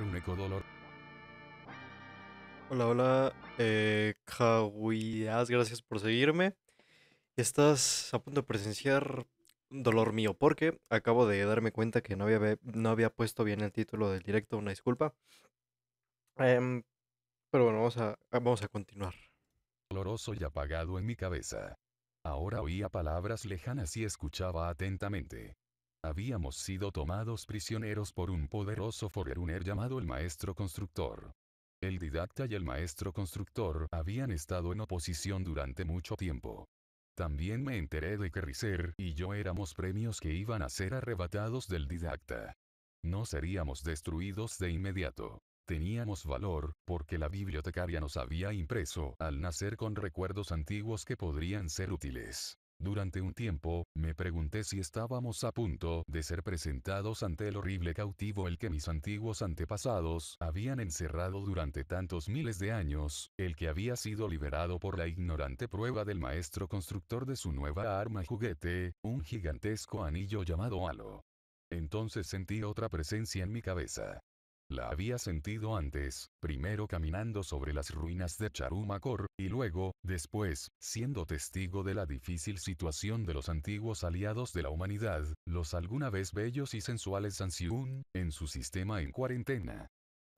Un dolor. Hola, hola, eh, gracias por seguirme. Estás a punto de presenciar dolor mío, porque acabo de darme cuenta que no había, no había puesto bien el título del directo, una disculpa. Em, pero bueno, vamos a, vamos a continuar. Doloroso y apagado en mi cabeza. Ahora oía palabras lejanas y escuchaba atentamente. Habíamos sido tomados prisioneros por un poderoso forerunner llamado el Maestro Constructor. El didacta y el maestro constructor habían estado en oposición durante mucho tiempo. También me enteré de que Riser y yo éramos premios que iban a ser arrebatados del didacta. No seríamos destruidos de inmediato. Teníamos valor, porque la bibliotecaria nos había impreso al nacer con recuerdos antiguos que podrían ser útiles. Durante un tiempo, me pregunté si estábamos a punto de ser presentados ante el horrible cautivo el que mis antiguos antepasados habían encerrado durante tantos miles de años, el que había sido liberado por la ignorante prueba del maestro constructor de su nueva arma juguete, un gigantesco anillo llamado Halo. Entonces sentí otra presencia en mi cabeza. La había sentido antes, primero caminando sobre las ruinas de Charumacor, y luego, después, siendo testigo de la difícil situación de los antiguos aliados de la humanidad, los alguna vez bellos y sensuales Ansiun, en su sistema en cuarentena.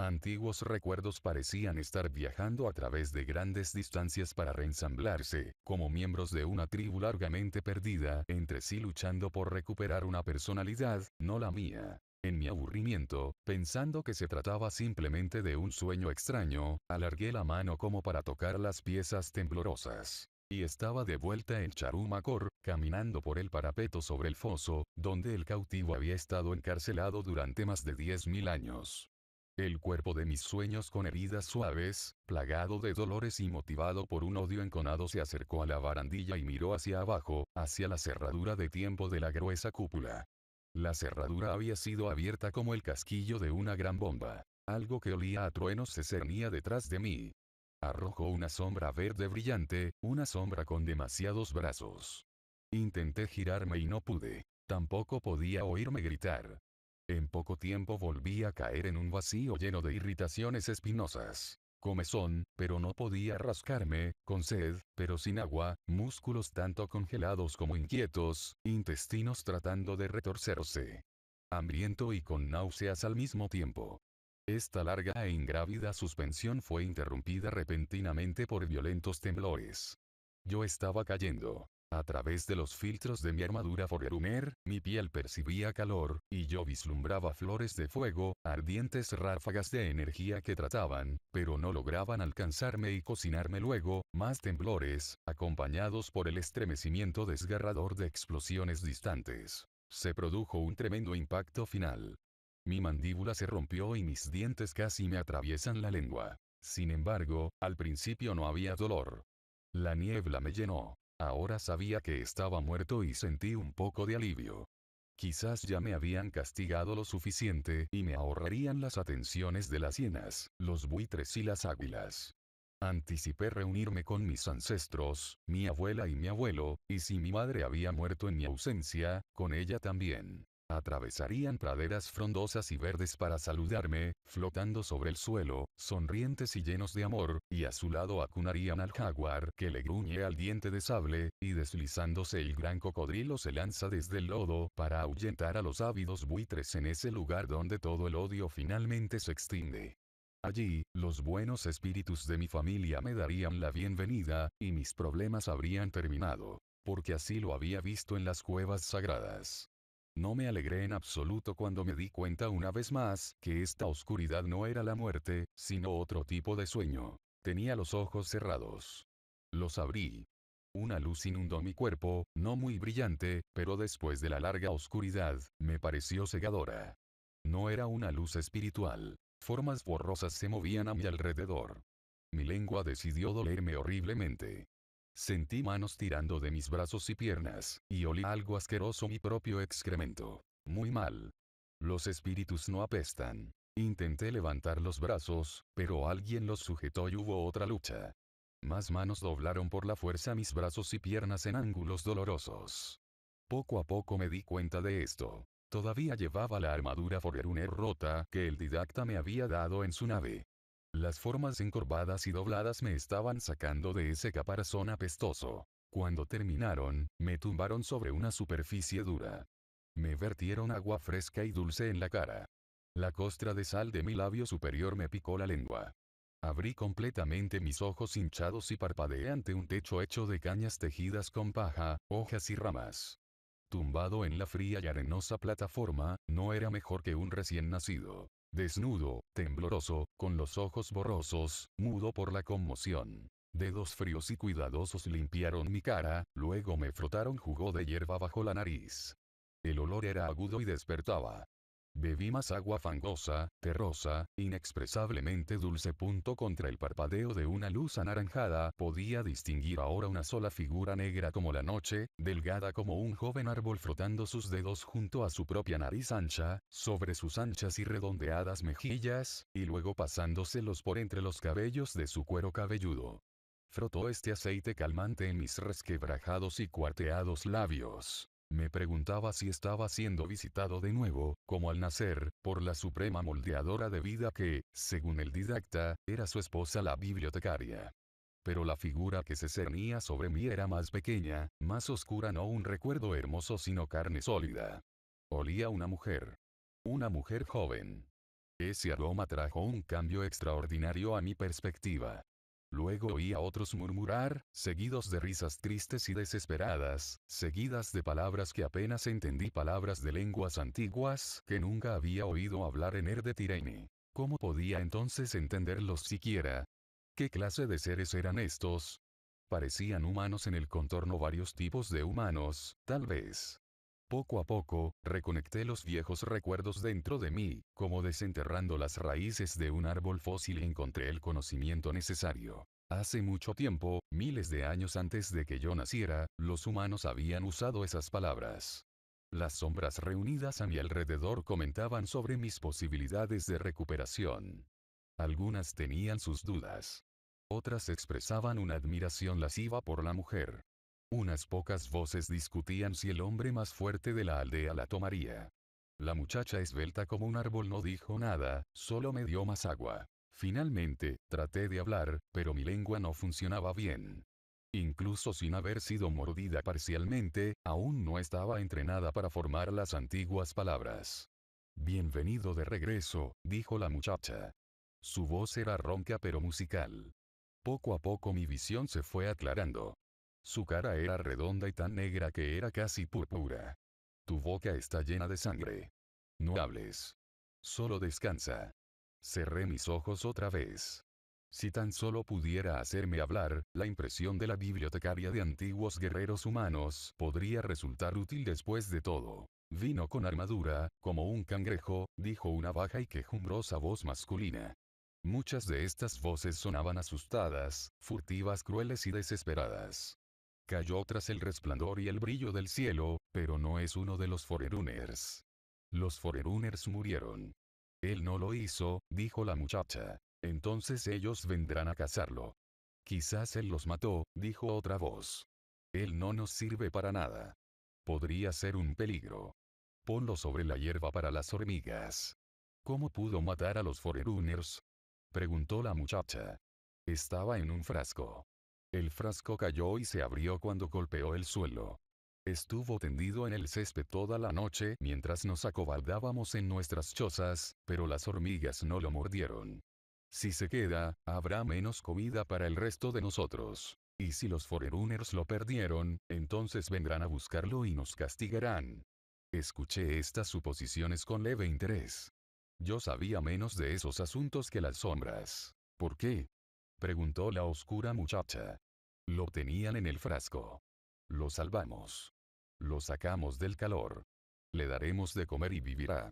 Antiguos recuerdos parecían estar viajando a través de grandes distancias para reensamblarse, como miembros de una tribu largamente perdida entre sí luchando por recuperar una personalidad, no la mía. En mi aburrimiento, pensando que se trataba simplemente de un sueño extraño, alargué la mano como para tocar las piezas temblorosas. Y estaba de vuelta en Charumacor, caminando por el parapeto sobre el foso, donde el cautivo había estado encarcelado durante más de 10.000 años. El cuerpo de mis sueños con heridas suaves, plagado de dolores y motivado por un odio enconado se acercó a la barandilla y miró hacia abajo, hacia la cerradura de tiempo de la gruesa cúpula. La cerradura había sido abierta como el casquillo de una gran bomba. Algo que olía a truenos se cernía detrás de mí. Arrojó una sombra verde brillante, una sombra con demasiados brazos. Intenté girarme y no pude. Tampoco podía oírme gritar. En poco tiempo volví a caer en un vacío lleno de irritaciones espinosas comezón, pero no podía rascarme, con sed, pero sin agua, músculos tanto congelados como inquietos, intestinos tratando de retorcerse. Hambriento y con náuseas al mismo tiempo. Esta larga e ingrávida suspensión fue interrumpida repentinamente por violentos temblores. Yo estaba cayendo. A través de los filtros de mi armadura Forerunner, mi piel percibía calor, y yo vislumbraba flores de fuego, ardientes ráfagas de energía que trataban, pero no lograban alcanzarme y cocinarme luego, más temblores, acompañados por el estremecimiento desgarrador de explosiones distantes. Se produjo un tremendo impacto final. Mi mandíbula se rompió y mis dientes casi me atraviesan la lengua. Sin embargo, al principio no había dolor. La niebla me llenó. Ahora sabía que estaba muerto y sentí un poco de alivio. Quizás ya me habían castigado lo suficiente y me ahorrarían las atenciones de las hienas, los buitres y las águilas. Anticipé reunirme con mis ancestros, mi abuela y mi abuelo, y si mi madre había muerto en mi ausencia, con ella también. Atravesarían praderas frondosas y verdes para saludarme, flotando sobre el suelo, sonrientes y llenos de amor, y a su lado acunarían al jaguar que le gruñe al diente de sable, y deslizándose el gran cocodrilo se lanza desde el lodo para ahuyentar a los ávidos buitres en ese lugar donde todo el odio finalmente se extingue. Allí, los buenos espíritus de mi familia me darían la bienvenida, y mis problemas habrían terminado. Porque así lo había visto en las cuevas sagradas. No me alegré en absoluto cuando me di cuenta una vez más que esta oscuridad no era la muerte, sino otro tipo de sueño. Tenía los ojos cerrados. Los abrí. Una luz inundó mi cuerpo, no muy brillante, pero después de la larga oscuridad, me pareció cegadora. No era una luz espiritual. Formas borrosas se movían a mi alrededor. Mi lengua decidió dolerme horriblemente. Sentí manos tirando de mis brazos y piernas, y olí algo asqueroso mi propio excremento. Muy mal. Los espíritus no apestan. Intenté levantar los brazos, pero alguien los sujetó y hubo otra lucha. Más manos doblaron por la fuerza mis brazos y piernas en ángulos dolorosos. Poco a poco me di cuenta de esto. Todavía llevaba la armadura Forerunner rota que el didacta me había dado en su nave. Las formas encorvadas y dobladas me estaban sacando de ese caparazón apestoso. Cuando terminaron, me tumbaron sobre una superficie dura. Me vertieron agua fresca y dulce en la cara. La costra de sal de mi labio superior me picó la lengua. Abrí completamente mis ojos hinchados y parpadeé ante un techo hecho de cañas tejidas con paja, hojas y ramas. Tumbado en la fría y arenosa plataforma, no era mejor que un recién nacido desnudo, tembloroso, con los ojos borrosos, mudo por la conmoción. Dedos fríos y cuidadosos limpiaron mi cara, luego me frotaron jugo de hierba bajo la nariz. El olor era agudo y despertaba. Bebí más agua fangosa, terrosa, inexpresablemente dulce. Punto contra el parpadeo de una luz anaranjada podía distinguir ahora una sola figura negra como la noche, delgada como un joven árbol frotando sus dedos junto a su propia nariz ancha, sobre sus anchas y redondeadas mejillas, y luego pasándoselos por entre los cabellos de su cuero cabelludo. Frotó este aceite calmante en mis resquebrajados y cuarteados labios. Me preguntaba si estaba siendo visitado de nuevo, como al nacer, por la suprema moldeadora de vida que, según el didacta, era su esposa la bibliotecaria pero la figura que se cernía sobre mí era más pequeña, más oscura, no un recuerdo hermoso sino carne sólida. Olía una mujer. Una mujer joven. Ese aroma trajo un cambio extraordinario a mi perspectiva. Luego oí a otros murmurar, seguidos de risas tristes y desesperadas, seguidas de palabras que apenas entendí, palabras de lenguas antiguas que nunca había oído hablar en Erde de ¿Cómo podía entonces entenderlos siquiera? ¿Qué clase de seres eran estos? Parecían humanos en el contorno varios tipos de humanos, tal vez, poco a poco, reconecté los viejos recuerdos dentro de mí, como desenterrando las raíces de un árbol fósil encontré el conocimiento necesario. Hace mucho tiempo, miles de años antes de que yo naciera, los humanos habían usado esas palabras. Las sombras reunidas a mi alrededor comentaban sobre mis posibilidades de recuperación. Algunas tenían sus dudas. Otras expresaban una admiración lasciva por la mujer. Unas pocas voces discutían si el hombre más fuerte de la aldea la tomaría. La muchacha esbelta como un árbol no dijo nada, solo me dio más agua. Finalmente, traté de hablar, pero mi lengua no funcionaba bien. Incluso sin haber sido mordida parcialmente, aún no estaba entrenada para formar las antiguas palabras. Bienvenido de regreso, dijo la muchacha. Su voz era ronca pero musical. Poco a poco mi visión se fue aclarando. Su cara era redonda y tan negra que era casi púrpura. Tu boca está llena de sangre. No hables. Solo descansa. Cerré mis ojos otra vez. Si tan solo pudiera hacerme hablar, la impresión de la bibliotecaria de antiguos guerreros humanos podría resultar útil después de todo. Vino con armadura, como un cangrejo, dijo una baja y quejumbrosa voz masculina. Muchas de estas voces sonaban asustadas, furtivas, crueles y desesperadas. Cayó tras el resplandor y el brillo del cielo, pero no es uno de los Foreruners. Los Foreruners murieron. Él no lo hizo, dijo la muchacha. Entonces ellos vendrán a cazarlo. Quizás él los mató, dijo otra voz. Él no nos sirve para nada. Podría ser un peligro. Ponlo sobre la hierba para las hormigas. ¿Cómo pudo matar a los Foreruners? preguntó la muchacha. Estaba en un frasco. El frasco cayó y se abrió cuando golpeó el suelo. Estuvo tendido en el césped toda la noche mientras nos acobaldábamos en nuestras chozas, pero las hormigas no lo mordieron. Si se queda, habrá menos comida para el resto de nosotros. Y si los Forerunners lo perdieron, entonces vendrán a buscarlo y nos castigarán. Escuché estas suposiciones con leve interés. Yo sabía menos de esos asuntos que las sombras. ¿Por qué? preguntó la oscura muchacha. Lo tenían en el frasco. Lo salvamos. Lo sacamos del calor. Le daremos de comer y vivirá.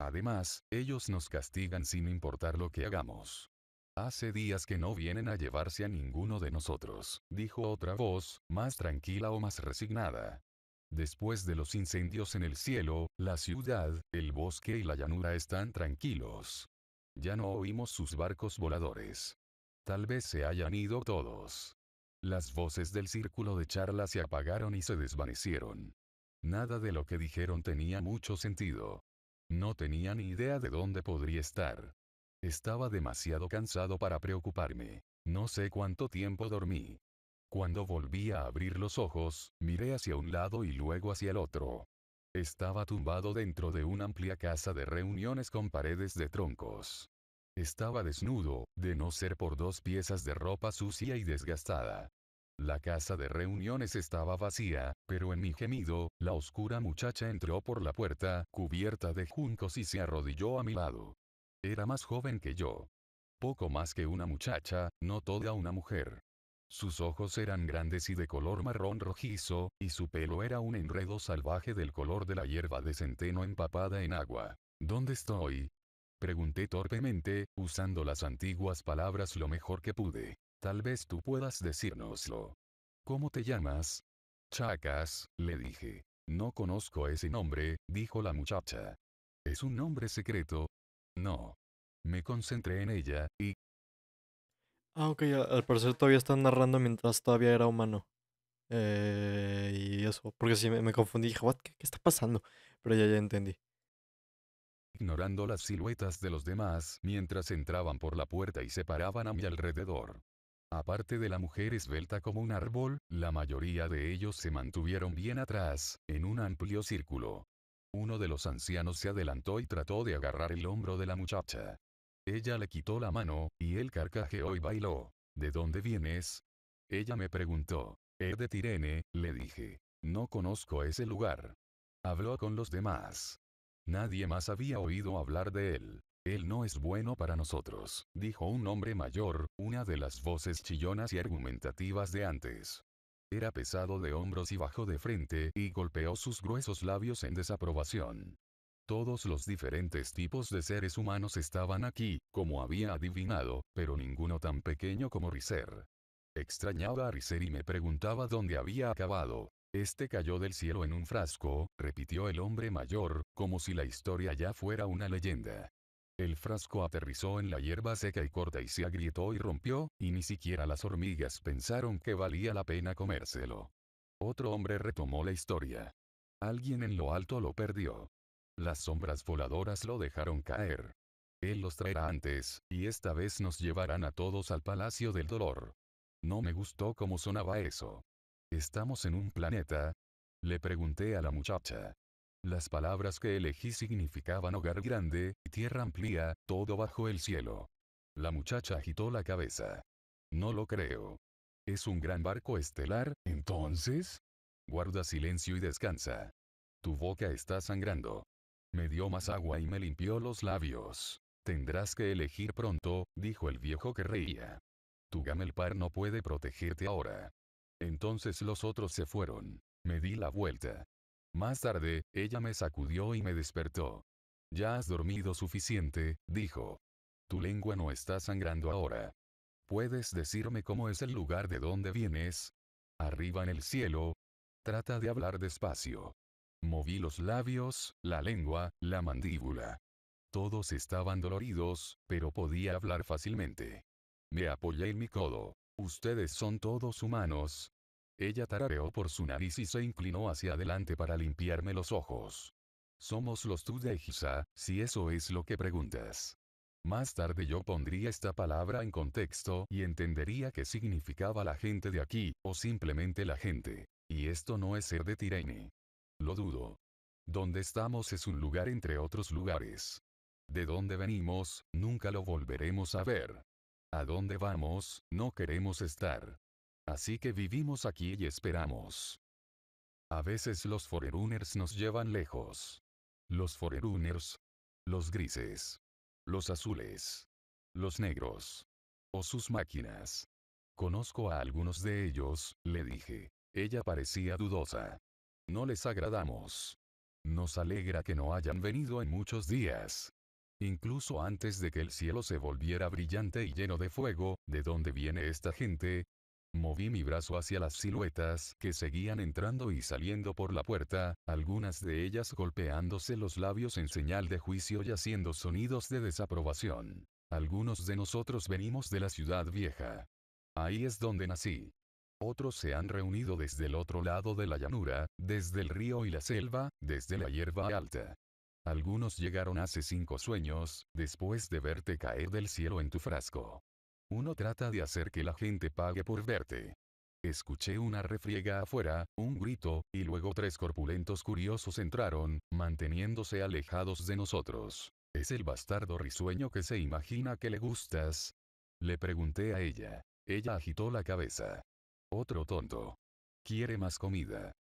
Además, ellos nos castigan sin importar lo que hagamos. Hace días que no vienen a llevarse a ninguno de nosotros, dijo otra voz, más tranquila o más resignada. Después de los incendios en el cielo, la ciudad, el bosque y la llanura están tranquilos. Ya no oímos sus barcos voladores. Tal vez se hayan ido todos. Las voces del círculo de charlas se apagaron y se desvanecieron. Nada de lo que dijeron tenía mucho sentido. No tenía ni idea de dónde podría estar. Estaba demasiado cansado para preocuparme. No sé cuánto tiempo dormí. Cuando volví a abrir los ojos, miré hacia un lado y luego hacia el otro. Estaba tumbado dentro de una amplia casa de reuniones con paredes de troncos. Estaba desnudo, de no ser por dos piezas de ropa sucia y desgastada. La casa de reuniones estaba vacía, pero en mi gemido, la oscura muchacha entró por la puerta, cubierta de juncos y se arrodilló a mi lado. Era más joven que yo. Poco más que una muchacha, no toda una mujer. Sus ojos eran grandes y de color marrón rojizo, y su pelo era un enredo salvaje del color de la hierba de centeno empapada en agua. ¿Dónde estoy? Pregunté torpemente, usando las antiguas palabras lo mejor que pude. Tal vez tú puedas decirnoslo. ¿Cómo te llamas? Chacas, le dije. No conozco ese nombre, dijo la muchacha. ¿Es un nombre secreto? No. Me concentré en ella, y... Ah, ok, al parecer todavía están narrando mientras todavía era humano. Eh, y eso, porque si me, confundí, dije, ¿Qué, ¿Qué, está pasando? Pero ya, ya entendí ignorando las siluetas de los demás mientras entraban por la puerta y se paraban a mi alrededor. Aparte de la mujer esbelta como un árbol, la mayoría de ellos se mantuvieron bien atrás, en un amplio círculo. Uno de los ancianos se adelantó y trató de agarrar el hombro de la muchacha. Ella le quitó la mano, y él carcajeó y bailó. ¿De dónde vienes? Ella me preguntó. de Tirene, le dije. No conozco ese lugar. Habló con los demás. Nadie más había oído hablar de él. Él no es bueno para nosotros, dijo un hombre mayor, una de las voces chillonas y argumentativas de antes. Era pesado de hombros y bajo de frente, y golpeó sus gruesos labios en desaprobación. Todos los diferentes tipos de seres humanos estaban aquí, como había adivinado, pero ninguno tan pequeño como Riser. Extrañaba a Riser y me preguntaba dónde había acabado, este cayó del cielo en un frasco, repitió el hombre mayor, como si la historia ya fuera una leyenda. El frasco aterrizó en la hierba seca y corta y se agrietó y rompió, y ni siquiera las hormigas pensaron que valía la pena comérselo. Otro hombre retomó la historia. Alguien en lo alto lo perdió. Las sombras voladoras lo dejaron caer. Él los traerá antes, y esta vez nos llevarán a todos al Palacio del Dolor. No me gustó cómo sonaba eso. ¿Estamos en un planeta? Le pregunté a la muchacha. Las palabras que elegí significaban hogar grande, tierra amplia, todo bajo el cielo. La muchacha agitó la cabeza. No lo creo. ¿Es un gran barco estelar, entonces? Guarda silencio y descansa. Tu boca está sangrando. Me dio más agua y me limpió los labios. Tendrás que elegir pronto, dijo el viejo que reía. Tu gamelpar no puede protegerte ahora. Entonces los otros se fueron. Me di la vuelta. Más tarde, ella me sacudió y me despertó. Ya has dormido suficiente, dijo. Tu lengua no está sangrando ahora. ¿Puedes decirme cómo es el lugar de donde vienes? Arriba en el cielo. Trata de hablar despacio. Moví los labios, la lengua, la mandíbula. Todos estaban doloridos, pero podía hablar fácilmente. Me apoyé en mi codo. Ustedes son todos humanos. Ella tarareó por su nariz y se inclinó hacia adelante para limpiarme los ojos. Somos los Giza, si eso es lo que preguntas. Más tarde yo pondría esta palabra en contexto y entendería qué significaba la gente de aquí, o simplemente la gente. Y esto no es ser de Tirene. Lo dudo. Donde estamos es un lugar entre otros lugares. De dónde venimos, nunca lo volveremos a ver. ¿A dónde vamos? No queremos estar. Así que vivimos aquí y esperamos. A veces los Forerunners nos llevan lejos. Los Forerunners. Los grises. Los azules. Los negros. O sus máquinas. Conozco a algunos de ellos, le dije. Ella parecía dudosa. No les agradamos. Nos alegra que no hayan venido en muchos días, Incluso antes de que el cielo se volviera brillante y lleno de fuego, ¿de dónde viene esta gente? Moví mi brazo hacia las siluetas que seguían entrando y saliendo por la puerta, algunas de ellas golpeándose los labios en señal de juicio y haciendo sonidos de desaprobación. Algunos de nosotros venimos de la ciudad vieja. Ahí es donde nací. Otros se han reunido desde el otro lado de la llanura, desde el río y la selva, desde la hierba alta. Algunos llegaron hace cinco sueños, después de verte caer del cielo en tu frasco. Uno trata de hacer que la gente pague por verte. Escuché una refriega afuera, un grito, y luego tres corpulentos curiosos entraron, manteniéndose alejados de nosotros. ¿Es el bastardo risueño que se imagina que le gustas? Le pregunté a ella. Ella agitó la cabeza. Otro tonto. Quiere más comida.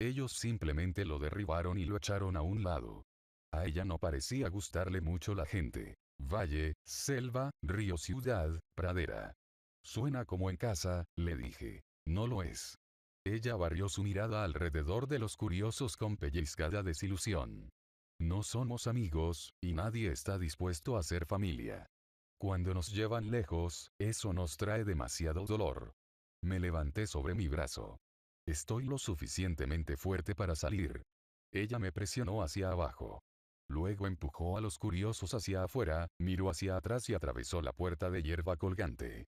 Ellos simplemente lo derribaron y lo echaron a un lado. A ella no parecía gustarle mucho la gente. Valle, selva, río, ciudad, pradera. Suena como en casa, le dije. No lo es. Ella barrió su mirada alrededor de los curiosos con pellizcada desilusión. No somos amigos, y nadie está dispuesto a ser familia. Cuando nos llevan lejos, eso nos trae demasiado dolor. Me levanté sobre mi brazo. Estoy lo suficientemente fuerte para salir. Ella me presionó hacia abajo. Luego empujó a los curiosos hacia afuera, miró hacia atrás y atravesó la puerta de hierba colgante.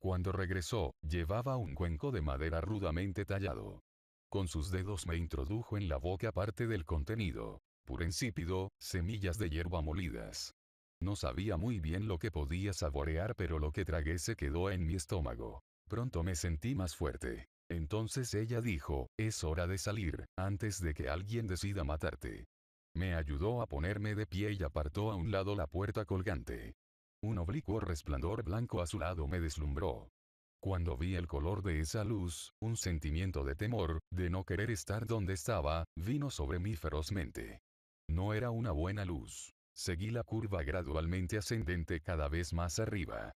Cuando regresó, llevaba un cuenco de madera rudamente tallado. Con sus dedos me introdujo en la boca parte del contenido. Puro insípido, semillas de hierba molidas. No sabía muy bien lo que podía saborear pero lo que tragué se quedó en mi estómago. Pronto me sentí más fuerte. Entonces ella dijo, es hora de salir, antes de que alguien decida matarte. Me ayudó a ponerme de pie y apartó a un lado la puerta colgante. Un oblicuo resplandor blanco a su lado me deslumbró. Cuando vi el color de esa luz, un sentimiento de temor, de no querer estar donde estaba, vino sobre mí ferozmente. No era una buena luz. Seguí la curva gradualmente ascendente cada vez más arriba.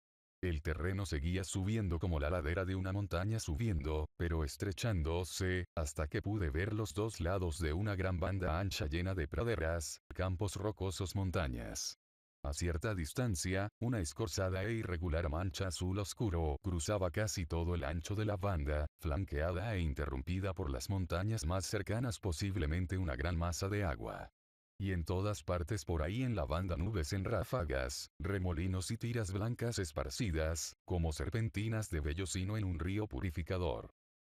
El terreno seguía subiendo como la ladera de una montaña subiendo, pero estrechándose, hasta que pude ver los dos lados de una gran banda ancha llena de praderas, campos rocosos montañas. A cierta distancia, una escorzada e irregular mancha azul oscuro cruzaba casi todo el ancho de la banda, flanqueada e interrumpida por las montañas más cercanas posiblemente una gran masa de agua. Y en todas partes por ahí en la banda nubes en ráfagas, remolinos y tiras blancas esparcidas, como serpentinas de vellocino en un río purificador.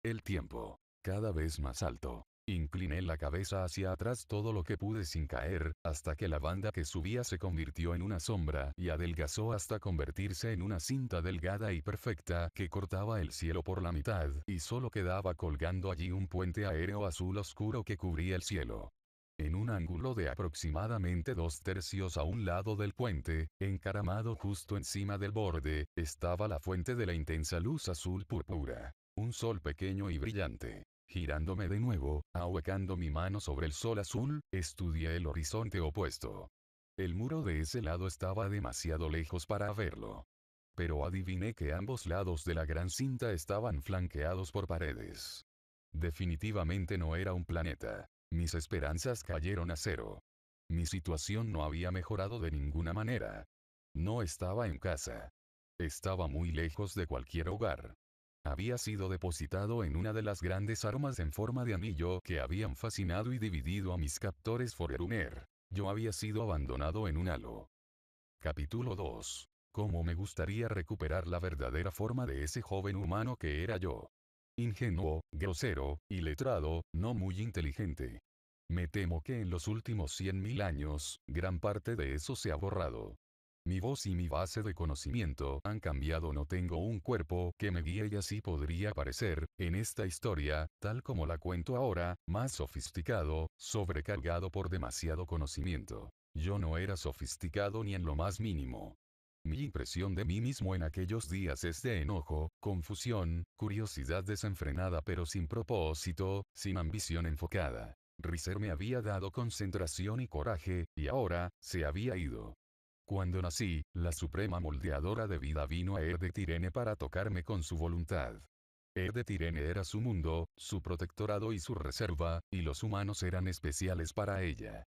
El tiempo. Cada vez más alto. Incliné la cabeza hacia atrás todo lo que pude sin caer, hasta que la banda que subía se convirtió en una sombra y adelgazó hasta convertirse en una cinta delgada y perfecta que cortaba el cielo por la mitad y solo quedaba colgando allí un puente aéreo azul oscuro que cubría el cielo en un ángulo de aproximadamente dos tercios a un lado del puente, encaramado justo encima del borde, estaba la fuente de la intensa luz azul púrpura. Un sol pequeño y brillante. Girándome de nuevo, ahuecando mi mano sobre el sol azul, estudié el horizonte opuesto. El muro de ese lado estaba demasiado lejos para verlo. Pero adiviné que ambos lados de la gran cinta estaban flanqueados por paredes. Definitivamente no era un planeta. Mis esperanzas cayeron a cero. Mi situación no había mejorado de ninguna manera. No estaba en casa. Estaba muy lejos de cualquier hogar. Había sido depositado en una de las grandes armas en forma de anillo que habían fascinado y dividido a mis captores Forerunner. Yo había sido abandonado en un halo. Capítulo 2. ¿Cómo me gustaría recuperar la verdadera forma de ese joven humano que era yo? ingenuo, grosero, y letrado, no muy inteligente. Me temo que en los últimos 100.000 años, gran parte de eso se ha borrado. Mi voz y mi base de conocimiento han cambiado. No tengo un cuerpo que me guíe y así podría parecer, en esta historia, tal como la cuento ahora, más sofisticado, sobrecargado por demasiado conocimiento. Yo no era sofisticado ni en lo más mínimo. Mi impresión de mí mismo en aquellos días es de enojo, confusión, curiosidad desenfrenada pero sin propósito, sin ambición enfocada. Riser me había dado concentración y coraje, y ahora, se había ido. Cuando nací, la suprema moldeadora de vida vino a Er de Tirene para tocarme con su voluntad. Er de Tirene era su mundo, su protectorado y su reserva, y los humanos eran especiales para ella.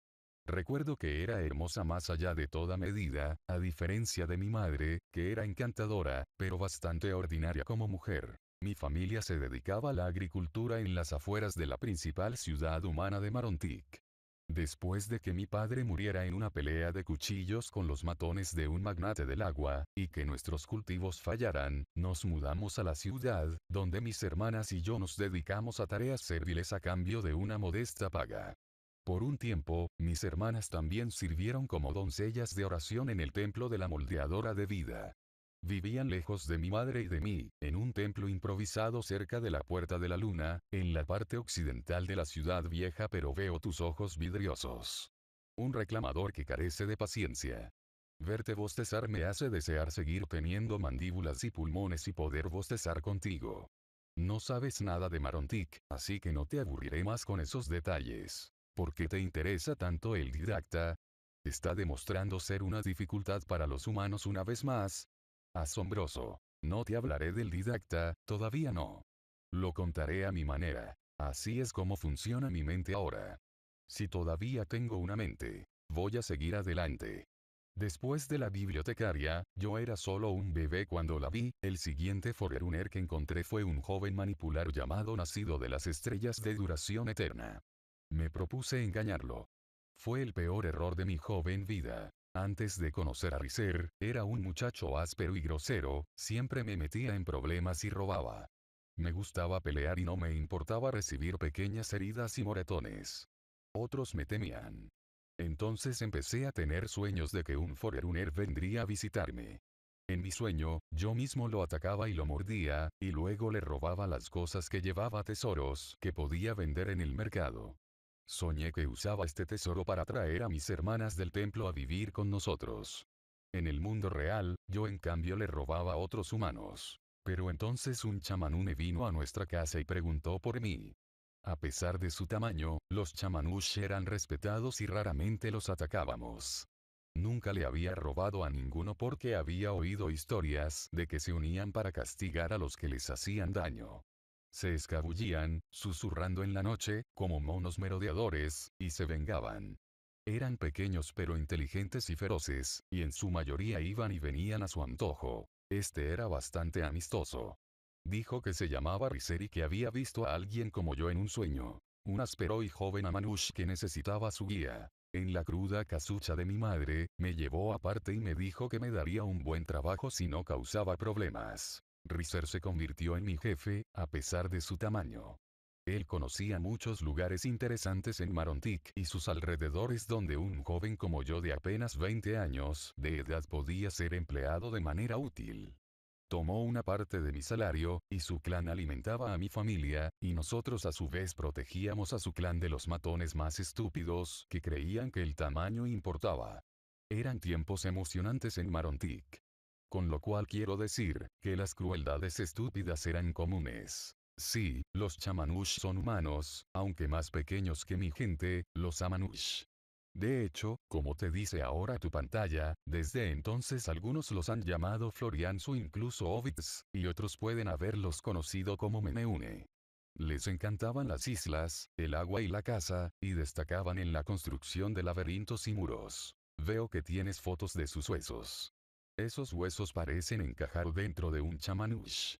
Recuerdo que era hermosa más allá de toda medida, a diferencia de mi madre, que era encantadora, pero bastante ordinaria como mujer. Mi familia se dedicaba a la agricultura en las afueras de la principal ciudad humana de Marontic. Después de que mi padre muriera en una pelea de cuchillos con los matones de un magnate del agua, y que nuestros cultivos fallaran, nos mudamos a la ciudad, donde mis hermanas y yo nos dedicamos a tareas serviles a cambio de una modesta paga. Por un tiempo, mis hermanas también sirvieron como doncellas de oración en el templo de la moldeadora de vida. Vivían lejos de mi madre y de mí, en un templo improvisado cerca de la Puerta de la Luna, en la parte occidental de la ciudad vieja pero veo tus ojos vidriosos. Un reclamador que carece de paciencia. Verte bostezar me hace desear seguir teniendo mandíbulas y pulmones y poder bostezar contigo. No sabes nada de Marontic, así que no te aburriré más con esos detalles. ¿Por qué te interesa tanto el didacta? Está demostrando ser una dificultad para los humanos una vez más. Asombroso. No te hablaré del didacta, todavía no. Lo contaré a mi manera. Así es como funciona mi mente ahora. Si todavía tengo una mente, voy a seguir adelante. Después de la bibliotecaria, yo era solo un bebé cuando la vi, el siguiente Forerunner que encontré fue un joven manipular llamado nacido de las estrellas de duración eterna. Me propuse engañarlo. Fue el peor error de mi joven vida. Antes de conocer a Riser, era un muchacho áspero y grosero, siempre me metía en problemas y robaba. Me gustaba pelear y no me importaba recibir pequeñas heridas y moretones. Otros me temían. Entonces empecé a tener sueños de que un Forerunner vendría a visitarme. En mi sueño, yo mismo lo atacaba y lo mordía, y luego le robaba las cosas que llevaba tesoros que podía vender en el mercado. Soñé que usaba este tesoro para traer a mis hermanas del templo a vivir con nosotros. En el mundo real, yo en cambio le robaba a otros humanos. Pero entonces un me vino a nuestra casa y preguntó por mí. A pesar de su tamaño, los chamanush eran respetados y raramente los atacábamos. Nunca le había robado a ninguno porque había oído historias de que se unían para castigar a los que les hacían daño. Se escabullían, susurrando en la noche, como monos merodeadores, y se vengaban. Eran pequeños pero inteligentes y feroces, y en su mayoría iban y venían a su antojo. Este era bastante amistoso. Dijo que se llamaba Riser y que había visto a alguien como yo en un sueño. Un áspero y joven Amanush que necesitaba su guía. En la cruda casucha de mi madre, me llevó aparte y me dijo que me daría un buen trabajo si no causaba problemas. Rizer se convirtió en mi jefe, a pesar de su tamaño. Él conocía muchos lugares interesantes en Marontic y sus alrededores donde un joven como yo de apenas 20 años de edad podía ser empleado de manera útil. Tomó una parte de mi salario, y su clan alimentaba a mi familia, y nosotros a su vez protegíamos a su clan de los matones más estúpidos que creían que el tamaño importaba. Eran tiempos emocionantes en Marontic. Con lo cual quiero decir, que las crueldades estúpidas eran comunes. Sí, los chamanush son humanos, aunque más pequeños que mi gente, los amanush. De hecho, como te dice ahora tu pantalla, desde entonces algunos los han llamado o incluso Ovids, y otros pueden haberlos conocido como Meneune. Les encantaban las islas, el agua y la casa, y destacaban en la construcción de laberintos y muros. Veo que tienes fotos de sus huesos. Esos huesos parecen encajar dentro de un chamanush.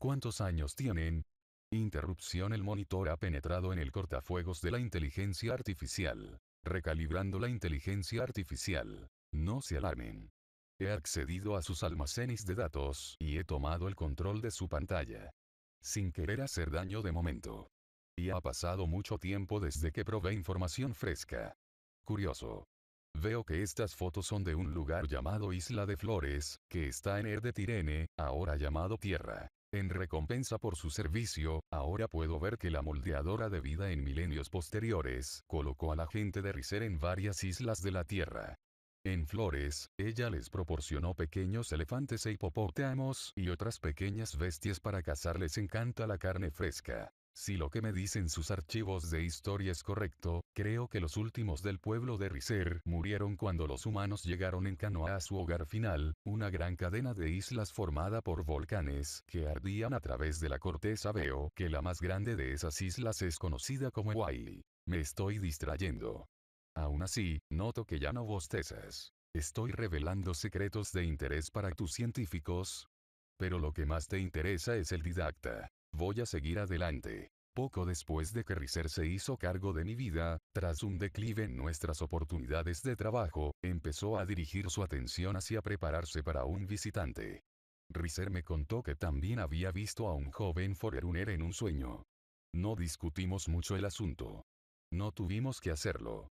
¿Cuántos años tienen? Interrupción El monitor ha penetrado en el cortafuegos de la inteligencia artificial. Recalibrando la inteligencia artificial. No se alarmen. He accedido a sus almacenes de datos y he tomado el control de su pantalla. Sin querer hacer daño de momento. Y ha pasado mucho tiempo desde que probé información fresca. Curioso. Veo que estas fotos son de un lugar llamado Isla de Flores, que está en Er de Tirene, ahora llamado Tierra. En recompensa por su servicio, ahora puedo ver que la moldeadora de vida en milenios posteriores colocó a la gente de Riser en varias islas de la Tierra. En Flores, ella les proporcionó pequeños elefantes e hipopótamos y otras pequeñas bestias para cazarles encanta la carne fresca. Si lo que me dicen sus archivos de historia es correcto, creo que los últimos del pueblo de Riser murieron cuando los humanos llegaron en canoa a su hogar final, una gran cadena de islas formada por volcanes que ardían a través de la corteza. Veo que la más grande de esas islas es conocida como Wiley. Me estoy distrayendo. Aún así, noto que ya no bostezas. Estoy revelando secretos de interés para tus científicos. Pero lo que más te interesa es el didacta. Voy a seguir adelante. Poco después de que Riser se hizo cargo de mi vida, tras un declive en nuestras oportunidades de trabajo, empezó a dirigir su atención hacia prepararse para un visitante. Riser me contó que también había visto a un joven Forerunner en un sueño. No discutimos mucho el asunto. No tuvimos que hacerlo.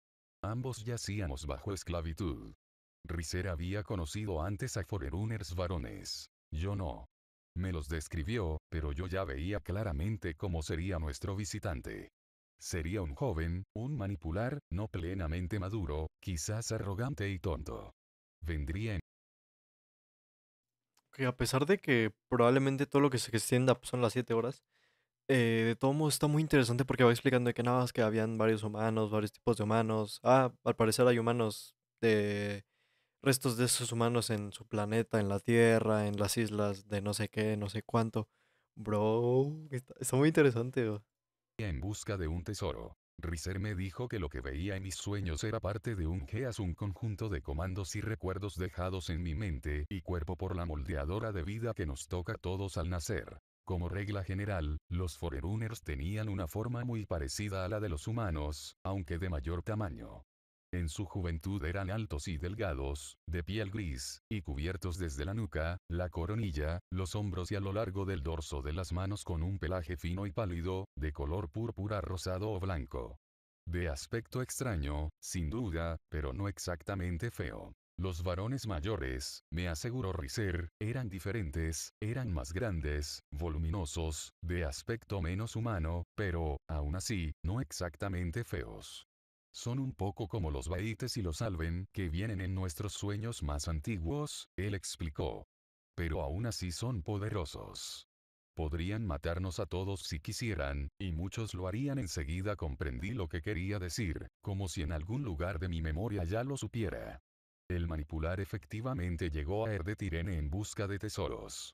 Ambos yacíamos bajo esclavitud. Riser había conocido antes a Forerunners varones. Yo no. Me los describió, pero yo ya veía claramente cómo sería nuestro visitante. Sería un joven, un manipular, no plenamente maduro, quizás arrogante y tonto. Vendría en... Que a pesar de que probablemente todo lo que se extienda pues, son las 7 horas, eh, de todo modo está muy interesante porque va explicando que nada más que habían varios humanos, varios tipos de humanos. Ah, al parecer hay humanos de restos de esos humanos en su planeta, en la Tierra, en las islas de no sé qué, no sé cuánto. Bro, está, muy interesante. Bro. En busca de un tesoro. Riser me dijo que lo que veía en mis sueños era parte de un geas, un conjunto de comandos y recuerdos dejados en mi mente y cuerpo por la moldeadora de vida que nos toca a todos al nacer. Como regla general, los Forerunners tenían una forma muy parecida a la de los humanos, aunque de mayor tamaño. En su juventud eran altos y delgados, de piel gris, y cubiertos desde la nuca, la coronilla, los hombros y a lo largo del dorso de las manos con un pelaje fino y pálido, de color púrpura rosado o blanco. De aspecto extraño, sin duda, pero no exactamente feo. Los varones mayores, me aseguró Riser, eran diferentes, eran más grandes, voluminosos, de aspecto menos humano, pero, aún así, no exactamente feos son un poco como los baites y los alben que vienen en nuestros sueños más antiguos, él explicó. Pero aún así son poderosos. Podrían matarnos a todos si quisieran, y muchos lo harían enseguida comprendí lo que quería decir, como si en algún lugar de mi memoria ya lo supiera. El manipular efectivamente llegó a Tirene en busca de tesoros.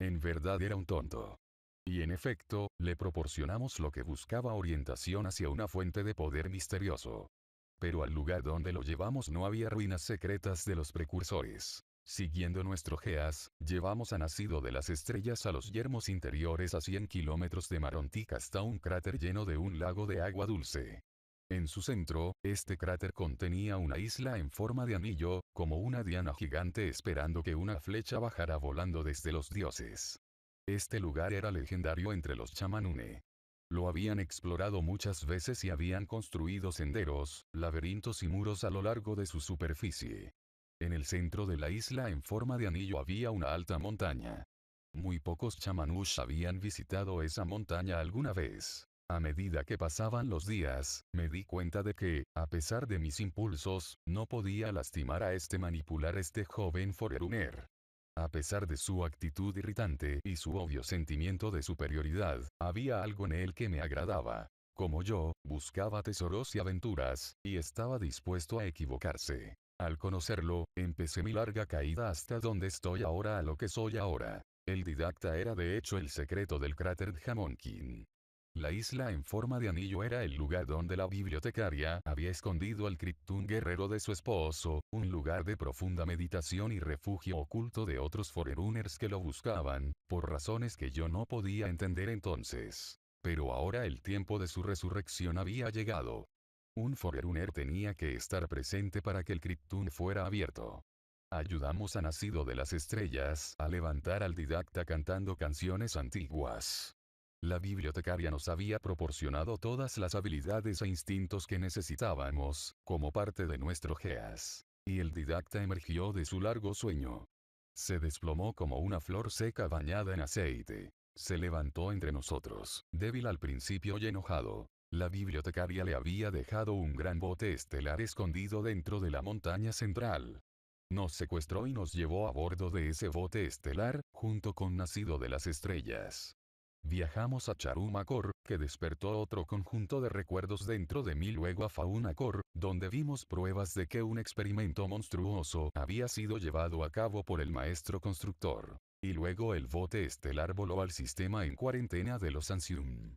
En verdad era un tonto. Y en efecto, le proporcionamos lo que buscaba orientación hacia una fuente de poder misterioso. Pero al lugar donde lo llevamos no había ruinas secretas de los precursores. Siguiendo nuestro GEAS, llevamos a Nacido de las Estrellas a los yermos interiores a 100 kilómetros de Marontic hasta un cráter lleno de un lago de agua dulce. En su centro, este cráter contenía una isla en forma de anillo, como una diana gigante esperando que una flecha bajara volando desde los dioses. Este lugar era legendario entre los chamanune. Lo habían explorado muchas veces y habían construido senderos, laberintos y muros a lo largo de su superficie. En el centro de la isla en forma de anillo había una alta montaña. Muy pocos chamanush habían visitado esa montaña alguna vez. A medida que pasaban los días, me di cuenta de que, a pesar de mis impulsos, no podía lastimar a este manipular este joven foreruner. A pesar de su actitud irritante y su obvio sentimiento de superioridad, había algo en él que me agradaba. Como yo, buscaba tesoros y aventuras, y estaba dispuesto a equivocarse. Al conocerlo, empecé mi larga caída hasta donde estoy ahora a lo que soy ahora. El didacta era de hecho el secreto del cráter Jamonkin. La isla en forma de anillo era el lugar donde la bibliotecaria había escondido al Kriptún guerrero de su esposo, un lugar de profunda meditación y refugio oculto de otros Forerunners que lo buscaban, por razones que yo no podía entender entonces. Pero ahora el tiempo de su resurrección había llegado. Un Forerunner tenía que estar presente para que el kriptun fuera abierto. Ayudamos a Nacido de las Estrellas a levantar al didacta cantando canciones antiguas. La bibliotecaria nos había proporcionado todas las habilidades e instintos que necesitábamos, como parte de nuestro GEAS. Y el didacta emergió de su largo sueño. Se desplomó como una flor seca bañada en aceite. Se levantó entre nosotros, débil al principio y enojado. La bibliotecaria le había dejado un gran bote estelar escondido dentro de la montaña central. Nos secuestró y nos llevó a bordo de ese bote estelar, junto con Nacido de las Estrellas. Viajamos a Charumacor, que despertó otro conjunto de recuerdos dentro de mí luego a Faunacor, donde vimos pruebas de que un experimento monstruoso había sido llevado a cabo por el maestro constructor. Y luego el bote estelar voló al sistema en cuarentena de los Ansium.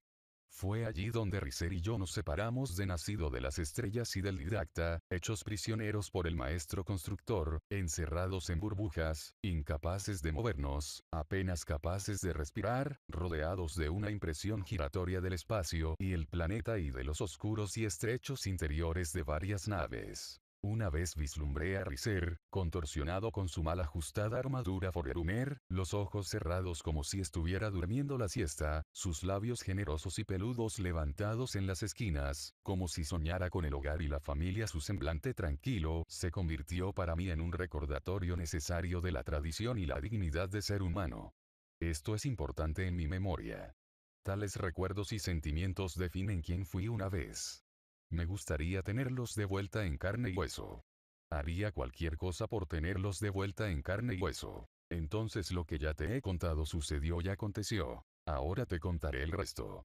Fue allí donde Riser y yo nos separamos de Nacido de las Estrellas y del Didacta, hechos prisioneros por el maestro constructor, encerrados en burbujas, incapaces de movernos, apenas capaces de respirar, rodeados de una impresión giratoria del espacio y el planeta y de los oscuros y estrechos interiores de varias naves. Una vez vislumbré a Riser, contorsionado con su mal ajustada armadura forerumer, los ojos cerrados como si estuviera durmiendo la siesta, sus labios generosos y peludos levantados en las esquinas, como si soñara con el hogar y la familia. Su semblante tranquilo se convirtió para mí en un recordatorio necesario de la tradición y la dignidad de ser humano. Esto es importante en mi memoria. Tales recuerdos y sentimientos definen quién fui una vez. Me gustaría tenerlos de vuelta en carne y hueso. Haría cualquier cosa por tenerlos de vuelta en carne y hueso. Entonces lo que ya te he contado sucedió y aconteció. Ahora te contaré el resto.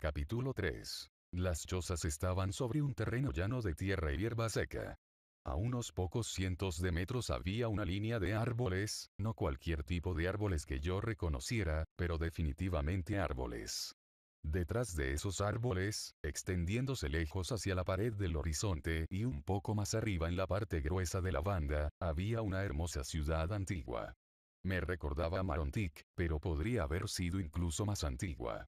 Capítulo 3. Las chozas estaban sobre un terreno llano de tierra y hierba seca. A unos pocos cientos de metros había una línea de árboles, no cualquier tipo de árboles que yo reconociera, pero definitivamente árboles. Detrás de esos árboles, extendiéndose lejos hacia la pared del horizonte y un poco más arriba en la parte gruesa de la banda, había una hermosa ciudad antigua. Me recordaba a Marontic, pero podría haber sido incluso más antigua.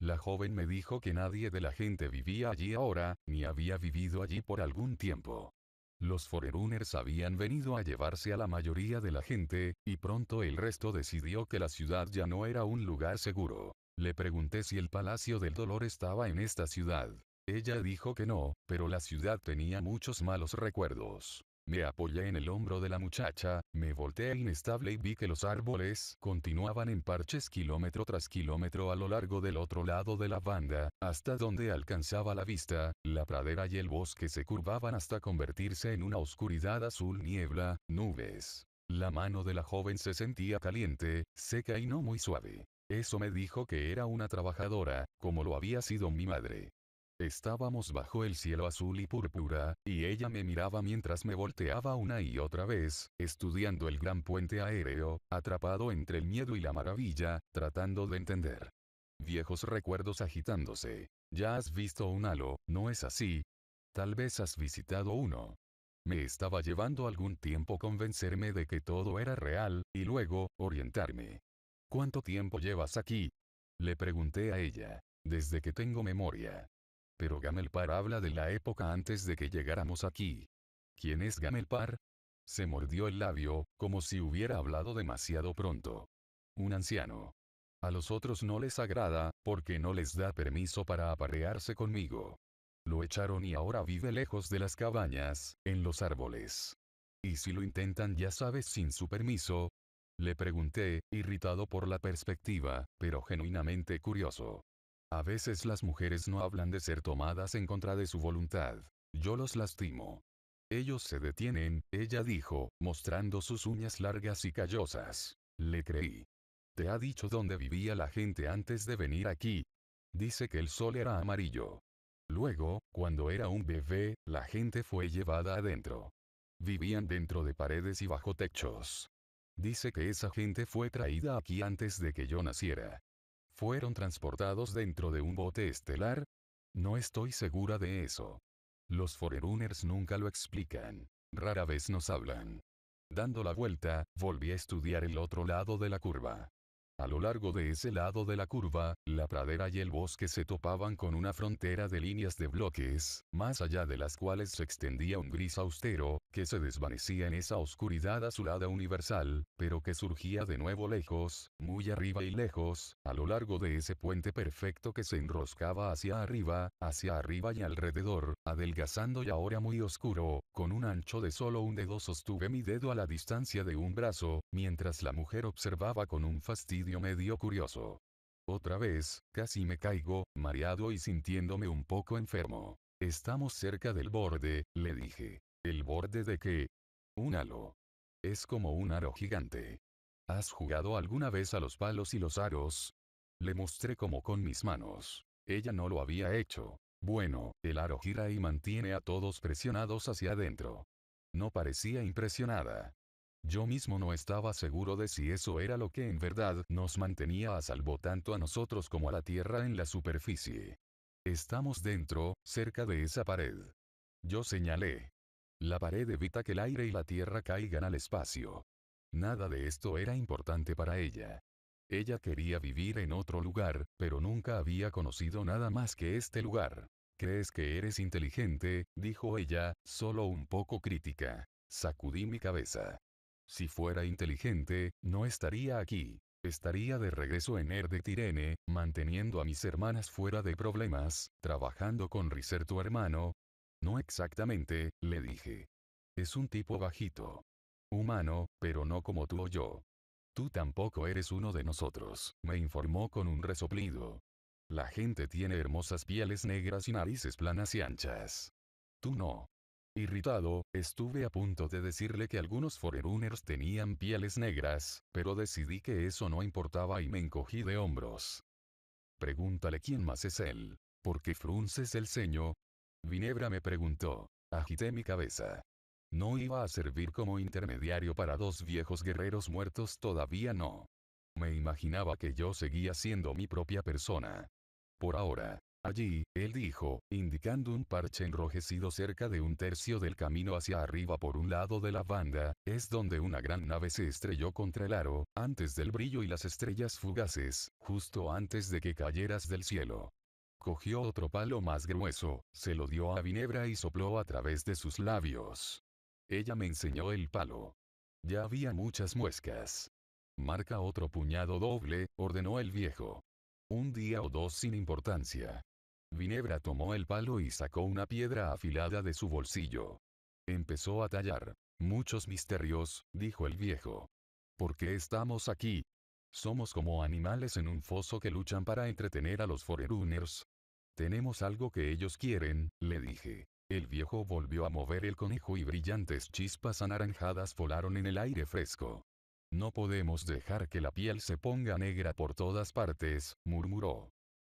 La joven me dijo que nadie de la gente vivía allí ahora, ni había vivido allí por algún tiempo. Los Foreruners habían venido a llevarse a la mayoría de la gente, y pronto el resto decidió que la ciudad ya no era un lugar seguro. Le pregunté si el Palacio del Dolor estaba en esta ciudad. Ella dijo que no, pero la ciudad tenía muchos malos recuerdos. Me apoyé en el hombro de la muchacha, me volteé inestable y vi que los árboles continuaban en parches kilómetro tras kilómetro a lo largo del otro lado de la banda, hasta donde alcanzaba la vista, la pradera y el bosque se curvaban hasta convertirse en una oscuridad azul niebla, nubes. La mano de la joven se sentía caliente, seca y no muy suave. Eso me dijo que era una trabajadora, como lo había sido mi madre. Estábamos bajo el cielo azul y púrpura, y ella me miraba mientras me volteaba una y otra vez, estudiando el gran puente aéreo, atrapado entre el miedo y la maravilla, tratando de entender. Viejos recuerdos agitándose. Ya has visto un halo, ¿no es así? Tal vez has visitado uno. Me estaba llevando algún tiempo convencerme de que todo era real, y luego, orientarme. ¿Cuánto tiempo llevas aquí? Le pregunté a ella. Desde que tengo memoria. Pero Gamelpar habla de la época antes de que llegáramos aquí. ¿Quién es Gamelpar? Se mordió el labio, como si hubiera hablado demasiado pronto. Un anciano. A los otros no les agrada, porque no les da permiso para aparearse conmigo. Lo echaron y ahora vive lejos de las cabañas, en los árboles. Y si lo intentan ya sabes sin su permiso, le pregunté, irritado por la perspectiva, pero genuinamente curioso. A veces las mujeres no hablan de ser tomadas en contra de su voluntad. Yo los lastimo. Ellos se detienen, ella dijo, mostrando sus uñas largas y callosas. Le creí. ¿Te ha dicho dónde vivía la gente antes de venir aquí? Dice que el sol era amarillo. Luego, cuando era un bebé, la gente fue llevada adentro. Vivían dentro de paredes y bajo techos. Dice que esa gente fue traída aquí antes de que yo naciera. ¿Fueron transportados dentro de un bote estelar? No estoy segura de eso. Los Forerunners nunca lo explican. Rara vez nos hablan. Dando la vuelta, volví a estudiar el otro lado de la curva. A lo largo de ese lado de la curva, la pradera y el bosque se topaban con una frontera de líneas de bloques, más allá de las cuales se extendía un gris austero, que se desvanecía en esa oscuridad azulada universal, pero que surgía de nuevo lejos, muy arriba y lejos, a lo largo de ese puente perfecto que se enroscaba hacia arriba, hacia arriba y alrededor, adelgazando y ahora muy oscuro, con un ancho de solo un dedo sostuve mi dedo a la distancia de un brazo, mientras la mujer observaba con un fastidio medio curioso. Otra vez, casi me caigo, mareado y sintiéndome un poco enfermo. Estamos cerca del borde, le dije. ¿El borde de qué? Un halo. Es como un aro gigante. ¿Has jugado alguna vez a los palos y los aros? Le mostré como con mis manos. Ella no lo había hecho. Bueno, el aro gira y mantiene a todos presionados hacia adentro. No parecía impresionada. Yo mismo no estaba seguro de si eso era lo que en verdad nos mantenía a salvo tanto a nosotros como a la Tierra en la superficie. Estamos dentro, cerca de esa pared. Yo señalé. La pared evita que el aire y la Tierra caigan al espacio. Nada de esto era importante para ella. Ella quería vivir en otro lugar, pero nunca había conocido nada más que este lugar. ¿Crees que eres inteligente? dijo ella, solo un poco crítica. Sacudí mi cabeza. Si fuera inteligente, no estaría aquí. Estaría de regreso en Er de Tirene, manteniendo a mis hermanas fuera de problemas, trabajando con Riser tu hermano. No exactamente, le dije. Es un tipo bajito. Humano, pero no como tú o yo. Tú tampoco eres uno de nosotros, me informó con un resoplido. La gente tiene hermosas pieles negras y narices planas y anchas. Tú no. Irritado, estuve a punto de decirle que algunos forerunners tenían pieles negras, pero decidí que eso no importaba y me encogí de hombros. Pregúntale quién más es él. ¿Por qué frunces el ceño? Vinebra me preguntó. Agité mi cabeza. No iba a servir como intermediario para dos viejos guerreros muertos todavía no. Me imaginaba que yo seguía siendo mi propia persona. Por ahora, Allí, él dijo, indicando un parche enrojecido cerca de un tercio del camino hacia arriba por un lado de la banda, es donde una gran nave se estrelló contra el aro, antes del brillo y las estrellas fugaces, justo antes de que cayeras del cielo. Cogió otro palo más grueso, se lo dio a Ginebra y sopló a través de sus labios. Ella me enseñó el palo. Ya había muchas muescas. Marca otro puñado doble, ordenó el viejo. Un día o dos sin importancia. Vinebra tomó el palo y sacó una piedra afilada de su bolsillo. Empezó a tallar. Muchos misterios, dijo el viejo. ¿Por qué estamos aquí? Somos como animales en un foso que luchan para entretener a los Forerunners. Tenemos algo que ellos quieren, le dije. El viejo volvió a mover el conejo y brillantes chispas anaranjadas volaron en el aire fresco. No podemos dejar que la piel se ponga negra por todas partes, murmuró.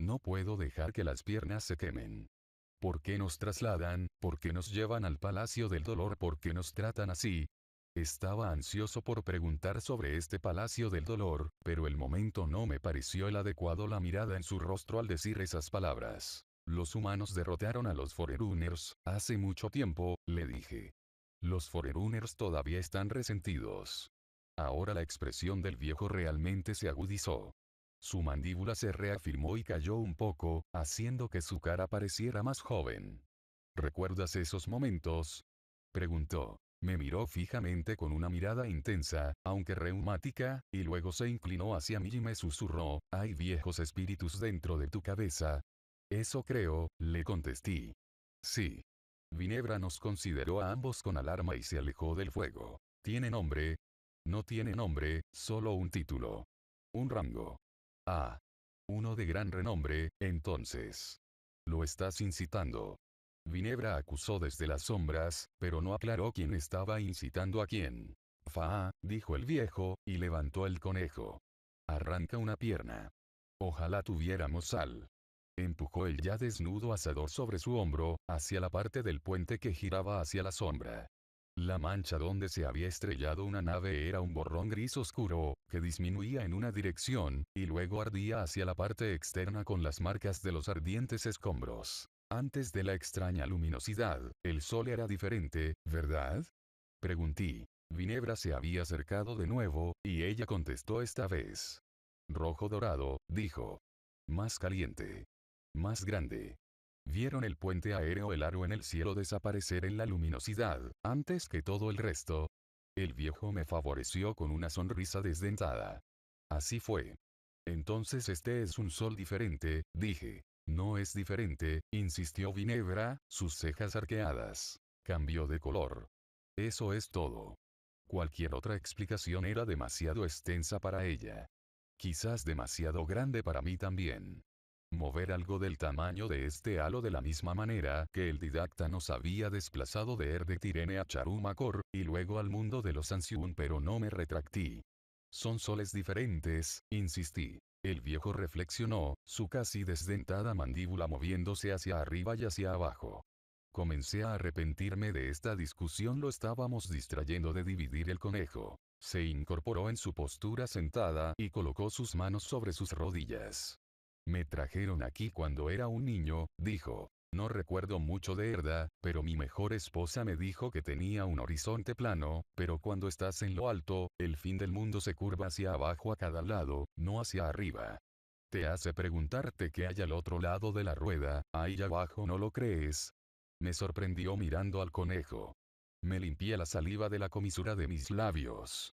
No puedo dejar que las piernas se quemen. ¿Por qué nos trasladan? ¿Por qué nos llevan al palacio del dolor? ¿Por qué nos tratan así? Estaba ansioso por preguntar sobre este palacio del dolor, pero el momento no me pareció el adecuado la mirada en su rostro al decir esas palabras. Los humanos derrotaron a los Forerunners, hace mucho tiempo, le dije. Los Forerunners todavía están resentidos. Ahora la expresión del viejo realmente se agudizó. Su mandíbula se reafirmó y cayó un poco, haciendo que su cara pareciera más joven. ¿Recuerdas esos momentos? preguntó. Me miró fijamente con una mirada intensa, aunque reumática, y luego se inclinó hacia mí y me susurró, hay viejos espíritus dentro de tu cabeza. Eso creo, le contesté. Sí. Vinebra nos consideró a ambos con alarma y se alejó del fuego. ¿Tiene nombre? No tiene nombre, solo un título. Un rango. Ah. Uno de gran renombre, entonces. Lo estás incitando. Ginebra acusó desde las sombras, pero no aclaró quién estaba incitando a quién. Fa, dijo el viejo, y levantó el conejo. Arranca una pierna. Ojalá tuviéramos sal. Empujó el ya desnudo asador sobre su hombro, hacia la parte del puente que giraba hacia la sombra. La mancha donde se había estrellado una nave era un borrón gris oscuro, que disminuía en una dirección, y luego ardía hacia la parte externa con las marcas de los ardientes escombros. Antes de la extraña luminosidad, el sol era diferente, ¿verdad? Pregunté. Vinebra se había acercado de nuevo, y ella contestó esta vez. Rojo dorado, dijo. Más caliente. Más grande. Vieron el puente aéreo el aro en el cielo desaparecer en la luminosidad, antes que todo el resto. El viejo me favoreció con una sonrisa desdentada. Así fue. Entonces este es un sol diferente, dije. No es diferente, insistió Ginebra, sus cejas arqueadas. Cambió de color. Eso es todo. Cualquier otra explicación era demasiado extensa para ella. Quizás demasiado grande para mí también mover algo del tamaño de este halo de la misma manera que el didacta nos había desplazado de Erde Tirene a Charumacor, y luego al mundo de los Ansiun pero no me retractí. Son soles diferentes, insistí. El viejo reflexionó, su casi desdentada mandíbula moviéndose hacia arriba y hacia abajo. Comencé a arrepentirme de esta discusión, lo estábamos distrayendo de dividir el conejo. Se incorporó en su postura sentada y colocó sus manos sobre sus rodillas. Me trajeron aquí cuando era un niño, dijo. No recuerdo mucho de Erda, pero mi mejor esposa me dijo que tenía un horizonte plano, pero cuando estás en lo alto, el fin del mundo se curva hacia abajo a cada lado, no hacia arriba. Te hace preguntarte qué hay al otro lado de la rueda, ahí abajo no lo crees. Me sorprendió mirando al conejo. Me limpié la saliva de la comisura de mis labios.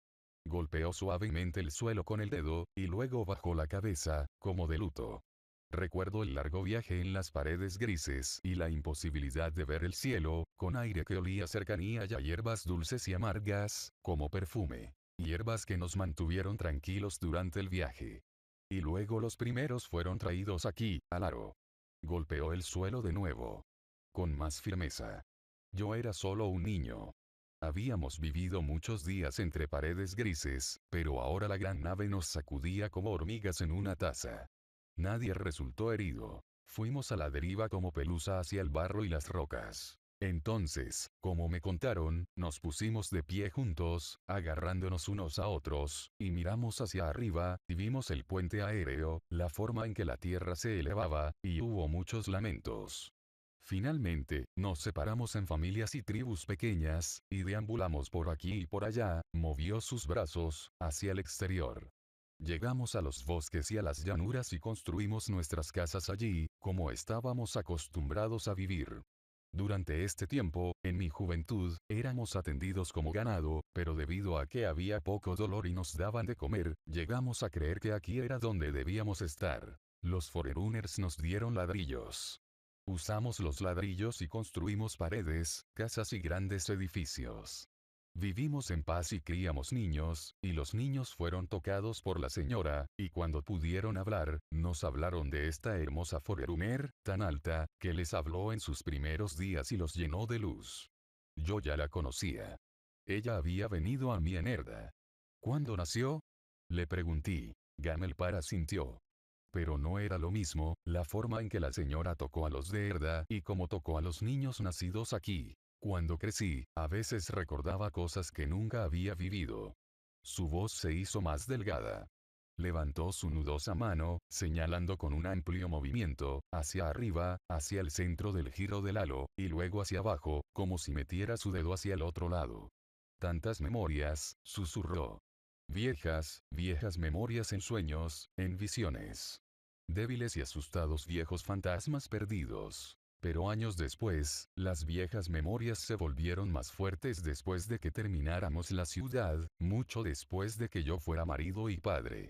Golpeó suavemente el suelo con el dedo, y luego bajó la cabeza, como de luto. Recuerdo el largo viaje en las paredes grises y la imposibilidad de ver el cielo, con aire que olía cercanía y a hierbas dulces y amargas, como perfume. Hierbas que nos mantuvieron tranquilos durante el viaje. Y luego los primeros fueron traídos aquí, al aro. Golpeó el suelo de nuevo. Con más firmeza. Yo era solo un niño, Habíamos vivido muchos días entre paredes grises, pero ahora la gran nave nos sacudía como hormigas en una taza. Nadie resultó herido. Fuimos a la deriva como pelusa hacia el barro y las rocas. Entonces, como me contaron, nos pusimos de pie juntos, agarrándonos unos a otros, y miramos hacia arriba, y vimos el puente aéreo, la forma en que la tierra se elevaba, y hubo muchos lamentos. Finalmente, nos separamos en familias y tribus pequeñas, y deambulamos por aquí y por allá, movió sus brazos, hacia el exterior. Llegamos a los bosques y a las llanuras y construimos nuestras casas allí, como estábamos acostumbrados a vivir. Durante este tiempo, en mi juventud, éramos atendidos como ganado, pero debido a que había poco dolor y nos daban de comer, llegamos a creer que aquí era donde debíamos estar. Los foreruners nos dieron ladrillos. Usamos los ladrillos y construimos paredes, casas y grandes edificios. Vivimos en paz y criamos niños, y los niños fueron tocados por la señora, y cuando pudieron hablar, nos hablaron de esta hermosa Forerumer, tan alta, que les habló en sus primeros días y los llenó de luz. Yo ya la conocía. Ella había venido a mi enerda. ¿Cuándo nació? Le pregunté. para sintió pero no era lo mismo, la forma en que la señora tocó a los de Herda y como tocó a los niños nacidos aquí. Cuando crecí, a veces recordaba cosas que nunca había vivido. Su voz se hizo más delgada. Levantó su nudosa mano, señalando con un amplio movimiento, hacia arriba, hacia el centro del giro del halo, y luego hacia abajo, como si metiera su dedo hacia el otro lado. Tantas memorias, susurró. Viejas, viejas memorias en sueños, en visiones débiles y asustados viejos fantasmas perdidos. Pero años después, las viejas memorias se volvieron más fuertes después de que termináramos la ciudad, mucho después de que yo fuera marido y padre.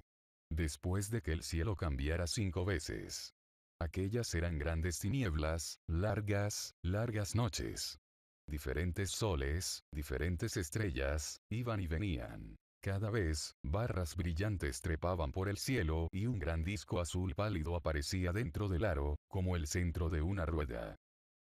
Después de que el cielo cambiara cinco veces. Aquellas eran grandes tinieblas, largas, largas noches. Diferentes soles, diferentes estrellas, iban y venían. Cada vez, barras brillantes trepaban por el cielo y un gran disco azul pálido aparecía dentro del aro, como el centro de una rueda.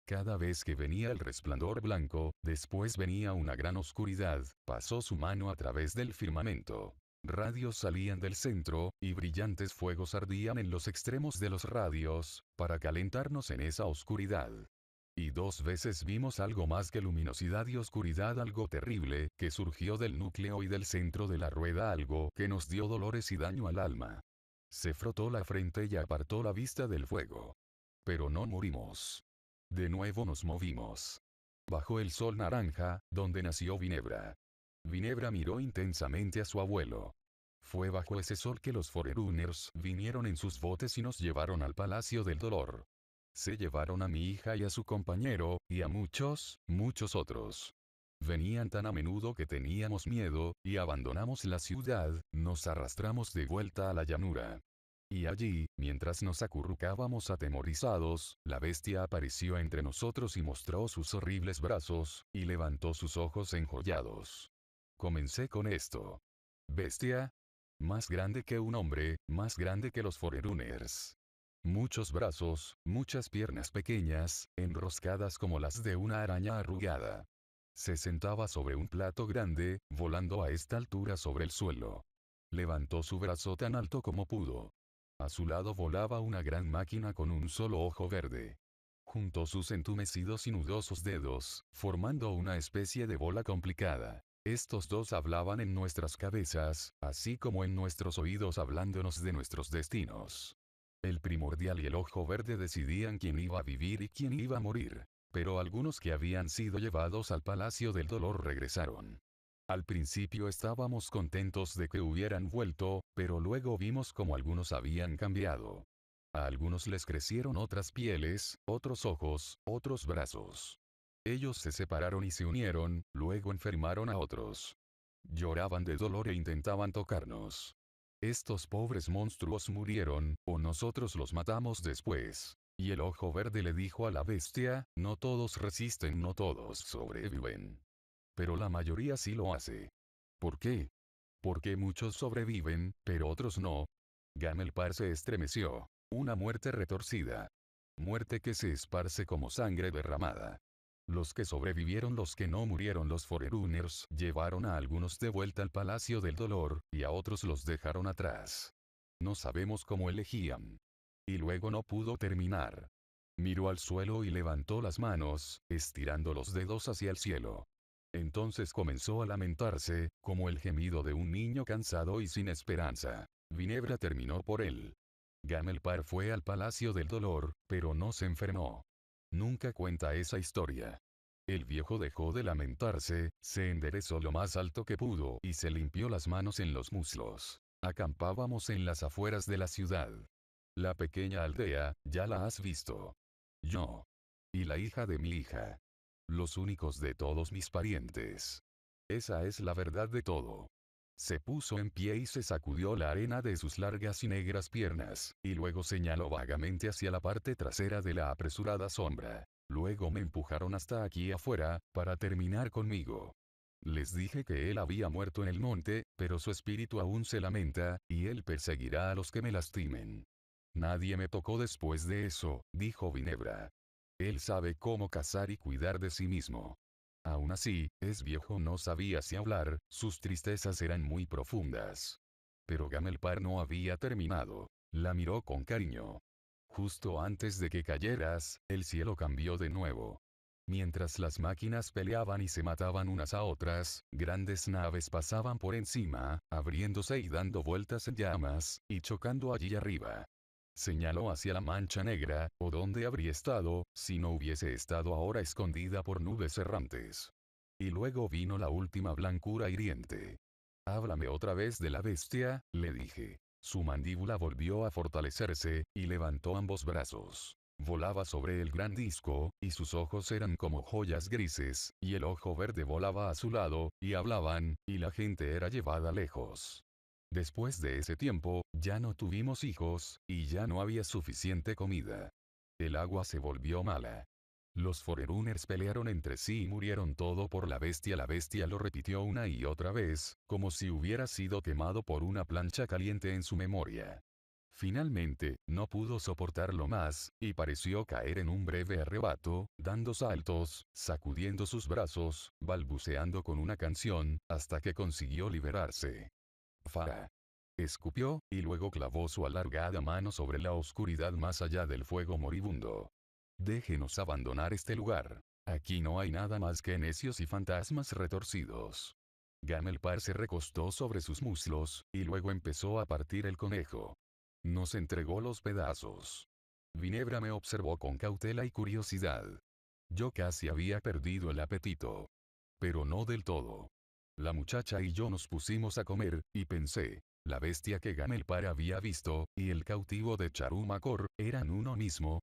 Cada vez que venía el resplandor blanco, después venía una gran oscuridad, pasó su mano a través del firmamento. Radios salían del centro, y brillantes fuegos ardían en los extremos de los radios, para calentarnos en esa oscuridad. Y dos veces vimos algo más que luminosidad y oscuridad, algo terrible, que surgió del núcleo y del centro de la rueda, algo que nos dio dolores y daño al alma. Se frotó la frente y apartó la vista del fuego. Pero no morimos. De nuevo nos movimos. Bajo el sol naranja, donde nació Vinebra. Vinebra miró intensamente a su abuelo. Fue bajo ese sol que los Forerunners vinieron en sus botes y nos llevaron al Palacio del Dolor. Se llevaron a mi hija y a su compañero, y a muchos, muchos otros. Venían tan a menudo que teníamos miedo, y abandonamos la ciudad, nos arrastramos de vuelta a la llanura. Y allí, mientras nos acurrucábamos atemorizados, la bestia apareció entre nosotros y mostró sus horribles brazos, y levantó sus ojos enjollados. Comencé con esto. Bestia. Más grande que un hombre, más grande que los Forerunners. Muchos brazos, muchas piernas pequeñas, enroscadas como las de una araña arrugada. Se sentaba sobre un plato grande, volando a esta altura sobre el suelo. Levantó su brazo tan alto como pudo. A su lado volaba una gran máquina con un solo ojo verde. Juntó sus entumecidos y nudosos dedos, formando una especie de bola complicada. Estos dos hablaban en nuestras cabezas, así como en nuestros oídos hablándonos de nuestros destinos el primordial y el ojo verde decidían quién iba a vivir y quién iba a morir. Pero algunos que habían sido llevados al Palacio del Dolor regresaron. Al principio estábamos contentos de que hubieran vuelto, pero luego vimos cómo algunos habían cambiado. A algunos les crecieron otras pieles, otros ojos, otros brazos. Ellos se separaron y se unieron, luego enfermaron a otros. Lloraban de dolor e intentaban tocarnos. Estos pobres monstruos murieron, o nosotros los matamos después. Y el ojo verde le dijo a la bestia, no todos resisten, no todos sobreviven. Pero la mayoría sí lo hace. ¿Por qué? Porque muchos sobreviven, pero otros no. Gamelpar se estremeció. Una muerte retorcida. Muerte que se esparce como sangre derramada. Los que sobrevivieron los que no murieron los Forerunners llevaron a algunos de vuelta al Palacio del Dolor, y a otros los dejaron atrás. No sabemos cómo elegían. Y luego no pudo terminar. Miró al suelo y levantó las manos, estirando los dedos hacia el cielo. Entonces comenzó a lamentarse, como el gemido de un niño cansado y sin esperanza. Vinebra terminó por él. Gamelpar fue al Palacio del Dolor, pero no se enfermó. Nunca cuenta esa historia. El viejo dejó de lamentarse, se enderezó lo más alto que pudo y se limpió las manos en los muslos. Acampábamos en las afueras de la ciudad. La pequeña aldea, ya la has visto. Yo. Y la hija de mi hija. Los únicos de todos mis parientes. Esa es la verdad de todo. Se puso en pie y se sacudió la arena de sus largas y negras piernas, y luego señaló vagamente hacia la parte trasera de la apresurada sombra. Luego me empujaron hasta aquí afuera, para terminar conmigo. Les dije que él había muerto en el monte, pero su espíritu aún se lamenta, y él perseguirá a los que me lastimen. Nadie me tocó después de eso, dijo Vinebra. Él sabe cómo cazar y cuidar de sí mismo. Aún así, es viejo no sabía si hablar, sus tristezas eran muy profundas. Pero Gamelpar no había terminado. La miró con cariño. Justo antes de que cayeras, el cielo cambió de nuevo. Mientras las máquinas peleaban y se mataban unas a otras, grandes naves pasaban por encima, abriéndose y dando vueltas en llamas, y chocando allí arriba. Señaló hacia la mancha negra, o donde habría estado, si no hubiese estado ahora escondida por nubes errantes. Y luego vino la última blancura hiriente. Háblame otra vez de la bestia, le dije. Su mandíbula volvió a fortalecerse, y levantó ambos brazos. Volaba sobre el gran disco, y sus ojos eran como joyas grises, y el ojo verde volaba a su lado, y hablaban, y la gente era llevada lejos. Después de ese tiempo, ya no tuvimos hijos, y ya no había suficiente comida. El agua se volvió mala. Los Foreruners pelearon entre sí y murieron todo por la bestia. La bestia lo repitió una y otra vez, como si hubiera sido quemado por una plancha caliente en su memoria. Finalmente, no pudo soportarlo más, y pareció caer en un breve arrebato, dando saltos, sacudiendo sus brazos, balbuceando con una canción, hasta que consiguió liberarse. Fara Escupió, y luego clavó su alargada mano sobre la oscuridad más allá del fuego moribundo. Déjenos abandonar este lugar. Aquí no hay nada más que necios y fantasmas retorcidos. Gamelpar se recostó sobre sus muslos, y luego empezó a partir el conejo. Nos entregó los pedazos. Vinebra me observó con cautela y curiosidad. Yo casi había perdido el apetito. Pero no del todo. La muchacha y yo nos pusimos a comer, y pensé, la bestia que par había visto, y el cautivo de Charumacor, ¿eran uno mismo?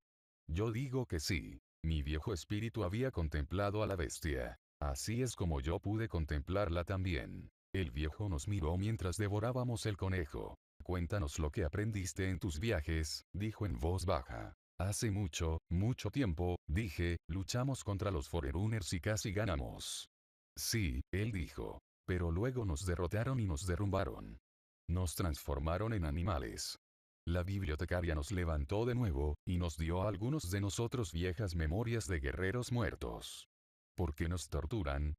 Yo digo que sí. Mi viejo espíritu había contemplado a la bestia. Así es como yo pude contemplarla también. El viejo nos miró mientras devorábamos el conejo. Cuéntanos lo que aprendiste en tus viajes, dijo en voz baja. Hace mucho, mucho tiempo, dije, luchamos contra los Foreruners y casi ganamos. Sí, él dijo. Pero luego nos derrotaron y nos derrumbaron. Nos transformaron en animales. La bibliotecaria nos levantó de nuevo, y nos dio a algunos de nosotros viejas memorias de guerreros muertos. ¿Por qué nos torturan?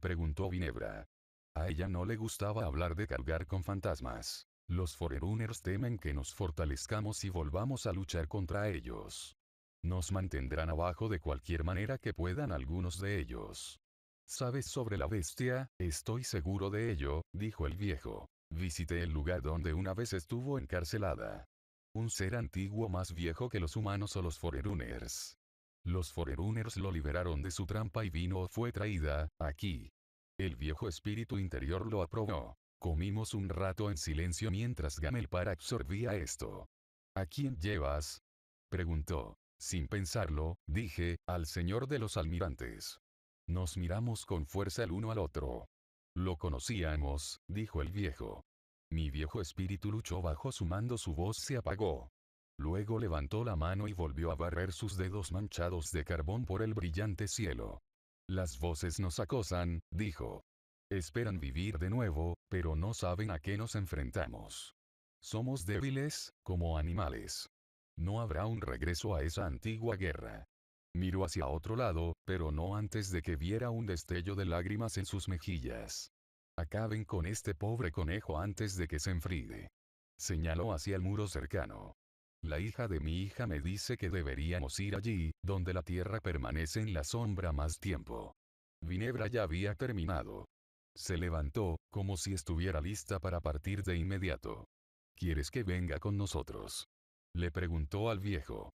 preguntó Ginebra. A ella no le gustaba hablar de cargar con fantasmas. Los Forerunners temen que nos fortalezcamos y volvamos a luchar contra ellos. Nos mantendrán abajo de cualquier manera que puedan algunos de ellos. ¿Sabes sobre la bestia? Estoy seguro de ello, dijo el viejo. Visité el lugar donde una vez estuvo encarcelada. Un ser antiguo más viejo que los humanos o los Forerunners. Los Forerunners lo liberaron de su trampa y vino o fue traída, aquí. El viejo espíritu interior lo aprobó. Comimos un rato en silencio mientras Gamelpar absorbía esto. ¿A quién llevas? preguntó. Sin pensarlo, dije, al señor de los almirantes. Nos miramos con fuerza el uno al otro. Lo conocíamos, dijo el viejo. Mi viejo espíritu luchó bajo su mando, su voz se apagó. Luego levantó la mano y volvió a barrer sus dedos manchados de carbón por el brillante cielo. Las voces nos acosan, dijo. Esperan vivir de nuevo, pero no saben a qué nos enfrentamos. Somos débiles, como animales. No habrá un regreso a esa antigua guerra. Miró hacia otro lado, pero no antes de que viera un destello de lágrimas en sus mejillas. Acaben con este pobre conejo antes de que se enfríe. Señaló hacia el muro cercano. La hija de mi hija me dice que deberíamos ir allí, donde la tierra permanece en la sombra más tiempo. Vinebra ya había terminado. Se levantó, como si estuviera lista para partir de inmediato. ¿Quieres que venga con nosotros? Le preguntó al viejo.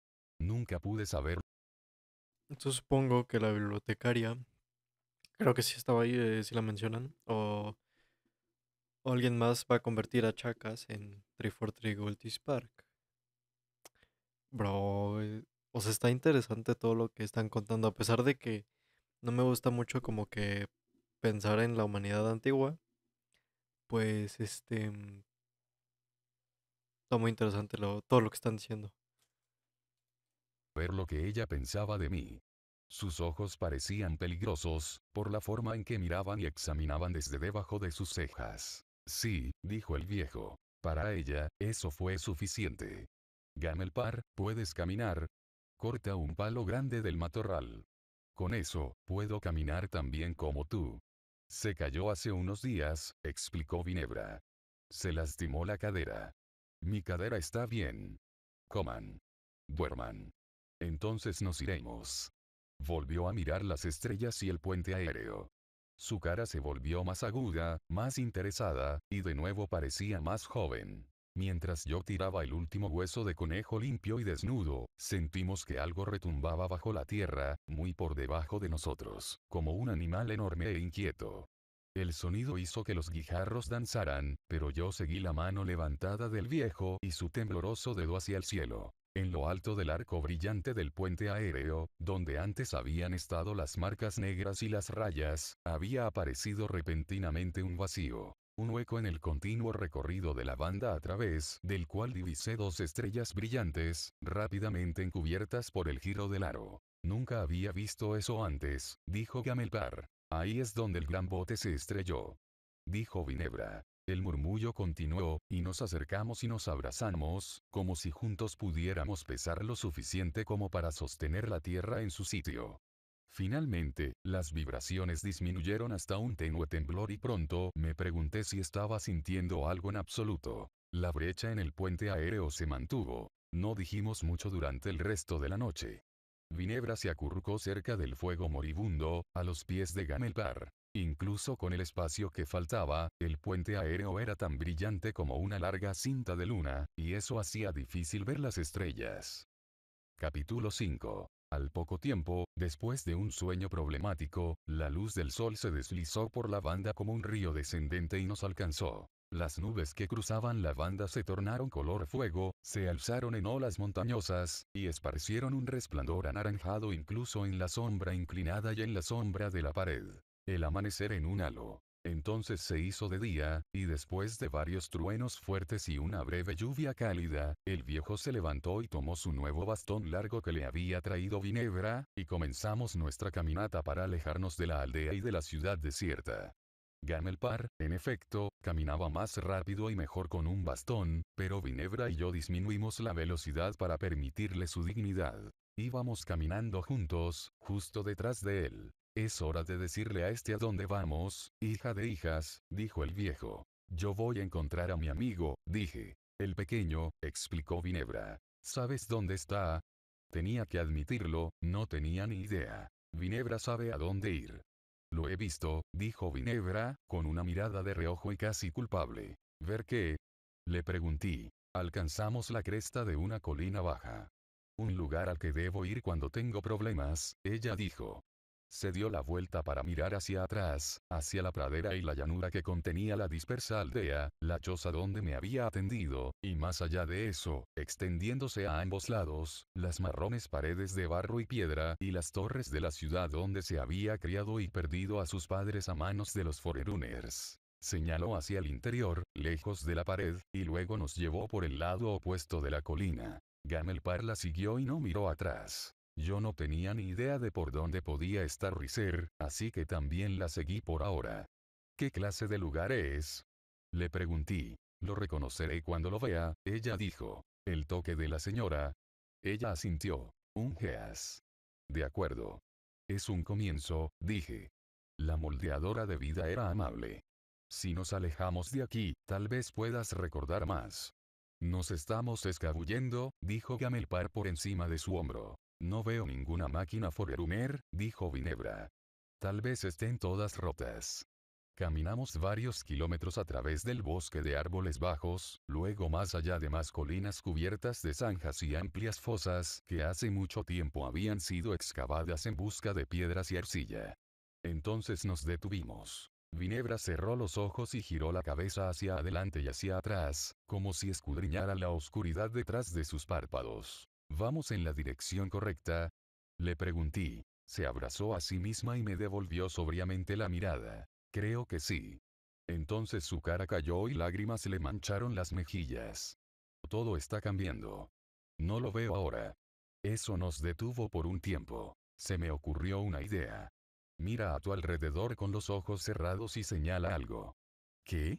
Nunca pude saber entonces supongo que la bibliotecaria, creo que sí estaba ahí, eh, si la mencionan, o, alguien más va a convertir a Chacas en 343 Goldies Park. Bro, eh, o sea, está interesante todo lo que están contando, a pesar de que no me gusta mucho como que pensar en la humanidad antigua, pues este... Mm, está muy interesante todo lo que están diciendo ver lo que ella pensaba de mí. Sus ojos parecían peligrosos, por la forma en que miraban y examinaban desde debajo de sus cejas. Sí, dijo el viejo. Para ella, eso fue suficiente. Gamelpar, ¿puedes caminar? Corta un palo grande del matorral. Con eso, puedo caminar tan bien como tú. Se cayó hace unos días, explicó Vinebra. Se lastimó la cadera. Mi cadera está bien. Coman. Duerman. Entonces nos iremos. Volvió a mirar las estrellas y el puente aéreo. Su cara se volvió más aguda, más interesada, y de nuevo parecía más joven. Mientras yo tiraba el último hueso de conejo limpio y desnudo, sentimos que algo retumbaba bajo la tierra, muy por debajo de nosotros, como un animal enorme e inquieto. El sonido hizo que los guijarros danzaran, pero yo seguí la mano levantada del viejo y su tembloroso dedo hacia el cielo en lo alto del arco brillante del puente aéreo, donde antes habían estado las marcas negras y las rayas, había aparecido repentinamente un vacío. Un hueco en el continuo recorrido de la banda a través del cual divisé dos estrellas brillantes, rápidamente encubiertas por el giro del aro. Nunca había visto eso antes, dijo Gamelpar. Ahí es donde el gran bote se estrelló. Dijo Ginebra. El murmullo continuó, y nos acercamos y nos abrazamos, como si juntos pudiéramos pesar lo suficiente como para sostener la tierra en su sitio. Finalmente, las vibraciones disminuyeron hasta un tenue temblor y pronto me pregunté si estaba sintiendo algo en absoluto. La brecha en el puente aéreo se mantuvo. No dijimos mucho durante el resto de la noche. Ginebra se acurrucó cerca del fuego moribundo, a los pies de Gamelpar. Incluso con el espacio que faltaba, el puente aéreo era tan brillante como una larga cinta de luna, y eso hacía difícil ver las estrellas. Capítulo 5. Al poco tiempo, después de un sueño problemático, la luz del sol se deslizó por la banda como un río descendente y nos alcanzó. Las nubes que cruzaban la banda se tornaron color fuego, se alzaron en olas montañosas, y esparcieron un resplandor anaranjado incluso en la sombra inclinada y en la sombra de la pared el amanecer en un halo. Entonces se hizo de día, y después de varios truenos fuertes y una breve lluvia cálida, el viejo se levantó y tomó su nuevo bastón largo que le había traído Vinebra, y comenzamos nuestra caminata para alejarnos de la aldea y de la ciudad desierta. Gamelpar, en efecto, caminaba más rápido y mejor con un bastón, pero Vinebra y yo disminuimos la velocidad para permitirle su dignidad. Íbamos caminando juntos, justo detrás de él. Es hora de decirle a este a dónde vamos, hija de hijas, dijo el viejo. Yo voy a encontrar a mi amigo, dije. El pequeño, explicó Ginebra. ¿Sabes dónde está? Tenía que admitirlo, no tenía ni idea. Ginebra sabe a dónde ir. Lo he visto, dijo Ginebra, con una mirada de reojo y casi culpable. ¿Ver qué? Le pregunté. Alcanzamos la cresta de una colina baja. Un lugar al que debo ir cuando tengo problemas, ella dijo. Se dio la vuelta para mirar hacia atrás, hacia la pradera y la llanura que contenía la dispersa aldea, la choza donde me había atendido, y más allá de eso, extendiéndose a ambos lados, las marrones paredes de barro y piedra y las torres de la ciudad donde se había criado y perdido a sus padres a manos de los foreruners. Señaló hacia el interior, lejos de la pared, y luego nos llevó por el lado opuesto de la colina. Gamelpar la siguió y no miró atrás. Yo no tenía ni idea de por dónde podía estar Riser, así que también la seguí por ahora. ¿Qué clase de lugar es? Le pregunté. Lo reconoceré cuando lo vea, ella dijo. El toque de la señora. Ella asintió. Un geas. De acuerdo. Es un comienzo, dije. La moldeadora de vida era amable. Si nos alejamos de aquí, tal vez puedas recordar más. Nos estamos escabullendo, dijo Gamelpar por encima de su hombro. No veo ninguna máquina Forerunner», dijo Vinebra. Tal vez estén todas rotas. Caminamos varios kilómetros a través del bosque de árboles bajos, luego más allá de más colinas cubiertas de zanjas y amplias fosas que hace mucho tiempo habían sido excavadas en busca de piedras y arcilla. Entonces nos detuvimos. Vinebra cerró los ojos y giró la cabeza hacia adelante y hacia atrás, como si escudriñara la oscuridad detrás de sus párpados. ¿Vamos en la dirección correcta? Le pregunté. Se abrazó a sí misma y me devolvió sobriamente la mirada. Creo que sí. Entonces su cara cayó y lágrimas le mancharon las mejillas. Todo está cambiando. No lo veo ahora. Eso nos detuvo por un tiempo. Se me ocurrió una idea. Mira a tu alrededor con los ojos cerrados y señala algo. ¿Qué?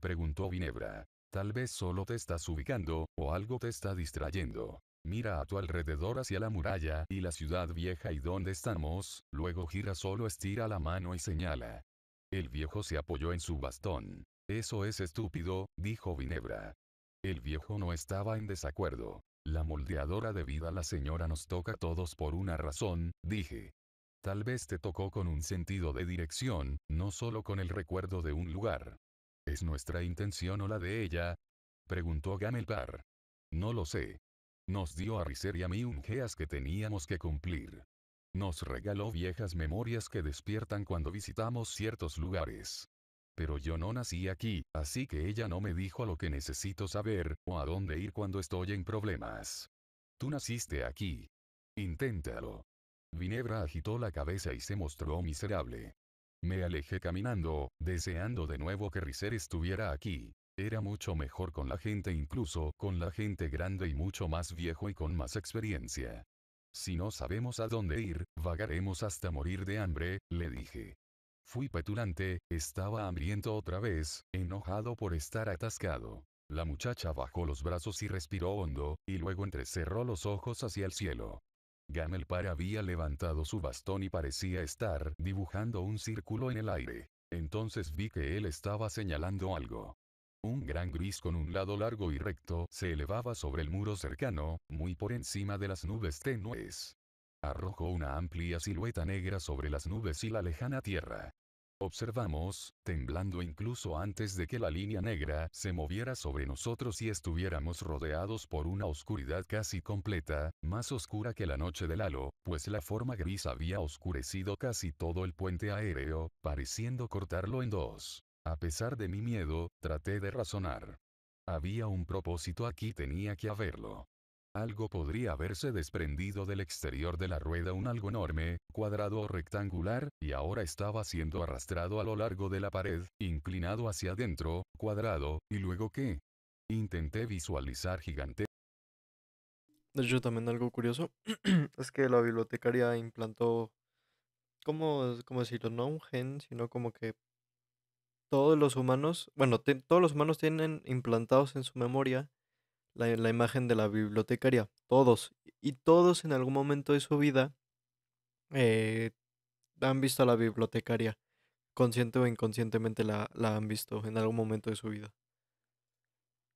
preguntó Ginebra. Tal vez solo te estás ubicando, o algo te está distrayendo. Mira a tu alrededor hacia la muralla y la ciudad vieja y donde estamos, luego gira solo estira la mano y señala. El viejo se apoyó en su bastón. Eso es estúpido, dijo Vinebra. El viejo no estaba en desacuerdo. La moldeadora de vida la señora nos toca a todos por una razón, dije. Tal vez te tocó con un sentido de dirección, no solo con el recuerdo de un lugar. ¿Es nuestra intención o la de ella? Preguntó Gamelbar. No lo sé. Nos dio a Riser y a mí un geas que teníamos que cumplir. Nos regaló viejas memorias que despiertan cuando visitamos ciertos lugares. Pero yo no nací aquí, así que ella no me dijo lo que necesito saber, o a dónde ir cuando estoy en problemas. Tú naciste aquí. Inténtalo. Vinebra agitó la cabeza y se mostró miserable. Me alejé caminando, deseando de nuevo que Riser estuviera aquí. Era mucho mejor con la gente incluso con la gente grande y mucho más viejo y con más experiencia. Si no sabemos a dónde ir, vagaremos hasta morir de hambre, le dije. Fui petulante, estaba hambriento otra vez, enojado por estar atascado. La muchacha bajó los brazos y respiró hondo, y luego entrecerró los ojos hacia el cielo. Gamelpar había levantado su bastón y parecía estar dibujando un círculo en el aire. Entonces vi que él estaba señalando algo. Un gran gris con un lado largo y recto se elevaba sobre el muro cercano, muy por encima de las nubes tenues. Arrojó una amplia silueta negra sobre las nubes y la lejana tierra. Observamos, temblando incluso antes de que la línea negra se moviera sobre nosotros y estuviéramos rodeados por una oscuridad casi completa, más oscura que la noche del halo, pues la forma gris había oscurecido casi todo el puente aéreo, pareciendo cortarlo en dos. A pesar de mi miedo, traté de razonar. Había un propósito aquí, tenía que haberlo. Algo podría haberse desprendido del exterior de la rueda, un algo enorme, cuadrado o rectangular, y ahora estaba siendo arrastrado a lo largo de la pared, inclinado hacia adentro, cuadrado, y luego qué? Intenté visualizar gigante. Yo también algo curioso es que la bibliotecaria implantó, como cómo decirlo? No un gen, sino como que todos los humanos, bueno, todos los humanos tienen implantados en su memoria la, imagen de la bibliotecaria, todos. Y todos en algún momento de su vida eh, han visto a la bibliotecaria, consciente o inconscientemente la, han visto en algún momento de su vida.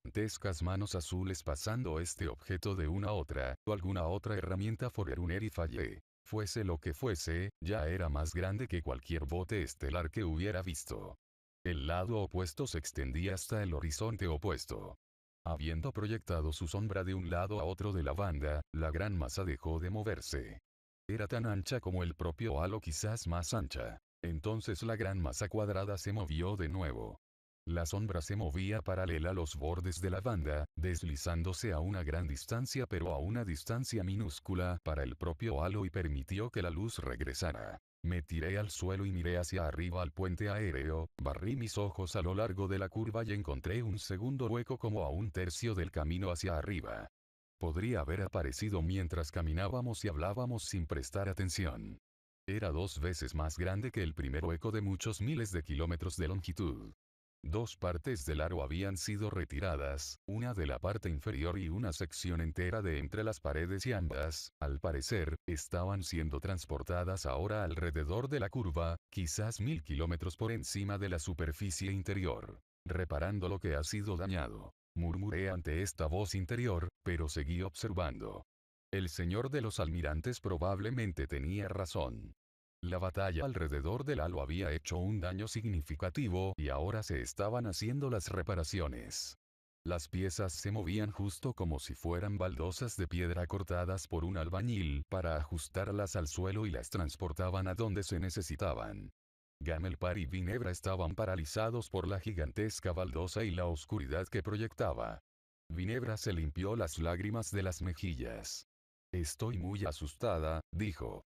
Descas manos azules pasando este objeto de una a otra, o alguna otra herramienta Foreruner y falle. Fuese lo que fuese, ya era más grande que cualquier bote estelar que hubiera visto. El lado opuesto se extendía hasta el horizonte opuesto. Habiendo proyectado su sombra de un lado a otro de la banda, la gran masa dejó de moverse. Era tan ancha como el propio halo quizás más ancha. Entonces la gran masa cuadrada se movió de nuevo. La sombra se movía paralela a los bordes de la banda, deslizándose a una gran distancia pero a una distancia minúscula para el propio halo y permitió que la luz regresara. Me tiré al suelo y miré hacia arriba al puente aéreo, barrí mis ojos a lo largo de la curva y encontré un segundo hueco como a un tercio del camino hacia arriba. Podría haber aparecido mientras caminábamos y hablábamos sin prestar atención. Era dos veces más grande que el primer hueco de muchos miles de kilómetros de longitud. Dos partes del aro habían sido retiradas, una de la parte inferior y una sección entera de entre las paredes y ambas, al parecer, estaban siendo transportadas ahora alrededor de la curva, quizás mil kilómetros por encima de la superficie interior. Reparando lo que ha sido dañado. Murmuré ante esta voz interior, pero seguí observando. El señor de los almirantes probablemente tenía razón. La batalla alrededor del halo había hecho un daño significativo y ahora se estaban haciendo las reparaciones. Las piezas se movían justo como si fueran baldosas de piedra cortadas por un albañil para ajustarlas al suelo y las transportaban a donde se necesitaban. Gamelpar y Vinebra estaban paralizados por la gigantesca baldosa y la oscuridad que proyectaba. Vinebra se limpió las lágrimas de las mejillas. Estoy muy asustada, dijo.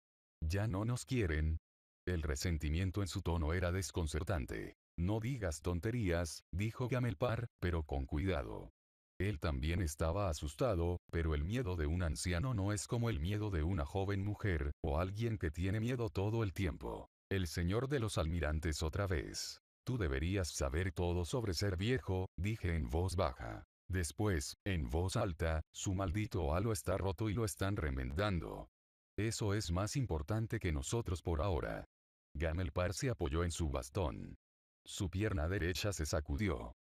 Ya no nos quieren. El resentimiento en su tono era desconcertante. No digas tonterías, dijo Gamelpar, pero con cuidado. Él también estaba asustado, pero el miedo de un anciano no es como el miedo de una joven mujer, o alguien que tiene miedo todo el tiempo. El señor de los almirantes otra vez. Tú deberías saber todo sobre ser viejo, dije en voz baja. Después, en voz alta, su maldito halo está roto y lo están remendando. Eso es más importante que nosotros por ahora. Gamelpar se apoyó en su bastón. Su pierna derecha se sacudió.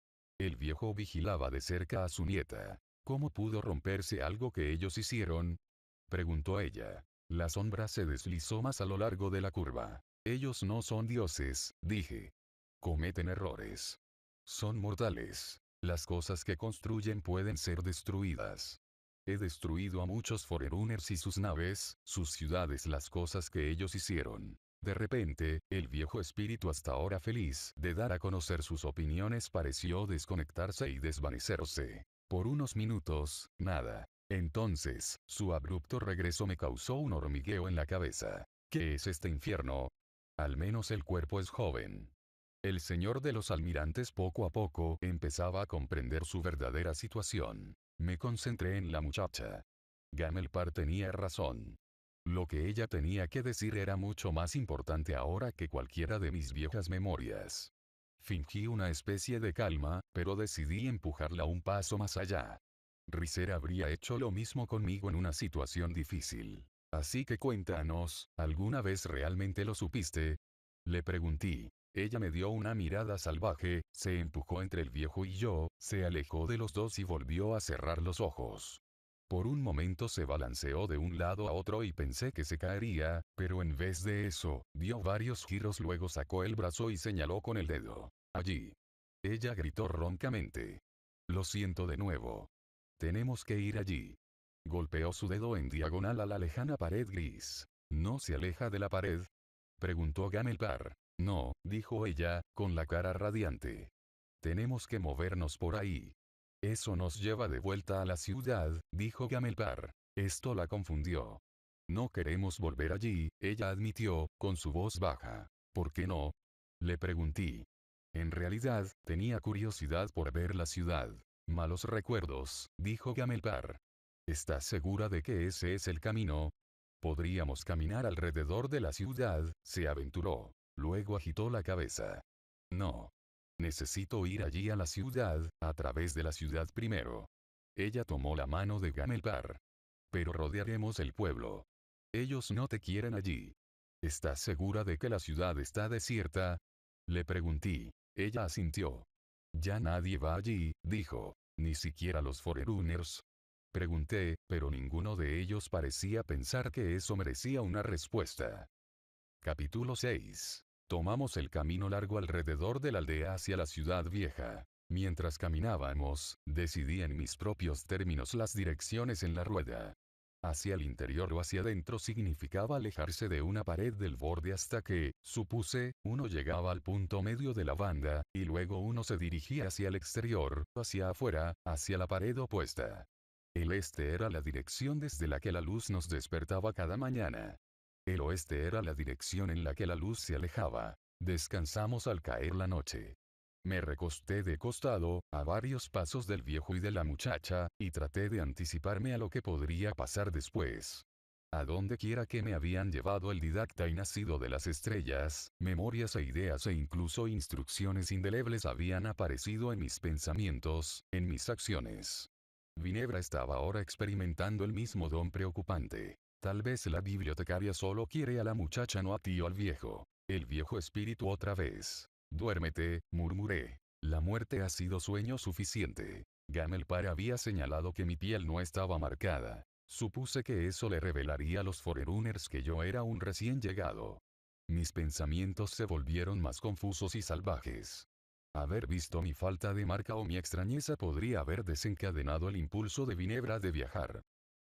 El viejo vigilaba de cerca a su nieta. ¿Cómo pudo romperse algo que ellos hicieron? preguntó ella. La sombra se deslizó más a lo largo de la curva. Ellos no son dioses, dije. Cometen errores. Son mortales. Las cosas que construyen pueden ser destruidas. He destruido a muchos Forerunners y sus naves, sus ciudades, las cosas que ellos hicieron. De repente, el viejo espíritu hasta ahora feliz de dar a conocer sus opiniones pareció desconectarse y desvanecerse. Por unos minutos, nada. Entonces, su abrupto regreso me causó un hormigueo en la cabeza. ¿Qué es este infierno? Al menos el cuerpo es joven. El señor de los almirantes poco a poco empezaba a comprender su verdadera situación. Me concentré en la muchacha. Gamelpar tenía razón. Lo que ella tenía que decir era mucho más importante ahora que cualquiera de mis viejas memorias. Fingí una especie de calma, pero decidí empujarla un paso más allá. Riser habría hecho lo mismo conmigo en una situación difícil. Así que cuéntanos, ¿alguna vez realmente lo supiste? Le pregunté. Ella me dio una mirada salvaje, se empujó entre el viejo y yo, se alejó de los dos y volvió a cerrar los ojos. Por un momento se balanceó de un lado a otro y pensé que se caería, pero en vez de eso, dio varios giros luego sacó el brazo y señaló con el dedo. Allí. Ella gritó roncamente. Lo siento de nuevo. Tenemos que ir allí. Golpeó su dedo en diagonal a la lejana pared gris. ¿No se aleja de la pared? Preguntó Gamelbar. No, dijo ella, con la cara radiante. Tenemos que movernos por ahí. Eso nos lleva de vuelta a la ciudad, dijo Gamelpar. Esto la confundió. No queremos volver allí, ella admitió, con su voz baja. ¿Por qué no? Le pregunté. En realidad, tenía curiosidad por ver la ciudad. Malos recuerdos, dijo Gamelpar. ¿Estás segura de que ese es el camino? Podríamos caminar alrededor de la ciudad, se aventuró. Luego agitó la cabeza. No. Necesito ir allí a la ciudad, a través de la ciudad primero. Ella tomó la mano de Gamelbar. Pero rodearemos el pueblo. Ellos no te quieren allí. ¿Estás segura de que la ciudad está desierta? Le pregunté. Ella asintió. Ya nadie va allí, dijo. Ni siquiera los Forerunners. Pregunté, pero ninguno de ellos parecía pensar que eso merecía una respuesta. Capítulo 6. Tomamos el camino largo alrededor de la aldea hacia la ciudad vieja. Mientras caminábamos, decidí en mis propios términos las direcciones en la rueda. Hacia el interior o hacia adentro significaba alejarse de una pared del borde hasta que, supuse, uno llegaba al punto medio de la banda, y luego uno se dirigía hacia el exterior, hacia afuera, hacia la pared opuesta. El este era la dirección desde la que la luz nos despertaba cada mañana. El oeste era la dirección en la que la luz se alejaba. Descansamos al caer la noche. Me recosté de costado, a varios pasos del viejo y de la muchacha, y traté de anticiparme a lo que podría pasar después. A donde quiera que me habían llevado el didacta y nacido de las estrellas, memorias e ideas e incluso instrucciones indelebles habían aparecido en mis pensamientos, en mis acciones. Ginebra estaba ahora experimentando el mismo don preocupante. Tal vez la bibliotecaria solo quiere a la muchacha no a ti o al viejo. El viejo espíritu otra vez. Duérmete, murmuré. La muerte ha sido sueño suficiente. Gamelpar había señalado que mi piel no estaba marcada. Supuse que eso le revelaría a los Forerunners que yo era un recién llegado. Mis pensamientos se volvieron más confusos y salvajes. Haber visto mi falta de marca o mi extrañeza podría haber desencadenado el impulso de Ginebra de viajar.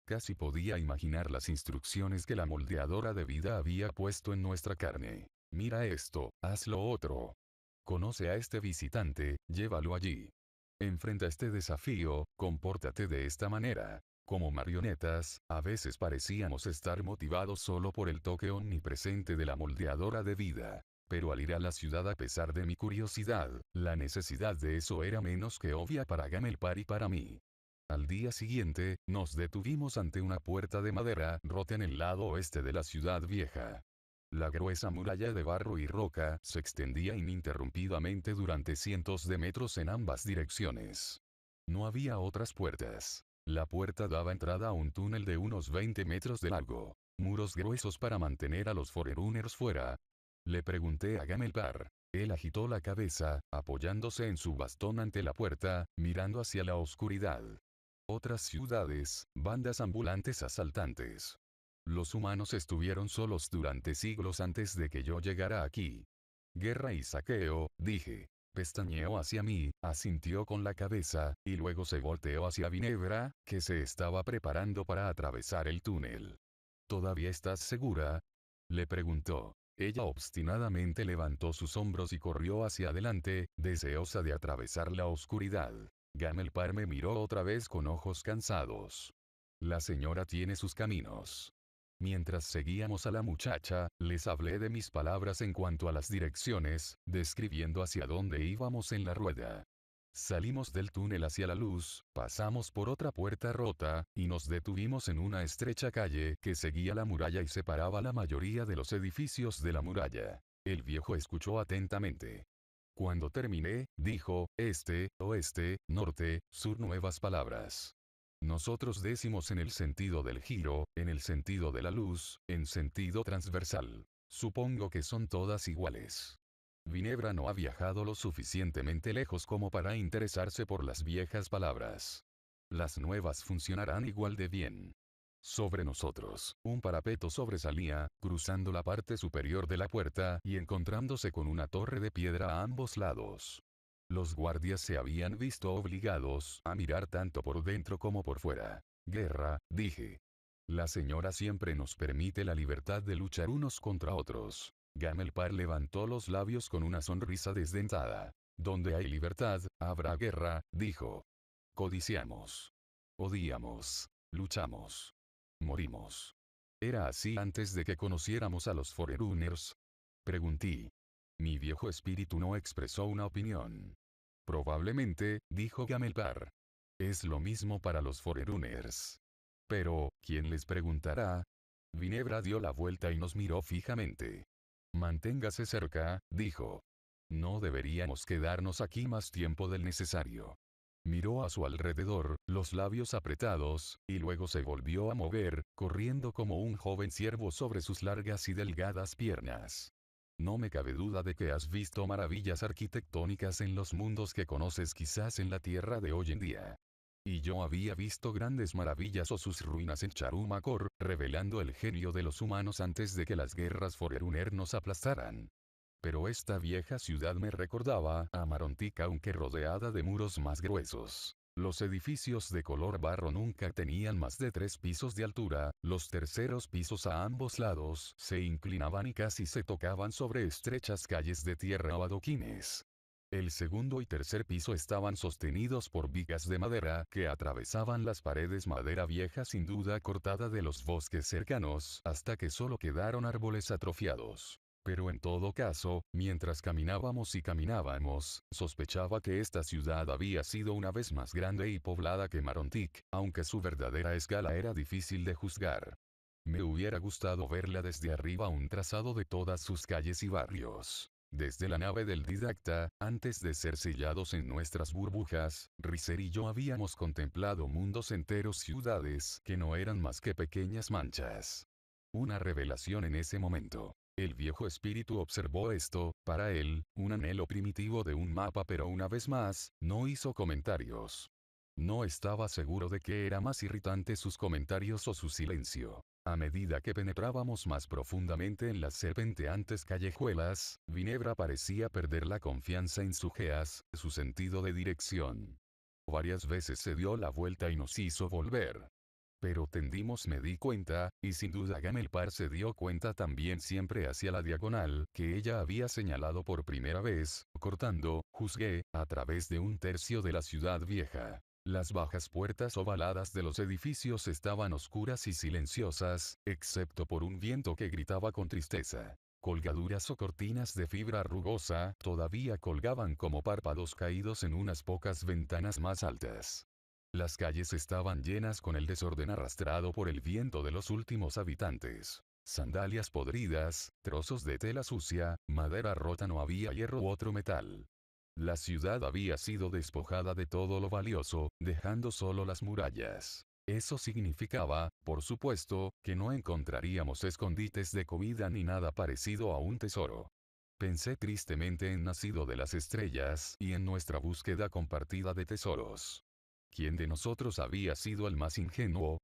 Casi podía imaginar las instrucciones que la moldeadora de vida había puesto en nuestra carne. Mira esto, haz lo otro. Conoce a este visitante, llévalo allí. Enfrenta este desafío, compórtate de esta manera. Como marionetas, a veces parecíamos estar motivados solo por el toque omnipresente de la moldeadora de vida. Pero al ir a la ciudad a pesar de mi curiosidad, la necesidad de eso era menos que obvia para Gamelpar y para mí. Al día siguiente, nos detuvimos ante una puerta de madera rota en el lado oeste de la ciudad vieja. La gruesa muralla de barro y roca se extendía ininterrumpidamente durante cientos de metros en ambas direcciones. No había otras puertas. La puerta daba entrada a un túnel de unos 20 metros de largo. Muros gruesos para mantener a los Forerunners fuera. Le pregunté a Gamelpar. Él agitó la cabeza, apoyándose en su bastón ante la puerta, mirando hacia la oscuridad otras ciudades, bandas ambulantes asaltantes. Los humanos estuvieron solos durante siglos antes de que yo llegara aquí. Guerra y saqueo, dije. Pestañeó hacia mí, asintió con la cabeza, y luego se volteó hacia Ginebra, que se estaba preparando para atravesar el túnel. ¿Todavía estás segura? Le preguntó. Ella obstinadamente levantó sus hombros y corrió hacia adelante, deseosa de atravesar la oscuridad. Gamelpar me miró otra vez con ojos cansados. La señora tiene sus caminos. Mientras seguíamos a la muchacha, les hablé de mis palabras en cuanto a las direcciones, describiendo hacia dónde íbamos en la rueda. Salimos del túnel hacia la luz, pasamos por otra puerta rota, y nos detuvimos en una estrecha calle que seguía la muralla y separaba la mayoría de los edificios de la muralla. El viejo escuchó atentamente. Cuando terminé, dijo, este, oeste, norte, sur nuevas palabras. Nosotros decimos en el sentido del giro, en el sentido de la luz, en sentido transversal. Supongo que son todas iguales. Ginebra no ha viajado lo suficientemente lejos como para interesarse por las viejas palabras. Las nuevas funcionarán igual de bien sobre nosotros. Un parapeto sobresalía, cruzando la parte superior de la puerta y encontrándose con una torre de piedra a ambos lados. Los guardias se habían visto obligados a mirar tanto por dentro como por fuera. Guerra, dije. La señora siempre nos permite la libertad de luchar unos contra otros. Gamelpar levantó los labios con una sonrisa desdentada. Donde hay libertad, habrá guerra, dijo. Codiciamos. Odiamos. Luchamos. Morimos. ¿Era así antes de que conociéramos a los Forerunners? Pregunté. Mi viejo espíritu no expresó una opinión. Probablemente, dijo Gamelpar. Es lo mismo para los Forerunners. Pero, ¿quién les preguntará? Vinebra dio la vuelta y nos miró fijamente. Manténgase cerca, dijo. No deberíamos quedarnos aquí más tiempo del necesario. Miró a su alrededor, los labios apretados, y luego se volvió a mover, corriendo como un joven ciervo sobre sus largas y delgadas piernas. No me cabe duda de que has visto maravillas arquitectónicas en los mundos que conoces quizás en la Tierra de hoy en día. Y yo había visto grandes maravillas o sus ruinas en Charumacor, revelando el genio de los humanos antes de que las guerras foreruner nos aplastaran pero esta vieja ciudad me recordaba a Marontica aunque rodeada de muros más gruesos. Los edificios de color barro nunca tenían más de tres pisos de altura, los terceros pisos a ambos lados se inclinaban y casi se tocaban sobre estrechas calles de tierra o adoquines. El segundo y tercer piso estaban sostenidos por vigas de madera que atravesaban las paredes madera vieja sin duda cortada de los bosques cercanos hasta que solo quedaron árboles atrofiados. Pero en todo caso, mientras caminábamos y caminábamos, sospechaba que esta ciudad había sido una vez más grande y poblada que Marontic, aunque su verdadera escala era difícil de juzgar. Me hubiera gustado verla desde arriba un trazado de todas sus calles y barrios. Desde la nave del didacta, antes de ser sellados en nuestras burbujas, Riser y yo habíamos contemplado mundos enteros, ciudades que no eran más que pequeñas manchas. Una revelación en ese momento. El viejo espíritu observó esto, para él, un anhelo primitivo de un mapa pero una vez más, no hizo comentarios. No estaba seguro de que era más irritante sus comentarios o su silencio. A medida que penetrábamos más profundamente en las serpenteantes callejuelas, Ginebra parecía perder la confianza en su geas, su sentido de dirección. Varias veces se dio la vuelta y nos hizo volver. Pero tendimos me di cuenta, y sin duda Gamelpar se dio cuenta también siempre hacia la diagonal que ella había señalado por primera vez, cortando, juzgué, a través de un tercio de la ciudad vieja. Las bajas puertas ovaladas de los edificios estaban oscuras y silenciosas, excepto por un viento que gritaba con tristeza. Colgaduras o cortinas de fibra rugosa todavía colgaban como párpados caídos en unas pocas ventanas más altas. Las calles estaban llenas con el desorden arrastrado por el viento de los últimos habitantes. Sandalias podridas, trozos de tela sucia, madera rota no había hierro u otro metal. La ciudad había sido despojada de todo lo valioso, dejando solo las murallas. Eso significaba, por supuesto, que no encontraríamos escondites de comida ni nada parecido a un tesoro. Pensé tristemente en Nacido de las Estrellas y en nuestra búsqueda compartida de tesoros. ¿Quién de nosotros había sido el más ingenuo?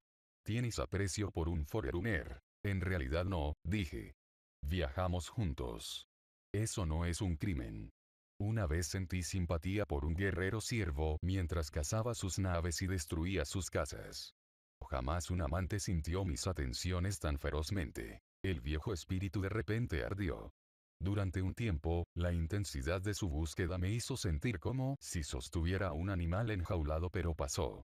¿Tienes aprecio por un Foreruner? En realidad no, dije. Viajamos juntos. Eso no es un crimen. Una vez sentí simpatía por un guerrero siervo mientras cazaba sus naves y destruía sus casas. Jamás un amante sintió mis atenciones tan ferozmente. El viejo espíritu de repente ardió. Durante un tiempo, la intensidad de su búsqueda me hizo sentir como si sostuviera a un animal enjaulado pero pasó.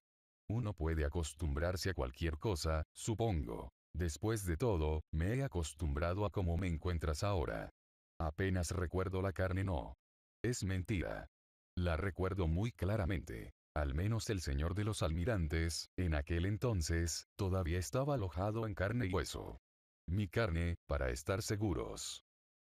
Uno puede acostumbrarse a cualquier cosa, supongo. Después de todo, me he acostumbrado a cómo me encuentras ahora. Apenas recuerdo la carne no. Es mentira. La recuerdo muy claramente. Al menos el señor de los almirantes, en aquel entonces, todavía estaba alojado en carne y hueso. Mi carne, para estar seguros.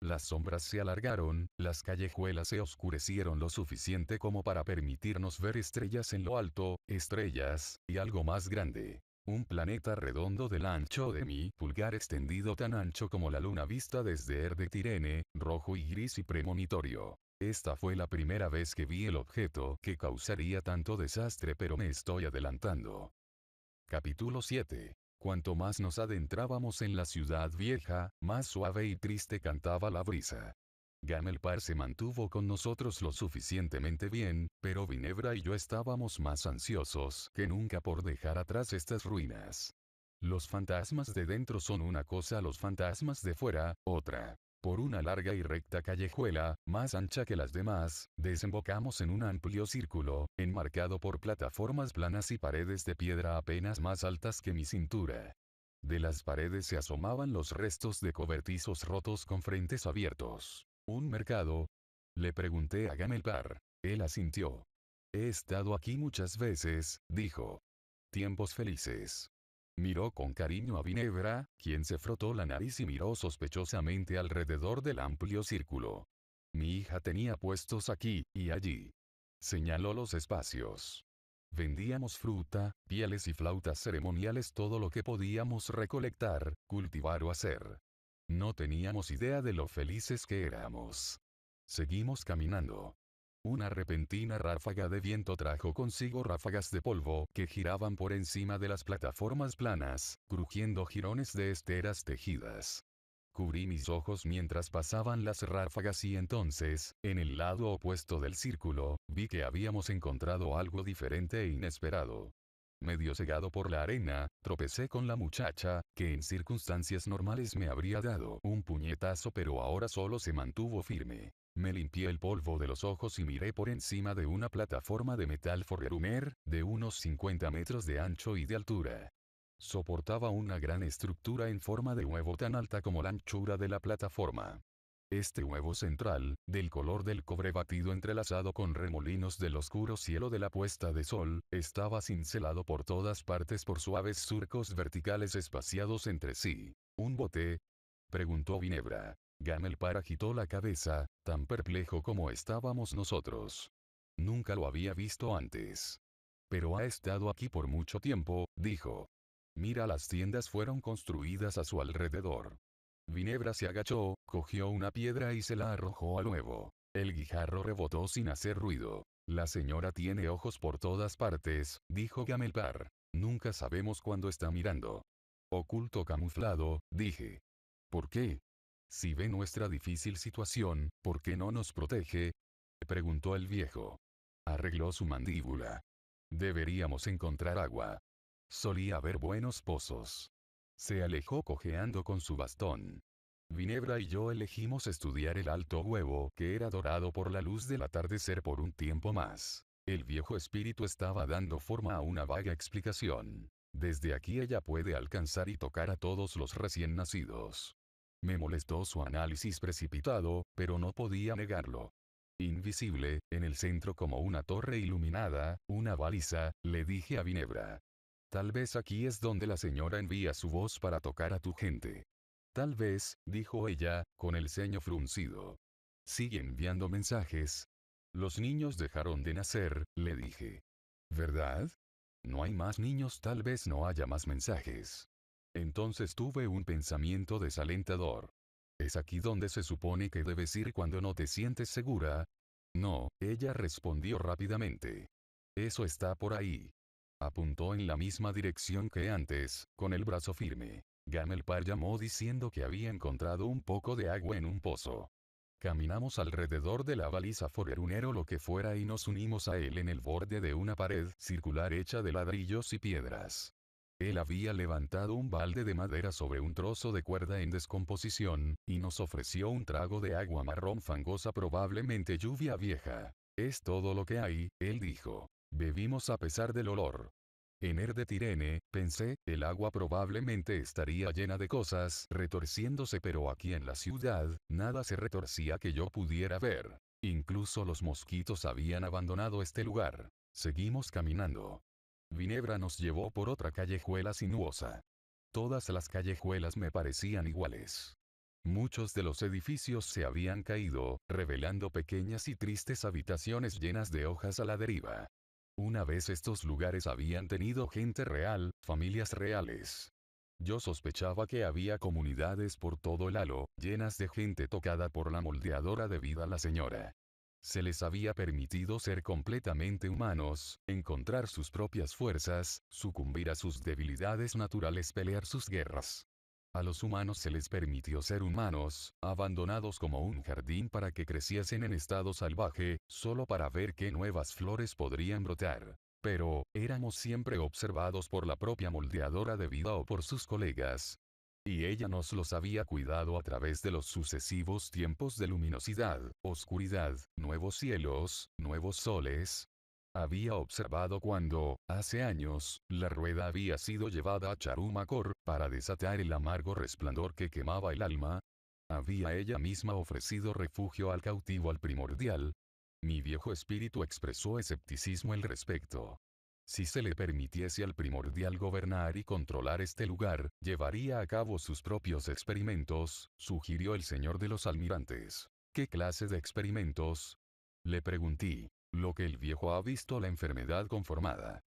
Las sombras se alargaron, las callejuelas se oscurecieron lo suficiente como para permitirnos ver estrellas en lo alto, estrellas, y algo más grande. Un planeta redondo del ancho de mi pulgar extendido tan ancho como la luna vista desde Erde Tirene, rojo y gris y premonitorio. Esta fue la primera vez que vi el objeto que causaría tanto desastre pero me estoy adelantando. Capítulo 7. Cuanto más nos adentrábamos en la ciudad vieja, más suave y triste cantaba la brisa. Gamelpar se mantuvo con nosotros lo suficientemente bien, pero Vinebra y yo estábamos más ansiosos que nunca por dejar atrás estas ruinas. Los fantasmas de dentro son una cosa, los fantasmas de fuera, otra. Por una larga y recta callejuela, más ancha que las demás, desembocamos en un amplio círculo, enmarcado por plataformas planas y paredes de piedra apenas más altas que mi cintura. De las paredes se asomaban los restos de cobertizos rotos con frentes abiertos. ¿Un mercado? Le pregunté a Gamelpar. Él asintió. He estado aquí muchas veces, dijo. Tiempos felices. Miró con cariño a Ginebra, quien se frotó la nariz y miró sospechosamente alrededor del amplio círculo. Mi hija tenía puestos aquí y allí. Señaló los espacios. Vendíamos fruta, pieles y flautas ceremoniales todo lo que podíamos recolectar, cultivar o hacer. No teníamos idea de lo felices que éramos. Seguimos caminando. Una repentina ráfaga de viento trajo consigo ráfagas de polvo que giraban por encima de las plataformas planas, crujiendo jirones de esteras tejidas. Cubrí mis ojos mientras pasaban las ráfagas y entonces, en el lado opuesto del círculo, vi que habíamos encontrado algo diferente e inesperado. Medio cegado por la arena, tropecé con la muchacha, que en circunstancias normales me habría dado un puñetazo pero ahora solo se mantuvo firme. Me limpié el polvo de los ojos y miré por encima de una plataforma de metal forerumer, de unos 50 metros de ancho y de altura. Soportaba una gran estructura en forma de huevo tan alta como la anchura de la plataforma. Este huevo central, del color del cobre batido entrelazado con remolinos del oscuro cielo de la puesta de sol, estaba cincelado por todas partes por suaves surcos verticales espaciados entre sí. ¿Un bote? preguntó Ginebra. Gamelpar agitó la cabeza, tan perplejo como estábamos nosotros. Nunca lo había visto antes. Pero ha estado aquí por mucho tiempo, dijo. Mira las tiendas fueron construidas a su alrededor. Vinebra se agachó, cogió una piedra y se la arrojó al huevo. El guijarro rebotó sin hacer ruido. La señora tiene ojos por todas partes, dijo Gamelpar. Nunca sabemos cuándo está mirando. Oculto camuflado, dije. ¿Por qué? Si ve nuestra difícil situación, ¿por qué no nos protege? preguntó el viejo. Arregló su mandíbula. Deberíamos encontrar agua. Solía haber buenos pozos. Se alejó cojeando con su bastón. Vinebra y yo elegimos estudiar el alto huevo que era dorado por la luz del atardecer por un tiempo más. El viejo espíritu estaba dando forma a una vaga explicación. Desde aquí ella puede alcanzar y tocar a todos los recién nacidos. Me molestó su análisis precipitado, pero no podía negarlo. Invisible, en el centro como una torre iluminada, una baliza, le dije a Ginebra. Tal vez aquí es donde la señora envía su voz para tocar a tu gente. Tal vez, dijo ella, con el ceño fruncido. Sigue enviando mensajes. Los niños dejaron de nacer, le dije. ¿Verdad? No hay más niños, tal vez no haya más mensajes. Entonces tuve un pensamiento desalentador. ¿Es aquí donde se supone que debes ir cuando no te sientes segura? No, ella respondió rápidamente. Eso está por ahí. Apuntó en la misma dirección que antes, con el brazo firme. Gamelpar llamó diciendo que había encontrado un poco de agua en un pozo. Caminamos alrededor de la baliza forerunero lo que fuera y nos unimos a él en el borde de una pared circular hecha de ladrillos y piedras. Él había levantado un balde de madera sobre un trozo de cuerda en descomposición, y nos ofreció un trago de agua marrón fangosa probablemente lluvia vieja. Es todo lo que hay, él dijo. Bebimos a pesar del olor. En Er de Tirene, pensé, el agua probablemente estaría llena de cosas retorciéndose pero aquí en la ciudad, nada se retorcía que yo pudiera ver. Incluso los mosquitos habían abandonado este lugar. Seguimos caminando. Ginebra nos llevó por otra callejuela sinuosa. Todas las callejuelas me parecían iguales. Muchos de los edificios se habían caído, revelando pequeñas y tristes habitaciones llenas de hojas a la deriva. Una vez estos lugares habían tenido gente real, familias reales. Yo sospechaba que había comunidades por todo el halo, llenas de gente tocada por la moldeadora de vida la señora se les había permitido ser completamente humanos, encontrar sus propias fuerzas, sucumbir a sus debilidades naturales, pelear sus guerras. A los humanos se les permitió ser humanos, abandonados como un jardín para que creciesen en estado salvaje, solo para ver qué nuevas flores podrían brotar. Pero, éramos siempre observados por la propia moldeadora de vida o por sus colegas, y ella nos los había cuidado a través de los sucesivos tiempos de luminosidad, oscuridad, nuevos cielos, nuevos soles. Había observado cuando, hace años, la rueda había sido llevada a Charumacor, para desatar el amargo resplandor que quemaba el alma. Había ella misma ofrecido refugio al cautivo al primordial. Mi viejo espíritu expresó escepticismo al respecto. Si se le permitiese al primordial gobernar y controlar este lugar, llevaría a cabo sus propios experimentos, sugirió el señor de los almirantes. ¿Qué clase de experimentos? Le pregunté. Lo que el viejo ha visto la enfermedad conformada.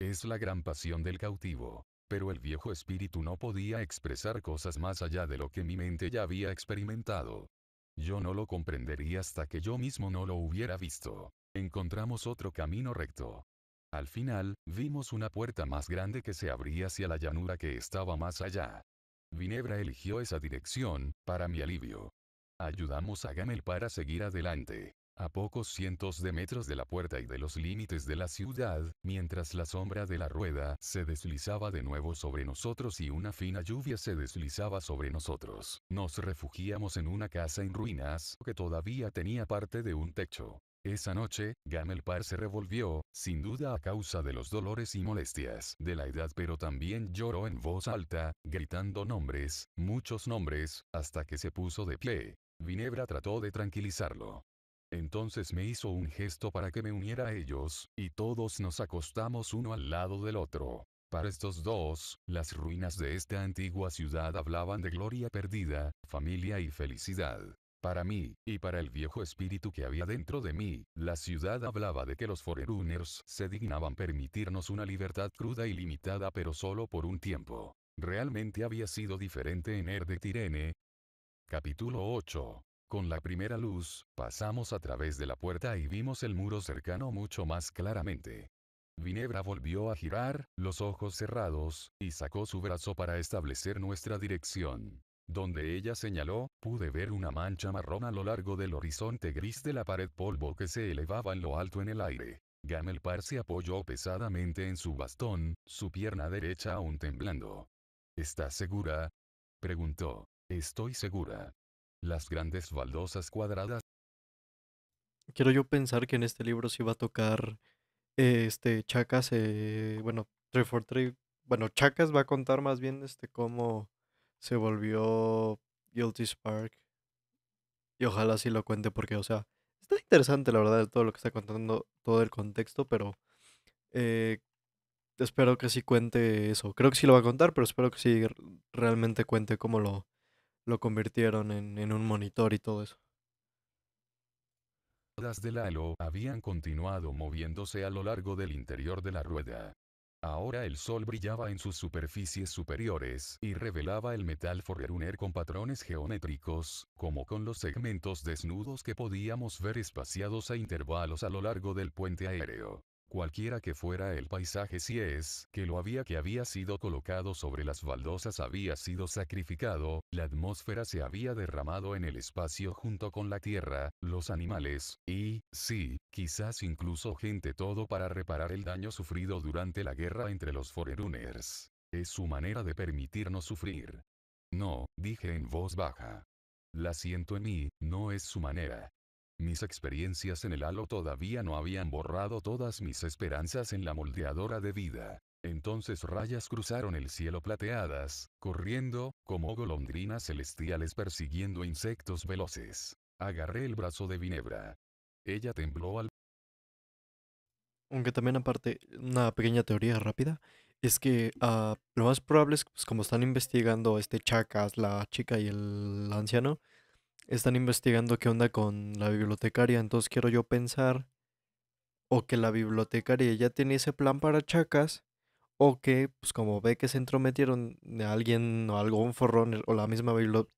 Es la gran pasión del cautivo. Pero el viejo espíritu no podía expresar cosas más allá de lo que mi mente ya había experimentado. Yo no lo comprendería hasta que yo mismo no lo hubiera visto. Encontramos otro camino recto. Al final, vimos una puerta más grande que se abría hacia la llanura que estaba más allá. Vinebra eligió esa dirección, para mi alivio. Ayudamos a Gamel para seguir adelante. A pocos cientos de metros de la puerta y de los límites de la ciudad, mientras la sombra de la rueda se deslizaba de nuevo sobre nosotros y una fina lluvia se deslizaba sobre nosotros, nos refugiamos en una casa en ruinas que todavía tenía parte de un techo. Esa noche, Gamelpar se revolvió, sin duda a causa de los dolores y molestias de la edad, pero también lloró en voz alta, gritando nombres, muchos nombres, hasta que se puso de pie. Vinebra trató de tranquilizarlo. Entonces me hizo un gesto para que me uniera a ellos, y todos nos acostamos uno al lado del otro. Para estos dos, las ruinas de esta antigua ciudad hablaban de gloria perdida, familia y felicidad. Para mí, y para el viejo espíritu que había dentro de mí, la ciudad hablaba de que los Forerunners se dignaban permitirnos una libertad cruda y limitada pero solo por un tiempo. Realmente había sido diferente en Er Tirene. Capítulo 8. Con la primera luz, pasamos a través de la puerta y vimos el muro cercano mucho más claramente. Vinebra volvió a girar, los ojos cerrados, y sacó su brazo para establecer nuestra dirección. Donde ella señaló, pude ver una mancha marrón a lo largo del horizonte gris de la pared polvo que se elevaba en lo alto en el aire. Gamelpar se apoyó pesadamente en su bastón, su pierna derecha aún temblando. ¿Estás segura? preguntó. Estoy segura. Las grandes baldosas cuadradas. Quiero yo pensar que en este libro se iba a tocar eh, este Chacas, eh, bueno, 343, bueno, Chacas va a contar más bien este cómo se volvió Guilty Spark. Y ojalá sí lo cuente porque, o sea, está interesante la verdad todo lo que está contando, todo el contexto, pero eh, espero que sí cuente eso. Creo que sí lo va a contar, pero espero que sí realmente cuente cómo lo, lo convirtieron en, un monitor y todo eso. Las de Lalo habían continuado moviéndose a lo largo del interior de la rueda. Ahora el sol brillaba en sus superficies superiores y revelaba el metal Forerunner con patrones geométricos, como con los segmentos desnudos que podíamos ver espaciados a intervalos a lo largo del puente aéreo cualquiera que fuera el paisaje si es que lo había que había sido colocado sobre las baldosas había sido sacrificado, la atmósfera se había derramado en el espacio junto con la tierra, los animales, y, sí, quizás incluso gente todo para reparar el daño sufrido durante la guerra entre los Foreruners. Es su manera de permitirnos sufrir. No, dije en voz baja. La siento en mí, no es su manera. Mis experiencias en el halo todavía no habían borrado todas mis esperanzas en la moldeadora de vida. Entonces rayas cruzaron el cielo plateadas, corriendo, como golondrinas celestiales persiguiendo insectos veloces. Agarré el brazo de vinebra, Ella tembló al... Aunque también aparte, una pequeña teoría rápida, es que ah, lo más probable es, pues, como están investigando este Chacas, la chica y el anciano, están investigando qué onda con la bibliotecaria, entonces quiero yo pensar o que la bibliotecaria ya tiene ese plan para Chacas o que, pues como ve que se entrometieron de alguien o algún forrón o la misma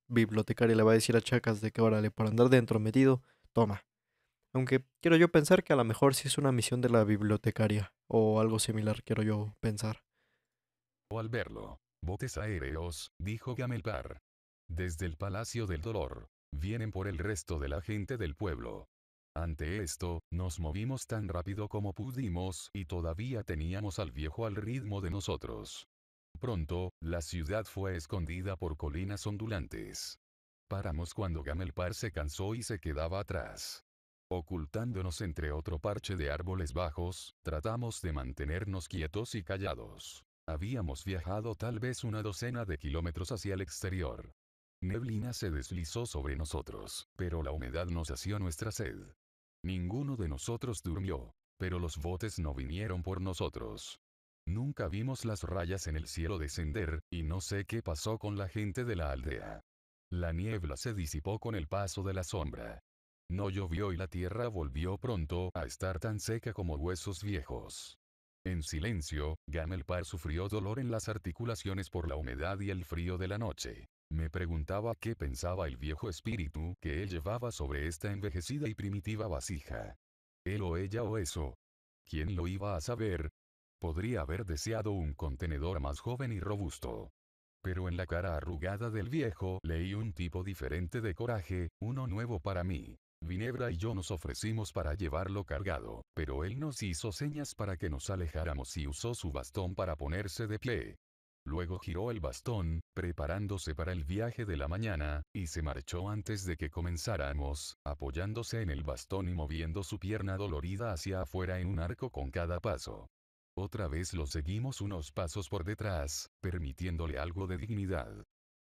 bibliotecaria le va a decir a Chacas de que órale, para andar de entrometido, toma. Aunque quiero yo pensar que a lo mejor sí es una misión de la bibliotecaria o algo similar, quiero yo pensar. O al verlo, botes aéreos, dijo Gamelbar. Desde el Palacio del Dolor, vienen por el resto de la gente del pueblo. Ante esto, nos movimos tan rápido como pudimos y todavía teníamos al viejo al ritmo de nosotros. Pronto, la ciudad fue escondida por colinas ondulantes. Paramos cuando Gamelpar se cansó y se quedaba atrás. Ocultándonos entre otro parche de árboles bajos, tratamos de mantenernos quietos y callados. Habíamos viajado tal vez una docena de kilómetros hacia el exterior. Neblina se deslizó sobre nosotros, pero la humedad nos hacía nuestra sed. Ninguno de nosotros durmió, pero los botes no vinieron por nosotros. Nunca vimos las rayas en el cielo descender, y no sé qué pasó con la gente de la aldea. La niebla se disipó con el paso de la sombra. No llovió y la tierra volvió pronto a estar tan seca como huesos viejos. En silencio, Gamelpar sufrió dolor en las articulaciones por la humedad y el frío de la noche. Me preguntaba qué pensaba el viejo espíritu que él llevaba sobre esta envejecida y primitiva vasija. Él o ella o eso. ¿Quién lo iba a saber? Podría haber deseado un contenedor más joven y robusto. Pero en la cara arrugada del viejo leí un tipo diferente de coraje, uno nuevo para mí. Vinebra y yo nos ofrecimos para llevarlo cargado, pero él nos hizo señas para que nos alejáramos y usó su bastón para ponerse de pie. Luego giró el bastón, preparándose para el viaje de la mañana, y se marchó antes de que comenzáramos, apoyándose en el bastón y moviendo su pierna dolorida hacia afuera en un arco con cada paso. Otra vez lo seguimos unos pasos por detrás, permitiéndole algo de dignidad.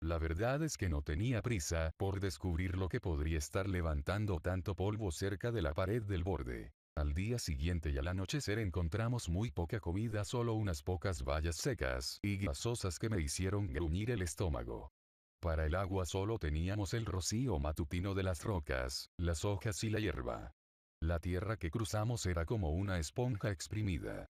La verdad es que no tenía prisa por descubrir lo que podría estar levantando tanto polvo cerca de la pared del borde. Al día siguiente y al anochecer encontramos muy poca comida, solo unas pocas bayas secas y grasosas que me hicieron gruñir el estómago. Para el agua solo teníamos el rocío matutino de las rocas, las hojas y la hierba. La tierra que cruzamos era como una esponja exprimida.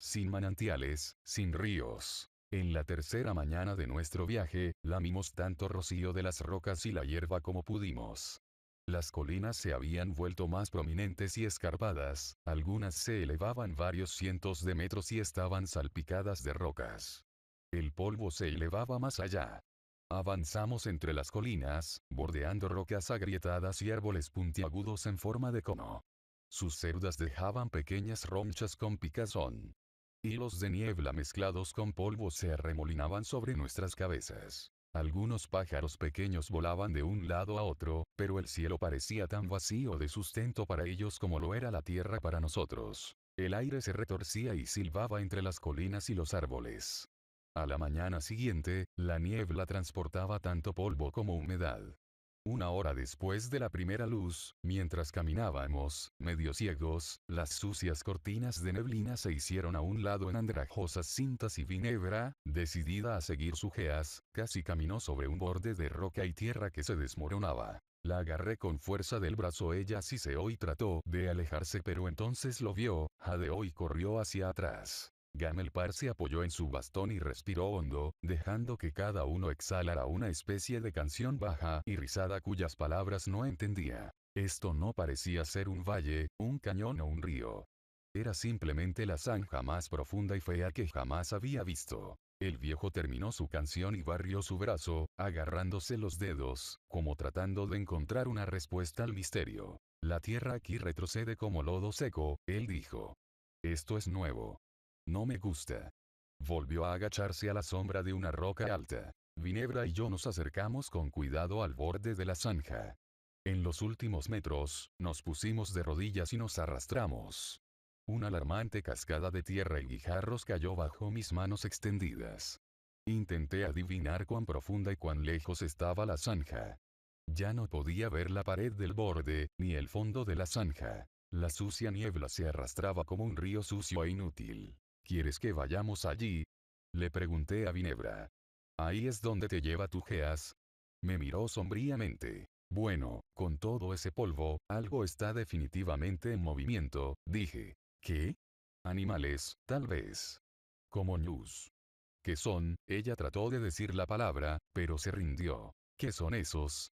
Sin manantiales, sin ríos. En la tercera mañana de nuestro viaje, lamimos tanto rocío de las rocas y la hierba como pudimos. Las colinas se habían vuelto más prominentes y escarpadas, algunas se elevaban varios cientos de metros y estaban salpicadas de rocas. El polvo se elevaba más allá. Avanzamos entre las colinas, bordeando rocas agrietadas y árboles puntiagudos en forma de cono. Sus cerdas dejaban pequeñas ronchas con picazón. Hilos de niebla mezclados con polvo se arremolinaban sobre nuestras cabezas. Algunos pájaros pequeños volaban de un lado a otro, pero el cielo parecía tan vacío de sustento para ellos como lo era la tierra para nosotros. El aire se retorcía y silbaba entre las colinas y los árboles. A la mañana siguiente, la niebla transportaba tanto polvo como humedad. Una hora después de la primera luz, mientras caminábamos, medio ciegos, las sucias cortinas de neblina se hicieron a un lado en andrajosas cintas y vinebra, decidida a seguir sujeas, casi caminó sobre un borde de roca y tierra que se desmoronaba. La agarré con fuerza del brazo ella siseó y trató de alejarse pero entonces lo vio, jadeó y corrió hacia atrás. Gamelpar se apoyó en su bastón y respiró hondo, dejando que cada uno exhalara una especie de canción baja y rizada cuyas palabras no entendía. Esto no parecía ser un valle, un cañón o un río. Era simplemente la zanja más profunda y fea que jamás había visto. El viejo terminó su canción y barrió su brazo, agarrándose los dedos, como tratando de encontrar una respuesta al misterio. La tierra aquí retrocede como lodo seco, él dijo. Esto es nuevo. No me gusta. Volvió a agacharse a la sombra de una roca alta. Vinebra y yo nos acercamos con cuidado al borde de la zanja. En los últimos metros, nos pusimos de rodillas y nos arrastramos. Una alarmante cascada de tierra y guijarros cayó bajo mis manos extendidas. Intenté adivinar cuán profunda y cuán lejos estaba la zanja. Ya no podía ver la pared del borde, ni el fondo de la zanja. La sucia niebla se arrastraba como un río sucio e inútil. ¿Quieres que vayamos allí? Le pregunté a Ginebra. Ahí es donde te lleva tu Geas. Me miró sombríamente. Bueno, con todo ese polvo, algo está definitivamente en movimiento, dije. ¿Qué? Animales, tal vez. Como luz. ¿Qué son? Ella trató de decir la palabra, pero se rindió. ¿Qué son esos?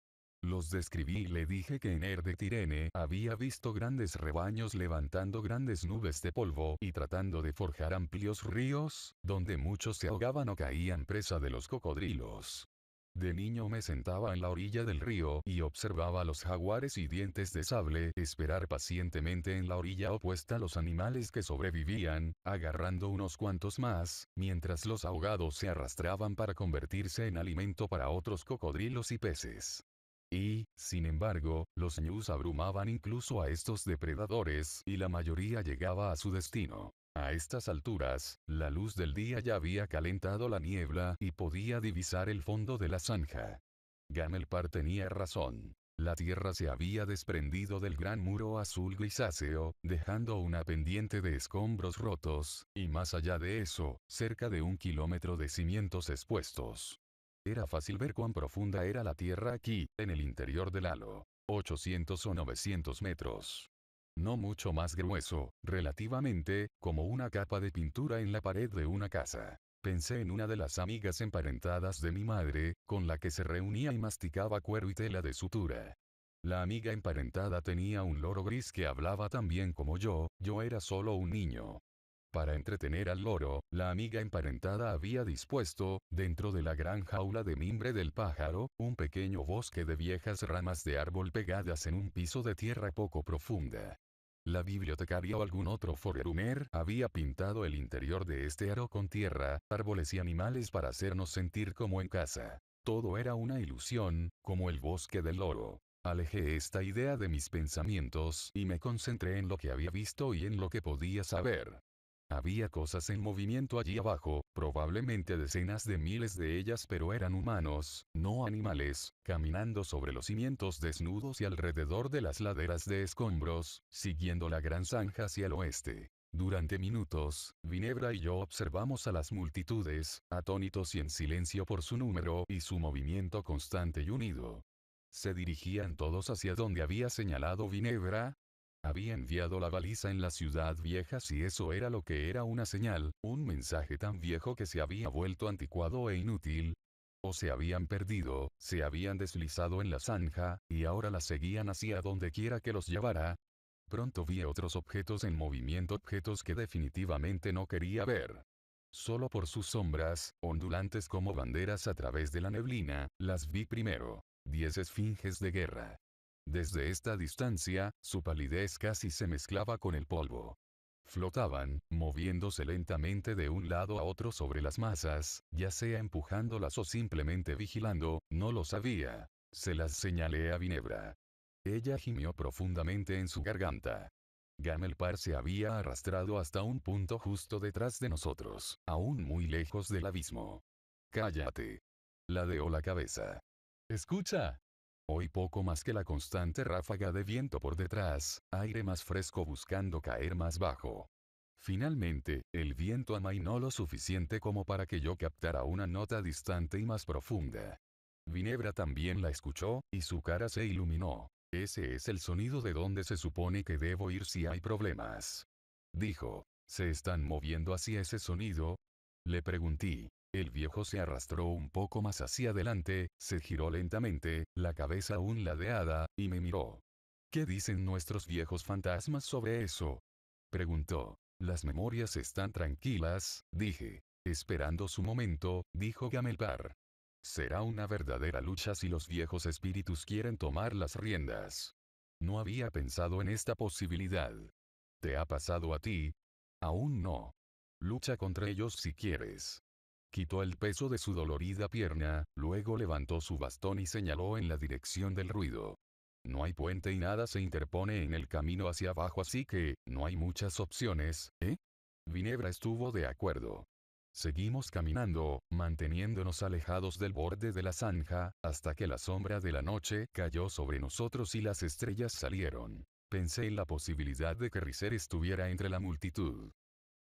Los describí y le dije que en Er de Tirene había visto grandes rebaños levantando grandes nubes de polvo y tratando de forjar amplios ríos, donde muchos se ahogaban o caían presa de los cocodrilos. De niño me sentaba en la orilla del río y observaba a los jaguares y dientes de sable esperar pacientemente en la orilla opuesta a los animales que sobrevivían, agarrando unos cuantos más, mientras los ahogados se arrastraban para convertirse en alimento para otros cocodrilos y peces. Y, sin embargo, los ñus abrumaban incluso a estos depredadores y la mayoría llegaba a su destino. A estas alturas, la luz del día ya había calentado la niebla y podía divisar el fondo de la zanja. Gamelpar tenía razón. La tierra se había desprendido del gran muro azul grisáceo, dejando una pendiente de escombros rotos, y más allá de eso, cerca de un kilómetro de cimientos expuestos. Era fácil ver cuán profunda era la tierra aquí, en el interior del halo. 800 o 900 metros. No mucho más grueso, relativamente, como una capa de pintura en la pared de una casa. Pensé en una de las amigas emparentadas de mi madre, con la que se reunía y masticaba cuero y tela de sutura. La amiga emparentada tenía un loro gris que hablaba tan bien como yo, yo era solo un niño. Para entretener al loro, la amiga emparentada había dispuesto, dentro de la gran jaula de mimbre del pájaro, un pequeño bosque de viejas ramas de árbol pegadas en un piso de tierra poco profunda. La bibliotecaria o algún otro forerunner había pintado el interior de este aro con tierra, árboles y animales para hacernos sentir como en casa. Todo era una ilusión, como el bosque del loro. Alejé esta idea de mis pensamientos y me concentré en lo que había visto y en lo que podía saber. Había cosas en movimiento allí abajo, probablemente decenas de miles de ellas pero eran humanos, no animales, caminando sobre los cimientos desnudos y alrededor de las laderas de escombros, siguiendo la gran zanja hacia el oeste. Durante minutos, Vinebra y yo observamos a las multitudes, atónitos y en silencio por su número y su movimiento constante y unido. Se dirigían todos hacia donde había señalado Vinebra? Había enviado la baliza en la ciudad vieja si eso era lo que era una señal, un mensaje tan viejo que se había vuelto anticuado e inútil. O se habían perdido, se habían deslizado en la zanja, y ahora la seguían hacia donde quiera que los llevara. Pronto vi otros objetos en movimiento, objetos que definitivamente no quería ver. Solo por sus sombras, ondulantes como banderas a través de la neblina, las vi primero. Diez esfinges de guerra. Desde esta distancia, su palidez casi se mezclaba con el polvo. Flotaban, moviéndose lentamente de un lado a otro sobre las masas, ya sea empujándolas o simplemente vigilando, no lo sabía. Se las señalé a Vinebra. Ella gimió profundamente en su garganta. Gamelpar se había arrastrado hasta un punto justo detrás de nosotros, aún muy lejos del abismo. Cállate. Ladeó la cabeza. Escucha, Hoy poco más que la constante ráfaga de viento por detrás, aire más fresco buscando caer más bajo. Finalmente, el viento amainó lo suficiente como para que yo captara una nota distante y más profunda. Ginebra también la escuchó, y su cara se iluminó. Ese es el sonido de donde se supone que debo ir si hay problemas. Dijo. ¿Se están moviendo hacia ese sonido? Le pregunté. El viejo se arrastró un poco más hacia adelante, se giró lentamente, la cabeza aún ladeada, y me miró. ¿Qué dicen nuestros viejos fantasmas sobre eso? Preguntó. Las memorias están tranquilas, dije. Esperando su momento, dijo Gamelbar. Será una verdadera lucha si los viejos espíritus quieren tomar las riendas. No había pensado en esta posibilidad. ¿Te ha pasado a ti? Aún no. Lucha contra ellos si quieres. Quitó el peso de su dolorida pierna, luego levantó su bastón y señaló en la dirección del ruido. No hay puente y nada se interpone en el camino hacia abajo así que, no hay muchas opciones, ¿eh? Vinebra estuvo de acuerdo. Seguimos caminando, manteniéndonos alejados del borde de la zanja, hasta que la sombra de la noche cayó sobre nosotros y las estrellas salieron. Pensé en la posibilidad de que Riser estuviera entre la multitud.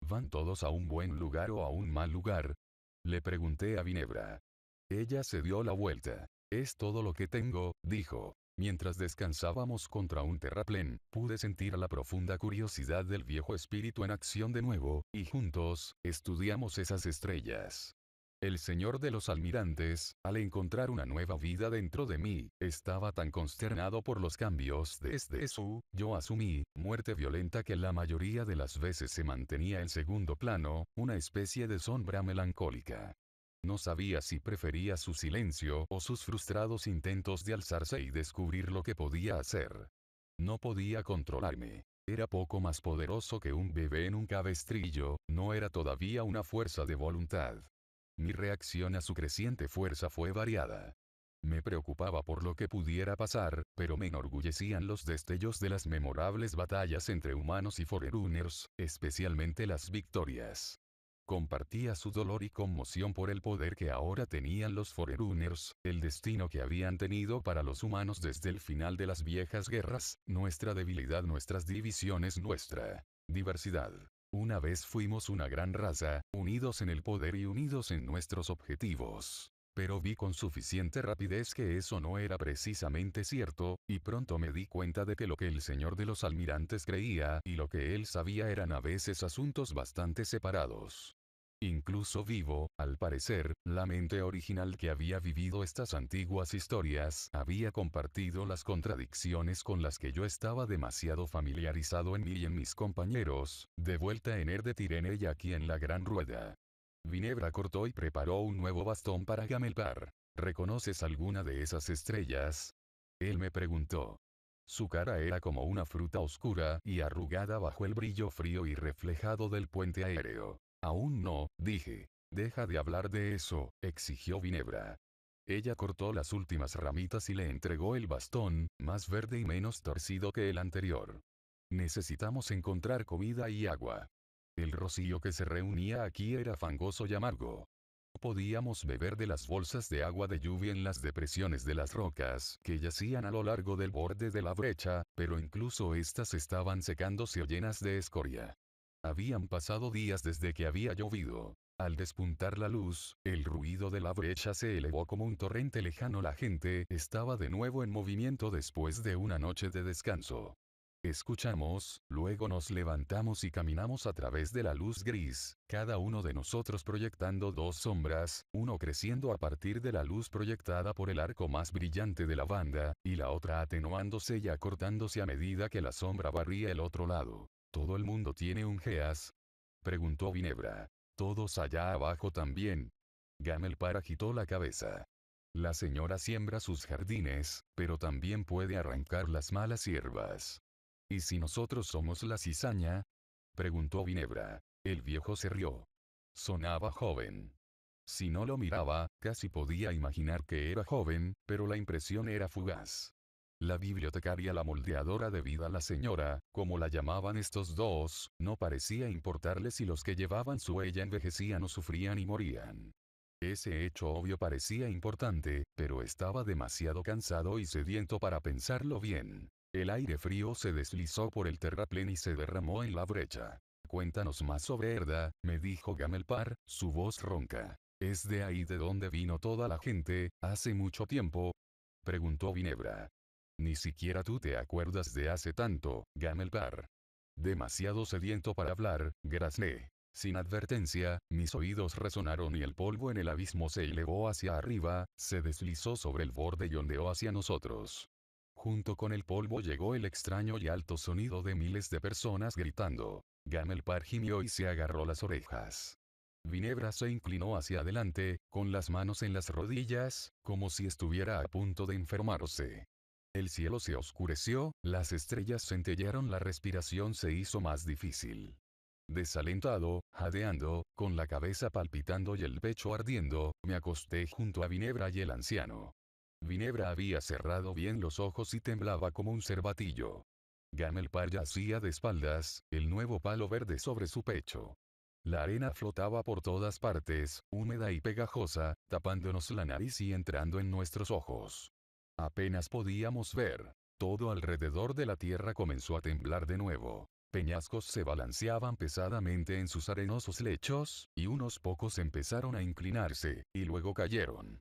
¿Van todos a un buen lugar o a un mal lugar? Le pregunté a Ginebra. Ella se dio la vuelta. Es todo lo que tengo, dijo. Mientras descansábamos contra un terraplén, pude sentir la profunda curiosidad del viejo espíritu en acción de nuevo, y juntos, estudiamos esas estrellas. El señor de los almirantes, al encontrar una nueva vida dentro de mí, estaba tan consternado por los cambios desde su, yo asumí, muerte violenta que la mayoría de las veces se mantenía en segundo plano, una especie de sombra melancólica. No sabía si prefería su silencio o sus frustrados intentos de alzarse y descubrir lo que podía hacer. No podía controlarme. Era poco más poderoso que un bebé en un cabestrillo, no era todavía una fuerza de voluntad. Mi reacción a su creciente fuerza fue variada. Me preocupaba por lo que pudiera pasar, pero me enorgullecían los destellos de las memorables batallas entre humanos y Forerunners, especialmente las victorias. Compartía su dolor y conmoción por el poder que ahora tenían los Forerunners, el destino que habían tenido para los humanos desde el final de las viejas guerras, nuestra debilidad, nuestras divisiones, nuestra diversidad. Una vez fuimos una gran raza, unidos en el poder y unidos en nuestros objetivos. Pero vi con suficiente rapidez que eso no era precisamente cierto, y pronto me di cuenta de que lo que el señor de los almirantes creía y lo que él sabía eran a veces asuntos bastante separados incluso vivo, al parecer, la mente original que había vivido estas antiguas historias había compartido las contradicciones con las que yo estaba demasiado familiarizado en mí y en mis compañeros, de vuelta en Erde de Tirene y aquí en la Gran Rueda. Vinebra cortó y preparó un nuevo bastón para Gamelpar. ¿Reconoces alguna de esas estrellas? Él me preguntó. Su cara era como una fruta oscura y arrugada bajo el brillo frío y reflejado del puente aéreo. Aún no, dije. Deja de hablar de eso, exigió Vinebra. Ella cortó las últimas ramitas y le entregó el bastón, más verde y menos torcido que el anterior. Necesitamos encontrar comida y agua. El rocío que se reunía aquí era fangoso y amargo. Podíamos beber de las bolsas de agua de lluvia en las depresiones de las rocas que yacían a lo largo del borde de la brecha, pero incluso éstas estaban secándose o llenas de escoria. Habían pasado días desde que había llovido. Al despuntar la luz, el ruido de la brecha se elevó como un torrente lejano. La gente estaba de nuevo en movimiento después de una noche de descanso. Escuchamos, luego nos levantamos y caminamos a través de la luz gris, cada uno de nosotros proyectando dos sombras, uno creciendo a partir de la luz proyectada por el arco más brillante de la banda, y la otra atenuándose y acortándose a medida que la sombra barría el otro lado. ¿Todo el mundo tiene un GEAS? Preguntó Ginebra. Todos allá abajo también. Gamelpar agitó la cabeza. La señora siembra sus jardines, pero también puede arrancar las malas hierbas. ¿Y si nosotros somos la cizaña? Preguntó Ginebra. El viejo se rió. Sonaba joven. Si no lo miraba, casi podía imaginar que era joven, pero la impresión era fugaz. La bibliotecaria la moldeadora de vida la señora, como la llamaban estos dos, no parecía importarle si los que llevaban su huella envejecían o sufrían y morían. Ese hecho obvio parecía importante, pero estaba demasiado cansado y sediento para pensarlo bien. El aire frío se deslizó por el terraplén y se derramó en la brecha. Cuéntanos más sobre Herda, me dijo Gamelpar, su voz ronca. ¿Es de ahí de donde vino toda la gente, hace mucho tiempo? Preguntó Vinebra. Ni siquiera tú te acuerdas de hace tanto, Gamelpar. Demasiado sediento para hablar, Grasné. Sin advertencia, mis oídos resonaron y el polvo en el abismo se elevó hacia arriba, se deslizó sobre el borde y ondeó hacia nosotros. Junto con el polvo llegó el extraño y alto sonido de miles de personas gritando. Gamelpar gimió y se agarró las orejas. Vinebra se inclinó hacia adelante, con las manos en las rodillas, como si estuviera a punto de enfermarse. El cielo se oscureció, las estrellas centellaron, la respiración se hizo más difícil. Desalentado, jadeando, con la cabeza palpitando y el pecho ardiendo, me acosté junto a Vinebra y el anciano. Vinebra había cerrado bien los ojos y temblaba como un cervatillo. Gamelpar yacía de espaldas, el nuevo palo verde sobre su pecho. La arena flotaba por todas partes, húmeda y pegajosa, tapándonos la nariz y entrando en nuestros ojos. Apenas podíamos ver. Todo alrededor de la tierra comenzó a temblar de nuevo. Peñascos se balanceaban pesadamente en sus arenosos lechos, y unos pocos empezaron a inclinarse, y luego cayeron.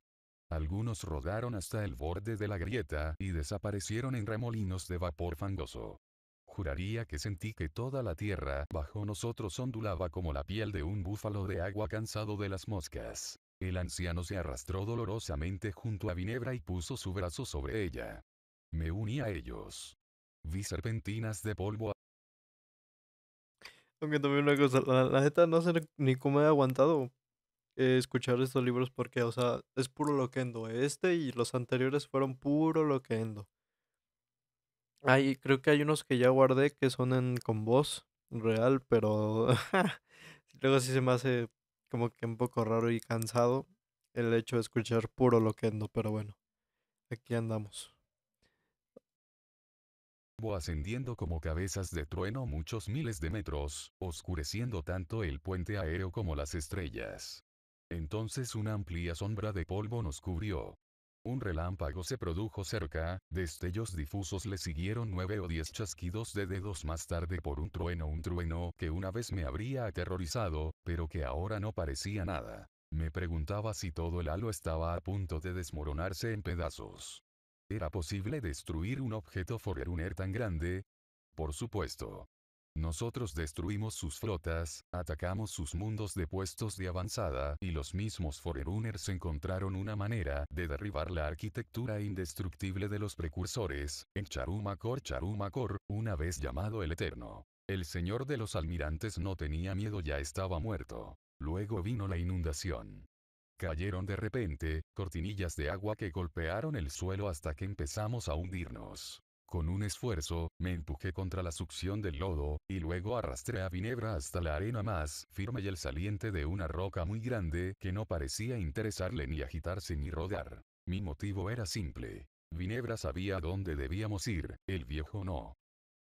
Algunos rodaron hasta el borde de la grieta y desaparecieron en remolinos de vapor fangoso. Juraría que sentí que toda la tierra bajo nosotros ondulaba como la piel de un búfalo de agua cansado de las moscas. El anciano se arrastró dolorosamente junto a Vinebra y puso su brazo sobre ella. Me uní a ellos. Vi serpentinas de polvo. Aunque también una cosa, la, la neta no sé ni cómo he aguantado eh, escuchar estos libros porque, o sea, es puro loquendo. Este y los anteriores fueron puro loquendo. creo que hay unos que ya guardé que son en, con voz real, pero luego sí se me hace como que un poco raro y cansado el hecho de escuchar puro loquendo, pero bueno, aquí andamos. Ascendiendo como cabezas de trueno muchos miles de metros, oscureciendo tanto el puente aéreo como las estrellas. Entonces una amplia sombra de polvo nos cubrió, un relámpago se produjo cerca, destellos difusos le siguieron nueve o diez chasquidos de dedos más tarde por un trueno, un trueno que una vez me habría aterrorizado, pero que ahora no parecía nada. Me preguntaba si todo el halo estaba a punto de desmoronarse en pedazos. ¿Era posible destruir un objeto Foreruner tan grande? Por supuesto. Nosotros destruimos sus flotas, atacamos sus mundos de puestos de avanzada y los mismos Forerunners encontraron una manera de derribar la arquitectura indestructible de los precursores, en Charumacor Charumacor, una vez llamado el Eterno. El señor de los almirantes no tenía miedo ya estaba muerto. Luego vino la inundación. Cayeron de repente, cortinillas de agua que golpearon el suelo hasta que empezamos a hundirnos. Con un esfuerzo, me empujé contra la succión del lodo, y luego arrastré a Vinebra hasta la arena más firme y el saliente de una roca muy grande que no parecía interesarle ni agitarse ni rodar. Mi motivo era simple. Vinebra sabía dónde debíamos ir, el viejo no.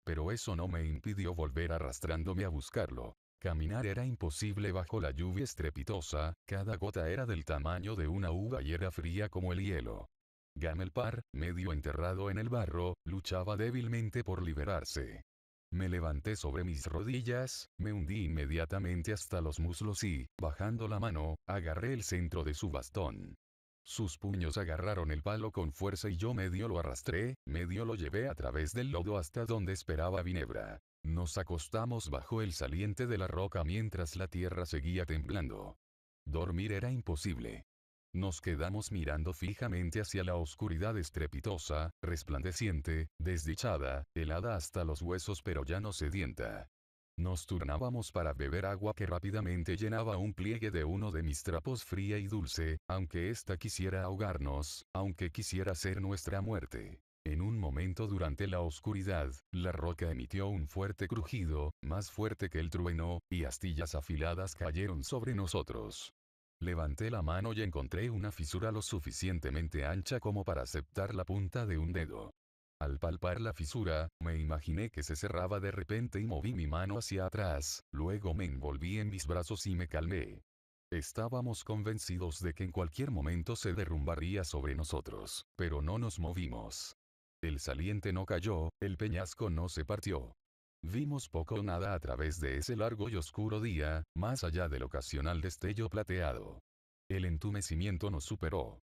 Pero eso no me impidió volver arrastrándome a buscarlo. Caminar era imposible bajo la lluvia estrepitosa, cada gota era del tamaño de una uva y era fría como el hielo. Gamelpar, medio enterrado en el barro, luchaba débilmente por liberarse. Me levanté sobre mis rodillas, me hundí inmediatamente hasta los muslos y, bajando la mano, agarré el centro de su bastón. Sus puños agarraron el palo con fuerza y yo medio lo arrastré, medio lo llevé a través del lodo hasta donde esperaba Vinebra. Nos acostamos bajo el saliente de la roca mientras la tierra seguía temblando. Dormir era imposible. Nos quedamos mirando fijamente hacia la oscuridad estrepitosa, resplandeciente, desdichada, helada hasta los huesos pero ya no sedienta. Nos turnábamos para beber agua que rápidamente llenaba un pliegue de uno de mis trapos fría y dulce, aunque ésta quisiera ahogarnos, aunque quisiera ser nuestra muerte. En un momento durante la oscuridad, la roca emitió un fuerte crujido, más fuerte que el trueno, y astillas afiladas cayeron sobre nosotros. Levanté la mano y encontré una fisura lo suficientemente ancha como para aceptar la punta de un dedo. Al palpar la fisura, me imaginé que se cerraba de repente y moví mi mano hacia atrás, luego me envolví en mis brazos y me calmé. Estábamos convencidos de que en cualquier momento se derrumbaría sobre nosotros, pero no nos movimos. El saliente no cayó, el peñasco no se partió. Vimos poco o nada a través de ese largo y oscuro día, más allá del ocasional destello plateado. El entumecimiento nos superó.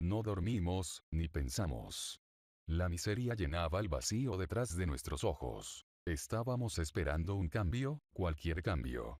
No dormimos, ni pensamos. La miseria llenaba el vacío detrás de nuestros ojos. Estábamos esperando un cambio, cualquier cambio.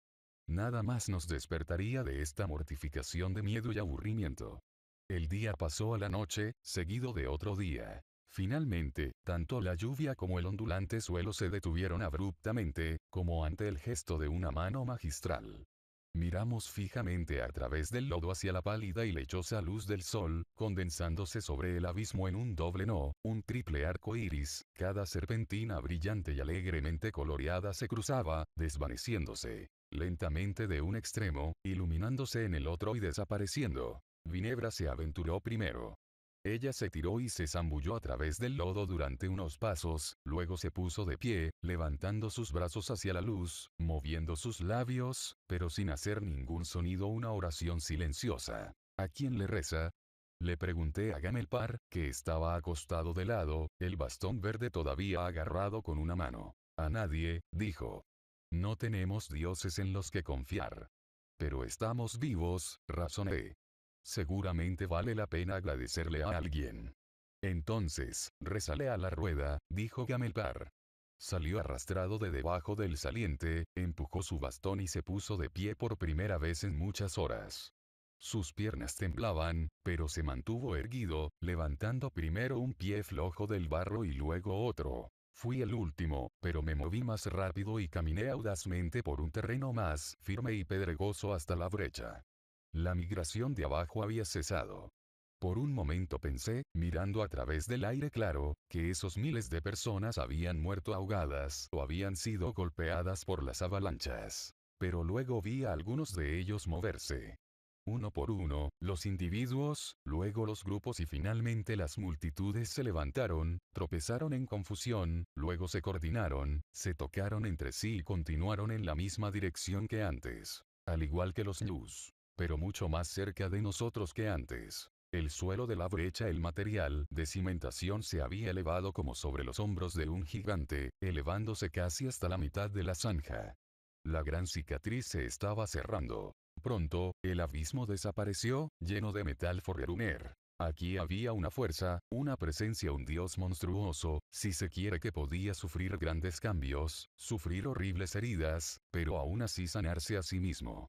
Nada más nos despertaría de esta mortificación de miedo y aburrimiento. El día pasó a la noche, seguido de otro día. Finalmente, tanto la lluvia como el ondulante suelo se detuvieron abruptamente, como ante el gesto de una mano magistral. Miramos fijamente a través del lodo hacia la pálida y lechosa luz del sol, condensándose sobre el abismo en un doble no, un triple arco iris, cada serpentina brillante y alegremente coloreada se cruzaba, desvaneciéndose lentamente de un extremo, iluminándose en el otro y desapareciendo. Vinebra se aventuró primero. Ella se tiró y se zambulló a través del lodo durante unos pasos, luego se puso de pie, levantando sus brazos hacia la luz, moviendo sus labios, pero sin hacer ningún sonido una oración silenciosa. ¿A quién le reza? Le pregunté a Gamelpar, que estaba acostado de lado, el bastón verde todavía agarrado con una mano. A nadie, dijo. No tenemos dioses en los que confiar. Pero estamos vivos, razoné. Seguramente vale la pena agradecerle a alguien. Entonces, resale a la rueda, dijo Gamelpar. Salió arrastrado de debajo del saliente, empujó su bastón y se puso de pie por primera vez en muchas horas. Sus piernas temblaban, pero se mantuvo erguido, levantando primero un pie flojo del barro y luego otro. Fui el último, pero me moví más rápido y caminé audazmente por un terreno más firme y pedregoso hasta la brecha. La migración de abajo había cesado. Por un momento pensé, mirando a través del aire claro, que esos miles de personas habían muerto ahogadas o habían sido golpeadas por las avalanchas. Pero luego vi a algunos de ellos moverse. Uno por uno, los individuos, luego los grupos y finalmente las multitudes se levantaron, tropezaron en confusión, luego se coordinaron, se tocaron entre sí y continuaron en la misma dirección que antes. Al igual que los luz pero mucho más cerca de nosotros que antes. El suelo de la brecha, el material de cimentación se había elevado como sobre los hombros de un gigante, elevándose casi hasta la mitad de la zanja. La gran cicatriz se estaba cerrando. Pronto, el abismo desapareció, lleno de metal foreruner. Aquí había una fuerza, una presencia, un dios monstruoso, si se quiere que podía sufrir grandes cambios, sufrir horribles heridas, pero aún así sanarse a sí mismo.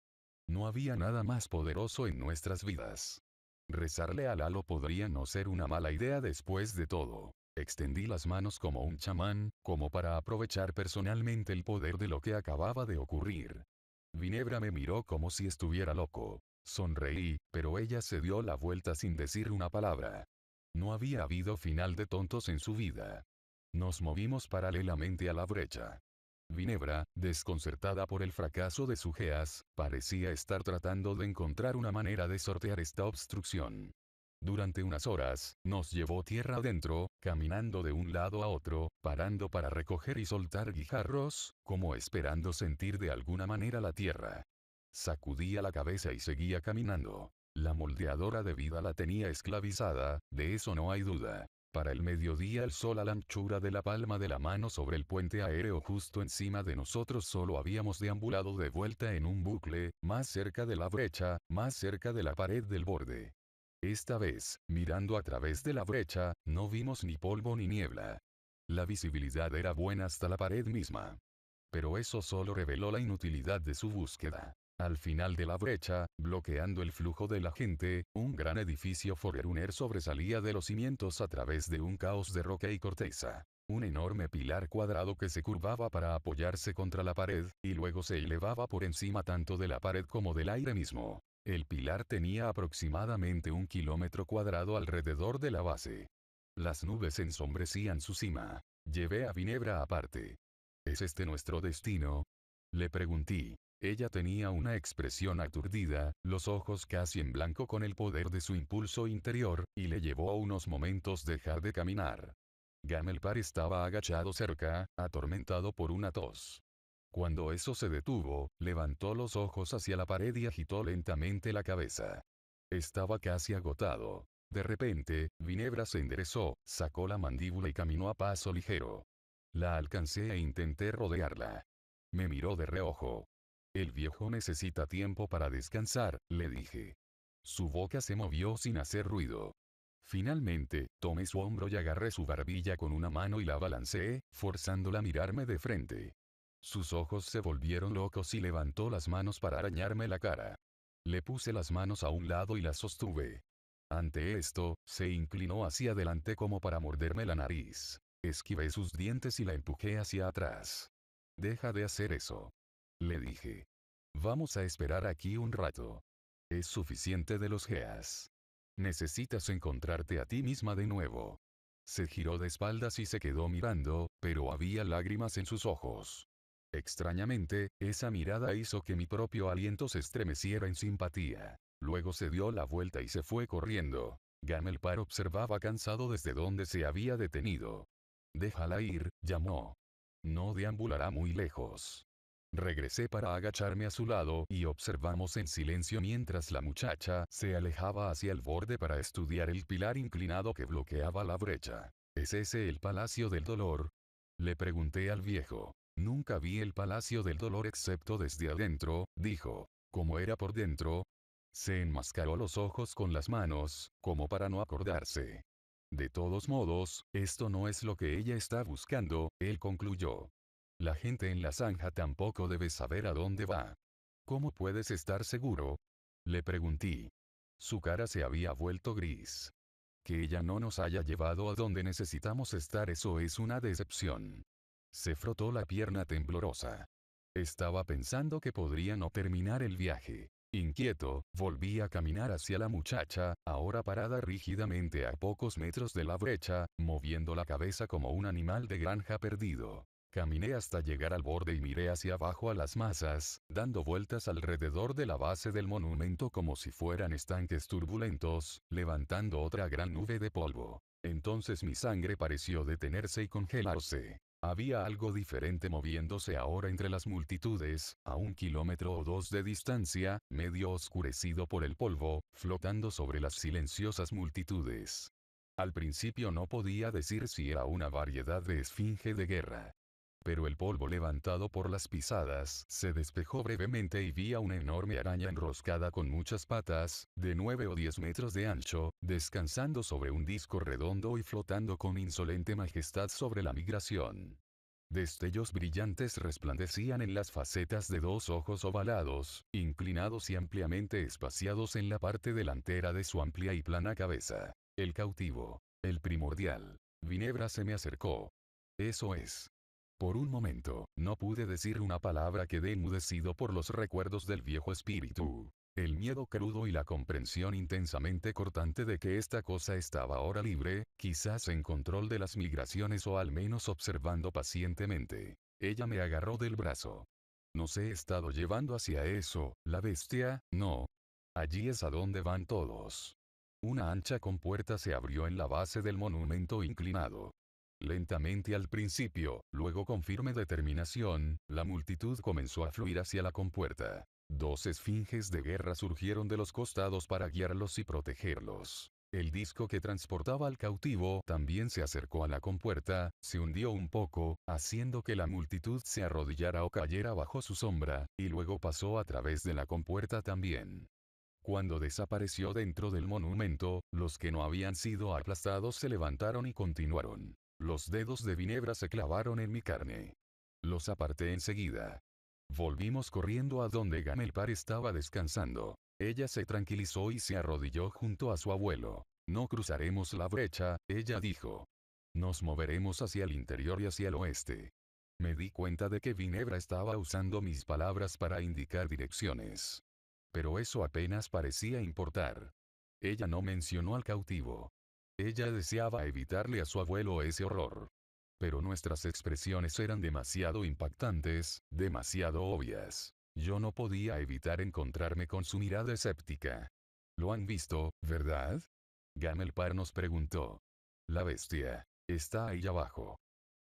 No había nada más poderoso en nuestras vidas. Rezarle al Lalo podría no ser una mala idea después de todo. Extendí las manos como un chamán, como para aprovechar personalmente el poder de lo que acababa de ocurrir. Ginebra me miró como si estuviera loco. Sonreí, pero ella se dio la vuelta sin decir una palabra. No había habido final de tontos en su vida. Nos movimos paralelamente a la brecha. Ginebra, desconcertada por el fracaso de su Geas, parecía estar tratando de encontrar una manera de sortear esta obstrucción. Durante unas horas, nos llevó tierra adentro, caminando de un lado a otro, parando para recoger y soltar guijarros, como esperando sentir de alguna manera la tierra. Sacudía la cabeza y seguía caminando. La moldeadora de vida la tenía esclavizada, de eso no hay duda. Para el mediodía el sol a la anchura de la palma de la mano sobre el puente aéreo justo encima de nosotros solo habíamos deambulado de vuelta en un bucle, más cerca de la brecha, más cerca de la pared del borde. Esta vez, mirando a través de la brecha, no vimos ni polvo ni niebla. La visibilidad era buena hasta la pared misma. Pero eso solo reveló la inutilidad de su búsqueda al final de la brecha, bloqueando el flujo de la gente, un gran edificio foreruner sobresalía de los cimientos a través de un caos de roca y corteza. Un enorme pilar cuadrado que se curvaba para apoyarse contra la pared, y luego se elevaba por encima tanto de la pared como del aire mismo. El pilar tenía aproximadamente un kilómetro cuadrado alrededor de la base. Las nubes ensombrecían su cima. Llevé a Ginebra aparte. ¿Es este nuestro destino? Le pregunté. Ella tenía una expresión aturdida, los ojos casi en blanco con el poder de su impulso interior, y le llevó unos momentos dejar de caminar. Gamelpar estaba agachado cerca, atormentado por una tos. Cuando eso se detuvo, levantó los ojos hacia la pared y agitó lentamente la cabeza. Estaba casi agotado. De repente, Vinebra se enderezó, sacó la mandíbula y caminó a paso ligero. La alcancé e intenté rodearla. Me miró de reojo. El viejo necesita tiempo para descansar, le dije. Su boca se movió sin hacer ruido. Finalmente, tomé su hombro y agarré su barbilla con una mano y la balanceé, forzándola a mirarme de frente. Sus ojos se volvieron locos y levantó las manos para arañarme la cara. Le puse las manos a un lado y las sostuve. Ante esto, se inclinó hacia adelante como para morderme la nariz. Esquivé sus dientes y la empujé hacia atrás. Deja de hacer eso. Le dije. Vamos a esperar aquí un rato. Es suficiente de los geas. Necesitas encontrarte a ti misma de nuevo. Se giró de espaldas y se quedó mirando, pero había lágrimas en sus ojos. Extrañamente, esa mirada hizo que mi propio aliento se estremeciera en simpatía. Luego se dio la vuelta y se fue corriendo. Gamelpar observaba cansado desde donde se había detenido. Déjala ir, llamó. No deambulará muy lejos. Regresé para agacharme a su lado y observamos en silencio mientras la muchacha se alejaba hacia el borde para estudiar el pilar inclinado que bloqueaba la brecha. ¿Es ese el Palacio del Dolor? Le pregunté al viejo. Nunca vi el Palacio del Dolor excepto desde adentro, dijo. ¿Cómo era por dentro? Se enmascaró los ojos con las manos, como para no acordarse. De todos modos, esto no es lo que ella está buscando, él concluyó. La gente en la zanja tampoco debe saber a dónde va. ¿Cómo puedes estar seguro? Le pregunté. Su cara se había vuelto gris. Que ella no nos haya llevado a donde necesitamos estar eso es una decepción. Se frotó la pierna temblorosa. Estaba pensando que podría no terminar el viaje. Inquieto, volví a caminar hacia la muchacha, ahora parada rígidamente a pocos metros de la brecha, moviendo la cabeza como un animal de granja perdido. Caminé hasta llegar al borde y miré hacia abajo a las masas, dando vueltas alrededor de la base del monumento como si fueran estanques turbulentos, levantando otra gran nube de polvo. Entonces mi sangre pareció detenerse y congelarse. Había algo diferente moviéndose ahora entre las multitudes, a un kilómetro o dos de distancia, medio oscurecido por el polvo, flotando sobre las silenciosas multitudes. Al principio no podía decir si era una variedad de esfinge de guerra, pero el polvo levantado por las pisadas se despejó brevemente y vi a una enorme araña enroscada con muchas patas, de 9 o 10 metros de ancho, descansando sobre un disco redondo y flotando con insolente majestad sobre la migración. Destellos brillantes resplandecían en las facetas de dos ojos ovalados, inclinados y ampliamente espaciados en la parte delantera de su amplia y plana cabeza. El cautivo. El primordial. Vinebra se me acercó. Eso es. Por un momento, no pude decir una palabra quedé enmudecido por los recuerdos del viejo espíritu. El miedo crudo y la comprensión intensamente cortante de que esta cosa estaba ahora libre, quizás en control de las migraciones o al menos observando pacientemente. Ella me agarró del brazo. Nos he estado llevando hacia eso, la bestia, no. Allí es a donde van todos. Una ancha compuerta se abrió en la base del monumento inclinado. Lentamente al principio, luego con firme determinación, la multitud comenzó a fluir hacia la compuerta. Dos esfinges de guerra surgieron de los costados para guiarlos y protegerlos. El disco que transportaba al cautivo también se acercó a la compuerta, se hundió un poco, haciendo que la multitud se arrodillara o cayera bajo su sombra, y luego pasó a través de la compuerta también. Cuando desapareció dentro del monumento, los que no habían sido aplastados se levantaron y continuaron. Los dedos de Vinebra se clavaron en mi carne. Los aparté enseguida. Volvimos corriendo a donde Ganelpar estaba descansando. Ella se tranquilizó y se arrodilló junto a su abuelo. No cruzaremos la brecha, ella dijo. Nos moveremos hacia el interior y hacia el oeste. Me di cuenta de que Vinebra estaba usando mis palabras para indicar direcciones. Pero eso apenas parecía importar. Ella no mencionó al cautivo. Ella deseaba evitarle a su abuelo ese horror. Pero nuestras expresiones eran demasiado impactantes, demasiado obvias. Yo no podía evitar encontrarme con su mirada escéptica. ¿Lo han visto, verdad? Gamelpar nos preguntó. La bestia. Está ahí abajo.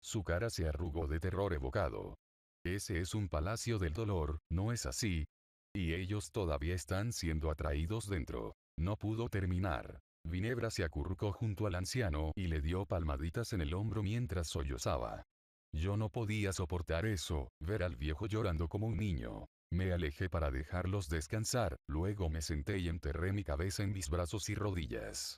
Su cara se arrugó de terror evocado. Ese es un palacio del dolor, ¿no es así? Y ellos todavía están siendo atraídos dentro. No pudo terminar. Vinebra se acurrucó junto al anciano y le dio palmaditas en el hombro mientras sollozaba. Yo no podía soportar eso, ver al viejo llorando como un niño. Me alejé para dejarlos descansar, luego me senté y enterré mi cabeza en mis brazos y rodillas.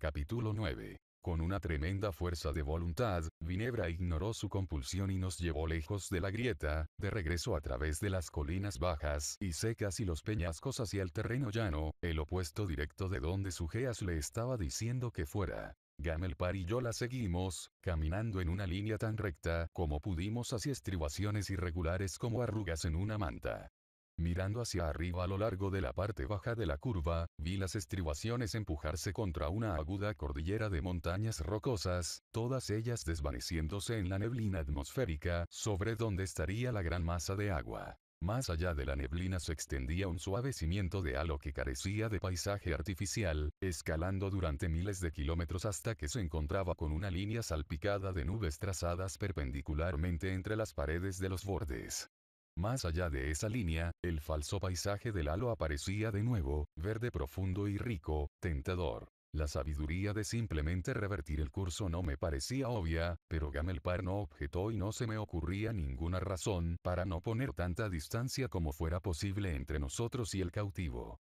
Capítulo 9. Con una tremenda fuerza de voluntad, Ginebra ignoró su compulsión y nos llevó lejos de la grieta, de regreso a través de las colinas bajas y secas y los peñascos hacia el terreno llano, el opuesto directo de donde Sugeas le estaba diciendo que fuera. Gamelpar y yo la seguimos, caminando en una línea tan recta como pudimos hacia estribaciones irregulares como arrugas en una manta. Mirando hacia arriba a lo largo de la parte baja de la curva, vi las estribaciones empujarse contra una aguda cordillera de montañas rocosas, todas ellas desvaneciéndose en la neblina atmosférica, sobre donde estaría la gran masa de agua. Más allá de la neblina se extendía un suave cimiento de halo que carecía de paisaje artificial, escalando durante miles de kilómetros hasta que se encontraba con una línea salpicada de nubes trazadas perpendicularmente entre las paredes de los bordes. Más allá de esa línea, el falso paisaje del halo aparecía de nuevo, verde profundo y rico, tentador. La sabiduría de simplemente revertir el curso no me parecía obvia, pero Gamelpar no objetó y no se me ocurría ninguna razón para no poner tanta distancia como fuera posible entre nosotros y el cautivo.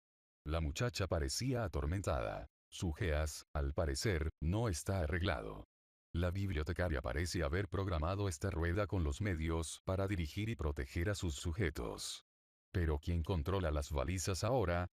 La muchacha parecía atormentada. Su geas, al parecer, no está arreglado. La bibliotecaria parece haber programado esta rueda con los medios para dirigir y proteger a sus sujetos. Pero ¿quién controla las balizas ahora?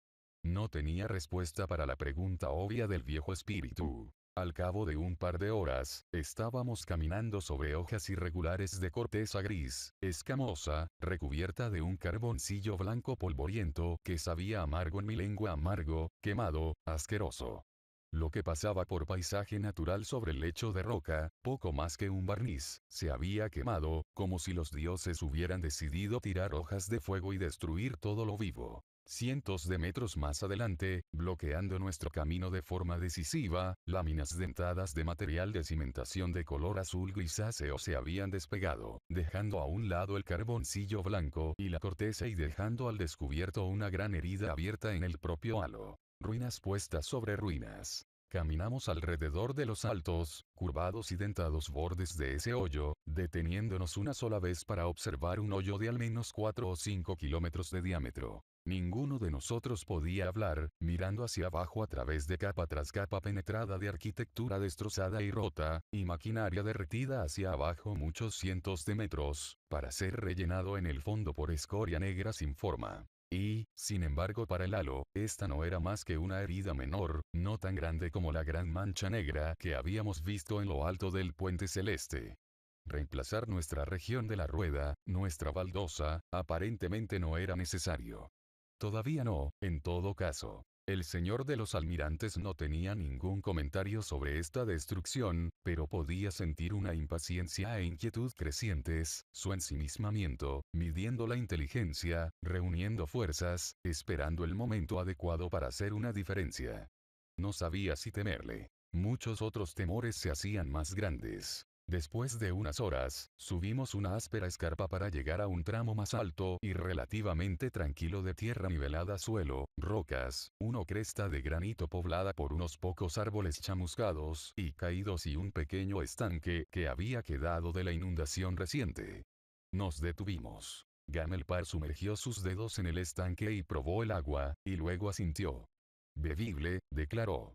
No tenía respuesta para la pregunta obvia del viejo espíritu. Al cabo de un par de horas, estábamos caminando sobre hojas irregulares de corteza gris, escamosa, recubierta de un carboncillo blanco polvoriento que sabía amargo en mi lengua amargo, quemado, asqueroso. Lo que pasaba por paisaje natural sobre el lecho de roca, poco más que un barniz, se había quemado, como si los dioses hubieran decidido tirar hojas de fuego y destruir todo lo vivo. Cientos de metros más adelante, bloqueando nuestro camino de forma decisiva, láminas dentadas de material de cimentación de color azul grisáceo se habían despegado, dejando a un lado el carboncillo blanco y la corteza y dejando al descubierto una gran herida abierta en el propio halo ruinas puestas sobre ruinas. Caminamos alrededor de los altos, curvados y dentados bordes de ese hoyo, deteniéndonos una sola vez para observar un hoyo de al menos 4 o 5 kilómetros de diámetro. Ninguno de nosotros podía hablar, mirando hacia abajo a través de capa tras capa penetrada de arquitectura destrozada y rota, y maquinaria derretida hacia abajo muchos cientos de metros, para ser rellenado en el fondo por escoria negra sin forma. Y, sin embargo para el Lalo, esta no era más que una herida menor, no tan grande como la gran mancha negra que habíamos visto en lo alto del puente celeste. Reemplazar nuestra región de la rueda, nuestra baldosa, aparentemente no era necesario. Todavía no, en todo caso. El señor de los almirantes no tenía ningún comentario sobre esta destrucción, pero podía sentir una impaciencia e inquietud crecientes, su ensimismamiento, midiendo la inteligencia, reuniendo fuerzas, esperando el momento adecuado para hacer una diferencia. No sabía si temerle. Muchos otros temores se hacían más grandes. Después de unas horas, subimos una áspera escarpa para llegar a un tramo más alto y relativamente tranquilo de tierra nivelada suelo, rocas, una cresta de granito poblada por unos pocos árboles chamuscados y caídos y un pequeño estanque que había quedado de la inundación reciente. Nos detuvimos. Gamelpar sumergió sus dedos en el estanque y probó el agua, y luego asintió. Bebible, declaró.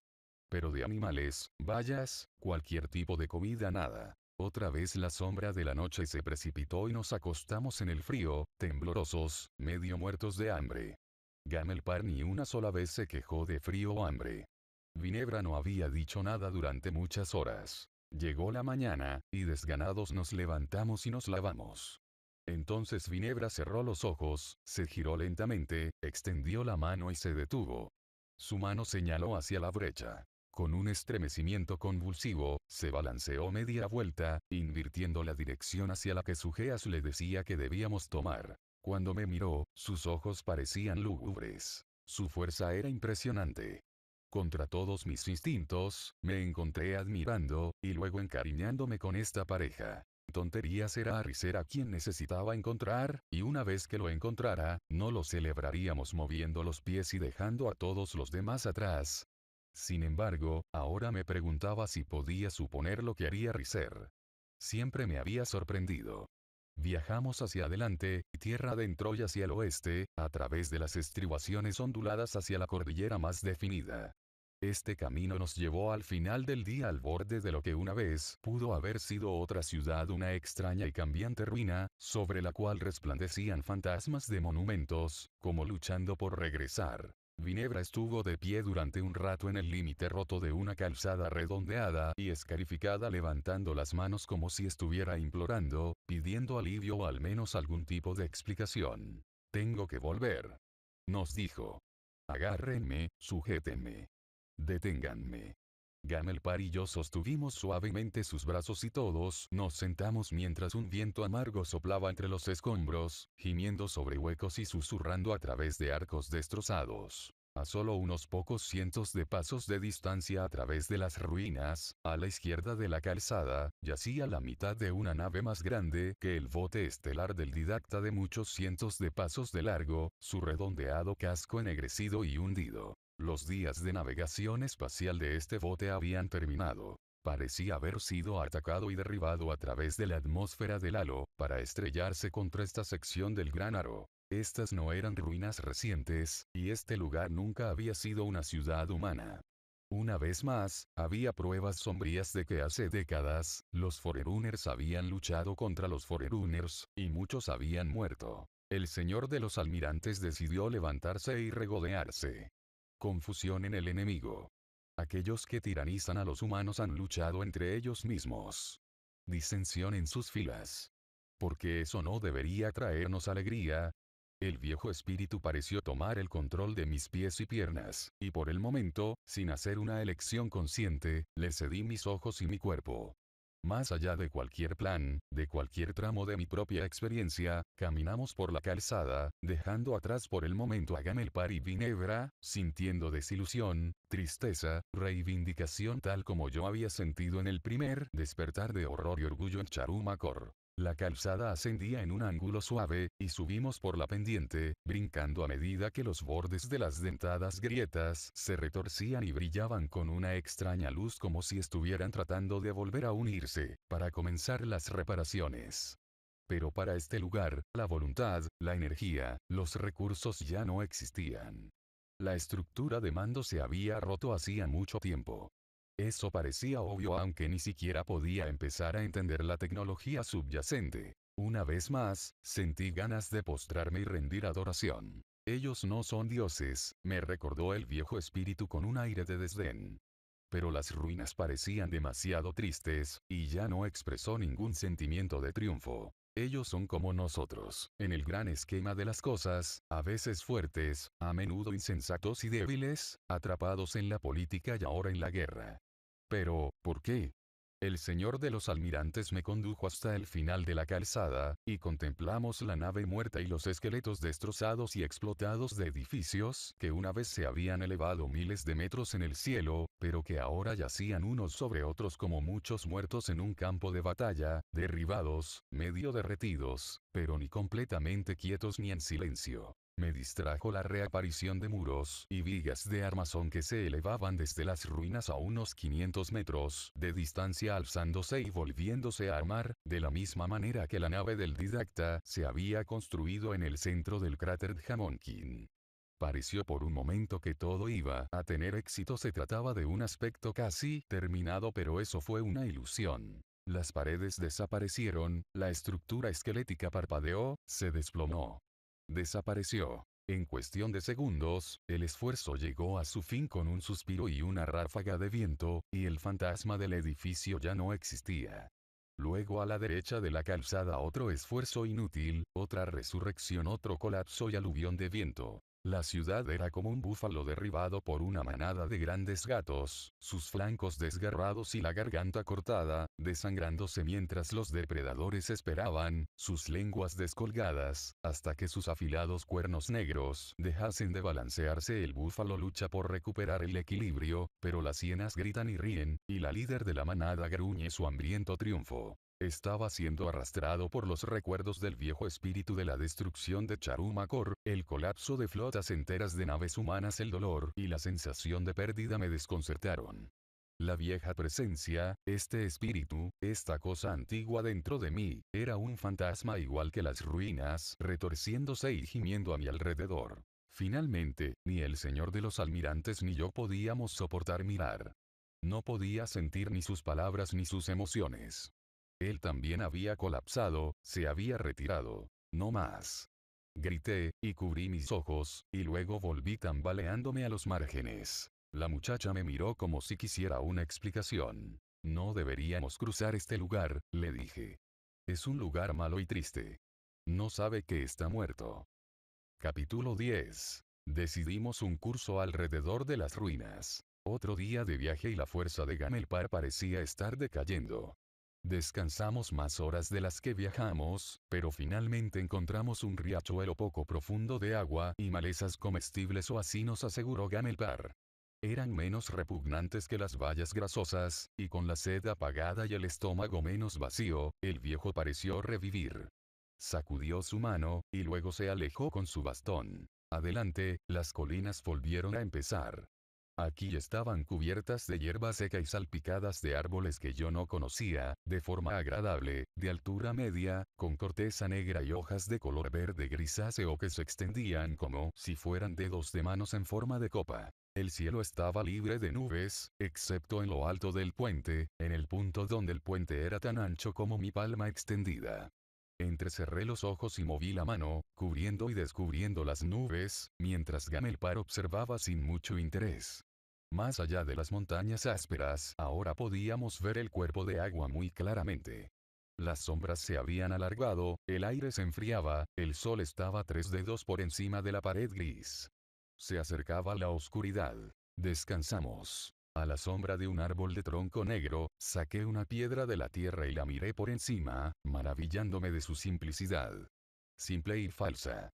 Pero de animales, vallas, cualquier tipo de comida nada. Otra vez la sombra de la noche se precipitó y nos acostamos en el frío, temblorosos, medio muertos de hambre. Gamelpar ni una sola vez se quejó de frío o hambre. Vinebra no había dicho nada durante muchas horas. Llegó la mañana, y desganados nos levantamos y nos lavamos. Entonces Vinebra cerró los ojos, se giró lentamente, extendió la mano y se detuvo. Su mano señaló hacia la brecha. Con un estremecimiento convulsivo, se balanceó media vuelta, invirtiendo la dirección hacia la que Sugeas le decía que debíamos tomar. Cuando me miró, sus ojos parecían lúgubres. Su fuerza era impresionante. Contra todos mis instintos, me encontré admirando, y luego encariñándome con esta pareja. Tonterías era a quien necesitaba encontrar, y una vez que lo encontrara, no lo celebraríamos moviendo los pies y dejando a todos los demás atrás, sin embargo, ahora me preguntaba si podía suponer lo que haría Riser. Siempre me había sorprendido. Viajamos hacia adelante, tierra adentro y hacia el oeste, a través de las estribaciones onduladas hacia la cordillera más definida. Este camino nos llevó al final del día al borde de lo que una vez pudo haber sido otra ciudad, una extraña y cambiante ruina, sobre la cual resplandecían fantasmas de monumentos, como luchando por regresar. Vinebra estuvo de pie durante un rato en el límite roto de una calzada redondeada y escarificada levantando las manos como si estuviera implorando, pidiendo alivio o al menos algún tipo de explicación. Tengo que volver. Nos dijo. Agárrenme, sujétenme. Deténganme. Gamelpar y yo sostuvimos suavemente sus brazos y todos nos sentamos mientras un viento amargo soplaba entre los escombros, gimiendo sobre huecos y susurrando a través de arcos destrozados. A solo unos pocos cientos de pasos de distancia a través de las ruinas, a la izquierda de la calzada, yacía la mitad de una nave más grande que el bote estelar del didacta de muchos cientos de pasos de largo, su redondeado casco ennegrecido y hundido. Los días de navegación espacial de este bote habían terminado. Parecía haber sido atacado y derribado a través de la atmósfera del halo, para estrellarse contra esta sección del gran aro. Estas no eran ruinas recientes, y este lugar nunca había sido una ciudad humana. Una vez más, había pruebas sombrías de que hace décadas, los Foreruners habían luchado contra los Forerunners, y muchos habían muerto. El señor de los almirantes decidió levantarse y regodearse. Confusión en el enemigo. Aquellos que tiranizan a los humanos han luchado entre ellos mismos. Disensión en sus filas. Porque eso no debería traernos alegría, el viejo espíritu pareció tomar el control de mis pies y piernas, y por el momento, sin hacer una elección consciente, le cedí mis ojos y mi cuerpo. Más allá de cualquier plan, de cualquier tramo de mi propia experiencia, caminamos por la calzada, dejando atrás por el momento a Gamelpar y Vinebra, sintiendo desilusión, tristeza, reivindicación tal como yo había sentido en el primer despertar de horror y orgullo en Charumacor. La calzada ascendía en un ángulo suave, y subimos por la pendiente, brincando a medida que los bordes de las dentadas grietas se retorcían y brillaban con una extraña luz como si estuvieran tratando de volver a unirse, para comenzar las reparaciones. Pero para este lugar, la voluntad, la energía, los recursos ya no existían. La estructura de mando se había roto hacía mucho tiempo. Eso parecía obvio aunque ni siquiera podía empezar a entender la tecnología subyacente. Una vez más, sentí ganas de postrarme y rendir adoración. Ellos no son dioses, me recordó el viejo espíritu con un aire de desdén. Pero las ruinas parecían demasiado tristes, y ya no expresó ningún sentimiento de triunfo. Ellos son como nosotros, en el gran esquema de las cosas, a veces fuertes, a menudo insensatos y débiles, atrapados en la política y ahora en la guerra. Pero, ¿por qué? El señor de los almirantes me condujo hasta el final de la calzada, y contemplamos la nave muerta y los esqueletos destrozados y explotados de edificios que una vez se habían elevado miles de metros en el cielo, pero que ahora yacían unos sobre otros como muchos muertos en un campo de batalla, derribados, medio derretidos, pero ni completamente quietos ni en silencio. Me distrajo la reaparición de muros y vigas de armazón que se elevaban desde las ruinas a unos 500 metros de distancia alzándose y volviéndose a armar, de la misma manera que la nave del didacta se había construido en el centro del cráter Jamonkin. Pareció por un momento que todo iba a tener éxito. Se trataba de un aspecto casi terminado, pero eso fue una ilusión. Las paredes desaparecieron, la estructura esquelética parpadeó, se desplomó. Desapareció. En cuestión de segundos, el esfuerzo llegó a su fin con un suspiro y una ráfaga de viento, y el fantasma del edificio ya no existía. Luego a la derecha de la calzada otro esfuerzo inútil, otra resurrección, otro colapso y aluvión de viento. La ciudad era como un búfalo derribado por una manada de grandes gatos, sus flancos desgarrados y la garganta cortada, desangrándose mientras los depredadores esperaban, sus lenguas descolgadas, hasta que sus afilados cuernos negros dejasen de balancearse. El búfalo lucha por recuperar el equilibrio, pero las hienas gritan y ríen, y la líder de la manada gruñe su hambriento triunfo. Estaba siendo arrastrado por los recuerdos del viejo espíritu de la destrucción de Charumacor, el colapso de flotas enteras de naves humanas, el dolor y la sensación de pérdida me desconcertaron. La vieja presencia, este espíritu, esta cosa antigua dentro de mí, era un fantasma igual que las ruinas, retorciéndose y gimiendo a mi alrededor. Finalmente, ni el señor de los almirantes ni yo podíamos soportar mirar. No podía sentir ni sus palabras ni sus emociones. Él también había colapsado, se había retirado. No más. Grité, y cubrí mis ojos, y luego volví tambaleándome a los márgenes. La muchacha me miró como si quisiera una explicación. No deberíamos cruzar este lugar, le dije. Es un lugar malo y triste. No sabe que está muerto. Capítulo 10. Decidimos un curso alrededor de las ruinas. Otro día de viaje y la fuerza de Gamelpar parecía estar decayendo. Descansamos más horas de las que viajamos, pero finalmente encontramos un riachuelo poco profundo de agua y malezas comestibles o así nos aseguró Gamelpar. Eran menos repugnantes que las vallas grasosas, y con la sed apagada y el estómago menos vacío, el viejo pareció revivir. Sacudió su mano, y luego se alejó con su bastón. Adelante, las colinas volvieron a empezar. Aquí estaban cubiertas de hierba seca y salpicadas de árboles que yo no conocía, de forma agradable, de altura media, con corteza negra y hojas de color verde grisáceo que se extendían como si fueran dedos de manos en forma de copa. El cielo estaba libre de nubes, excepto en lo alto del puente, en el punto donde el puente era tan ancho como mi palma extendida. Entrecerré los ojos y moví la mano, cubriendo y descubriendo las nubes, mientras Gamelpar observaba sin mucho interés. Más allá de las montañas ásperas, ahora podíamos ver el cuerpo de agua muy claramente. Las sombras se habían alargado, el aire se enfriaba, el sol estaba tres dedos por encima de la pared gris. Se acercaba la oscuridad. Descansamos. A la sombra de un árbol de tronco negro, saqué una piedra de la tierra y la miré por encima, maravillándome de su simplicidad. Simple y falsa.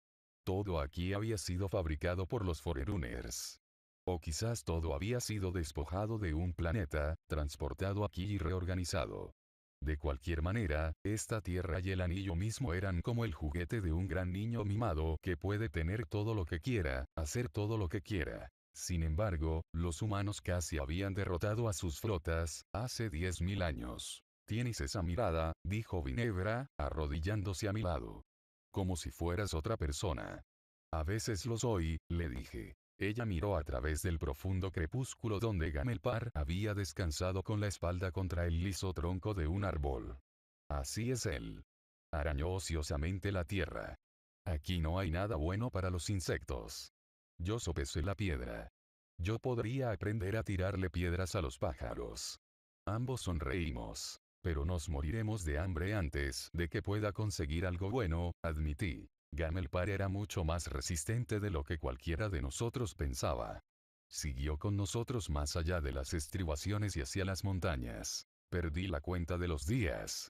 Todo aquí había sido fabricado por los Forerunners. O quizás todo había sido despojado de un planeta, transportado aquí y reorganizado. De cualquier manera, esta tierra y el anillo mismo eran como el juguete de un gran niño mimado que puede tener todo lo que quiera, hacer todo lo que quiera. Sin embargo, los humanos casi habían derrotado a sus flotas, hace mil años. Tienes esa mirada, dijo Ginebra, arrodillándose a mi lado. Como si fueras otra persona. A veces lo soy, le dije. Ella miró a través del profundo crepúsculo donde Gamelpar había descansado con la espalda contra el liso tronco de un árbol. Así es él. Arañó ociosamente la tierra. Aquí no hay nada bueno para los insectos. Yo sopesé la piedra. Yo podría aprender a tirarle piedras a los pájaros. Ambos sonreímos. Pero nos moriremos de hambre antes de que pueda conseguir algo bueno, admití. Gamelpar era mucho más resistente de lo que cualquiera de nosotros pensaba. Siguió con nosotros más allá de las estribaciones y hacia las montañas. Perdí la cuenta de los días.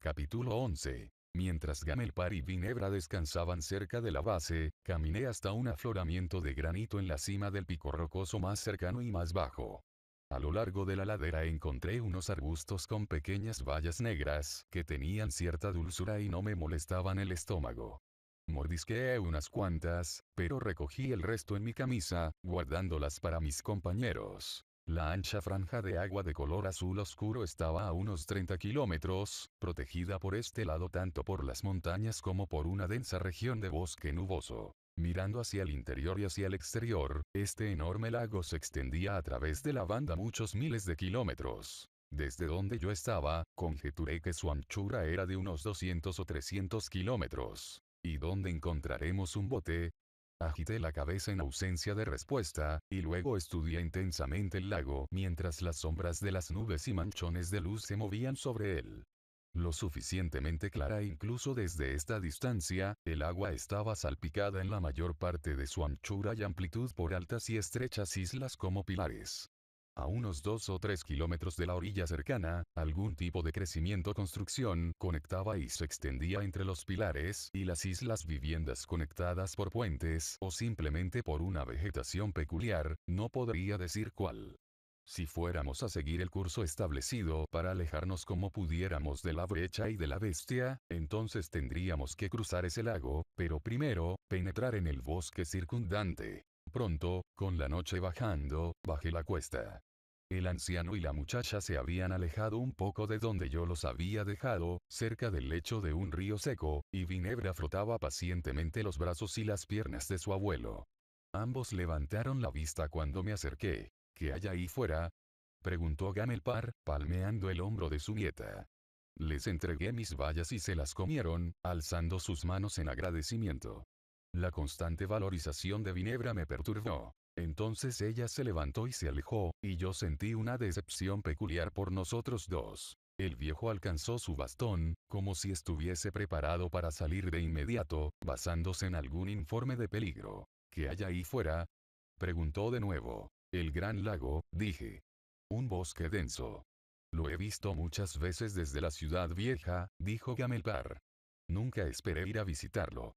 Capítulo 11. Mientras Gamelpar y Vinebra descansaban cerca de la base, caminé hasta un afloramiento de granito en la cima del pico rocoso más cercano y más bajo. A lo largo de la ladera encontré unos arbustos con pequeñas vallas negras que tenían cierta dulzura y no me molestaban el estómago. Mordisqueé unas cuantas, pero recogí el resto en mi camisa, guardándolas para mis compañeros. La ancha franja de agua de color azul oscuro estaba a unos 30 kilómetros, protegida por este lado tanto por las montañas como por una densa región de bosque nuboso. Mirando hacia el interior y hacia el exterior, este enorme lago se extendía a través de la banda muchos miles de kilómetros. Desde donde yo estaba, conjeturé que su anchura era de unos 200 o 300 kilómetros. ¿Y dónde encontraremos un bote? Agité la cabeza en ausencia de respuesta, y luego estudié intensamente el lago mientras las sombras de las nubes y manchones de luz se movían sobre él. Lo suficientemente clara incluso desde esta distancia, el agua estaba salpicada en la mayor parte de su anchura y amplitud por altas y estrechas islas como pilares. A unos dos o tres kilómetros de la orilla cercana, algún tipo de crecimiento construcción conectaba y se extendía entre los pilares y las islas viviendas conectadas por puentes o simplemente por una vegetación peculiar, no podría decir cuál. Si fuéramos a seguir el curso establecido para alejarnos como pudiéramos de la brecha y de la bestia, entonces tendríamos que cruzar ese lago, pero primero, penetrar en el bosque circundante. Pronto, con la noche bajando, bajé la cuesta. El anciano y la muchacha se habían alejado un poco de donde yo los había dejado, cerca del lecho de un río seco, y Vinebra frotaba pacientemente los brazos y las piernas de su abuelo. Ambos levantaron la vista cuando me acerqué. ¿Qué hay ahí fuera? preguntó Gamelpar, palmeando el hombro de su nieta. Les entregué mis vallas y se las comieron, alzando sus manos en agradecimiento. La constante valorización de Vinebra me perturbó. Entonces ella se levantó y se alejó, y yo sentí una decepción peculiar por nosotros dos. El viejo alcanzó su bastón, como si estuviese preparado para salir de inmediato, basándose en algún informe de peligro. ¿Qué hay ahí fuera? Preguntó de nuevo. El gran lago, dije. Un bosque denso. Lo he visto muchas veces desde la ciudad vieja, dijo Gamelpar. Nunca esperé ir a visitarlo.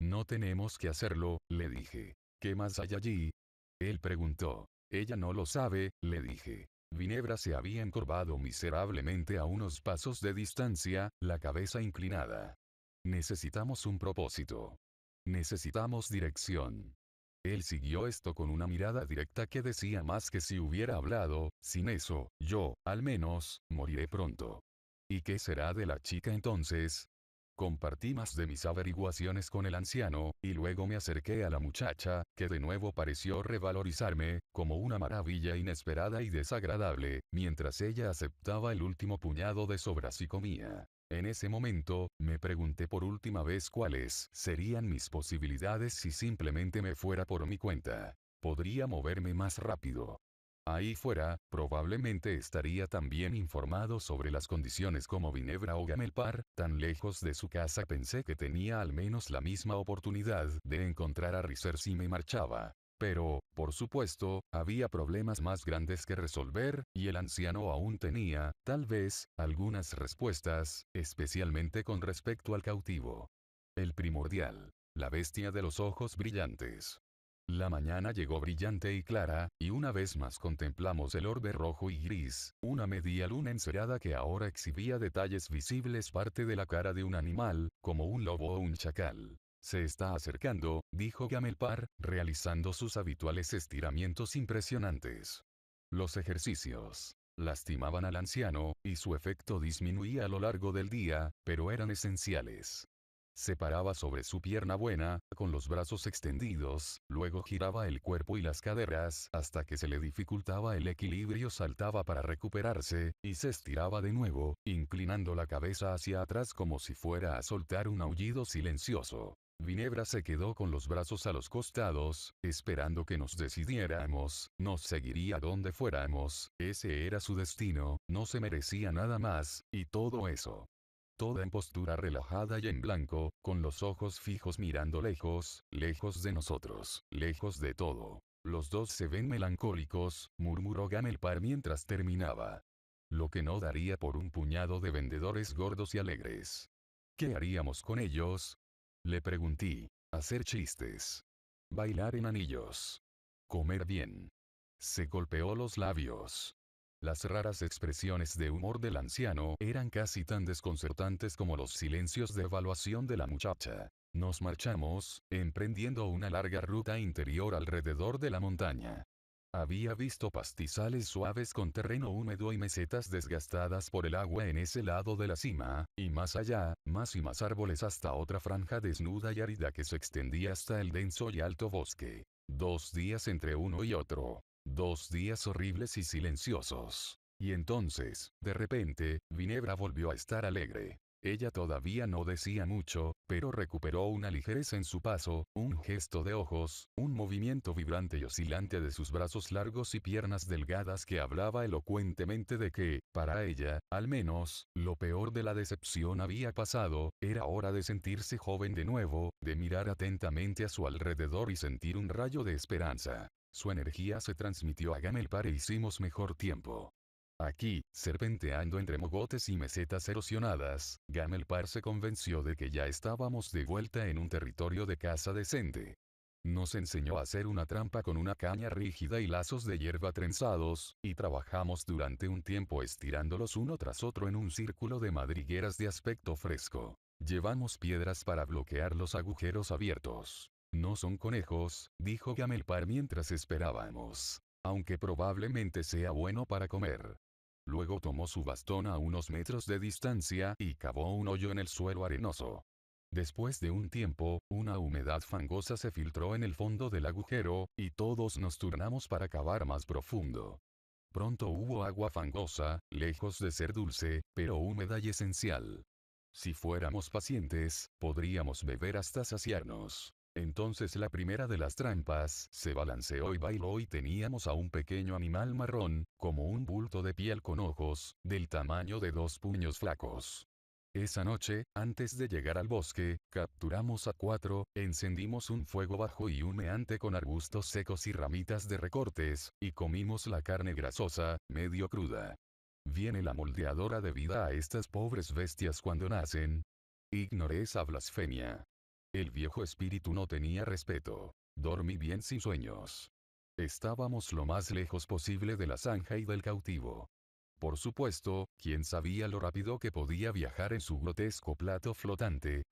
No tenemos que hacerlo, le dije. ¿Qué más hay allí? Él preguntó. Ella no lo sabe, le dije. Ginebra se había encorvado miserablemente a unos pasos de distancia, la cabeza inclinada. Necesitamos un propósito. Necesitamos dirección. Él siguió esto con una mirada directa que decía más que si hubiera hablado, sin eso, yo, al menos, moriré pronto. ¿Y qué será de la chica entonces? Compartí más de mis averiguaciones con el anciano, y luego me acerqué a la muchacha, que de nuevo pareció revalorizarme, como una maravilla inesperada y desagradable, mientras ella aceptaba el último puñado de sobras y comía. En ese momento, me pregunté por última vez cuáles serían mis posibilidades si simplemente me fuera por mi cuenta. Podría moverme más rápido, Ahí fuera, probablemente estaría también informado sobre las condiciones como Ginebra o Gamelpar, tan lejos de su casa pensé que tenía al menos la misma oportunidad de encontrar a Riser si me marchaba. Pero, por supuesto, había problemas más grandes que resolver, y el anciano aún tenía, tal vez, algunas respuestas, especialmente con respecto al cautivo. El primordial. La bestia de los ojos brillantes. La mañana llegó brillante y clara, y una vez más contemplamos el orbe rojo y gris, una media luna encerada que ahora exhibía detalles visibles parte de la cara de un animal, como un lobo o un chacal. Se está acercando, dijo Gamelpar, realizando sus habituales estiramientos impresionantes. Los ejercicios lastimaban al anciano, y su efecto disminuía a lo largo del día, pero eran esenciales. Se paraba sobre su pierna buena, con los brazos extendidos, luego giraba el cuerpo y las caderas hasta que se le dificultaba el equilibrio, saltaba para recuperarse, y se estiraba de nuevo, inclinando la cabeza hacia atrás como si fuera a soltar un aullido silencioso. Vinebra se quedó con los brazos a los costados, esperando que nos decidiéramos, nos seguiría donde fuéramos, ese era su destino, no se merecía nada más, y todo eso toda en postura relajada y en blanco, con los ojos fijos mirando lejos, lejos de nosotros, lejos de todo. Los dos se ven melancólicos, murmuró Gamelpar mientras terminaba. Lo que no daría por un puñado de vendedores gordos y alegres. ¿Qué haríamos con ellos? Le pregunté. Hacer chistes. Bailar en anillos. Comer bien. Se golpeó los labios. Las raras expresiones de humor del anciano eran casi tan desconcertantes como los silencios de evaluación de la muchacha. Nos marchamos, emprendiendo una larga ruta interior alrededor de la montaña. Había visto pastizales suaves con terreno húmedo y mesetas desgastadas por el agua en ese lado de la cima, y más allá, más y más árboles hasta otra franja desnuda y árida que se extendía hasta el denso y alto bosque. Dos días entre uno y otro. Dos días horribles y silenciosos. Y entonces, de repente, Ginebra volvió a estar alegre. Ella todavía no decía mucho, pero recuperó una ligereza en su paso, un gesto de ojos, un movimiento vibrante y oscilante de sus brazos largos y piernas delgadas que hablaba elocuentemente de que, para ella, al menos, lo peor de la decepción había pasado, era hora de sentirse joven de nuevo, de mirar atentamente a su alrededor y sentir un rayo de esperanza. Su energía se transmitió a Gamelpar e hicimos mejor tiempo. Aquí, serpenteando entre mogotes y mesetas erosionadas, Gamelpar se convenció de que ya estábamos de vuelta en un territorio de caza decente. Nos enseñó a hacer una trampa con una caña rígida y lazos de hierba trenzados, y trabajamos durante un tiempo estirándolos uno tras otro en un círculo de madrigueras de aspecto fresco. Llevamos piedras para bloquear los agujeros abiertos. No son conejos, dijo Gamelpar mientras esperábamos. Aunque probablemente sea bueno para comer. Luego tomó su bastón a unos metros de distancia y cavó un hoyo en el suelo arenoso. Después de un tiempo, una humedad fangosa se filtró en el fondo del agujero, y todos nos turnamos para cavar más profundo. Pronto hubo agua fangosa, lejos de ser dulce, pero húmeda y esencial. Si fuéramos pacientes, podríamos beber hasta saciarnos. Entonces la primera de las trampas se balanceó y bailó y teníamos a un pequeño animal marrón, como un bulto de piel con ojos, del tamaño de dos puños flacos. Esa noche, antes de llegar al bosque, capturamos a cuatro, encendimos un fuego bajo y humeante con arbustos secos y ramitas de recortes, y comimos la carne grasosa, medio cruda. Viene la moldeadora de vida a estas pobres bestias cuando nacen. Ignoré esa blasfemia. El viejo espíritu no tenía respeto. Dormí bien sin sueños. Estábamos lo más lejos posible de la zanja y del cautivo. Por supuesto, quién sabía lo rápido que podía viajar en su grotesco plato flotante.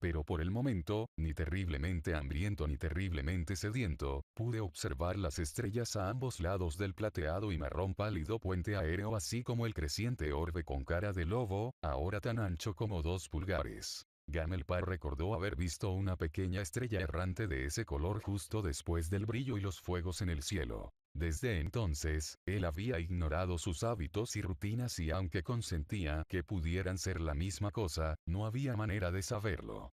Pero por el momento, ni terriblemente hambriento ni terriblemente sediento, pude observar las estrellas a ambos lados del plateado y marrón pálido puente aéreo así como el creciente orbe con cara de lobo, ahora tan ancho como dos pulgares. Gamelpar recordó haber visto una pequeña estrella errante de ese color justo después del brillo y los fuegos en el cielo. Desde entonces, él había ignorado sus hábitos y rutinas y aunque consentía que pudieran ser la misma cosa, no había manera de saberlo.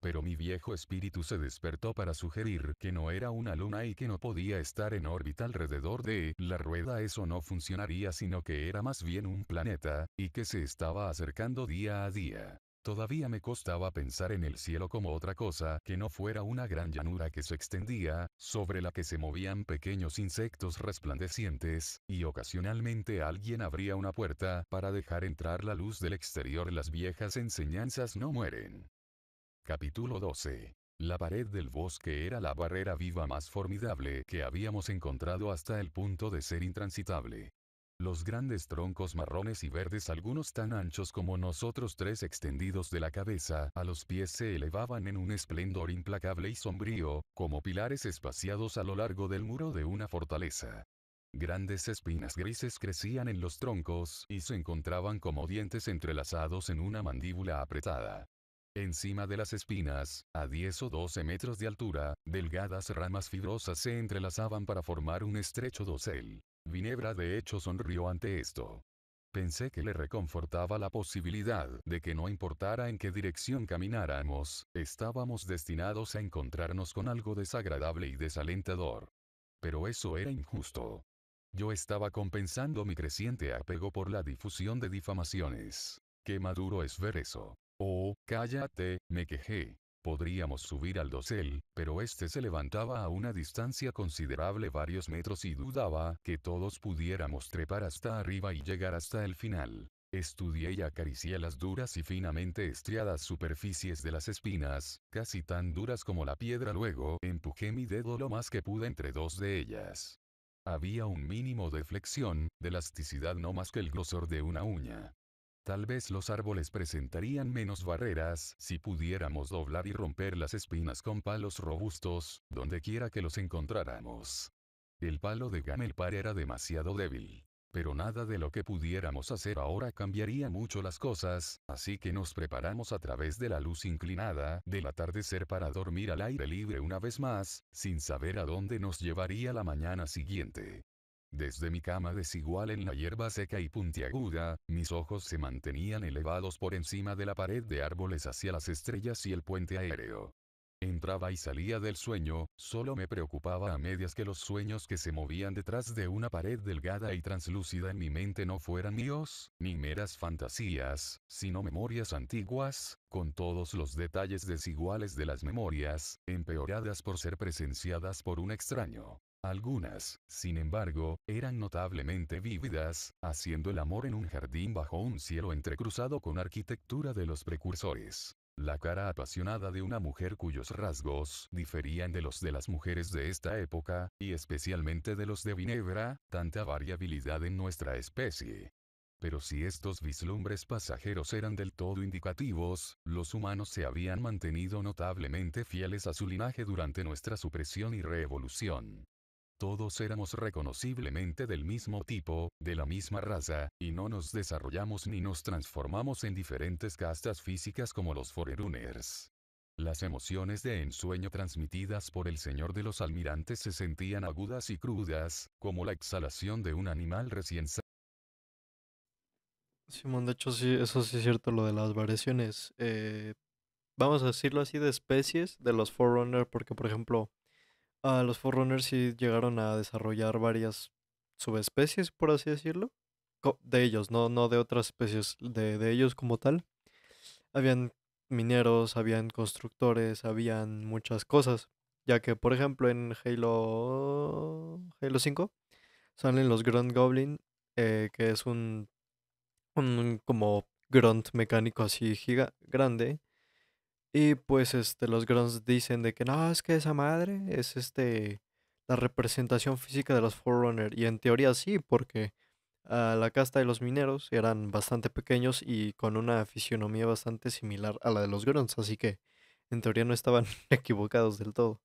Pero mi viejo espíritu se despertó para sugerir que no era una luna y que no podía estar en órbita alrededor de la rueda, eso no funcionaría, sino que era más bien un planeta, y que se estaba acercando día a día. Todavía me costaba pensar en el cielo como otra cosa que no fuera una gran llanura que se extendía, sobre la que se movían pequeños insectos resplandecientes, y ocasionalmente alguien abría una puerta para dejar entrar la luz del exterior. Las viejas enseñanzas no mueren. Capítulo 12. La pared del bosque era la barrera viva más formidable que habíamos encontrado hasta el punto de ser intransitable. Los grandes troncos marrones y verdes algunos tan anchos como nosotros tres extendidos de la cabeza a los pies se elevaban en un esplendor implacable y sombrío, como pilares espaciados a lo largo del muro de una fortaleza. Grandes espinas grises crecían en los troncos y se encontraban como dientes entrelazados en una mandíbula apretada. Encima de las espinas, a 10 o 12 metros de altura, delgadas ramas fibrosas se entrelazaban para formar un estrecho dosel. Vinebra de hecho sonrió ante esto. Pensé que le reconfortaba la posibilidad de que no importara en qué dirección camináramos, estábamos destinados a encontrarnos con algo desagradable y desalentador. Pero eso era injusto. Yo estaba compensando mi creciente apego por la difusión de difamaciones. Qué maduro es ver eso. Oh, cállate, me quejé. Podríamos subir al dosel, pero este se levantaba a una distancia considerable varios metros y dudaba que todos pudiéramos trepar hasta arriba y llegar hasta el final. Estudié y acaricié las duras y finamente estriadas superficies de las espinas, casi tan duras como la piedra. Luego empujé mi dedo lo más que pude entre dos de ellas. Había un mínimo de flexión, de elasticidad no más que el grosor de una uña. Tal vez los árboles presentarían menos barreras si pudiéramos doblar y romper las espinas con palos robustos, donde quiera que los encontráramos. El palo de Gamelpar era demasiado débil. Pero nada de lo que pudiéramos hacer ahora cambiaría mucho las cosas, así que nos preparamos a través de la luz inclinada del atardecer para dormir al aire libre una vez más, sin saber a dónde nos llevaría la mañana siguiente. Desde mi cama desigual en la hierba seca y puntiaguda, mis ojos se mantenían elevados por encima de la pared de árboles hacia las estrellas y el puente aéreo. Entraba y salía del sueño, solo me preocupaba a medias que los sueños que se movían detrás de una pared delgada y translúcida en mi mente no fueran míos, ni meras fantasías, sino memorias antiguas, con todos los detalles desiguales de las memorias, empeoradas por ser presenciadas por un extraño. Algunas, sin embargo, eran notablemente vívidas, haciendo el amor en un jardín bajo un cielo entrecruzado con arquitectura de los precursores. La cara apasionada de una mujer cuyos rasgos diferían de los de las mujeres de esta época, y especialmente de los de Ginebra, tanta variabilidad en nuestra especie. Pero si estos vislumbres pasajeros eran del todo indicativos, los humanos se habían mantenido notablemente fieles a su linaje durante nuestra supresión y revolución. Todos éramos reconociblemente del mismo tipo, de la misma raza, y no nos desarrollamos ni nos transformamos en diferentes castas físicas como los Forerunners. Las emociones de ensueño transmitidas por el señor de los almirantes se sentían agudas y crudas, como la exhalación de un animal recién salido. Simón, de hecho, sí, eso sí es cierto, lo de las variaciones. Eh, vamos a decirlo así, de especies de los Forerunner, porque, por ejemplo, a los Forerunners sí llegaron a desarrollar varias subespecies, por así decirlo. De ellos, no, no de otras especies, de, ellos como tal. Habían mineros, habían constructores, habían muchas cosas. Ya que, por ejemplo, en Halo, Halo 5 salen los Grunt Goblin, eh, que es un, un como grunt mecánico así giga grande y pues este, los Grunts dicen de que no, es que esa madre es este la representación física de los Forerunner. Y en teoría sí, porque ah, la casta de los mineros eran bastante pequeños y con una fisionomía bastante similar a la de los Grunts. Así que en teoría no estaban equivocados del todo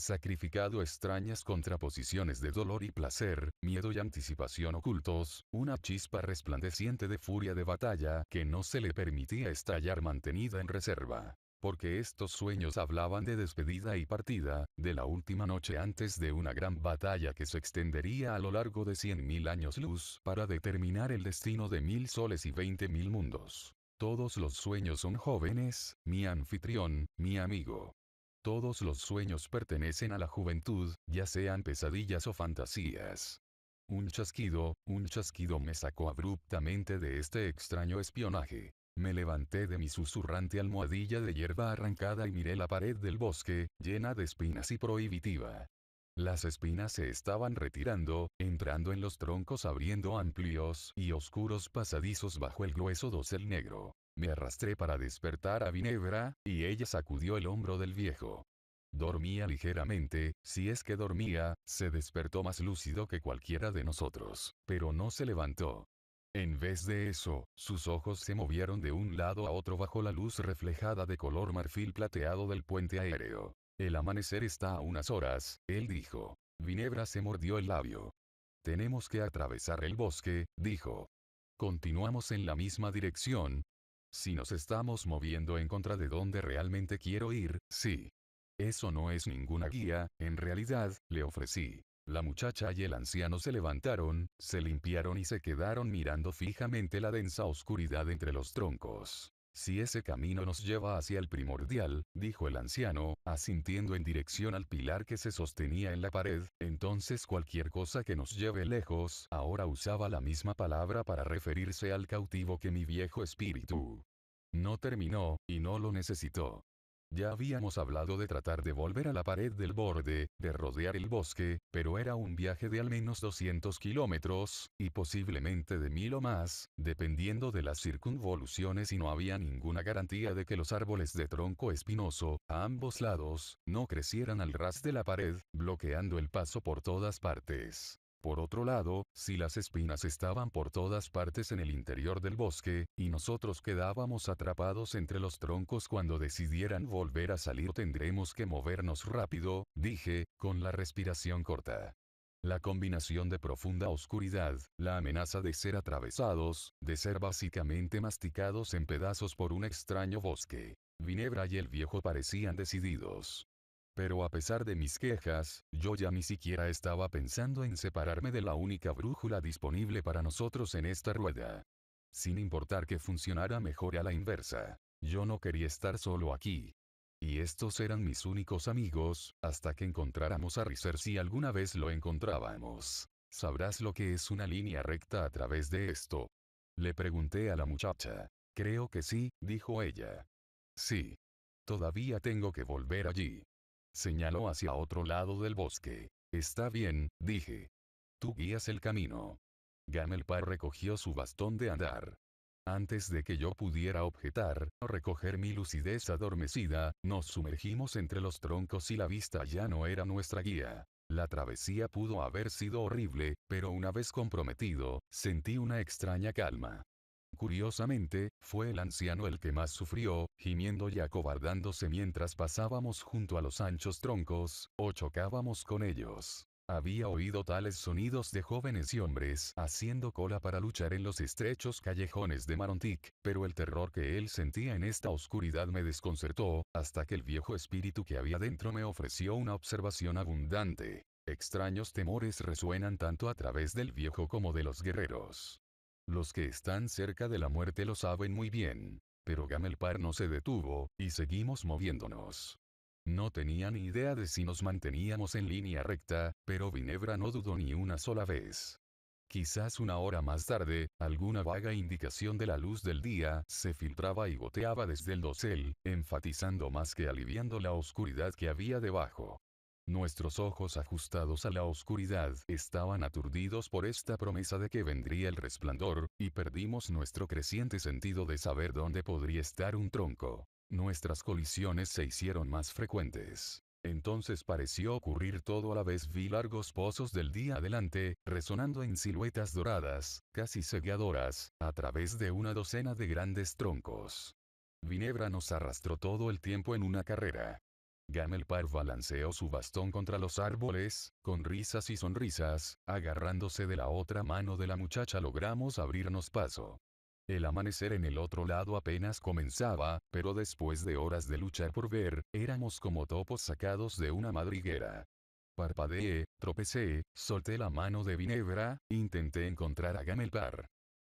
sacrificado extrañas contraposiciones de dolor y placer, miedo y anticipación ocultos, una chispa resplandeciente de furia de batalla que no se le permitía estallar mantenida en reserva. Porque estos sueños hablaban de despedida y partida, de la última noche antes de una gran batalla que se extendería a lo largo de mil años luz para determinar el destino de mil soles y mil mundos. Todos los sueños son jóvenes, mi anfitrión, mi amigo. Todos los sueños pertenecen a la juventud, ya sean pesadillas o fantasías. Un chasquido, un chasquido me sacó abruptamente de este extraño espionaje. Me levanté de mi susurrante almohadilla de hierba arrancada y miré la pared del bosque, llena de espinas y prohibitiva. Las espinas se estaban retirando, entrando en los troncos abriendo amplios y oscuros pasadizos bajo el grueso dosel negro. Me arrastré para despertar a Ginebra, y ella sacudió el hombro del viejo. Dormía ligeramente, si es que dormía, se despertó más lúcido que cualquiera de nosotros, pero no se levantó. En vez de eso, sus ojos se movieron de un lado a otro bajo la luz reflejada de color marfil plateado del puente aéreo. El amanecer está a unas horas, él dijo. Ginebra se mordió el labio. Tenemos que atravesar el bosque, dijo. Continuamos en la misma dirección, si nos estamos moviendo en contra de donde realmente quiero ir, sí. Eso no es ninguna guía, en realidad, le ofrecí. La muchacha y el anciano se levantaron, se limpiaron y se quedaron mirando fijamente la densa oscuridad entre los troncos. Si ese camino nos lleva hacia el primordial, dijo el anciano, asintiendo en dirección al pilar que se sostenía en la pared, entonces cualquier cosa que nos lleve lejos, ahora usaba la misma palabra para referirse al cautivo que mi viejo espíritu. No terminó, y no lo necesitó. Ya habíamos hablado de tratar de volver a la pared del borde, de rodear el bosque, pero era un viaje de al menos 200 kilómetros, y posiblemente de mil o más, dependiendo de las circunvoluciones y no había ninguna garantía de que los árboles de tronco espinoso, a ambos lados, no crecieran al ras de la pared, bloqueando el paso por todas partes. Por otro lado, si las espinas estaban por todas partes en el interior del bosque, y nosotros quedábamos atrapados entre los troncos cuando decidieran volver a salir tendremos que movernos rápido, dije, con la respiración corta. La combinación de profunda oscuridad, la amenaza de ser atravesados, de ser básicamente masticados en pedazos por un extraño bosque. Ginebra y el viejo parecían decididos pero a pesar de mis quejas, yo ya ni siquiera estaba pensando en separarme de la única brújula disponible para nosotros en esta rueda. Sin importar que funcionara mejor a la inversa. Yo no quería estar solo aquí. Y estos eran mis únicos amigos, hasta que encontráramos a Riser si alguna vez lo encontrábamos. ¿Sabrás lo que es una línea recta a través de esto? Le pregunté a la muchacha. Creo que sí, dijo ella. Sí. Todavía tengo que volver allí. Señaló hacia otro lado del bosque. Está bien, dije. Tú guías el camino. Gamelpar recogió su bastón de andar. Antes de que yo pudiera objetar, o recoger mi lucidez adormecida, nos sumergimos entre los troncos y la vista ya no era nuestra guía. La travesía pudo haber sido horrible, pero una vez comprometido, sentí una extraña calma. Curiosamente, fue el anciano el que más sufrió, gimiendo y acobardándose mientras pasábamos junto a los anchos troncos, o chocábamos con ellos. Había oído tales sonidos de jóvenes y hombres haciendo cola para luchar en los estrechos callejones de Marontic, pero el terror que él sentía en esta oscuridad me desconcertó, hasta que el viejo espíritu que había dentro me ofreció una observación abundante. Extraños temores resuenan tanto a través del viejo como de los guerreros. Los que están cerca de la muerte lo saben muy bien. Pero Gamelpar no se detuvo, y seguimos moviéndonos. No tenía ni idea de si nos manteníamos en línea recta, pero Ginebra no dudó ni una sola vez. Quizás una hora más tarde, alguna vaga indicación de la luz del día se filtraba y goteaba desde el dosel, enfatizando más que aliviando la oscuridad que había debajo. Nuestros ojos ajustados a la oscuridad estaban aturdidos por esta promesa de que vendría el resplandor, y perdimos nuestro creciente sentido de saber dónde podría estar un tronco. Nuestras colisiones se hicieron más frecuentes. Entonces pareció ocurrir todo a la vez vi largos pozos del día adelante, resonando en siluetas doradas, casi cegadoras, a través de una docena de grandes troncos. Ginebra nos arrastró todo el tiempo en una carrera. Gamelpar balanceó su bastón contra los árboles, con risas y sonrisas, agarrándose de la otra mano de la muchacha logramos abrirnos paso. El amanecer en el otro lado apenas comenzaba, pero después de horas de luchar por ver, éramos como topos sacados de una madriguera. Parpadeé, tropecé, solté la mano de Vinebra, intenté encontrar a Gamelpar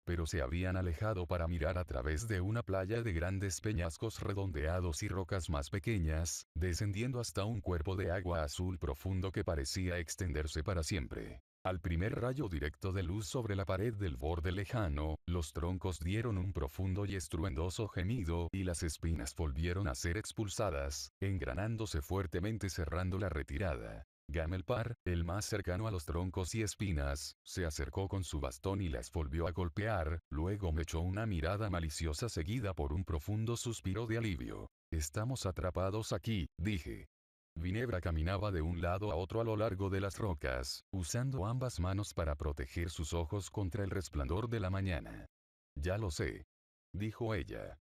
pero se habían alejado para mirar a través de una playa de grandes peñascos redondeados y rocas más pequeñas, descendiendo hasta un cuerpo de agua azul profundo que parecía extenderse para siempre. Al primer rayo directo de luz sobre la pared del borde lejano, los troncos dieron un profundo y estruendoso gemido y las espinas volvieron a ser expulsadas, engranándose fuertemente cerrando la retirada. Gamelpar, el más cercano a los troncos y espinas, se acercó con su bastón y las volvió a golpear, luego me echó una mirada maliciosa seguida por un profundo suspiro de alivio. Estamos atrapados aquí, dije. Vinebra caminaba de un lado a otro a lo largo de las rocas, usando ambas manos para proteger sus ojos contra el resplandor de la mañana. Ya lo sé. Dijo ella.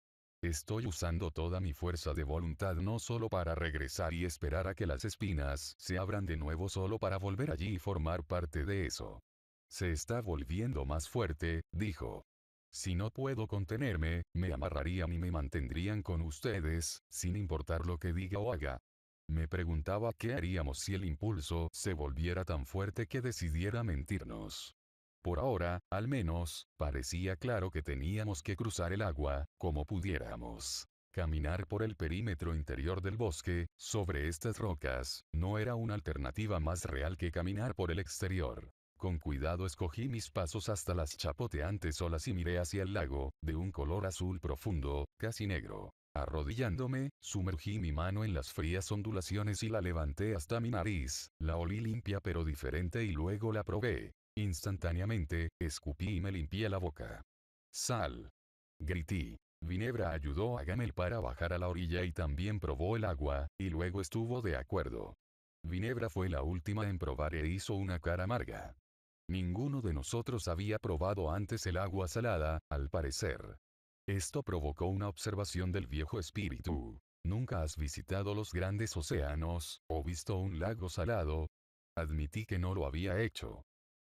Estoy usando toda mi fuerza de voluntad no solo para regresar y esperar a que las espinas se abran de nuevo solo para volver allí y formar parte de eso. Se está volviendo más fuerte, dijo. Si no puedo contenerme, me amarrarían y me mantendrían con ustedes, sin importar lo que diga o haga. Me preguntaba qué haríamos si el impulso se volviera tan fuerte que decidiera mentirnos. Por ahora, al menos, parecía claro que teníamos que cruzar el agua, como pudiéramos. Caminar por el perímetro interior del bosque, sobre estas rocas, no era una alternativa más real que caminar por el exterior. Con cuidado escogí mis pasos hasta las chapoteantes olas y miré hacia el lago, de un color azul profundo, casi negro. Arrodillándome, sumergí mi mano en las frías ondulaciones y la levanté hasta mi nariz, la olí limpia pero diferente y luego la probé. Instantáneamente, escupí y me limpié la boca. Sal. Grití. Vinebra ayudó a Gamel para bajar a la orilla y también probó el agua, y luego estuvo de acuerdo. Vinebra fue la última en probar e hizo una cara amarga. Ninguno de nosotros había probado antes el agua salada, al parecer. Esto provocó una observación del viejo espíritu. ¿Nunca has visitado los grandes océanos, o visto un lago salado? Admití que no lo había hecho.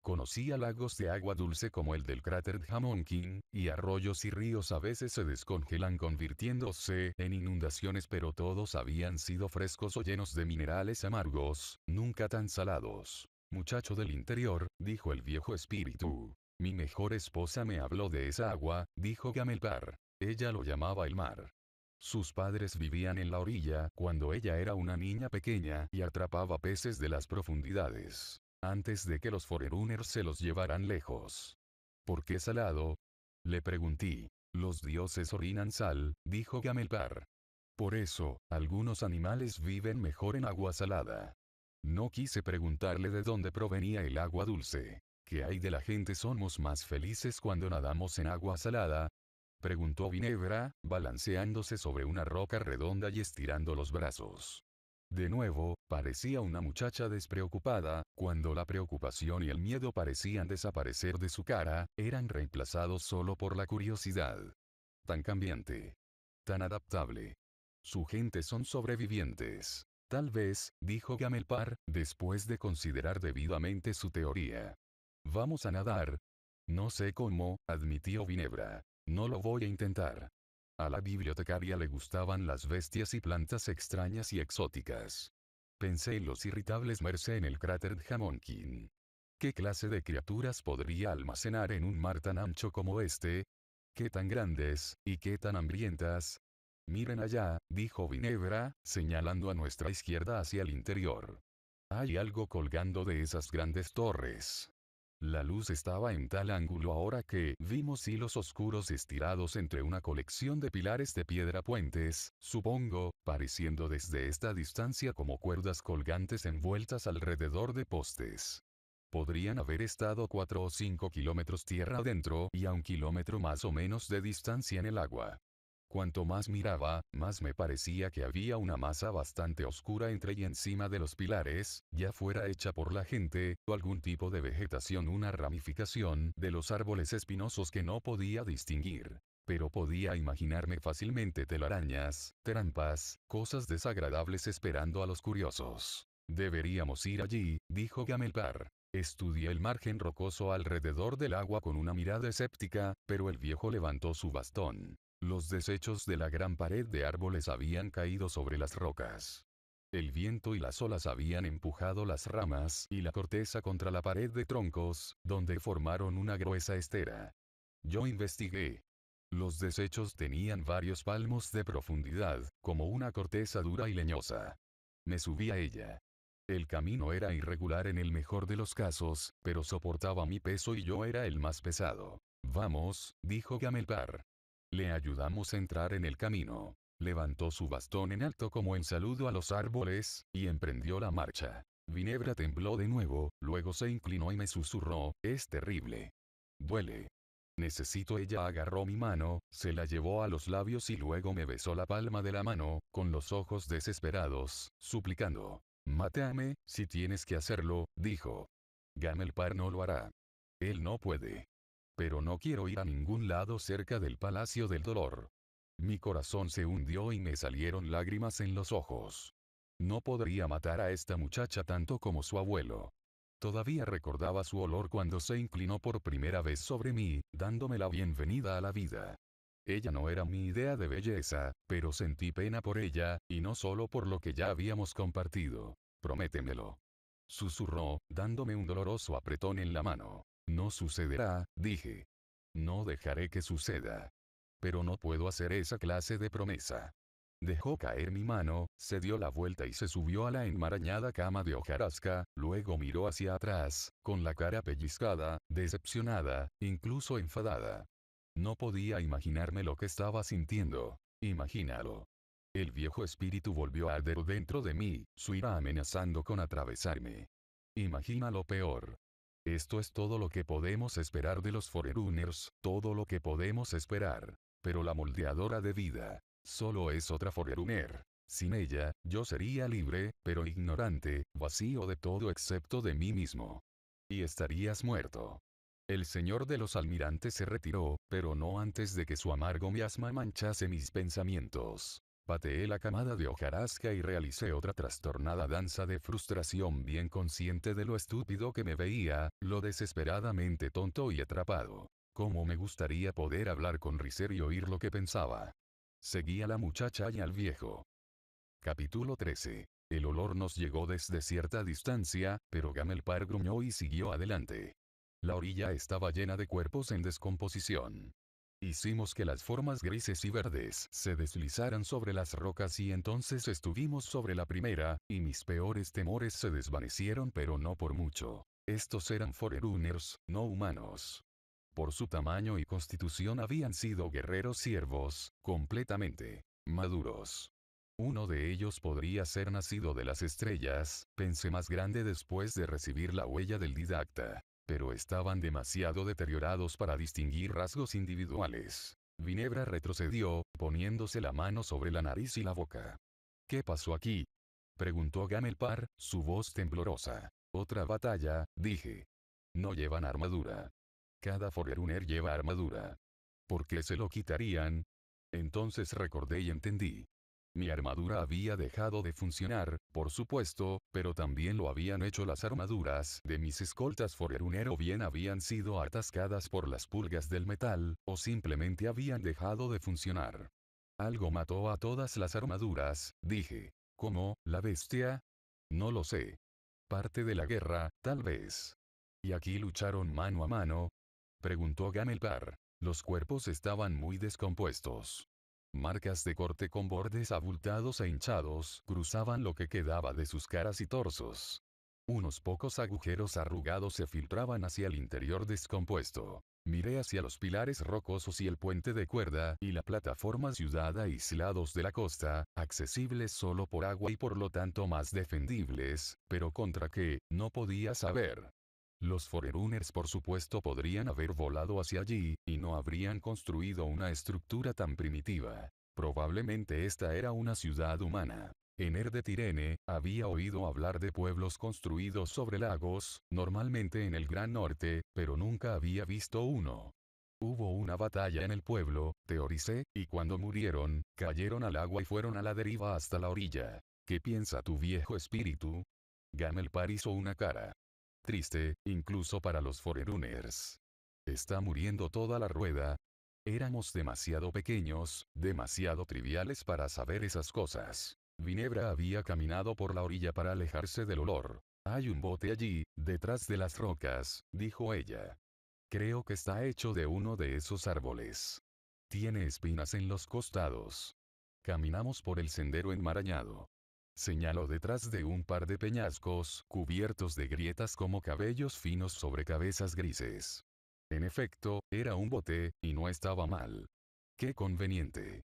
Conocía lagos de agua dulce como el del cráter King, y arroyos y ríos a veces se descongelan convirtiéndose en inundaciones pero todos habían sido frescos o llenos de minerales amargos, nunca tan salados. Muchacho del interior, dijo el viejo espíritu. Mi mejor esposa me habló de esa agua, dijo Gamelpar. Ella lo llamaba el mar. Sus padres vivían en la orilla cuando ella era una niña pequeña y atrapaba peces de las profundidades antes de que los Forerunners se los llevaran lejos. ¿Por qué salado? Le pregunté. Los dioses orinan sal, dijo Gamelpar. Por eso, algunos animales viven mejor en agua salada. No quise preguntarle de dónde provenía el agua dulce. ¿Qué hay de la gente somos más felices cuando nadamos en agua salada? Preguntó Ginebra, balanceándose sobre una roca redonda y estirando los brazos. De nuevo, parecía una muchacha despreocupada, cuando la preocupación y el miedo parecían desaparecer de su cara, eran reemplazados solo por la curiosidad. Tan cambiante. Tan adaptable. Su gente son sobrevivientes. Tal vez, dijo Gamelpar, después de considerar debidamente su teoría. Vamos a nadar. No sé cómo, admitió Ginebra. No lo voy a intentar. A la bibliotecaria le gustaban las bestias y plantas extrañas y exóticas. Pensé en los irritables Merce en el cráter de ¿Qué clase de criaturas podría almacenar en un mar tan ancho como este? ¿Qué tan grandes, y qué tan hambrientas? Miren allá, dijo Ginebra, señalando a nuestra izquierda hacia el interior. Hay algo colgando de esas grandes torres. La luz estaba en tal ángulo ahora que vimos hilos oscuros estirados entre una colección de pilares de piedra puentes, supongo, pareciendo desde esta distancia como cuerdas colgantes envueltas alrededor de postes. Podrían haber estado 4 o 5 kilómetros tierra adentro y a un kilómetro más o menos de distancia en el agua. Cuanto más miraba, más me parecía que había una masa bastante oscura entre y encima de los pilares, ya fuera hecha por la gente, o algún tipo de vegetación, una ramificación de los árboles espinosos que no podía distinguir. Pero podía imaginarme fácilmente telarañas, trampas, cosas desagradables esperando a los curiosos. Deberíamos ir allí, dijo Gamelpar. Estudié el margen rocoso alrededor del agua con una mirada escéptica, pero el viejo levantó su bastón. Los desechos de la gran pared de árboles habían caído sobre las rocas. El viento y las olas habían empujado las ramas y la corteza contra la pared de troncos, donde formaron una gruesa estera. Yo investigué. Los desechos tenían varios palmos de profundidad, como una corteza dura y leñosa. Me subí a ella. El camino era irregular en el mejor de los casos, pero soportaba mi peso y yo era el más pesado. Vamos, dijo Gamelpar. Le ayudamos a entrar en el camino. Levantó su bastón en alto como en saludo a los árboles, y emprendió la marcha. Ginebra tembló de nuevo, luego se inclinó y me susurró, es terrible. Duele. Necesito ella agarró mi mano, se la llevó a los labios y luego me besó la palma de la mano, con los ojos desesperados, suplicando. Mátame, si tienes que hacerlo, dijo. Gamelpar no lo hará. Él no puede pero no quiero ir a ningún lado cerca del Palacio del Dolor. Mi corazón se hundió y me salieron lágrimas en los ojos. No podría matar a esta muchacha tanto como su abuelo. Todavía recordaba su olor cuando se inclinó por primera vez sobre mí, dándome la bienvenida a la vida. Ella no era mi idea de belleza, pero sentí pena por ella, y no solo por lo que ya habíamos compartido. Prométemelo. Susurró, dándome un doloroso apretón en la mano. No sucederá, dije. No dejaré que suceda. Pero no puedo hacer esa clase de promesa. Dejó caer mi mano, se dio la vuelta y se subió a la enmarañada cama de hojarasca, luego miró hacia atrás, con la cara pellizcada, decepcionada, incluso enfadada. No podía imaginarme lo que estaba sintiendo. Imagínalo. El viejo espíritu volvió a arder dentro de mí, su ira amenazando con atravesarme. Imagina lo peor, esto es todo lo que podemos esperar de los Forerunners, todo lo que podemos esperar. Pero la moldeadora de vida, solo es otra Forerunner. Sin ella, yo sería libre, pero ignorante, vacío de todo excepto de mí mismo. Y estarías muerto. El señor de los almirantes se retiró, pero no antes de que su amargo miasma manchase mis pensamientos. Pateé la camada de hojarasca y realicé otra trastornada danza de frustración bien consciente de lo estúpido que me veía, lo desesperadamente tonto y atrapado. Cómo me gustaría poder hablar con Riser y oír lo que pensaba. Seguí a la muchacha y al viejo. Capítulo 13. El olor nos llegó desde cierta distancia, pero Gamelpar gruñó y siguió adelante. La orilla estaba llena de cuerpos en descomposición. Hicimos que las formas grises y verdes se deslizaran sobre las rocas y entonces estuvimos sobre la primera, y mis peores temores se desvanecieron pero no por mucho. Estos eran forerunners, no humanos. Por su tamaño y constitución habían sido guerreros siervos, completamente maduros. Uno de ellos podría ser nacido de las estrellas, pensé más grande después de recibir la huella del didacta pero estaban demasiado deteriorados para distinguir rasgos individuales. Ginebra retrocedió, poniéndose la mano sobre la nariz y la boca. ¿Qué pasó aquí? preguntó Gamelpar, su voz temblorosa. Otra batalla, dije. No llevan armadura. Cada Forerunner lleva armadura. ¿Por qué se lo quitarían? Entonces recordé y entendí. Mi armadura había dejado de funcionar, por supuesto, pero también lo habían hecho las armaduras de mis escoltas forerunero bien habían sido atascadas por las pulgas del metal, o simplemente habían dejado de funcionar. Algo mató a todas las armaduras, dije. ¿Cómo, la bestia? No lo sé. Parte de la guerra, tal vez. ¿Y aquí lucharon mano a mano? Preguntó Gamelpar. Los cuerpos estaban muy descompuestos. Marcas de corte con bordes abultados e hinchados cruzaban lo que quedaba de sus caras y torsos. Unos pocos agujeros arrugados se filtraban hacia el interior descompuesto. Miré hacia los pilares rocosos y el puente de cuerda y la plataforma ciudad aislados de la costa, accesibles solo por agua y por lo tanto más defendibles, pero contra qué, no podía saber. Los Forerunners por supuesto podrían haber volado hacia allí, y no habrían construido una estructura tan primitiva. Probablemente esta era una ciudad humana. Er de Tirene, había oído hablar de pueblos construidos sobre lagos, normalmente en el Gran Norte, pero nunca había visto uno. Hubo una batalla en el pueblo, teoricé, y cuando murieron, cayeron al agua y fueron a la deriva hasta la orilla. ¿Qué piensa tu viejo espíritu? Gamelpar hizo una cara triste, incluso para los Forerunners. Está muriendo toda la rueda. Éramos demasiado pequeños, demasiado triviales para saber esas cosas. Ginebra había caminado por la orilla para alejarse del olor. Hay un bote allí, detrás de las rocas, dijo ella. Creo que está hecho de uno de esos árboles. Tiene espinas en los costados. Caminamos por el sendero enmarañado señaló detrás de un par de peñascos cubiertos de grietas como cabellos finos sobre cabezas grises. En efecto, era un bote, y no estaba mal. ¡Qué conveniente!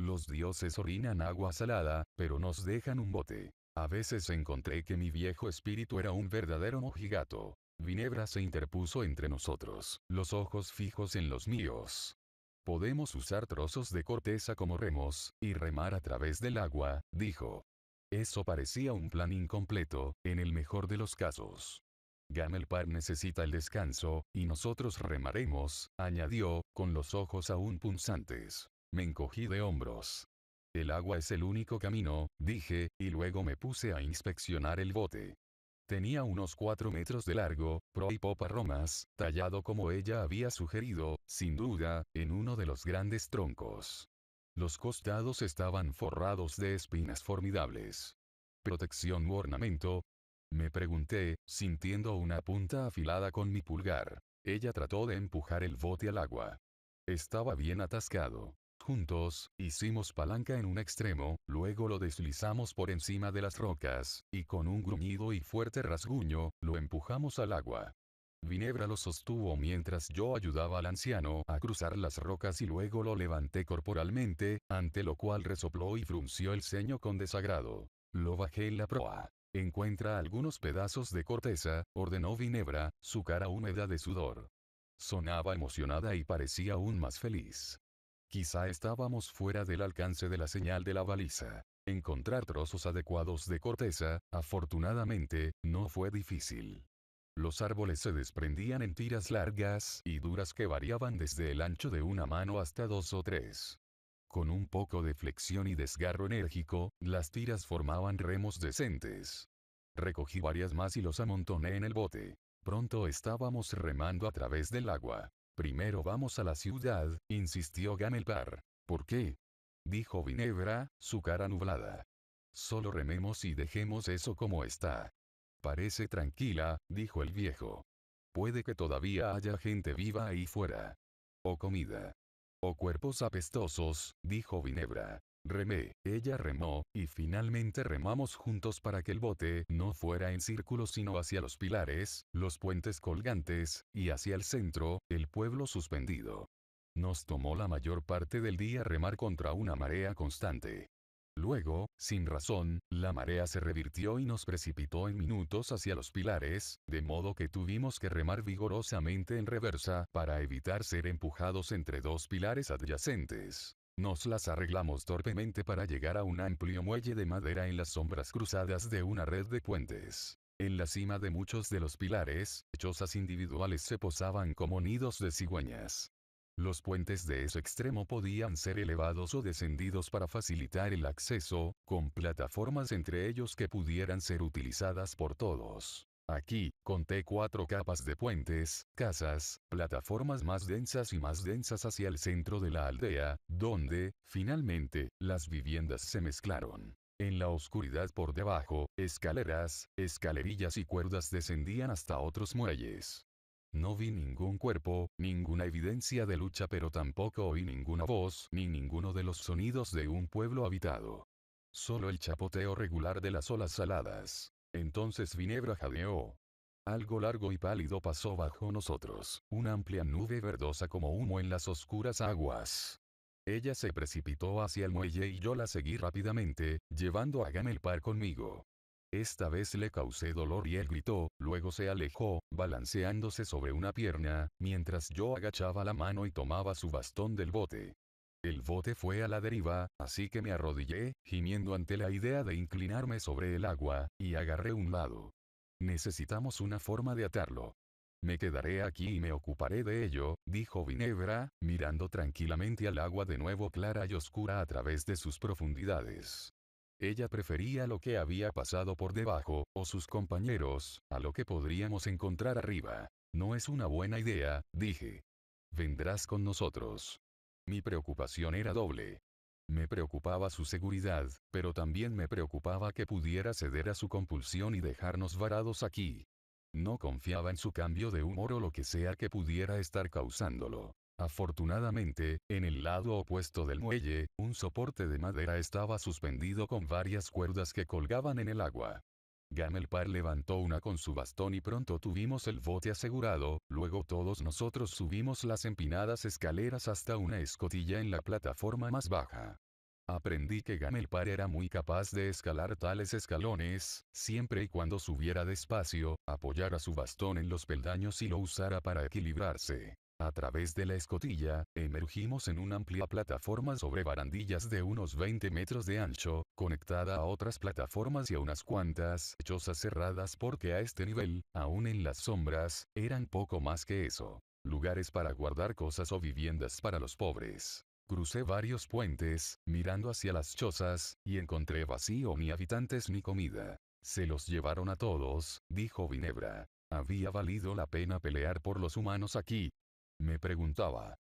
Los dioses orinan agua salada, pero nos dejan un bote. A veces encontré que mi viejo espíritu era un verdadero mojigato. Vinebra se interpuso entre nosotros, los ojos fijos en los míos. Podemos usar trozos de corteza como remos, y remar a través del agua, dijo. Eso parecía un plan incompleto, en el mejor de los casos. Gamel Park necesita el descanso, y nosotros remaremos, añadió, con los ojos aún punzantes. Me encogí de hombros. El agua es el único camino, dije, y luego me puse a inspeccionar el bote. Tenía unos cuatro metros de largo, pro y popa romas, tallado como ella había sugerido, sin duda, en uno de los grandes troncos. Los costados estaban forrados de espinas formidables. ¿Protección u ornamento? Me pregunté, sintiendo una punta afilada con mi pulgar. Ella trató de empujar el bote al agua. Estaba bien atascado. Juntos, hicimos palanca en un extremo, luego lo deslizamos por encima de las rocas, y con un gruñido y fuerte rasguño, lo empujamos al agua. Vinebra lo sostuvo mientras yo ayudaba al anciano a cruzar las rocas y luego lo levanté corporalmente, ante lo cual resopló y frunció el ceño con desagrado. Lo bajé en la proa. Encuentra algunos pedazos de corteza, ordenó Vinebra, su cara húmeda de sudor. Sonaba emocionada y parecía aún más feliz. Quizá estábamos fuera del alcance de la señal de la baliza. Encontrar trozos adecuados de corteza, afortunadamente, no fue difícil. Los árboles se desprendían en tiras largas y duras que variaban desde el ancho de una mano hasta dos o tres. Con un poco de flexión y desgarro enérgico, las tiras formaban remos decentes. Recogí varias más y los amontoné en el bote. Pronto estábamos remando a través del agua. Primero vamos a la ciudad, insistió Ganelpar. ¿Por qué? dijo Vinebra, su cara nublada. Solo rememos y dejemos eso como está. Parece tranquila, dijo el viejo. Puede que todavía haya gente viva ahí fuera. O comida. O cuerpos apestosos, dijo Ginebra. Remé, ella remó, y finalmente remamos juntos para que el bote no fuera en círculo sino hacia los pilares, los puentes colgantes, y hacia el centro, el pueblo suspendido. Nos tomó la mayor parte del día remar contra una marea constante. Luego, sin razón, la marea se revirtió y nos precipitó en minutos hacia los pilares, de modo que tuvimos que remar vigorosamente en reversa para evitar ser empujados entre dos pilares adyacentes. Nos las arreglamos torpemente para llegar a un amplio muelle de madera en las sombras cruzadas de una red de puentes. En la cima de muchos de los pilares, chozas individuales se posaban como nidos de cigüeñas. Los puentes de ese extremo podían ser elevados o descendidos para facilitar el acceso, con plataformas entre ellos que pudieran ser utilizadas por todos. Aquí, conté cuatro capas de puentes, casas, plataformas más densas y más densas hacia el centro de la aldea, donde, finalmente, las viviendas se mezclaron. En la oscuridad por debajo, escaleras, escalerillas y cuerdas descendían hasta otros muelles. No vi ningún cuerpo, ninguna evidencia de lucha pero tampoco oí ninguna voz ni ninguno de los sonidos de un pueblo habitado. Solo el chapoteo regular de las olas saladas. Entonces Vinebra jadeó. Algo largo y pálido pasó bajo nosotros, una amplia nube verdosa como humo en las oscuras aguas. Ella se precipitó hacia el muelle y yo la seguí rápidamente, llevando a par conmigo. Esta vez le causé dolor y él gritó, luego se alejó, balanceándose sobre una pierna, mientras yo agachaba la mano y tomaba su bastón del bote. El bote fue a la deriva, así que me arrodillé, gimiendo ante la idea de inclinarme sobre el agua, y agarré un lado. Necesitamos una forma de atarlo. Me quedaré aquí y me ocuparé de ello, dijo Vinebra, mirando tranquilamente al agua de nuevo clara y oscura a través de sus profundidades. Ella prefería lo que había pasado por debajo, o sus compañeros, a lo que podríamos encontrar arriba. No es una buena idea, dije. Vendrás con nosotros. Mi preocupación era doble. Me preocupaba su seguridad, pero también me preocupaba que pudiera ceder a su compulsión y dejarnos varados aquí. No confiaba en su cambio de humor o lo que sea que pudiera estar causándolo. Afortunadamente, en el lado opuesto del muelle, un soporte de madera estaba suspendido con varias cuerdas que colgaban en el agua. Gamelpar levantó una con su bastón y pronto tuvimos el bote asegurado, luego todos nosotros subimos las empinadas escaleras hasta una escotilla en la plataforma más baja. Aprendí que Gamelpar era muy capaz de escalar tales escalones, siempre y cuando subiera despacio, apoyara su bastón en los peldaños y lo usara para equilibrarse. A través de la escotilla, emergimos en una amplia plataforma sobre barandillas de unos 20 metros de ancho, conectada a otras plataformas y a unas cuantas chozas cerradas porque a este nivel, aún en las sombras, eran poco más que eso. Lugares para guardar cosas o viviendas para los pobres. Crucé varios puentes, mirando hacia las chozas, y encontré vacío ni habitantes ni comida. Se los llevaron a todos, dijo Vinebra. Había valido la pena pelear por los humanos aquí, me preguntaba.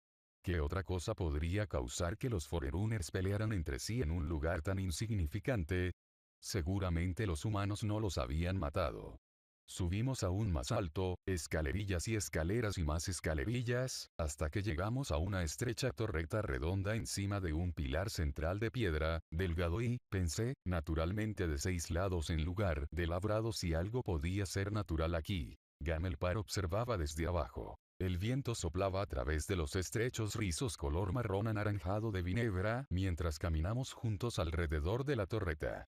¿Qué otra cosa podría causar que los Forerunners pelearan entre sí en un lugar tan insignificante? Seguramente los humanos no los habían matado. Subimos aún más alto, escalerillas y escaleras y más escalerillas, hasta que llegamos a una estrecha torreta redonda encima de un pilar central de piedra, delgado y, pensé, naturalmente de seis lados en lugar de labrado si algo podía ser natural aquí. Gamelpar observaba desde abajo. El viento soplaba a través de los estrechos rizos color marrón anaranjado de vinebra mientras caminamos juntos alrededor de la torreta.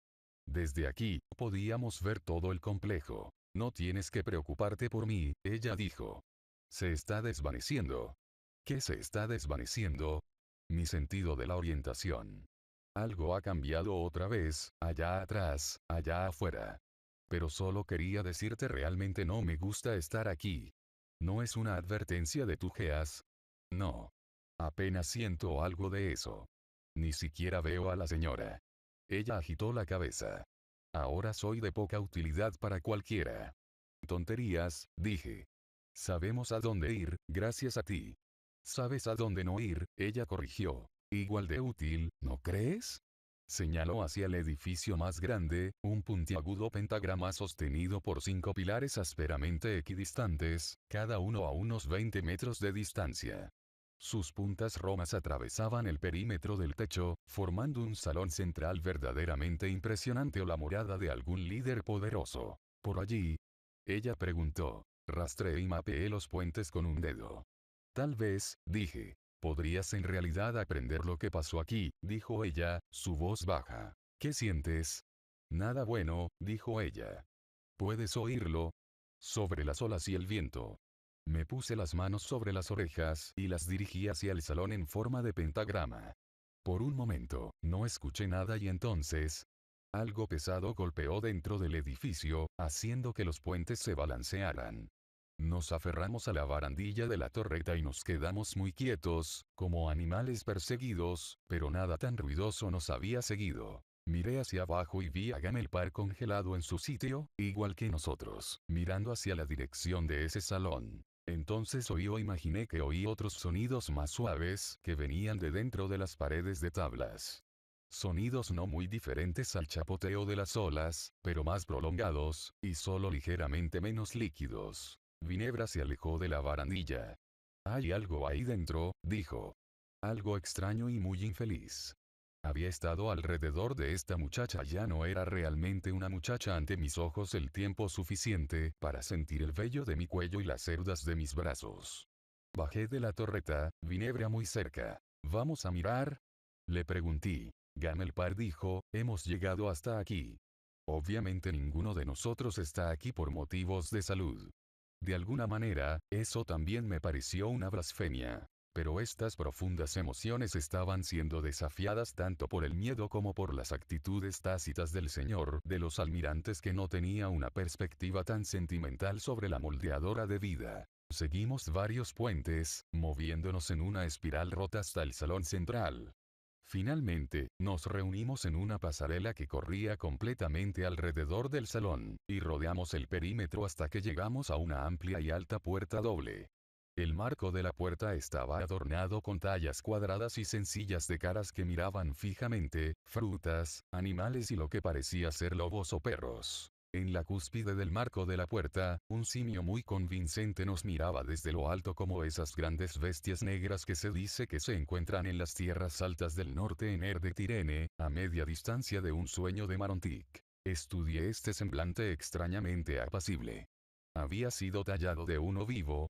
Desde aquí, podíamos ver todo el complejo. No tienes que preocuparte por mí, ella dijo. Se está desvaneciendo. ¿Qué se está desvaneciendo? Mi sentido de la orientación. Algo ha cambiado otra vez, allá atrás, allá afuera. Pero solo quería decirte realmente no me gusta estar aquí. ¿No es una advertencia de tu geas? No. Apenas siento algo de eso. Ni siquiera veo a la señora. Ella agitó la cabeza. Ahora soy de poca utilidad para cualquiera. Tonterías, dije. Sabemos a dónde ir, gracias a ti. Sabes a dónde no ir, ella corrigió. Igual de útil, ¿no crees? Señaló hacia el edificio más grande, un puntiagudo pentagrama sostenido por cinco pilares ásperamente equidistantes, cada uno a unos 20 metros de distancia. Sus puntas romas atravesaban el perímetro del techo, formando un salón central verdaderamente impresionante o la morada de algún líder poderoso. Por allí, ella preguntó. Rastré y mapeé los puentes con un dedo. Tal vez, dije, Podrías en realidad aprender lo que pasó aquí, dijo ella, su voz baja. ¿Qué sientes? Nada bueno, dijo ella. ¿Puedes oírlo? Sobre las olas y el viento. Me puse las manos sobre las orejas y las dirigí hacia el salón en forma de pentagrama. Por un momento, no escuché nada y entonces, algo pesado golpeó dentro del edificio, haciendo que los puentes se balancearan. Nos aferramos a la barandilla de la torreta y nos quedamos muy quietos, como animales perseguidos, pero nada tan ruidoso nos había seguido. Miré hacia abajo y vi a Gamelpar congelado en su sitio, igual que nosotros, mirando hacia la dirección de ese salón. Entonces oí o imaginé que oí otros sonidos más suaves que venían de dentro de las paredes de tablas. Sonidos no muy diferentes al chapoteo de las olas, pero más prolongados, y solo ligeramente menos líquidos vinebra se alejó de la barandilla. Hay algo ahí dentro, dijo. Algo extraño y muy infeliz. Había estado alrededor de esta muchacha, ya no era realmente una muchacha ante mis ojos el tiempo suficiente para sentir el vello de mi cuello y las cerdas de mis brazos. Bajé de la torreta, vinebra muy cerca. ¿Vamos a mirar? Le pregunté. Gamelpar dijo, hemos llegado hasta aquí. Obviamente ninguno de nosotros está aquí por motivos de salud. De alguna manera, eso también me pareció una blasfemia. Pero estas profundas emociones estaban siendo desafiadas tanto por el miedo como por las actitudes tácitas del señor de los almirantes que no tenía una perspectiva tan sentimental sobre la moldeadora de vida. Seguimos varios puentes, moviéndonos en una espiral rota hasta el salón central. Finalmente, nos reunimos en una pasarela que corría completamente alrededor del salón, y rodeamos el perímetro hasta que llegamos a una amplia y alta puerta doble. El marco de la puerta estaba adornado con tallas cuadradas y sencillas de caras que miraban fijamente, frutas, animales y lo que parecía ser lobos o perros. En la cúspide del marco de la puerta, un simio muy convincente nos miraba desde lo alto como esas grandes bestias negras que se dice que se encuentran en las tierras altas del norte en Er de Tirene, a media distancia de un sueño de Marontic. Estudié este semblante extrañamente apacible. Había sido tallado de uno vivo.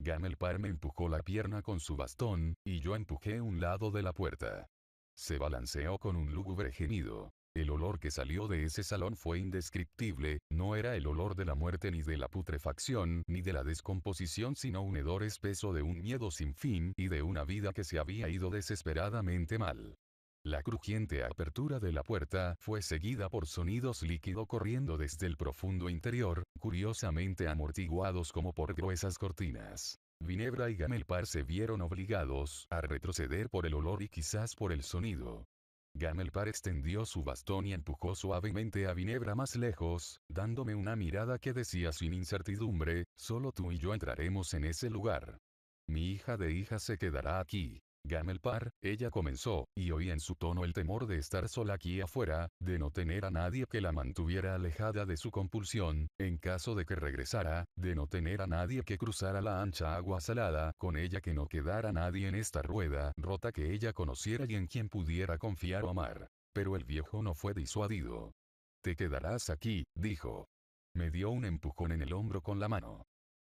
Gamelpar me empujó la pierna con su bastón, y yo empujé un lado de la puerta. Se balanceó con un lúgubre gemido. El olor que salió de ese salón fue indescriptible, no era el olor de la muerte ni de la putrefacción ni de la descomposición sino un hedor espeso de un miedo sin fin y de una vida que se había ido desesperadamente mal. La crujiente apertura de la puerta fue seguida por sonidos líquido corriendo desde el profundo interior, curiosamente amortiguados como por gruesas cortinas. Vinebra y Gamelpar se vieron obligados a retroceder por el olor y quizás por el sonido. Gamelpar extendió su bastón y empujó suavemente a Ginebra más lejos, dándome una mirada que decía sin incertidumbre, solo tú y yo entraremos en ese lugar. Mi hija de hija se quedará aquí. Par, ella comenzó, y oí en su tono el temor de estar sola aquí afuera, de no tener a nadie que la mantuviera alejada de su compulsión, en caso de que regresara, de no tener a nadie que cruzara la ancha agua salada con ella que no quedara nadie en esta rueda rota que ella conociera y en quien pudiera confiar o amar. Pero el viejo no fue disuadido. Te quedarás aquí, dijo. Me dio un empujón en el hombro con la mano.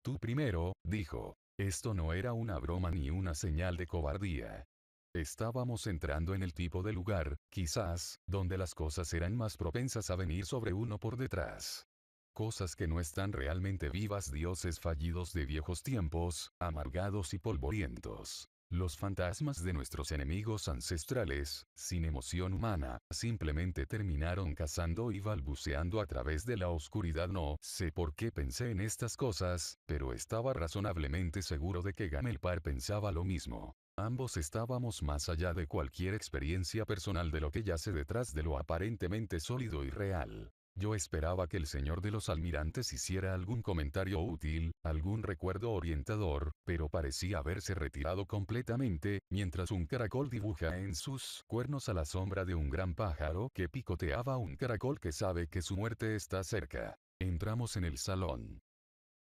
Tú primero, dijo. Esto no era una broma ni una señal de cobardía. Estábamos entrando en el tipo de lugar, quizás, donde las cosas eran más propensas a venir sobre uno por detrás. Cosas que no están realmente vivas, dioses fallidos de viejos tiempos, amargados y polvorientos. Los fantasmas de nuestros enemigos ancestrales, sin emoción humana, simplemente terminaron cazando y balbuceando a través de la oscuridad. No sé por qué pensé en estas cosas, pero estaba razonablemente seguro de que Gamelpar pensaba lo mismo. Ambos estábamos más allá de cualquier experiencia personal de lo que yace detrás de lo aparentemente sólido y real. Yo esperaba que el señor de los almirantes hiciera algún comentario útil, algún recuerdo orientador, pero parecía haberse retirado completamente, mientras un caracol dibuja en sus cuernos a la sombra de un gran pájaro que picoteaba un caracol que sabe que su muerte está cerca. Entramos en el salón.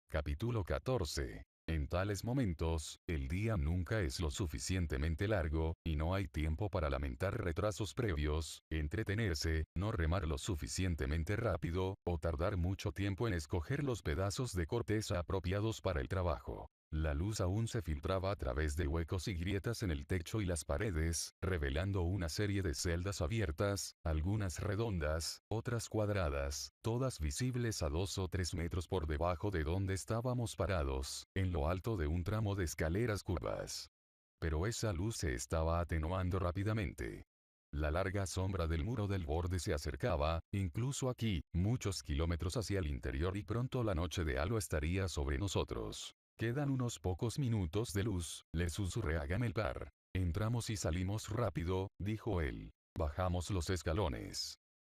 Capítulo 14. En tales momentos, el día nunca es lo suficientemente largo, y no hay tiempo para lamentar retrasos previos, entretenerse, no remar lo suficientemente rápido, o tardar mucho tiempo en escoger los pedazos de corteza apropiados para el trabajo. La luz aún se filtraba a través de huecos y grietas en el techo y las paredes, revelando una serie de celdas abiertas, algunas redondas, otras cuadradas, todas visibles a dos o tres metros por debajo de donde estábamos parados, en lo alto de un tramo de escaleras curvas. Pero esa luz se estaba atenuando rápidamente. La larga sombra del muro del borde se acercaba, incluso aquí, muchos kilómetros hacia el interior y pronto la noche de halo estaría sobre nosotros. Quedan unos pocos minutos de luz, le susurré a Ganelpar. Entramos y salimos rápido, dijo él. Bajamos los escalones.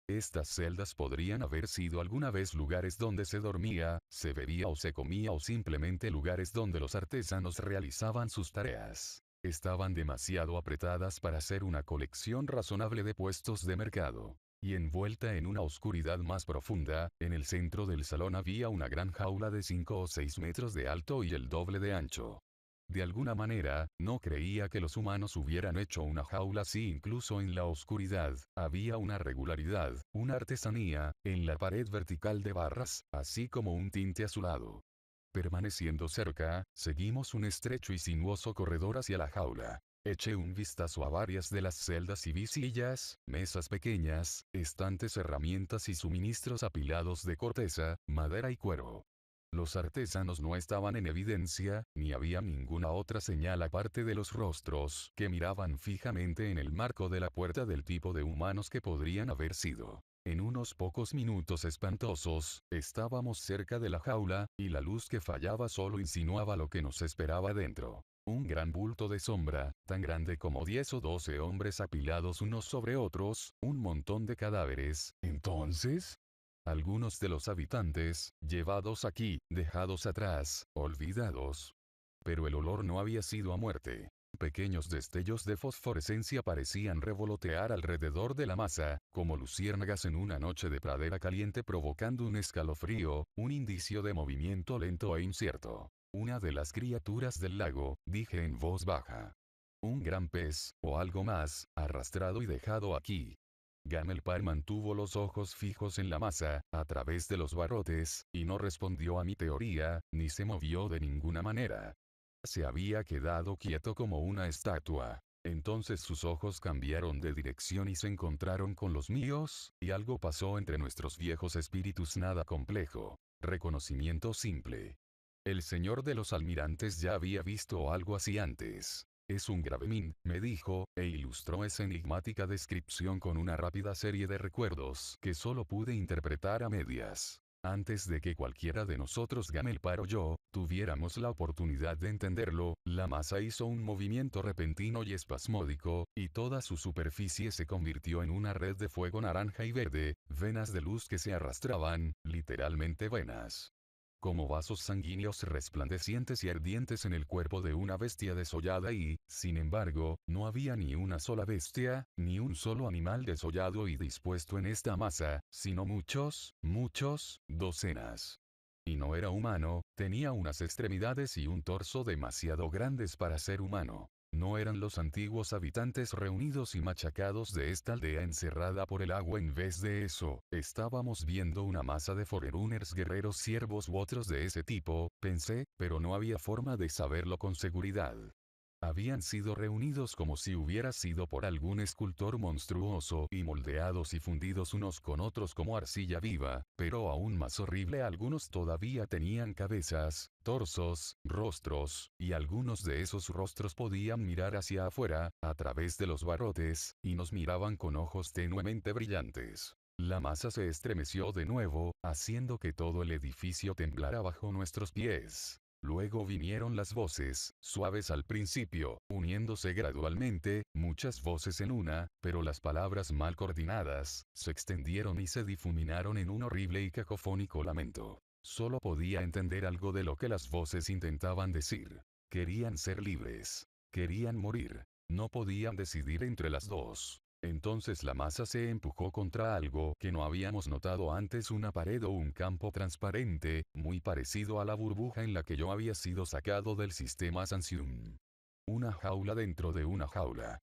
Estas celdas podrían haber sido alguna vez lugares donde se dormía, se bebía o se comía o simplemente lugares donde los artesanos realizaban sus tareas. Estaban demasiado apretadas para ser una colección razonable de puestos de mercado y envuelta en una oscuridad más profunda, en el centro del salón había una gran jaula de 5 o 6 metros de alto y el doble de ancho. De alguna manera, no creía que los humanos hubieran hecho una jaula así incluso en la oscuridad, había una regularidad, una artesanía, en la pared vertical de barras, así como un tinte azulado. Permaneciendo cerca, seguimos un estrecho y sinuoso corredor hacia la jaula. Eché un vistazo a varias de las celdas y visillas, mesas pequeñas, estantes, herramientas y suministros apilados de corteza, madera y cuero. Los artesanos no estaban en evidencia, ni había ninguna otra señal aparte de los rostros que miraban fijamente en el marco de la puerta del tipo de humanos que podrían haber sido. En unos pocos minutos espantosos, estábamos cerca de la jaula, y la luz que fallaba solo insinuaba lo que nos esperaba dentro un gran bulto de sombra, tan grande como 10 o 12 hombres apilados unos sobre otros, un montón de cadáveres. Entonces, algunos de los habitantes, llevados aquí, dejados atrás, olvidados. Pero el olor no había sido a muerte. Pequeños destellos de fosforescencia parecían revolotear alrededor de la masa, como luciérnagas en una noche de pradera caliente provocando un escalofrío, un indicio de movimiento lento e incierto. Una de las criaturas del lago, dije en voz baja. Un gran pez, o algo más, arrastrado y dejado aquí. Gamelpar mantuvo los ojos fijos en la masa, a través de los barrotes, y no respondió a mi teoría, ni se movió de ninguna manera. Se había quedado quieto como una estatua. Entonces sus ojos cambiaron de dirección y se encontraron con los míos, y algo pasó entre nuestros viejos espíritus nada complejo. Reconocimiento simple. El señor de los almirantes ya había visto algo así antes. Es un gravemin, me dijo, e ilustró esa enigmática descripción con una rápida serie de recuerdos que solo pude interpretar a medias. Antes de que cualquiera de nosotros gane el paro yo, tuviéramos la oportunidad de entenderlo, la masa hizo un movimiento repentino y espasmódico, y toda su superficie se convirtió en una red de fuego naranja y verde, venas de luz que se arrastraban, literalmente venas como vasos sanguíneos resplandecientes y ardientes en el cuerpo de una bestia desollada y, sin embargo, no había ni una sola bestia, ni un solo animal desollado y dispuesto en esta masa, sino muchos, muchos, docenas. Y no era humano, tenía unas extremidades y un torso demasiado grandes para ser humano. No eran los antiguos habitantes reunidos y machacados de esta aldea encerrada por el agua en vez de eso, estábamos viendo una masa de forerunners guerreros siervos u otros de ese tipo, pensé, pero no había forma de saberlo con seguridad. Habían sido reunidos como si hubiera sido por algún escultor monstruoso y moldeados y fundidos unos con otros como arcilla viva, pero aún más horrible algunos todavía tenían cabezas, torsos, rostros, y algunos de esos rostros podían mirar hacia afuera, a través de los barrotes, y nos miraban con ojos tenuemente brillantes. La masa se estremeció de nuevo, haciendo que todo el edificio temblara bajo nuestros pies. Luego vinieron las voces, suaves al principio, uniéndose gradualmente, muchas voces en una, pero las palabras mal coordinadas, se extendieron y se difuminaron en un horrible y cacofónico lamento. Solo podía entender algo de lo que las voces intentaban decir. Querían ser libres. Querían morir. No podían decidir entre las dos. Entonces la masa se empujó contra algo que no habíamos notado antes una pared o un campo transparente, muy parecido a la burbuja en la que yo había sido sacado del sistema Sansium. Una jaula dentro de una jaula.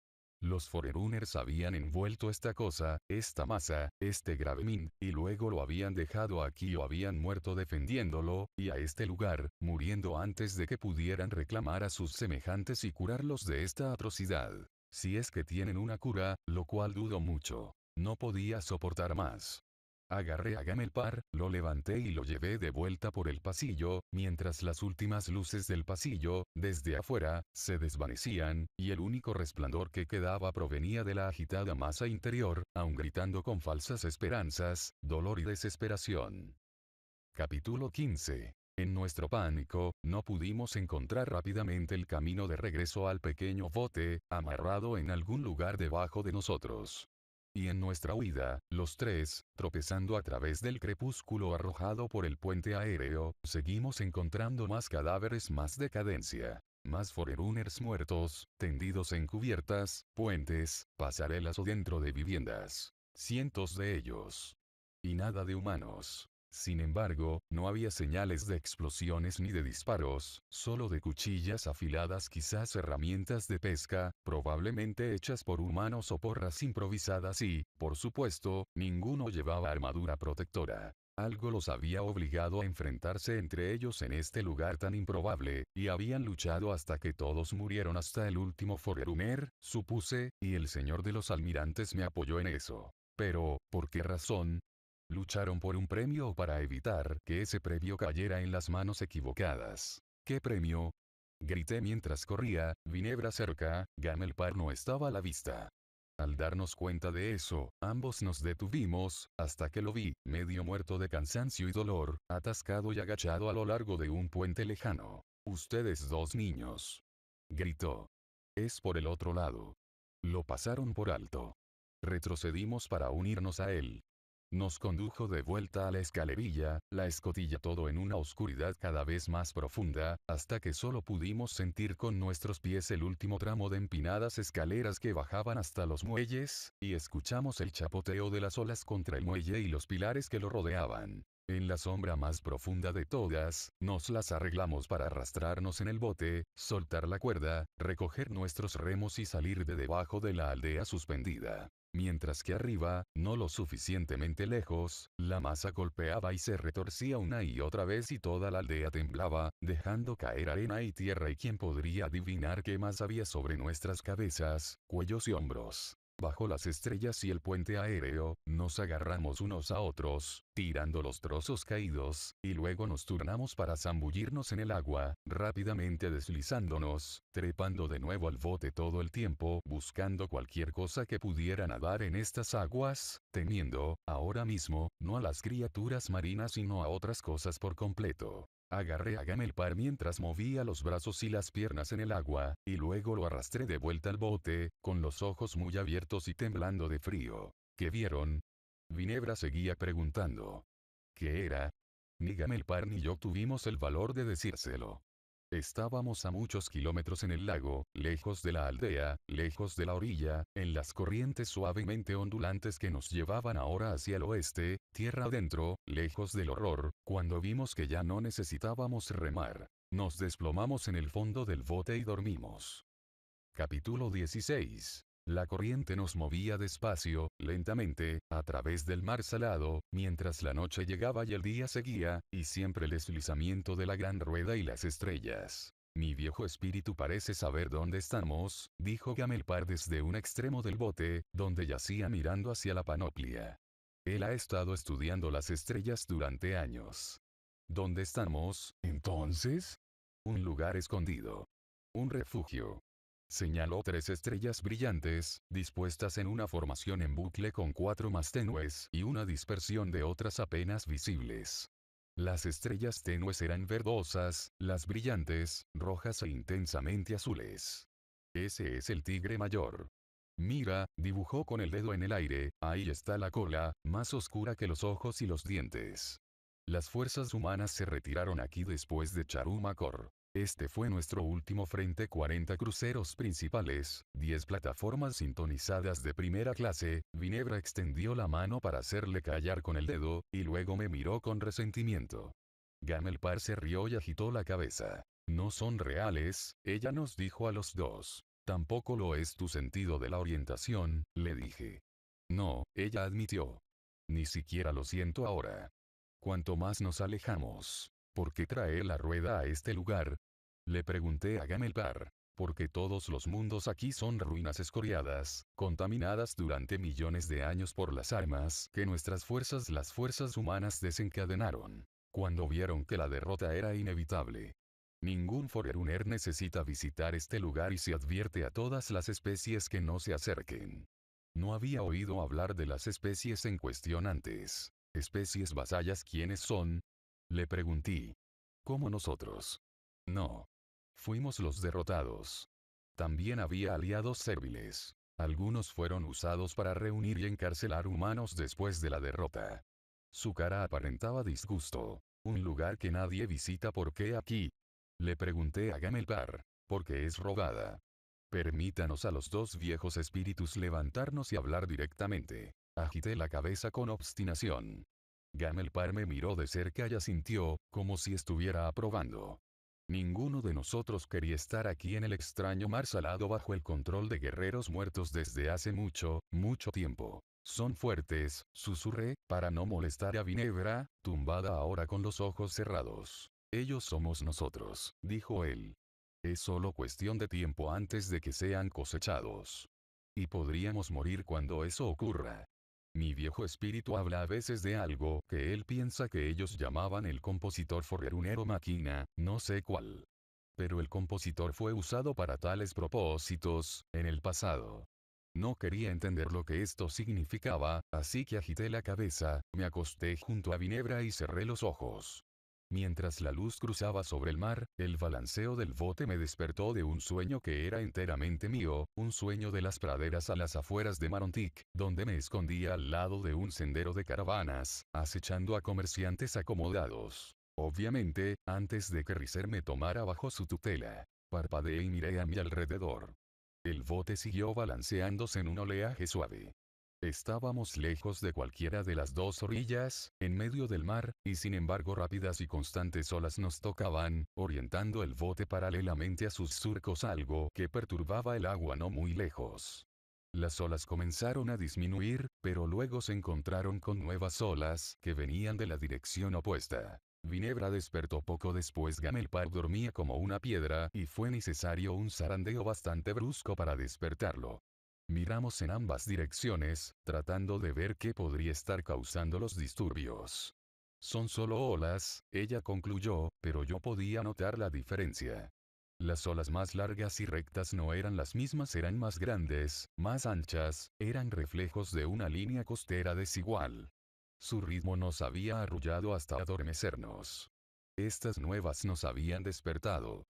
Los Foreruners habían envuelto esta cosa, esta masa, este gravemin, y luego lo habían dejado aquí o habían muerto defendiéndolo, y a este lugar, muriendo antes de que pudieran reclamar a sus semejantes y curarlos de esta atrocidad si es que tienen una cura, lo cual dudo mucho. No podía soportar más. Agarré a Gamelpar, lo levanté y lo llevé de vuelta por el pasillo, mientras las últimas luces del pasillo, desde afuera, se desvanecían, y el único resplandor que quedaba provenía de la agitada masa interior, aun gritando con falsas esperanzas, dolor y desesperación. Capítulo 15. En nuestro pánico, no pudimos encontrar rápidamente el camino de regreso al pequeño bote, amarrado en algún lugar debajo de nosotros. Y en nuestra huida, los tres, tropezando a través del crepúsculo arrojado por el puente aéreo, seguimos encontrando más cadáveres, más decadencia. Más forerunners muertos, tendidos en cubiertas, puentes, pasarelas o dentro de viviendas. Cientos de ellos. Y nada de humanos. Sin embargo, no había señales de explosiones ni de disparos, solo de cuchillas afiladas quizás herramientas de pesca, probablemente hechas por humanos o porras improvisadas y, por supuesto, ninguno llevaba armadura protectora. Algo los había obligado a enfrentarse entre ellos en este lugar tan improbable, y habían luchado hasta que todos murieron hasta el último Forerunner, supuse, y el señor de los almirantes me apoyó en eso. Pero, ¿por qué razón? Lucharon por un premio o para evitar que ese premio cayera en las manos equivocadas. ¿Qué premio? Grité mientras corría, vinebra cerca, Gamelpar no estaba a la vista. Al darnos cuenta de eso, ambos nos detuvimos, hasta que lo vi, medio muerto de cansancio y dolor, atascado y agachado a lo largo de un puente lejano. Ustedes dos niños. Gritó. Es por el otro lado. Lo pasaron por alto. Retrocedimos para unirnos a él. Nos condujo de vuelta a la escalerilla, la escotilla todo en una oscuridad cada vez más profunda, hasta que solo pudimos sentir con nuestros pies el último tramo de empinadas escaleras que bajaban hasta los muelles, y escuchamos el chapoteo de las olas contra el muelle y los pilares que lo rodeaban. En la sombra más profunda de todas, nos las arreglamos para arrastrarnos en el bote, soltar la cuerda, recoger nuestros remos y salir de debajo de la aldea suspendida mientras que arriba, no lo suficientemente lejos, la masa golpeaba y se retorcía una y otra vez y toda la aldea temblaba, dejando caer arena y tierra y quién podría adivinar qué más había sobre nuestras cabezas, cuellos y hombros. Bajo las estrellas y el puente aéreo, nos agarramos unos a otros, tirando los trozos caídos, y luego nos turnamos para zambullirnos en el agua, rápidamente deslizándonos, trepando de nuevo al bote todo el tiempo, buscando cualquier cosa que pudiera nadar en estas aguas, temiendo, ahora mismo, no a las criaturas marinas sino a otras cosas por completo. Agarré a Gamelpar mientras movía los brazos y las piernas en el agua, y luego lo arrastré de vuelta al bote, con los ojos muy abiertos y temblando de frío. ¿Qué vieron? Vinebra seguía preguntando. ¿Qué era? Ni Gamelpar ni yo tuvimos el valor de decírselo. Estábamos a muchos kilómetros en el lago, lejos de la aldea, lejos de la orilla, en las corrientes suavemente ondulantes que nos llevaban ahora hacia el oeste, tierra adentro, lejos del horror, cuando vimos que ya no necesitábamos remar. Nos desplomamos en el fondo del bote y dormimos. Capítulo 16. La corriente nos movía despacio, lentamente, a través del mar salado, mientras la noche llegaba y el día seguía, y siempre el deslizamiento de la gran rueda y las estrellas. Mi viejo espíritu parece saber dónde estamos, dijo Gamelpar desde un extremo del bote, donde yacía mirando hacia la panoplia. Él ha estado estudiando las estrellas durante años. ¿Dónde estamos, entonces? Un lugar escondido. Un refugio. Señaló tres estrellas brillantes, dispuestas en una formación en bucle con cuatro más tenues y una dispersión de otras apenas visibles. Las estrellas tenues eran verdosas, las brillantes, rojas e intensamente azules. Ese es el tigre mayor. Mira, dibujó con el dedo en el aire, ahí está la cola, más oscura que los ojos y los dientes. Las fuerzas humanas se retiraron aquí después de Charumacor. Este fue nuestro último frente 40 cruceros principales, 10 plataformas sintonizadas de primera clase, Ginebra extendió la mano para hacerle callar con el dedo, y luego me miró con resentimiento. Gamelpar se rió y agitó la cabeza. No son reales, ella nos dijo a los dos. Tampoco lo es tu sentido de la orientación, le dije. No, ella admitió. Ni siquiera lo siento ahora. Cuanto más nos alejamos, ¿Por qué trae la rueda a este lugar? Le pregunté a Gamelpar. Porque todos los mundos aquí son ruinas escoriadas, contaminadas durante millones de años por las armas que nuestras fuerzas, las fuerzas humanas desencadenaron. Cuando vieron que la derrota era inevitable, Ningún Foreruner necesita visitar este lugar y se advierte a todas las especies que no se acerquen. No había oído hablar de las especies en cuestión antes. Especies vasallas quienes son, le pregunté. ¿Cómo nosotros? No. Fuimos los derrotados. También había aliados serviles. Algunos fueron usados para reunir y encarcelar humanos después de la derrota. Su cara aparentaba disgusto. Un lugar que nadie visita ¿por qué aquí? Le pregunté a Gamelpar, porque es robada. Permítanos a los dos viejos espíritus levantarnos y hablar directamente. Agité la cabeza con obstinación. Gamelpar me miró de cerca y asintió, como si estuviera aprobando. Ninguno de nosotros quería estar aquí en el extraño mar salado bajo el control de guerreros muertos desde hace mucho, mucho tiempo. Son fuertes, susurré, para no molestar a Ginebra, tumbada ahora con los ojos cerrados. Ellos somos nosotros, dijo él. Es solo cuestión de tiempo antes de que sean cosechados. Y podríamos morir cuando eso ocurra. Mi viejo espíritu habla a veces de algo que él piensa que ellos llamaban el compositor forrerunero máquina, no sé cuál. Pero el compositor fue usado para tales propósitos, en el pasado. No quería entender lo que esto significaba, así que agité la cabeza, me acosté junto a Vinebra y cerré los ojos. Mientras la luz cruzaba sobre el mar, el balanceo del bote me despertó de un sueño que era enteramente mío, un sueño de las praderas a las afueras de Marontic, donde me escondía al lado de un sendero de caravanas, acechando a comerciantes acomodados. Obviamente, antes de que Riser me tomara bajo su tutela. Parpadeé y miré a mi alrededor. El bote siguió balanceándose en un oleaje suave. Estábamos lejos de cualquiera de las dos orillas, en medio del mar, y sin embargo rápidas y constantes olas nos tocaban, orientando el bote paralelamente a sus surcos algo que perturbaba el agua no muy lejos. Las olas comenzaron a disminuir, pero luego se encontraron con nuevas olas que venían de la dirección opuesta. Ginebra despertó poco después Gamelpar dormía como una piedra y fue necesario un zarandeo bastante brusco para despertarlo. Miramos en ambas direcciones, tratando de ver qué podría estar causando los disturbios. Son solo olas, ella concluyó, pero yo podía notar la diferencia. Las olas más largas y rectas no eran las mismas, eran más grandes, más anchas, eran reflejos de una línea costera desigual. Su ritmo nos había arrullado hasta adormecernos. Estas nuevas nos habían despertado.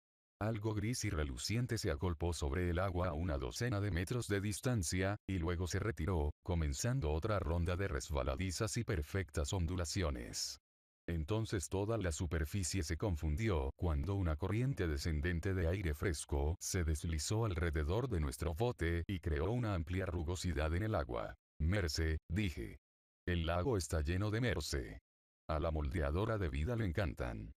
Algo gris y reluciente se agolpó sobre el agua a una docena de metros de distancia, y luego se retiró, comenzando otra ronda de resbaladizas y perfectas ondulaciones. Entonces toda la superficie se confundió cuando una corriente descendente de aire fresco se deslizó alrededor de nuestro bote y creó una amplia rugosidad en el agua. Merce, dije. El lago está lleno de merce. A la moldeadora de vida le encantan.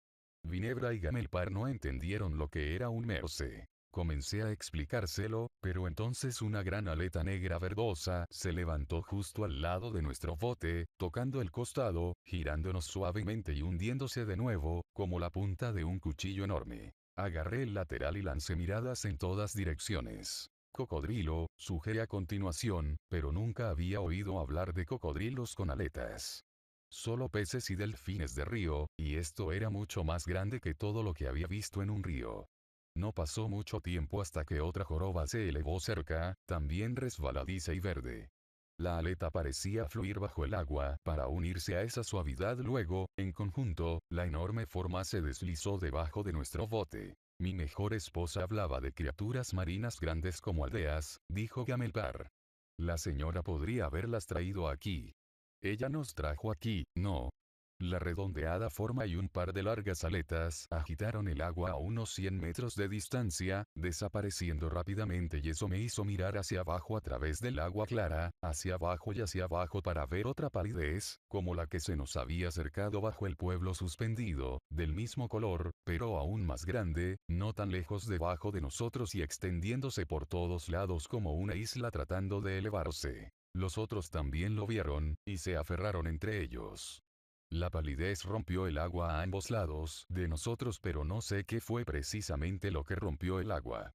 Vinebra y Gamelpar no entendieron lo que era un Merce. Comencé a explicárselo, pero entonces una gran aleta negra verdosa se levantó justo al lado de nuestro bote, tocando el costado, girándonos suavemente y hundiéndose de nuevo, como la punta de un cuchillo enorme. Agarré el lateral y lancé miradas en todas direcciones. Cocodrilo, sugerí a continuación, pero nunca había oído hablar de cocodrilos con aletas solo peces y delfines de río, y esto era mucho más grande que todo lo que había visto en un río. No pasó mucho tiempo hasta que otra joroba se elevó cerca, también resbaladiza y verde. La aleta parecía fluir bajo el agua para unirse a esa suavidad luego, en conjunto, la enorme forma se deslizó debajo de nuestro bote. Mi mejor esposa hablaba de criaturas marinas grandes como aldeas, dijo Gamelpar. La señora podría haberlas traído aquí, ella nos trajo aquí, no. La redondeada forma y un par de largas aletas agitaron el agua a unos 100 metros de distancia, desapareciendo rápidamente y eso me hizo mirar hacia abajo a través del agua clara, hacia abajo y hacia abajo para ver otra palidez, como la que se nos había acercado bajo el pueblo suspendido, del mismo color, pero aún más grande, no tan lejos debajo de nosotros y extendiéndose por todos lados como una isla tratando de elevarse. Los otros también lo vieron, y se aferraron entre ellos. La palidez rompió el agua a ambos lados de nosotros pero no sé qué fue precisamente lo que rompió el agua.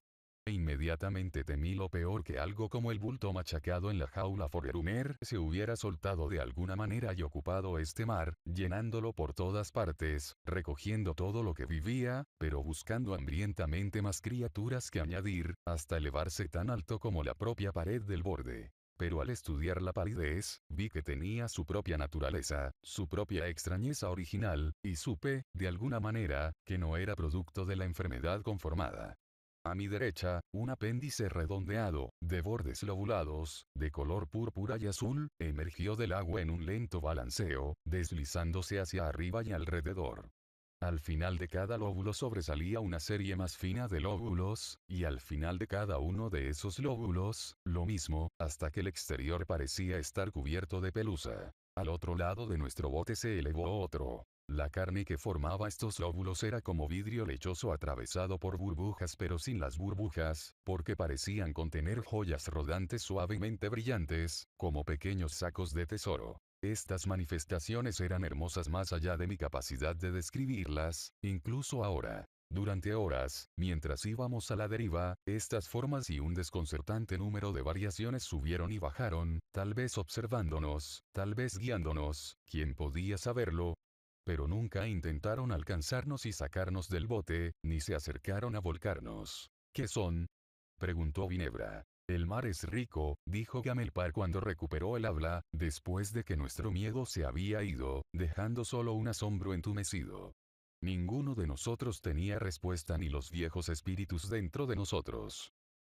E inmediatamente temí lo peor que algo como el bulto machacado en la jaula Forerunner se hubiera soltado de alguna manera y ocupado este mar, llenándolo por todas partes, recogiendo todo lo que vivía, pero buscando hambrientamente más criaturas que añadir, hasta elevarse tan alto como la propia pared del borde pero al estudiar la palidez, vi que tenía su propia naturaleza, su propia extrañeza original, y supe, de alguna manera, que no era producto de la enfermedad conformada. A mi derecha, un apéndice redondeado, de bordes lobulados, de color púrpura y azul, emergió del agua en un lento balanceo, deslizándose hacia arriba y alrededor. Al final de cada lóbulo sobresalía una serie más fina de lóbulos, y al final de cada uno de esos lóbulos, lo mismo, hasta que el exterior parecía estar cubierto de pelusa. Al otro lado de nuestro bote se elevó otro. La carne que formaba estos lóbulos era como vidrio lechoso atravesado por burbujas pero sin las burbujas, porque parecían contener joyas rodantes suavemente brillantes, como pequeños sacos de tesoro. Estas manifestaciones eran hermosas más allá de mi capacidad de describirlas, incluso ahora. Durante horas, mientras íbamos a la deriva, estas formas y un desconcertante número de variaciones subieron y bajaron, tal vez observándonos, tal vez guiándonos, ¿quién podía saberlo? Pero nunca intentaron alcanzarnos y sacarnos del bote, ni se acercaron a volcarnos. ¿Qué son? preguntó Ginebra. El mar es rico, dijo Gamelpar cuando recuperó el habla, después de que nuestro miedo se había ido, dejando solo un asombro entumecido. Ninguno de nosotros tenía respuesta ni los viejos espíritus dentro de nosotros.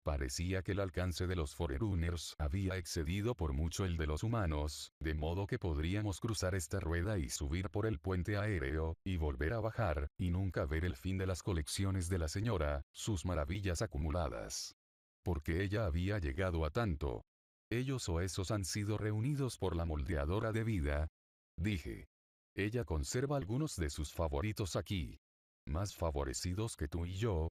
Parecía que el alcance de los Forerunners había excedido por mucho el de los humanos, de modo que podríamos cruzar esta rueda y subir por el puente aéreo, y volver a bajar, y nunca ver el fin de las colecciones de la señora, sus maravillas acumuladas porque ella había llegado a tanto. Ellos o esos han sido reunidos por la moldeadora de vida. Dije. Ella conserva algunos de sus favoritos aquí. ¿Más favorecidos que tú y yo?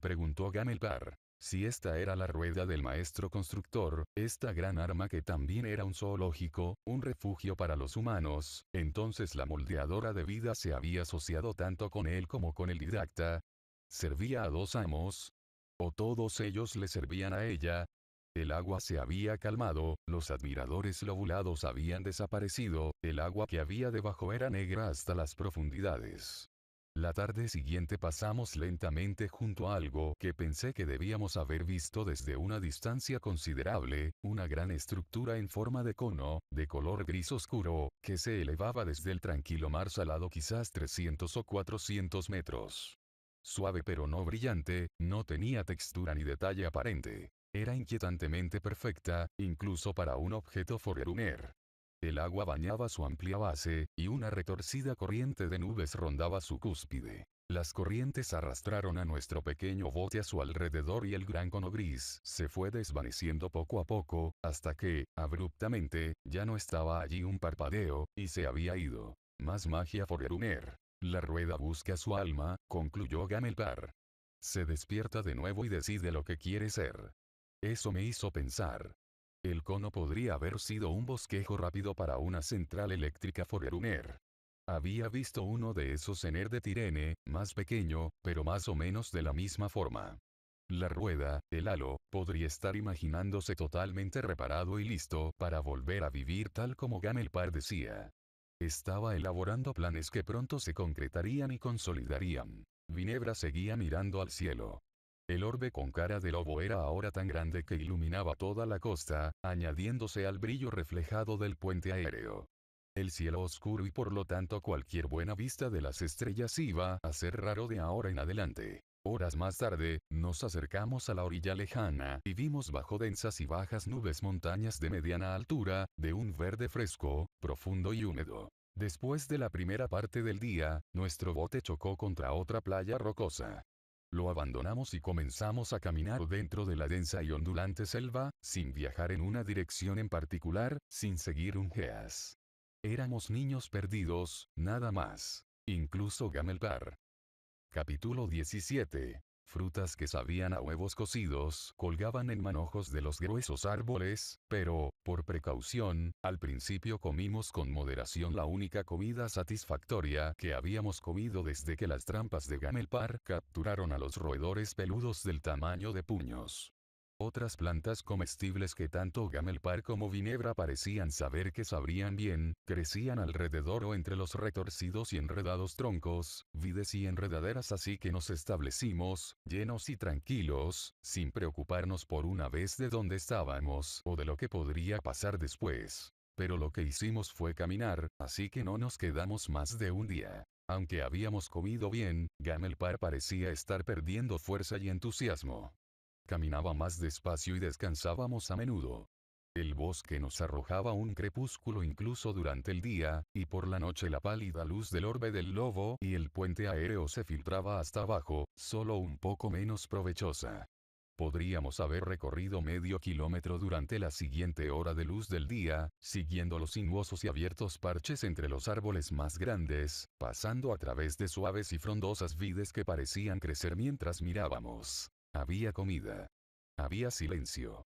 Preguntó Gamelpar. Si esta era la rueda del maestro constructor, esta gran arma que también era un zoológico, un refugio para los humanos, entonces la moldeadora de vida se había asociado tanto con él como con el didacta. Servía a dos amos, o todos ellos le servían a ella. El agua se había calmado, los admiradores lobulados habían desaparecido, el agua que había debajo era negra hasta las profundidades. La tarde siguiente pasamos lentamente junto a algo que pensé que debíamos haber visto desde una distancia considerable, una gran estructura en forma de cono, de color gris oscuro, que se elevaba desde el tranquilo mar salado quizás 300 o 400 metros. Suave pero no brillante, no tenía textura ni detalle aparente. Era inquietantemente perfecta, incluso para un objeto foreruner. El agua bañaba su amplia base, y una retorcida corriente de nubes rondaba su cúspide. Las corrientes arrastraron a nuestro pequeño bote a su alrededor y el gran cono gris se fue desvaneciendo poco a poco, hasta que, abruptamente, ya no estaba allí un parpadeo, y se había ido. Más magia Forerunner. La rueda busca su alma, concluyó Gamelpar. Se despierta de nuevo y decide lo que quiere ser. Eso me hizo pensar. El cono podría haber sido un bosquejo rápido para una central eléctrica forerunner. Había visto uno de esos en de Tirene, más pequeño, pero más o menos de la misma forma. La rueda, el halo, podría estar imaginándose totalmente reparado y listo para volver a vivir tal como Gamelpar decía. Estaba elaborando planes que pronto se concretarían y consolidarían. Ginebra seguía mirando al cielo. El orbe con cara de lobo era ahora tan grande que iluminaba toda la costa, añadiéndose al brillo reflejado del puente aéreo. El cielo oscuro y por lo tanto cualquier buena vista de las estrellas iba a ser raro de ahora en adelante. Horas más tarde, nos acercamos a la orilla lejana y vimos bajo densas y bajas nubes montañas de mediana altura, de un verde fresco, profundo y húmedo. Después de la primera parte del día, nuestro bote chocó contra otra playa rocosa. Lo abandonamos y comenzamos a caminar dentro de la densa y ondulante selva, sin viajar en una dirección en particular, sin seguir un geas. Éramos niños perdidos, nada más. Incluso Gamelbar, Capítulo 17. Frutas que sabían a huevos cocidos colgaban en manojos de los gruesos árboles, pero, por precaución, al principio comimos con moderación la única comida satisfactoria que habíamos comido desde que las trampas de Gamelpar capturaron a los roedores peludos del tamaño de puños. Otras plantas comestibles que tanto Gamelpar como Vinebra parecían saber que sabrían bien, crecían alrededor o entre los retorcidos y enredados troncos, vides y enredaderas así que nos establecimos, llenos y tranquilos, sin preocuparnos por una vez de dónde estábamos o de lo que podría pasar después. Pero lo que hicimos fue caminar, así que no nos quedamos más de un día. Aunque habíamos comido bien, Gamelpar parecía estar perdiendo fuerza y entusiasmo. Caminaba más despacio y descansábamos a menudo. El bosque nos arrojaba un crepúsculo incluso durante el día, y por la noche la pálida luz del orbe del lobo y el puente aéreo se filtraba hasta abajo, solo un poco menos provechosa. Podríamos haber recorrido medio kilómetro durante la siguiente hora de luz del día, siguiendo los sinuosos y abiertos parches entre los árboles más grandes, pasando a través de suaves y frondosas vides que parecían crecer mientras mirábamos. Había comida. Había silencio.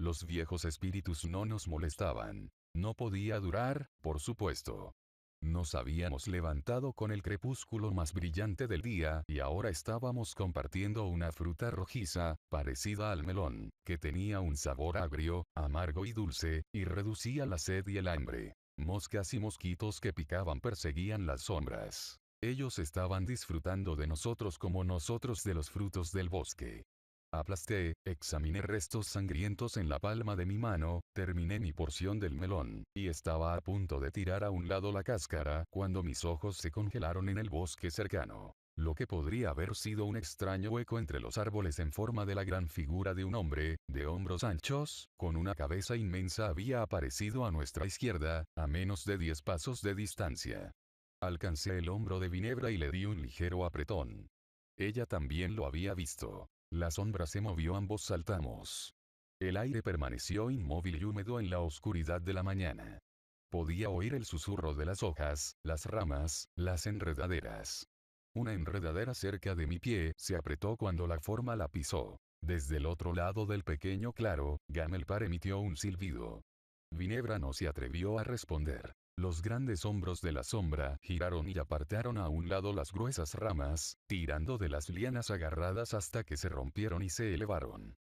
Los viejos espíritus no nos molestaban. No podía durar, por supuesto. Nos habíamos levantado con el crepúsculo más brillante del día y ahora estábamos compartiendo una fruta rojiza, parecida al melón, que tenía un sabor agrio, amargo y dulce, y reducía la sed y el hambre. Moscas y mosquitos que picaban perseguían las sombras. Ellos estaban disfrutando de nosotros como nosotros de los frutos del bosque. Aplasté, examiné restos sangrientos en la palma de mi mano, terminé mi porción del melón, y estaba a punto de tirar a un lado la cáscara cuando mis ojos se congelaron en el bosque cercano. Lo que podría haber sido un extraño hueco entre los árboles en forma de la gran figura de un hombre, de hombros anchos, con una cabeza inmensa había aparecido a nuestra izquierda, a menos de diez pasos de distancia. Alcancé el hombro de Ginebra y le di un ligero apretón. Ella también lo había visto. La sombra se movió, ambos saltamos. El aire permaneció inmóvil y húmedo en la oscuridad de la mañana. Podía oír el susurro de las hojas, las ramas, las enredaderas. Una enredadera cerca de mi pie se apretó cuando la forma la pisó. Desde el otro lado del pequeño claro, Gamelpar emitió un silbido. Ginebra no se atrevió a responder. Los grandes hombros de la sombra giraron y apartaron a un lado las gruesas ramas, tirando de las lianas agarradas hasta que se rompieron y se elevaron.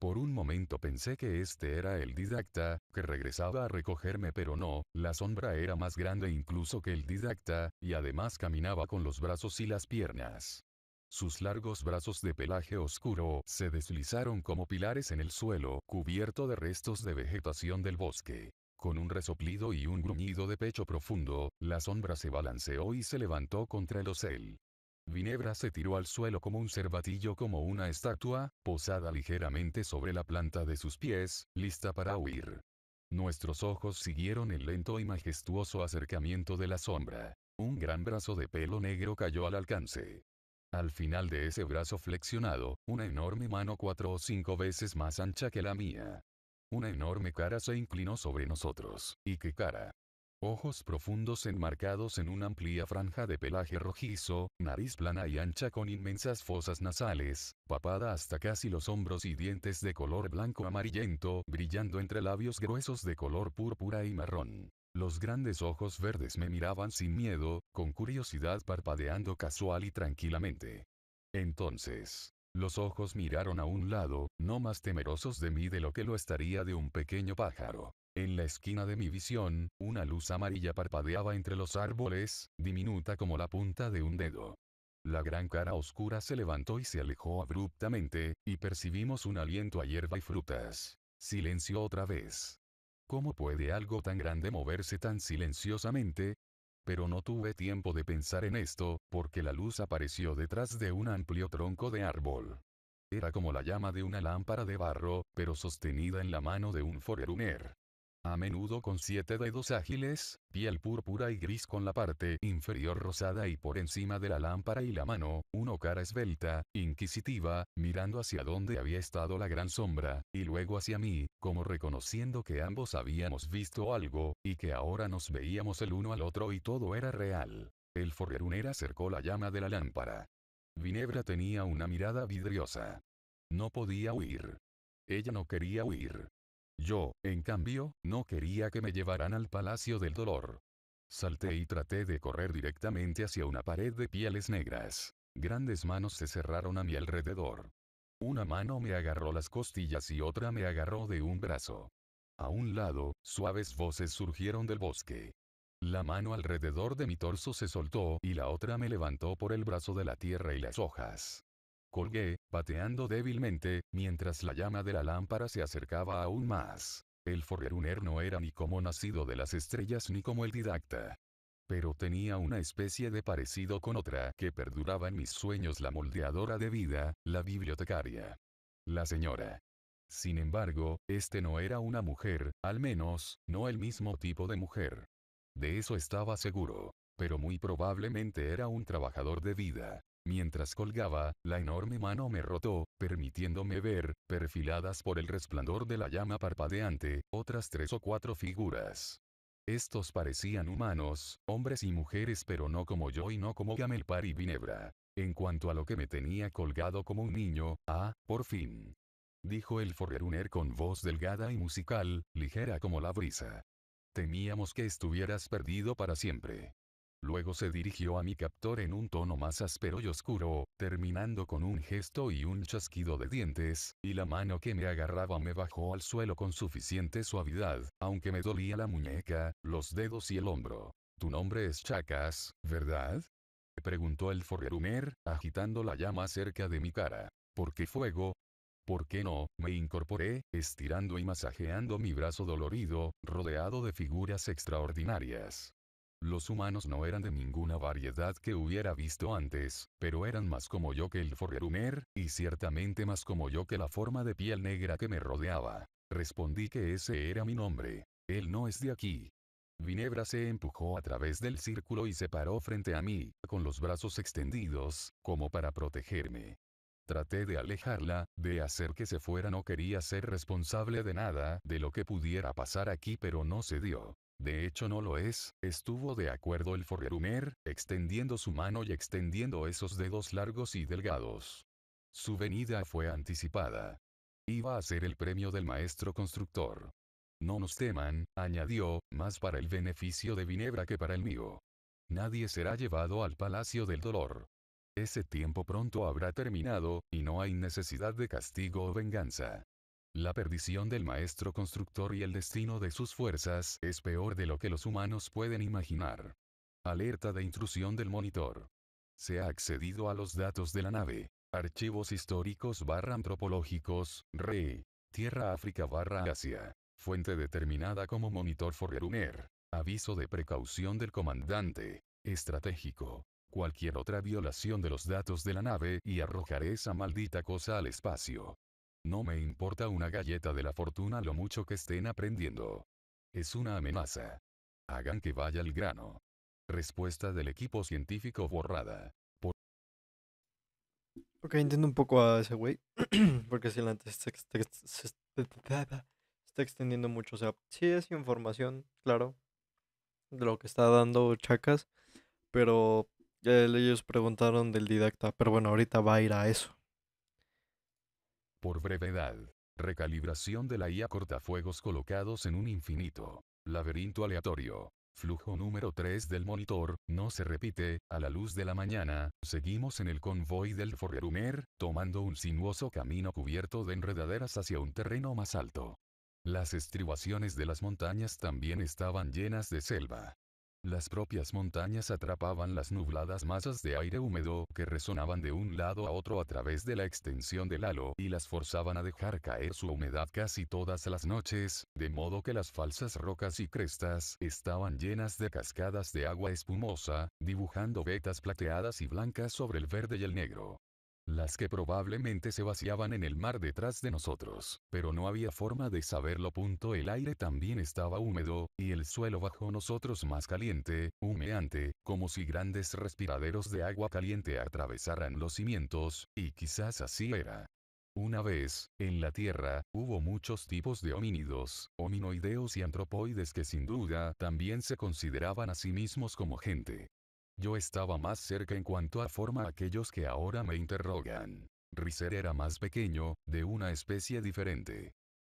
Por un momento pensé que este era el didacta, que regresaba a recogerme pero no, la sombra era más grande incluso que el didacta, y además caminaba con los brazos y las piernas. Sus largos brazos de pelaje oscuro se deslizaron como pilares en el suelo cubierto de restos de vegetación del bosque. Con un resoplido y un gruñido de pecho profundo, la sombra se balanceó y se levantó contra el ocel. Vinebra se tiró al suelo como un cervatillo como una estatua, posada ligeramente sobre la planta de sus pies, lista para huir. Nuestros ojos siguieron el lento y majestuoso acercamiento de la sombra. Un gran brazo de pelo negro cayó al alcance. Al final de ese brazo flexionado, una enorme mano cuatro o cinco veces más ancha que la mía, una enorme cara se inclinó sobre nosotros. ¿Y qué cara? Ojos profundos enmarcados en una amplia franja de pelaje rojizo, nariz plana y ancha con inmensas fosas nasales, papada hasta casi los hombros y dientes de color blanco amarillento brillando entre labios gruesos de color púrpura y marrón. Los grandes ojos verdes me miraban sin miedo, con curiosidad parpadeando casual y tranquilamente. Entonces, los ojos miraron a un lado, no más temerosos de mí de lo que lo estaría de un pequeño pájaro. En la esquina de mi visión, una luz amarilla parpadeaba entre los árboles, diminuta como la punta de un dedo. La gran cara oscura se levantó y se alejó abruptamente, y percibimos un aliento a hierba y frutas. Silencio otra vez. ¿Cómo puede algo tan grande moverse tan silenciosamente? Pero no tuve tiempo de pensar en esto, porque la luz apareció detrás de un amplio tronco de árbol. Era como la llama de una lámpara de barro, pero sostenida en la mano de un foreruner a menudo con siete dedos ágiles, piel púrpura y gris con la parte inferior rosada y por encima de la lámpara y la mano, uno cara esbelta, inquisitiva, mirando hacia donde había estado la gran sombra, y luego hacia mí, como reconociendo que ambos habíamos visto algo, y que ahora nos veíamos el uno al otro y todo era real. El forrerunera acercó la llama de la lámpara. Vinebra tenía una mirada vidriosa. No podía huir. Ella no quería huir. Yo, en cambio, no quería que me llevaran al Palacio del Dolor. Salté y traté de correr directamente hacia una pared de pieles negras. Grandes manos se cerraron a mi alrededor. Una mano me agarró las costillas y otra me agarró de un brazo. A un lado, suaves voces surgieron del bosque. La mano alrededor de mi torso se soltó y la otra me levantó por el brazo de la tierra y las hojas. Colgué, pateando débilmente, mientras la llama de la lámpara se acercaba aún más. El foreruner no era ni como nacido de las estrellas ni como el didacta. Pero tenía una especie de parecido con otra que perduraba en mis sueños la moldeadora de vida, la bibliotecaria. La señora. Sin embargo, este no era una mujer, al menos, no el mismo tipo de mujer. De eso estaba seguro. Pero muy probablemente era un trabajador de vida. Mientras colgaba, la enorme mano me rotó, permitiéndome ver, perfiladas por el resplandor de la llama parpadeante, otras tres o cuatro figuras. Estos parecían humanos, hombres y mujeres pero no como yo y no como Gamelpar y Ginebra. En cuanto a lo que me tenía colgado como un niño, ah, por fin. Dijo el Forgeruner con voz delgada y musical, ligera como la brisa. Temíamos que estuvieras perdido para siempre. Luego se dirigió a mi captor en un tono más áspero y oscuro, terminando con un gesto y un chasquido de dientes, y la mano que me agarraba me bajó al suelo con suficiente suavidad, aunque me dolía la muñeca, los dedos y el hombro. Tu nombre es Chacas, ¿verdad? Preguntó el Forerumer, agitando la llama cerca de mi cara. ¿Por qué fuego? ¿Por qué no? Me incorporé, estirando y masajeando mi brazo dolorido, rodeado de figuras extraordinarias. Los humanos no eran de ninguna variedad que hubiera visto antes, pero eran más como yo que el Forerunner, y ciertamente más como yo que la forma de piel negra que me rodeaba. Respondí que ese era mi nombre. Él no es de aquí. Vinebra se empujó a través del círculo y se paró frente a mí, con los brazos extendidos, como para protegerme. Traté de alejarla, de hacer que se fuera. No quería ser responsable de nada, de lo que pudiera pasar aquí, pero no se dio de hecho no lo es, estuvo de acuerdo el Forgerumer, extendiendo su mano y extendiendo esos dedos largos y delgados. Su venida fue anticipada. Iba a ser el premio del maestro constructor. No nos teman, añadió, más para el beneficio de Vinebra que para el mío. Nadie será llevado al Palacio del Dolor. Ese tiempo pronto habrá terminado, y no hay necesidad de castigo o venganza. La perdición del maestro constructor y el destino de sus fuerzas es peor de lo que los humanos pueden imaginar. Alerta de intrusión del monitor. Se ha accedido a los datos de la nave. Archivos históricos barra antropológicos, RE. Tierra África barra Asia. Fuente determinada como monitor Forerunner. Aviso de precaución del comandante. Estratégico. Cualquier otra violación de los datos de la nave y arrojaré esa maldita cosa al espacio. No me importa una galleta de la fortuna lo mucho que estén aprendiendo. Es una amenaza. Hagan que vaya el grano. Respuesta del equipo científico borrada. Por... Ok, entiendo un poco a ese güey. porque si la está extendiendo mucho. O sea, sí es información, claro, de lo que está dando Chacas. Pero ellos preguntaron del didacta. Pero bueno, ahorita va a ir a eso. Por brevedad. Recalibración de la IA cortafuegos colocados en un infinito. Laberinto aleatorio. Flujo número 3 del monitor, no se repite, a la luz de la mañana, seguimos en el convoy del Forerunner, tomando un sinuoso camino cubierto de enredaderas hacia un terreno más alto. Las estribaciones de las montañas también estaban llenas de selva. Las propias montañas atrapaban las nubladas masas de aire húmedo que resonaban de un lado a otro a través de la extensión del halo y las forzaban a dejar caer su humedad casi todas las noches, de modo que las falsas rocas y crestas estaban llenas de cascadas de agua espumosa, dibujando vetas plateadas y blancas sobre el verde y el negro las que probablemente se vaciaban en el mar detrás de nosotros, pero no había forma de saberlo. El aire también estaba húmedo, y el suelo bajo nosotros más caliente, humeante, como si grandes respiraderos de agua caliente atravesaran los cimientos, y quizás así era. Una vez, en la Tierra, hubo muchos tipos de homínidos, hominoideos y antropoides que sin duda también se consideraban a sí mismos como gente. Yo estaba más cerca en cuanto a forma a aquellos que ahora me interrogan. Riser era más pequeño, de una especie diferente.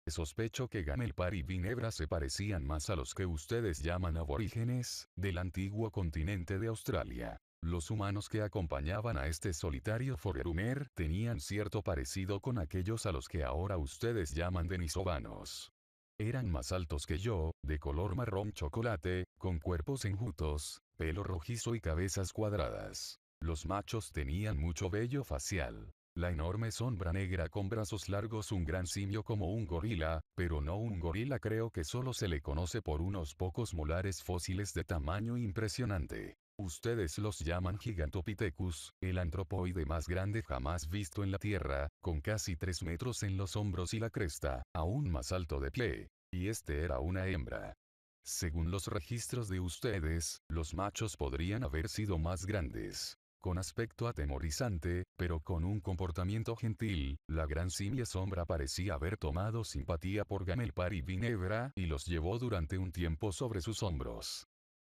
Sospecho que Gamelpar y Vinebra se parecían más a los que ustedes llaman aborígenes, del antiguo continente de Australia. Los humanos que acompañaban a este solitario Forerumer tenían cierto parecido con aquellos a los que ahora ustedes llaman denisovanos. Eran más altos que yo, de color marrón chocolate, con cuerpos enjutos, pelo rojizo y cabezas cuadradas. Los machos tenían mucho vello facial. La enorme sombra negra con brazos largos, un gran simio como un gorila, pero no un gorila creo que solo se le conoce por unos pocos molares fósiles de tamaño impresionante. Ustedes los llaman Gigantopithecus, el antropoide más grande jamás visto en la Tierra, con casi 3 metros en los hombros y la cresta, aún más alto de pie. Y este era una hembra. Según los registros de ustedes, los machos podrían haber sido más grandes. Con aspecto atemorizante, pero con un comportamiento gentil, la gran simia sombra parecía haber tomado simpatía por Gamelpar y Vinebra y los llevó durante un tiempo sobre sus hombros.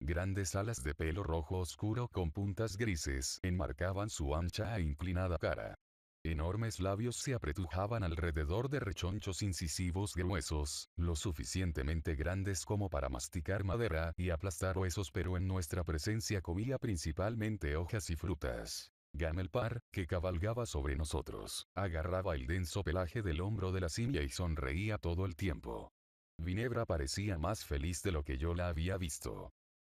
Grandes alas de pelo rojo oscuro con puntas grises enmarcaban su ancha e inclinada cara. Enormes labios se apretujaban alrededor de rechonchos incisivos gruesos, lo suficientemente grandes como para masticar madera y aplastar huesos pero en nuestra presencia comía principalmente hojas y frutas. Gamelpar, que cabalgaba sobre nosotros, agarraba el denso pelaje del hombro de la simia y sonreía todo el tiempo. Vinebra parecía más feliz de lo que yo la había visto.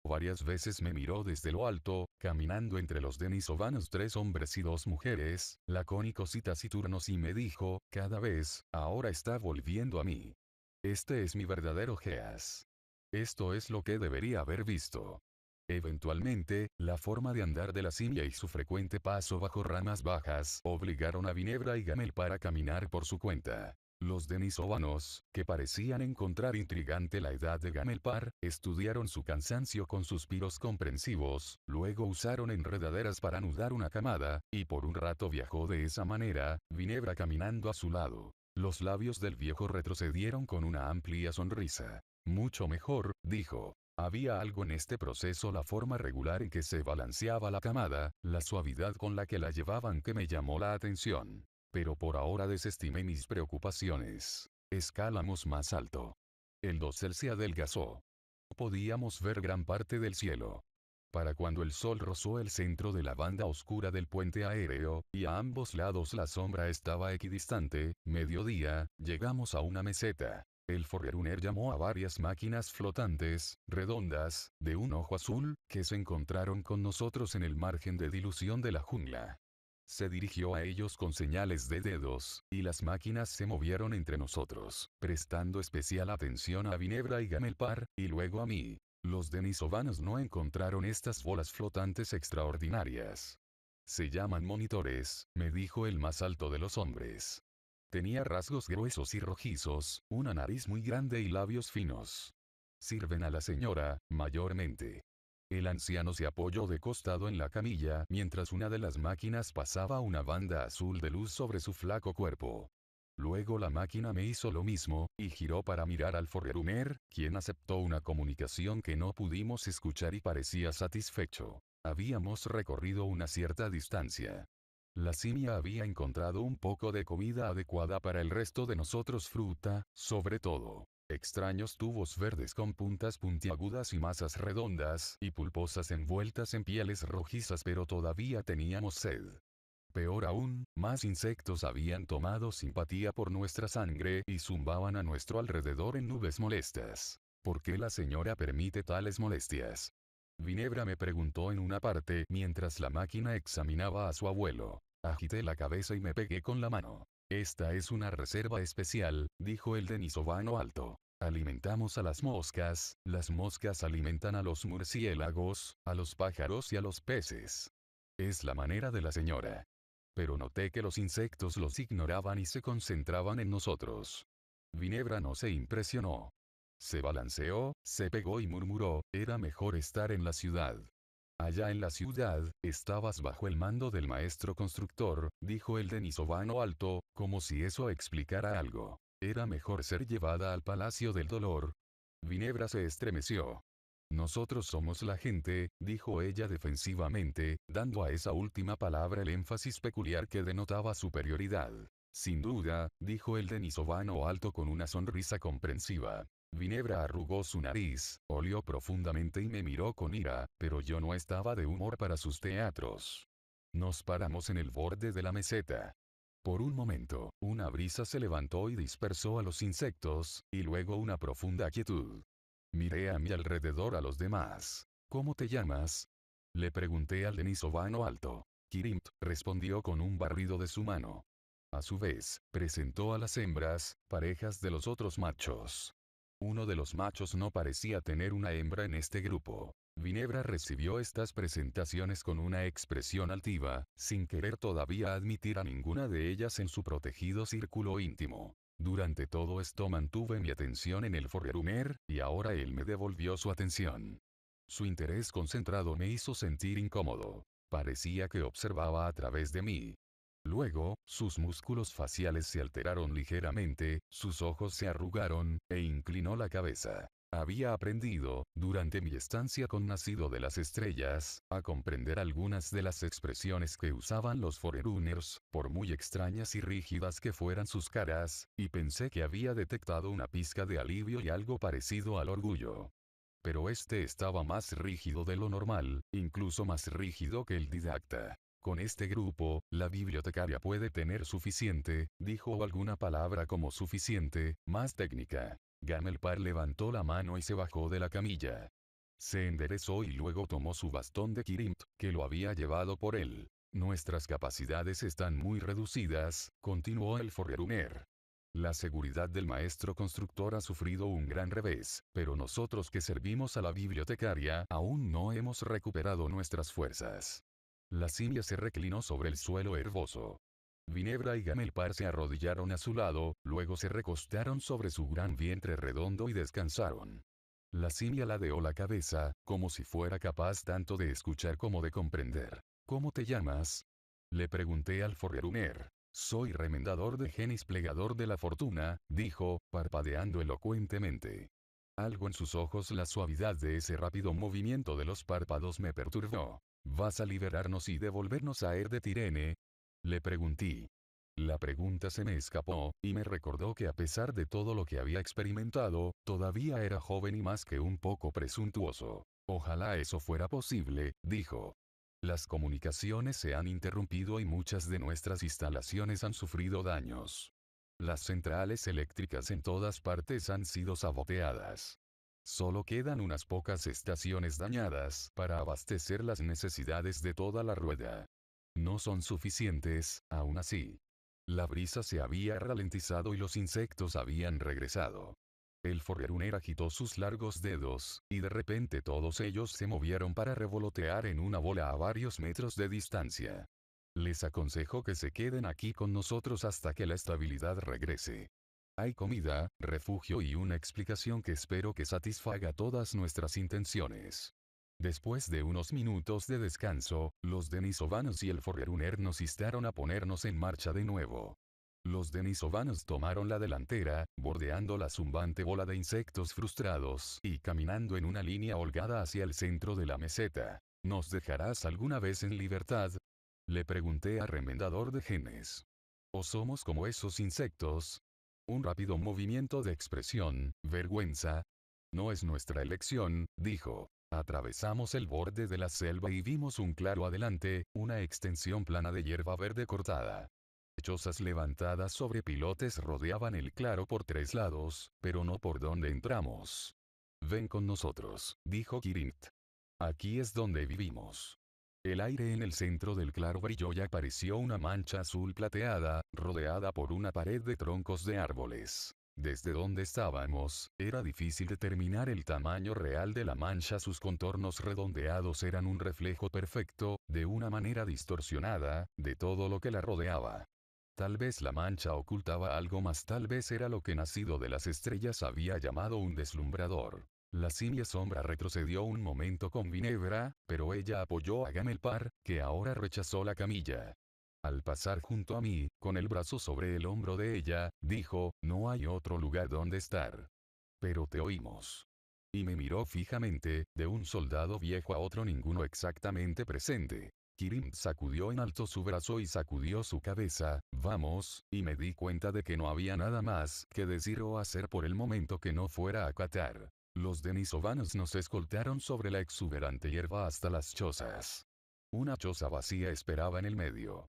Varias veces me miró desde lo alto, caminando entre los denisovanos tres hombres y dos mujeres, lacónicos y taciturnos y me dijo, cada vez, ahora está volviendo a mí. Este es mi verdadero Geas. Esto es lo que debería haber visto. Eventualmente, la forma de andar de la simia y su frecuente paso bajo ramas bajas obligaron a Vinebra y Gamel para caminar por su cuenta. Los denisovanos, que parecían encontrar intrigante la edad de Gamelpar, estudiaron su cansancio con suspiros comprensivos, luego usaron enredaderas para anudar una camada, y por un rato viajó de esa manera, Ginebra caminando a su lado. Los labios del viejo retrocedieron con una amplia sonrisa. Mucho mejor, dijo. Había algo en este proceso, la forma regular en que se balanceaba la camada, la suavidad con la que la llevaban que me llamó la atención. Pero por ahora desestimé mis preocupaciones. Escalamos más alto. El dosel se adelgazó. Podíamos ver gran parte del cielo. Para cuando el sol rozó el centro de la banda oscura del puente aéreo, y a ambos lados la sombra estaba equidistante, mediodía, llegamos a una meseta. El forerunner llamó a varias máquinas flotantes, redondas, de un ojo azul, que se encontraron con nosotros en el margen de dilución de la jungla se dirigió a ellos con señales de dedos, y las máquinas se movieron entre nosotros, prestando especial atención a Vinebra y Gamelpar, y luego a mí. Los denisovanos no encontraron estas bolas flotantes extraordinarias. Se llaman monitores, me dijo el más alto de los hombres. Tenía rasgos gruesos y rojizos, una nariz muy grande y labios finos. Sirven a la señora, mayormente. El anciano se apoyó de costado en la camilla mientras una de las máquinas pasaba una banda azul de luz sobre su flaco cuerpo. Luego la máquina me hizo lo mismo, y giró para mirar al forrerumer, quien aceptó una comunicación que no pudimos escuchar y parecía satisfecho. Habíamos recorrido una cierta distancia. La simia había encontrado un poco de comida adecuada para el resto de nosotros fruta, sobre todo. Extraños tubos verdes con puntas puntiagudas y masas redondas y pulposas envueltas en pieles rojizas pero todavía teníamos sed. Peor aún, más insectos habían tomado simpatía por nuestra sangre y zumbaban a nuestro alrededor en nubes molestas. ¿Por qué la señora permite tales molestias? Ginebra me preguntó en una parte mientras la máquina examinaba a su abuelo. Agité la cabeza y me pegué con la mano. Esta es una reserva especial, dijo el denisovano alto. Alimentamos a las moscas, las moscas alimentan a los murciélagos, a los pájaros y a los peces. Es la manera de la señora. Pero noté que los insectos los ignoraban y se concentraban en nosotros. Ginebra no se impresionó. Se balanceó, se pegó y murmuró, era mejor estar en la ciudad. Allá en la ciudad, estabas bajo el mando del maestro constructor, dijo el denisovano alto, como si eso explicara algo. Era mejor ser llevada al Palacio del Dolor. Vinebra se estremeció. Nosotros somos la gente, dijo ella defensivamente, dando a esa última palabra el énfasis peculiar que denotaba superioridad. Sin duda, dijo el denisovano alto con una sonrisa comprensiva. Vinebra arrugó su nariz, olió profundamente y me miró con ira, pero yo no estaba de humor para sus teatros. Nos paramos en el borde de la meseta. Por un momento, una brisa se levantó y dispersó a los insectos, y luego una profunda quietud. Miré a mi alrededor a los demás. ¿Cómo te llamas? Le pregunté al denisovano alto. Kirimt, respondió con un barrido de su mano. A su vez, presentó a las hembras, parejas de los otros machos. Uno de los machos no parecía tener una hembra en este grupo. Ginebra recibió estas presentaciones con una expresión altiva, sin querer todavía admitir a ninguna de ellas en su protegido círculo íntimo. Durante todo esto mantuve mi atención en el Forerunner, y ahora él me devolvió su atención. Su interés concentrado me hizo sentir incómodo. Parecía que observaba a través de mí. Luego, sus músculos faciales se alteraron ligeramente, sus ojos se arrugaron, e inclinó la cabeza. Había aprendido, durante mi estancia con Nacido de las Estrellas, a comprender algunas de las expresiones que usaban los Forerunners, por muy extrañas y rígidas que fueran sus caras, y pensé que había detectado una pizca de alivio y algo parecido al orgullo. Pero este estaba más rígido de lo normal, incluso más rígido que el didacta. Con este grupo, la bibliotecaria puede tener suficiente, dijo alguna palabra como suficiente, más técnica. Gamelpar levantó la mano y se bajó de la camilla. Se enderezó y luego tomó su bastón de Kirimt, que lo había llevado por él. Nuestras capacidades están muy reducidas, continuó el forreruner. La seguridad del maestro constructor ha sufrido un gran revés, pero nosotros que servimos a la bibliotecaria aún no hemos recuperado nuestras fuerzas. La simia se reclinó sobre el suelo herboso. Vinebra y Gamelpar se arrodillaron a su lado, luego se recostaron sobre su gran vientre redondo y descansaron. La simia ladeó la cabeza, como si fuera capaz tanto de escuchar como de comprender. ¿Cómo te llamas? Le pregunté al forreruner. Soy remendador de genis plegador de la fortuna, dijo, parpadeando elocuentemente. Algo en sus ojos la suavidad de ese rápido movimiento de los párpados me perturbó. ¿Vas a liberarnos y devolvernos a Air de Tirene? Le pregunté. La pregunta se me escapó, y me recordó que a pesar de todo lo que había experimentado, todavía era joven y más que un poco presuntuoso. Ojalá eso fuera posible, dijo. Las comunicaciones se han interrumpido y muchas de nuestras instalaciones han sufrido daños. Las centrales eléctricas en todas partes han sido saboteadas. Solo quedan unas pocas estaciones dañadas para abastecer las necesidades de toda la rueda. No son suficientes, aún así. La brisa se había ralentizado y los insectos habían regresado. El forgeruner agitó sus largos dedos, y de repente todos ellos se movieron para revolotear en una bola a varios metros de distancia. Les aconsejo que se queden aquí con nosotros hasta que la estabilidad regrese. Hay comida, refugio y una explicación que espero que satisfaga todas nuestras intenciones. Después de unos minutos de descanso, los denisovanos y el forgeruner nos instaron a ponernos en marcha de nuevo. Los denisovanos tomaron la delantera, bordeando la zumbante bola de insectos frustrados y caminando en una línea holgada hacia el centro de la meseta. ¿Nos dejarás alguna vez en libertad? Le pregunté a Remendador de Genes. ¿O somos como esos insectos, un rápido movimiento de expresión, vergüenza. No es nuestra elección, dijo. Atravesamos el borde de la selva y vimos un claro adelante, una extensión plana de hierba verde cortada. Chozas levantadas sobre pilotes rodeaban el claro por tres lados, pero no por donde entramos. Ven con nosotros, dijo Kirint. Aquí es donde vivimos. El aire en el centro del claro brilló y apareció una mancha azul plateada, rodeada por una pared de troncos de árboles. Desde donde estábamos, era difícil determinar el tamaño real de la mancha. Sus contornos redondeados eran un reflejo perfecto, de una manera distorsionada, de todo lo que la rodeaba. Tal vez la mancha ocultaba algo más, tal vez era lo que nacido de las estrellas había llamado un deslumbrador. La simia sombra retrocedió un momento con Ginebra, pero ella apoyó a Gamelpar, que ahora rechazó la camilla. Al pasar junto a mí, con el brazo sobre el hombro de ella, dijo, no hay otro lugar donde estar. Pero te oímos. Y me miró fijamente, de un soldado viejo a otro ninguno exactamente presente. Kirim sacudió en alto su brazo y sacudió su cabeza, vamos, y me di cuenta de que no había nada más que decir o hacer por el momento que no fuera a acatar. Los denisovanos nos escoltaron sobre la exuberante hierba hasta las chozas. Una choza vacía esperaba en el medio.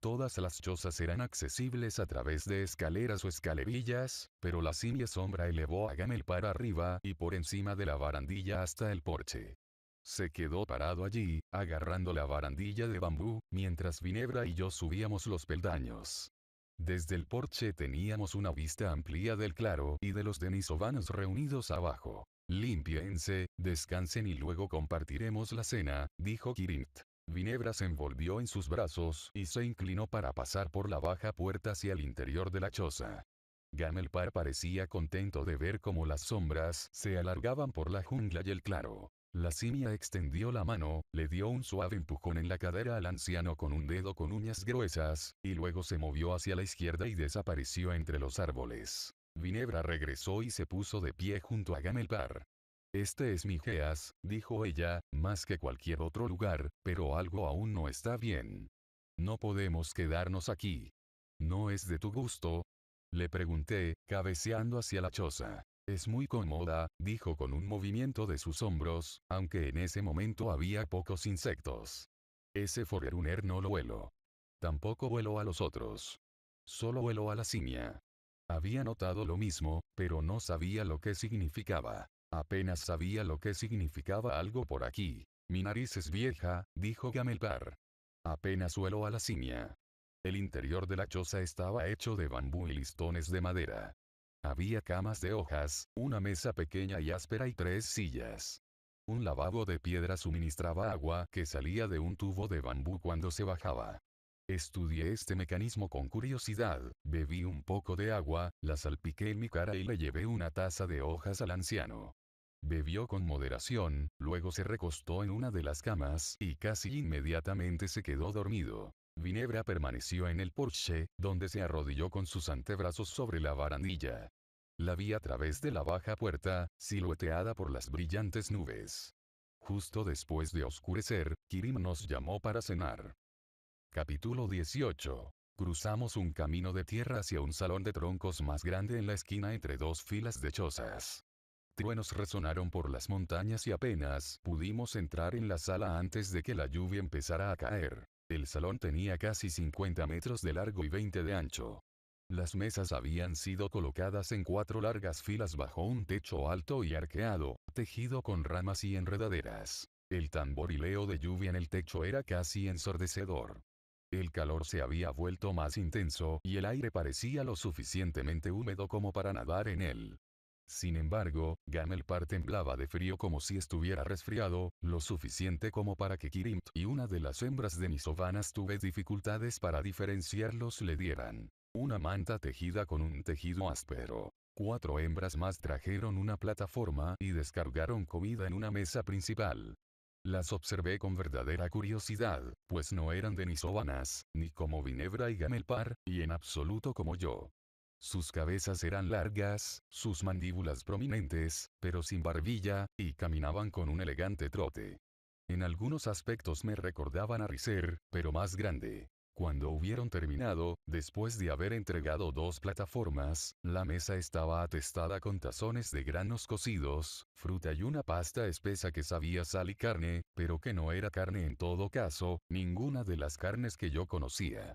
Todas las chozas eran accesibles a través de escaleras o escalerillas, pero la simia sombra elevó a Gamel para arriba y por encima de la barandilla hasta el porche. Se quedó parado allí, agarrando la barandilla de bambú, mientras Vinebra y yo subíamos los peldaños. Desde el porche teníamos una vista amplia del claro y de los denisovanos reunidos abajo. Limpiense, descansen y luego compartiremos la cena, dijo Kirint. Vinebra se envolvió en sus brazos y se inclinó para pasar por la baja puerta hacia el interior de la choza. Gamelpar parecía contento de ver cómo las sombras se alargaban por la jungla y el claro. La simia extendió la mano, le dio un suave empujón en la cadera al anciano con un dedo con uñas gruesas, y luego se movió hacia la izquierda y desapareció entre los árboles. Vinebra regresó y se puso de pie junto a Gamelpar. Este es mi Geas, dijo ella, más que cualquier otro lugar, pero algo aún no está bien. No podemos quedarnos aquí. ¿No es de tu gusto? Le pregunté, cabeceando hacia la choza. Es muy cómoda, dijo con un movimiento de sus hombros, aunque en ese momento había pocos insectos. Ese foreruner no lo huelo. Tampoco huelo a los otros. Solo huelo a la simia. Había notado lo mismo, pero no sabía lo que significaba. Apenas sabía lo que significaba algo por aquí. Mi nariz es vieja, dijo Gamelpar. Apenas huelo a la simia. El interior de la choza estaba hecho de bambú y listones de madera. Había camas de hojas, una mesa pequeña y áspera y tres sillas. Un lavabo de piedra suministraba agua que salía de un tubo de bambú cuando se bajaba. Estudié este mecanismo con curiosidad, bebí un poco de agua, la salpiqué en mi cara y le llevé una taza de hojas al anciano. Bebió con moderación, luego se recostó en una de las camas y casi inmediatamente se quedó dormido. Vinebra permaneció en el porche, donde se arrodilló con sus antebrazos sobre la barandilla. La vi a través de la baja puerta, silueteada por las brillantes nubes. Justo después de oscurecer, Kirim nos llamó para cenar. Capítulo 18. Cruzamos un camino de tierra hacia un salón de troncos más grande en la esquina entre dos filas de chozas. Truenos resonaron por las montañas y apenas pudimos entrar en la sala antes de que la lluvia empezara a caer. El salón tenía casi 50 metros de largo y 20 de ancho. Las mesas habían sido colocadas en cuatro largas filas bajo un techo alto y arqueado, tejido con ramas y enredaderas. El tamborileo de lluvia en el techo era casi ensordecedor. El calor se había vuelto más intenso y el aire parecía lo suficientemente húmedo como para nadar en él. Sin embargo, Gamelpar temblaba de frío como si estuviera resfriado, lo suficiente como para que Kirimt y una de las hembras de mis tuve dificultades para diferenciarlos le dieran. Una manta tejida con un tejido áspero. Cuatro hembras más trajeron una plataforma y descargaron comida en una mesa principal. Las observé con verdadera curiosidad, pues no eran de nisobanas ni como Vinebra y Gamelpar, y en absoluto como yo. Sus cabezas eran largas, sus mandíbulas prominentes, pero sin barbilla, y caminaban con un elegante trote. En algunos aspectos me recordaban a Ricer, pero más grande. Cuando hubieron terminado, después de haber entregado dos plataformas, la mesa estaba atestada con tazones de granos cocidos, fruta y una pasta espesa que sabía sal y carne, pero que no era carne en todo caso, ninguna de las carnes que yo conocía.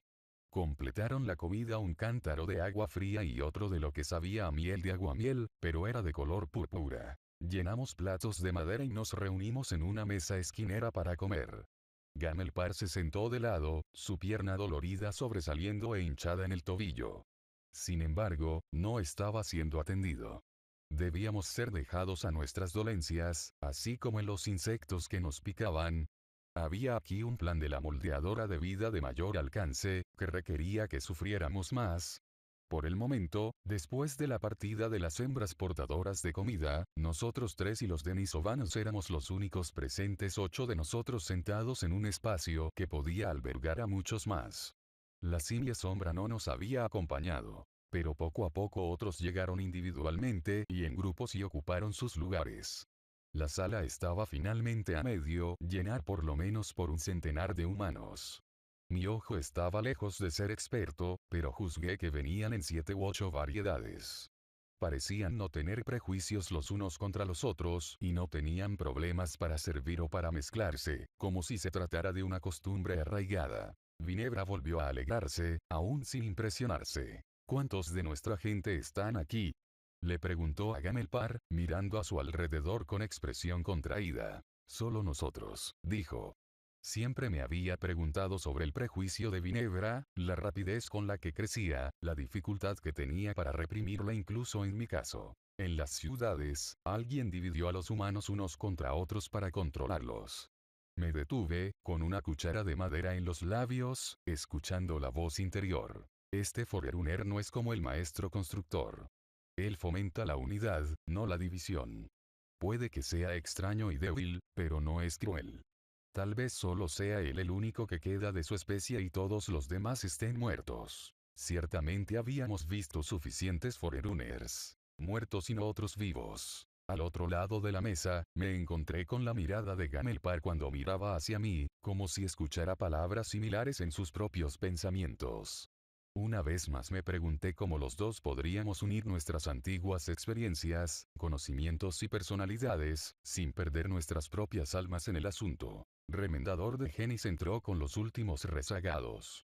Completaron la comida un cántaro de agua fría y otro de lo que sabía a miel de aguamiel, pero era de color púrpura. Llenamos platos de madera y nos reunimos en una mesa esquinera para comer. Gamelpar se sentó de lado, su pierna dolorida sobresaliendo e hinchada en el tobillo. Sin embargo, no estaba siendo atendido. Debíamos ser dejados a nuestras dolencias, así como en los insectos que nos picaban, había aquí un plan de la moldeadora de vida de mayor alcance, que requería que sufriéramos más. Por el momento, después de la partida de las hembras portadoras de comida, nosotros tres y los denisovanos éramos los únicos presentes ocho de nosotros sentados en un espacio que podía albergar a muchos más. La simia sombra no nos había acompañado. Pero poco a poco otros llegaron individualmente y en grupos y ocuparon sus lugares. La sala estaba finalmente a medio llenar por lo menos por un centenar de humanos. Mi ojo estaba lejos de ser experto, pero juzgué que venían en siete u ocho variedades. Parecían no tener prejuicios los unos contra los otros y no tenían problemas para servir o para mezclarse, como si se tratara de una costumbre arraigada. Ginebra volvió a alegrarse, aún sin impresionarse. ¿Cuántos de nuestra gente están aquí? Le preguntó a Gamelpar, mirando a su alrededor con expresión contraída. Solo nosotros, dijo. Siempre me había preguntado sobre el prejuicio de Ginebra, la rapidez con la que crecía, la dificultad que tenía para reprimirla incluso en mi caso. En las ciudades, alguien dividió a los humanos unos contra otros para controlarlos. Me detuve, con una cuchara de madera en los labios, escuchando la voz interior. Este forerunner no es como el maestro constructor. Él fomenta la unidad, no la división. Puede que sea extraño y débil, pero no es cruel. Tal vez solo sea él el único que queda de su especie y todos los demás estén muertos. Ciertamente habíamos visto suficientes Foreruners. Muertos y no otros vivos. Al otro lado de la mesa, me encontré con la mirada de Gamelpar cuando miraba hacia mí, como si escuchara palabras similares en sus propios pensamientos. Una vez más me pregunté cómo los dos podríamos unir nuestras antiguas experiencias, conocimientos y personalidades, sin perder nuestras propias almas en el asunto. Remendador de Genis entró con los últimos rezagados.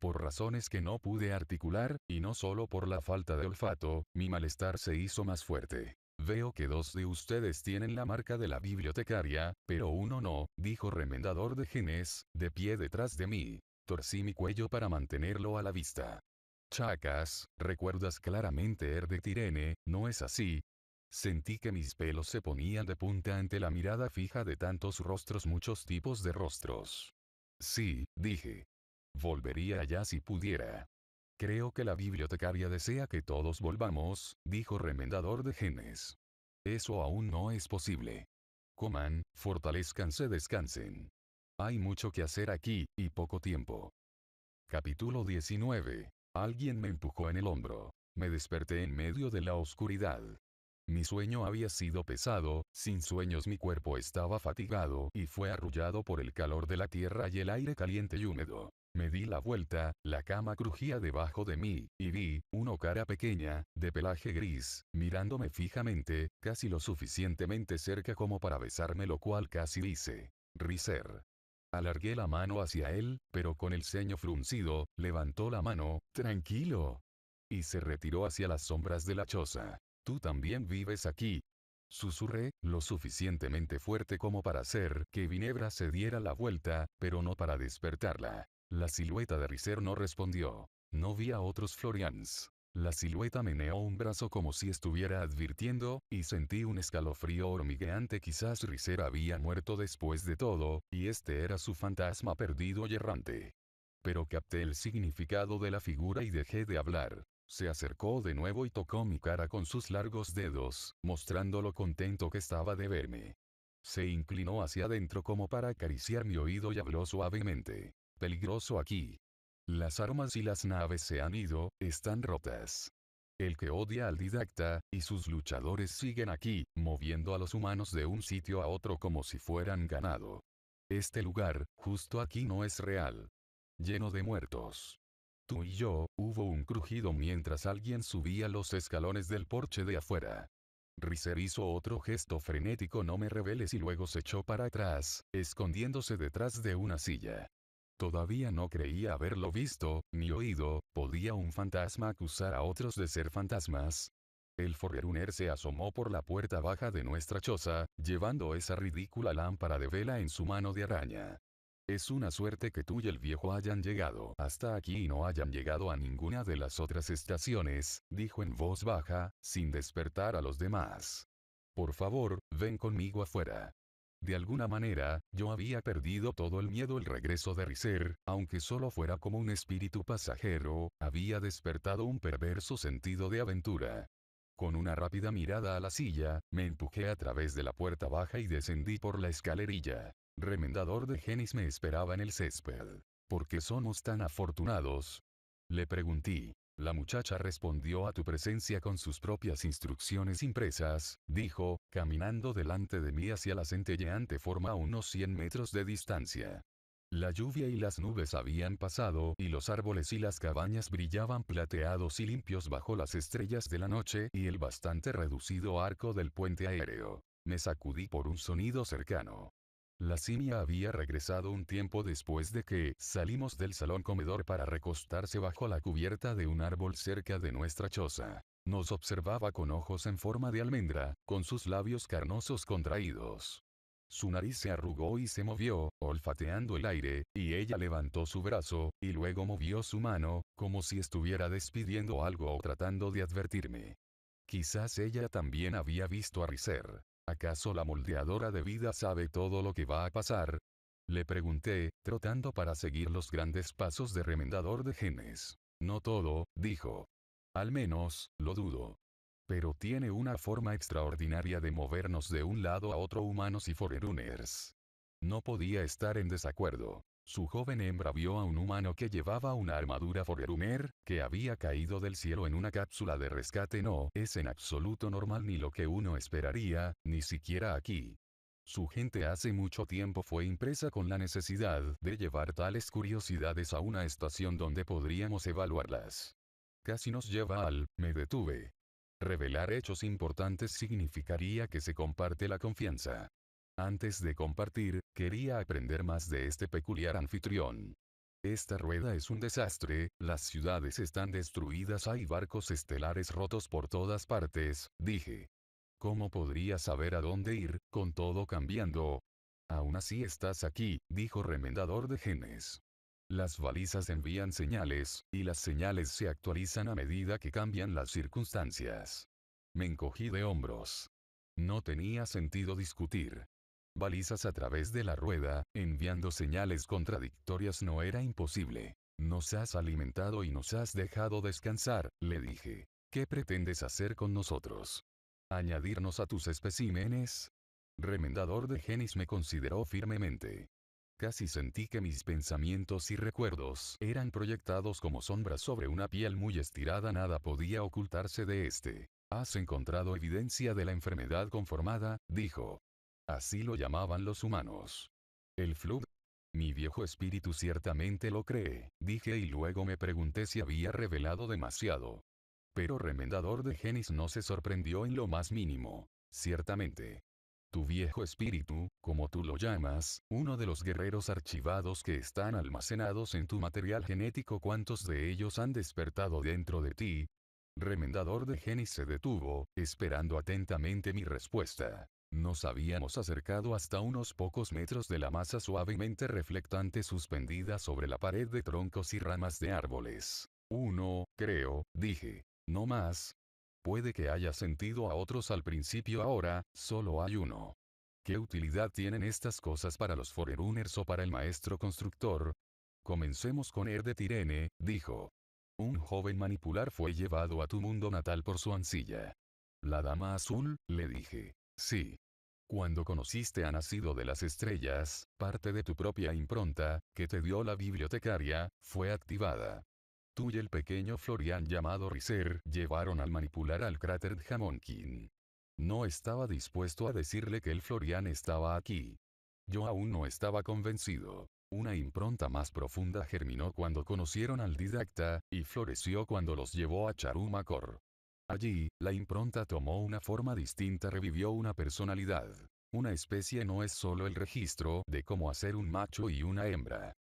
Por razones que no pude articular, y no solo por la falta de olfato, mi malestar se hizo más fuerte. Veo que dos de ustedes tienen la marca de la bibliotecaria, pero uno no, dijo Remendador de Genes, de pie detrás de mí. Torcí mi cuello para mantenerlo a la vista. Chacas, recuerdas claramente Er de Tirene, ¿no es así? Sentí que mis pelos se ponían de punta ante la mirada fija de tantos rostros, muchos tipos de rostros. Sí, dije. Volvería allá si pudiera. Creo que la bibliotecaria desea que todos volvamos, dijo Remendador de Genes. Eso aún no es posible. Coman, fortalezcanse, descansen. Hay mucho que hacer aquí, y poco tiempo. Capítulo 19. Alguien me empujó en el hombro. Me desperté en medio de la oscuridad. Mi sueño había sido pesado, sin sueños mi cuerpo estaba fatigado y fue arrullado por el calor de la tierra y el aire caliente y húmedo. Me di la vuelta, la cama crujía debajo de mí, y vi, una cara pequeña, de pelaje gris, mirándome fijamente, casi lo suficientemente cerca como para besarme lo cual casi hice. Riser. Alargué la mano hacia él, pero con el ceño fruncido, levantó la mano, tranquilo. Y se retiró hacia las sombras de la choza. Tú también vives aquí. Susurré, lo suficientemente fuerte como para hacer que Ginebra se diera la vuelta, pero no para despertarla. La silueta de riser no respondió. No vi a otros Florians. La silueta meneó un brazo como si estuviera advirtiendo, y sentí un escalofrío hormigueante quizás Riser había muerto después de todo, y este era su fantasma perdido y errante. Pero capté el significado de la figura y dejé de hablar. Se acercó de nuevo y tocó mi cara con sus largos dedos, mostrando lo contento que estaba de verme. Se inclinó hacia adentro como para acariciar mi oído y habló suavemente. Peligroso aquí. Las armas y las naves se han ido, están rotas. El que odia al didacta, y sus luchadores siguen aquí, moviendo a los humanos de un sitio a otro como si fueran ganado. Este lugar, justo aquí no es real. Lleno de muertos. Tú y yo, hubo un crujido mientras alguien subía los escalones del porche de afuera. Riser hizo otro gesto frenético no me reveles y luego se echó para atrás, escondiéndose detrás de una silla. Todavía no creía haberlo visto, ni oído, ¿podía un fantasma acusar a otros de ser fantasmas? El forerunner se asomó por la puerta baja de nuestra choza, llevando esa ridícula lámpara de vela en su mano de araña. Es una suerte que tú y el viejo hayan llegado hasta aquí y no hayan llegado a ninguna de las otras estaciones, dijo en voz baja, sin despertar a los demás. Por favor, ven conmigo afuera. De alguna manera, yo había perdido todo el miedo al regreso de Riser, aunque solo fuera como un espíritu pasajero, había despertado un perverso sentido de aventura. Con una rápida mirada a la silla, me empujé a través de la puerta baja y descendí por la escalerilla. Remendador de genis me esperaba en el césped. ¿Por qué somos tan afortunados? Le pregunté. La muchacha respondió a tu presencia con sus propias instrucciones impresas, dijo, caminando delante de mí hacia la centelleante forma a unos 100 metros de distancia. La lluvia y las nubes habían pasado y los árboles y las cabañas brillaban plateados y limpios bajo las estrellas de la noche y el bastante reducido arco del puente aéreo. Me sacudí por un sonido cercano. La simia había regresado un tiempo después de que salimos del salón comedor para recostarse bajo la cubierta de un árbol cerca de nuestra choza. Nos observaba con ojos en forma de almendra, con sus labios carnosos contraídos. Su nariz se arrugó y se movió, olfateando el aire, y ella levantó su brazo, y luego movió su mano, como si estuviera despidiendo algo o tratando de advertirme. Quizás ella también había visto a Riser. ¿Acaso la moldeadora de vida sabe todo lo que va a pasar? Le pregunté, trotando para seguir los grandes pasos de remendador de genes. No todo, dijo. Al menos, lo dudo. Pero tiene una forma extraordinaria de movernos de un lado a otro humanos y foreruners. No podía estar en desacuerdo. Su joven hembra vio a un humano que llevaba una armadura Forerunner, que había caído del cielo en una cápsula de rescate. No es en absoluto normal ni lo que uno esperaría, ni siquiera aquí. Su gente hace mucho tiempo fue impresa con la necesidad de llevar tales curiosidades a una estación donde podríamos evaluarlas. Casi nos lleva al, me detuve. Revelar hechos importantes significaría que se comparte la confianza. Antes de compartir, quería aprender más de este peculiar anfitrión. Esta rueda es un desastre, las ciudades están destruidas, hay barcos estelares rotos por todas partes, dije. ¿Cómo podría saber a dónde ir, con todo cambiando? Aún así estás aquí, dijo Remendador de Genes. Las balizas envían señales, y las señales se actualizan a medida que cambian las circunstancias. Me encogí de hombros. No tenía sentido discutir balizas a través de la rueda, enviando señales contradictorias no era imposible. Nos has alimentado y nos has dejado descansar, le dije. ¿Qué pretendes hacer con nosotros? ¿Añadirnos a tus especímenes? Remendador de genis me consideró firmemente. Casi sentí que mis pensamientos y recuerdos eran proyectados como sombras sobre una piel muy estirada, nada podía ocultarse de este. Has encontrado evidencia de la enfermedad conformada, dijo. Así lo llamaban los humanos. El flu. Mi viejo espíritu ciertamente lo cree, dije y luego me pregunté si había revelado demasiado. Pero Remendador de Genis no se sorprendió en lo más mínimo. Ciertamente. Tu viejo espíritu, como tú lo llamas, uno de los guerreros archivados que están almacenados en tu material genético, ¿cuántos de ellos han despertado dentro de ti? Remendador de Genis se detuvo, esperando atentamente mi respuesta. Nos habíamos acercado hasta unos pocos metros de la masa suavemente reflectante suspendida sobre la pared de troncos y ramas de árboles. Uno, creo, dije. No más. Puede que haya sentido a otros al principio ahora, solo hay uno. ¿Qué utilidad tienen estas cosas para los foreruners o para el maestro constructor? Comencemos con Er de Tirene, dijo. Un joven manipular fue llevado a tu mundo natal por su ancilla. La dama azul, le dije. Sí. Cuando conociste a Nacido de las Estrellas, parte de tu propia impronta, que te dio la bibliotecaria, fue activada. Tú y el pequeño Florian llamado Riser llevaron al manipular al cráter Jamonkin. No estaba dispuesto a decirle que el Florian estaba aquí. Yo aún no estaba convencido. Una impronta más profunda germinó cuando conocieron al didacta, y floreció cuando los llevó a Charumacor. Allí, la impronta tomó una forma distinta, revivió una personalidad. Una especie no es solo el registro de cómo hacer un macho y una hembra.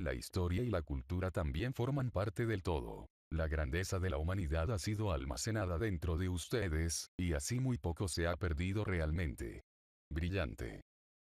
La historia y la cultura también forman parte del todo. La grandeza de la humanidad ha sido almacenada dentro de ustedes, y así muy poco se ha perdido realmente. Brillante.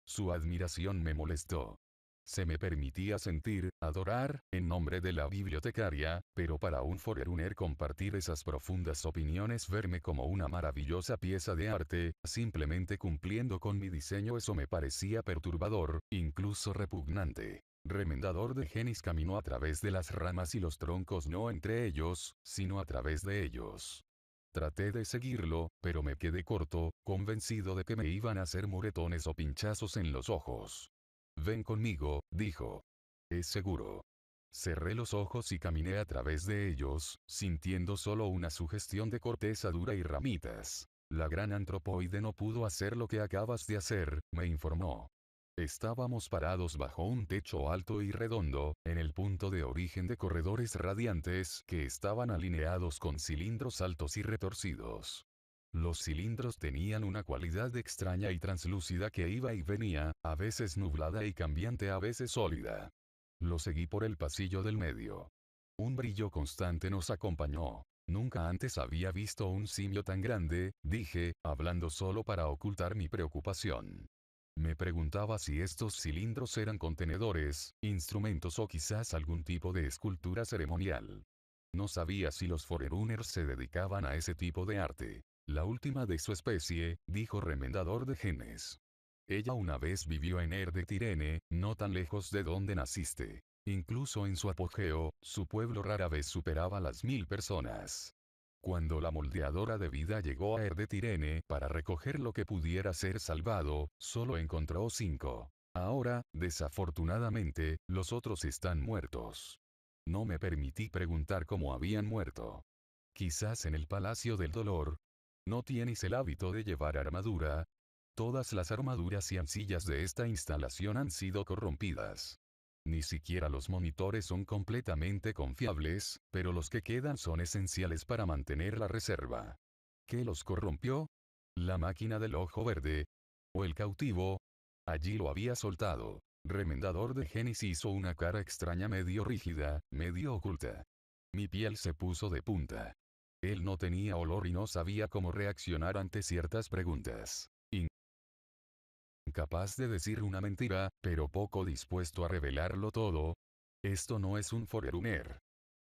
Su admiración me molestó. Se me permitía sentir, adorar, en nombre de la bibliotecaria, pero para un foreruner compartir esas profundas opiniones verme como una maravillosa pieza de arte, simplemente cumpliendo con mi diseño eso me parecía perturbador, incluso repugnante. Remendador de genis caminó a través de las ramas y los troncos no entre ellos, sino a través de ellos. Traté de seguirlo, pero me quedé corto, convencido de que me iban a hacer moretones o pinchazos en los ojos. Ven conmigo, dijo. Es seguro. Cerré los ojos y caminé a través de ellos, sintiendo solo una sugestión de corteza dura y ramitas. La gran antropoide no pudo hacer lo que acabas de hacer, me informó. Estábamos parados bajo un techo alto y redondo, en el punto de origen de corredores radiantes que estaban alineados con cilindros altos y retorcidos. Los cilindros tenían una cualidad extraña y translúcida que iba y venía, a veces nublada y cambiante a veces sólida. Lo seguí por el pasillo del medio. Un brillo constante nos acompañó. Nunca antes había visto un simio tan grande, dije, hablando solo para ocultar mi preocupación. Me preguntaba si estos cilindros eran contenedores, instrumentos o quizás algún tipo de escultura ceremonial. No sabía si los foreruners se dedicaban a ese tipo de arte. La última de su especie, dijo remendador de genes. Ella una vez vivió en Er de Tirene, no tan lejos de donde naciste. Incluso en su apogeo, su pueblo rara vez superaba las mil personas. Cuando la moldeadora de vida llegó a Er de Tirene para recoger lo que pudiera ser salvado, solo encontró cinco. Ahora, desafortunadamente, los otros están muertos. No me permití preguntar cómo habían muerto. Quizás en el Palacio del Dolor, ¿No tienes el hábito de llevar armadura? Todas las armaduras y ancillas de esta instalación han sido corrompidas. Ni siquiera los monitores son completamente confiables, pero los que quedan son esenciales para mantener la reserva. ¿Qué los corrompió? ¿La máquina del ojo verde? ¿O el cautivo? Allí lo había soltado. Remendador de génesis hizo una cara extraña medio rígida, medio oculta. Mi piel se puso de punta. Él no tenía olor y no sabía cómo reaccionar ante ciertas preguntas. Incapaz de decir una mentira, pero poco dispuesto a revelarlo todo. Esto no es un foreruner.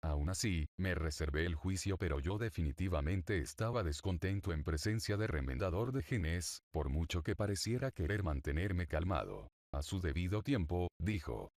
Aún así, me reservé el juicio pero yo definitivamente estaba descontento en presencia de remendador de genes, por mucho que pareciera querer mantenerme calmado. A su debido tiempo, dijo.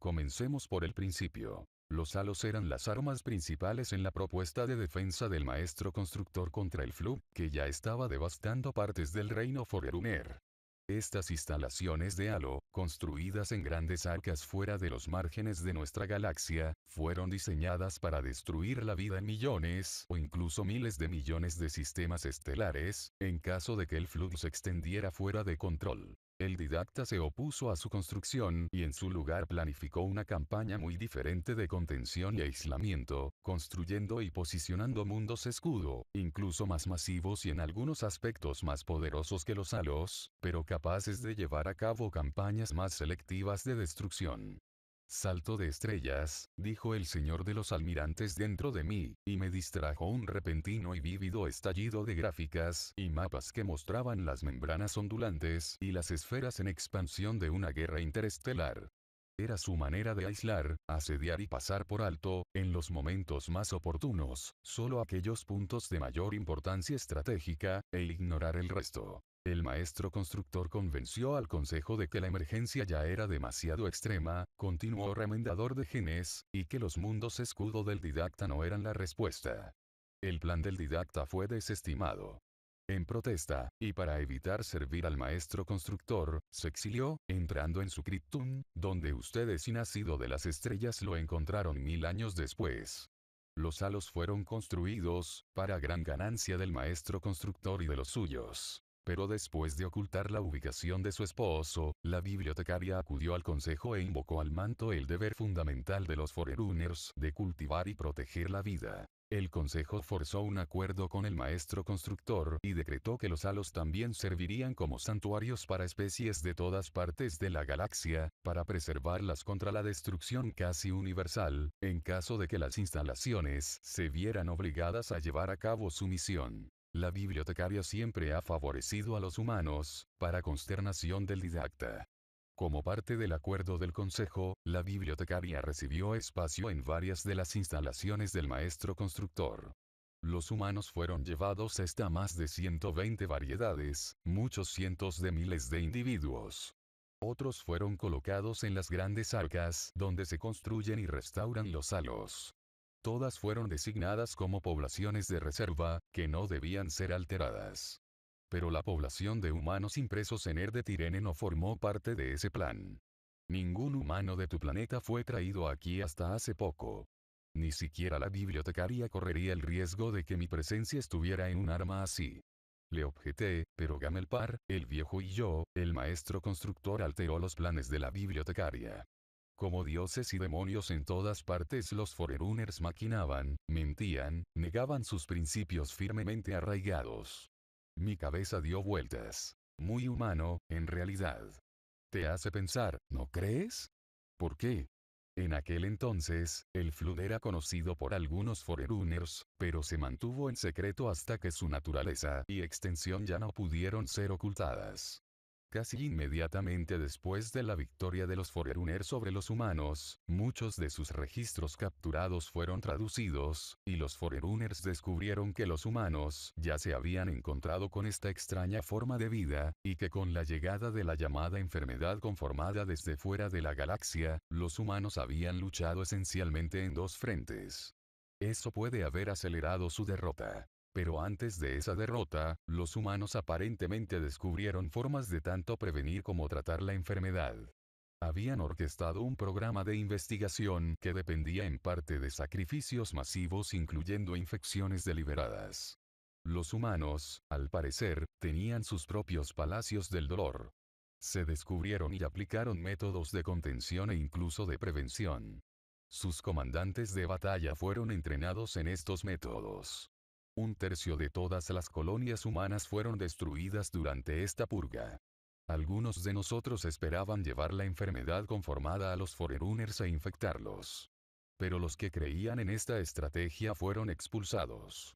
Comencemos por el principio. Los halos eran las armas principales en la propuesta de defensa del maestro constructor contra el flu, que ya estaba devastando partes del reino Forerunner. Estas instalaciones de halo, construidas en grandes arcas fuera de los márgenes de nuestra galaxia, fueron diseñadas para destruir la vida en millones o incluso miles de millones de sistemas estelares, en caso de que el Flu se extendiera fuera de control. El didacta se opuso a su construcción y en su lugar planificó una campaña muy diferente de contención y aislamiento, construyendo y posicionando mundos escudo, incluso más masivos y en algunos aspectos más poderosos que los halos, pero capaces de llevar a cabo campañas más selectivas de destrucción. Salto de estrellas, dijo el señor de los almirantes dentro de mí, y me distrajo un repentino y vívido estallido de gráficas y mapas que mostraban las membranas ondulantes y las esferas en expansión de una guerra interestelar. Era su manera de aislar, asediar y pasar por alto, en los momentos más oportunos, solo aquellos puntos de mayor importancia estratégica, e ignorar el resto. El maestro constructor convenció al consejo de que la emergencia ya era demasiado extrema, continuó remendador de genes, y que los mundos escudo del didacta no eran la respuesta. El plan del didacta fue desestimado. En protesta, y para evitar servir al maestro constructor, se exilió, entrando en su criptum, donde ustedes y nacido de las estrellas lo encontraron mil años después. Los halos fueron construidos, para gran ganancia del maestro constructor y de los suyos pero después de ocultar la ubicación de su esposo, la bibliotecaria acudió al consejo e invocó al manto el deber fundamental de los forerunners de cultivar y proteger la vida. El consejo forzó un acuerdo con el maestro constructor y decretó que los halos también servirían como santuarios para especies de todas partes de la galaxia, para preservarlas contra la destrucción casi universal, en caso de que las instalaciones se vieran obligadas a llevar a cabo su misión. La bibliotecaria siempre ha favorecido a los humanos, para consternación del didacta. Como parte del acuerdo del Consejo, la bibliotecaria recibió espacio en varias de las instalaciones del maestro constructor. Los humanos fueron llevados hasta más de 120 variedades, muchos cientos de miles de individuos. Otros fueron colocados en las grandes arcas donde se construyen y restauran los salos todas fueron designadas como poblaciones de reserva, que no debían ser alteradas. Pero la población de humanos impresos en Erde Tirene no formó parte de ese plan. Ningún humano de tu planeta fue traído aquí hasta hace poco. Ni siquiera la bibliotecaria correría el riesgo de que mi presencia estuviera en un arma así. Le objeté, pero Gamelpar, el viejo y yo, el maestro constructor alteró los planes de la bibliotecaria. Como dioses y demonios en todas partes los Forerunners maquinaban, mentían, negaban sus principios firmemente arraigados. Mi cabeza dio vueltas. Muy humano, en realidad. Te hace pensar, ¿no crees? ¿Por qué? En aquel entonces, el Flood era conocido por algunos Forerunners, pero se mantuvo en secreto hasta que su naturaleza y extensión ya no pudieron ser ocultadas. Casi inmediatamente después de la victoria de los Forerunners sobre los humanos, muchos de sus registros capturados fueron traducidos, y los Forerunners descubrieron que los humanos ya se habían encontrado con esta extraña forma de vida, y que con la llegada de la llamada enfermedad conformada desde fuera de la galaxia, los humanos habían luchado esencialmente en dos frentes. Eso puede haber acelerado su derrota. Pero antes de esa derrota, los humanos aparentemente descubrieron formas de tanto prevenir como tratar la enfermedad. Habían orquestado un programa de investigación que dependía en parte de sacrificios masivos incluyendo infecciones deliberadas. Los humanos, al parecer, tenían sus propios palacios del dolor. Se descubrieron y aplicaron métodos de contención e incluso de prevención. Sus comandantes de batalla fueron entrenados en estos métodos. Un tercio de todas las colonias humanas fueron destruidas durante esta purga. Algunos de nosotros esperaban llevar la enfermedad conformada a los Forerunners e infectarlos. Pero los que creían en esta estrategia fueron expulsados.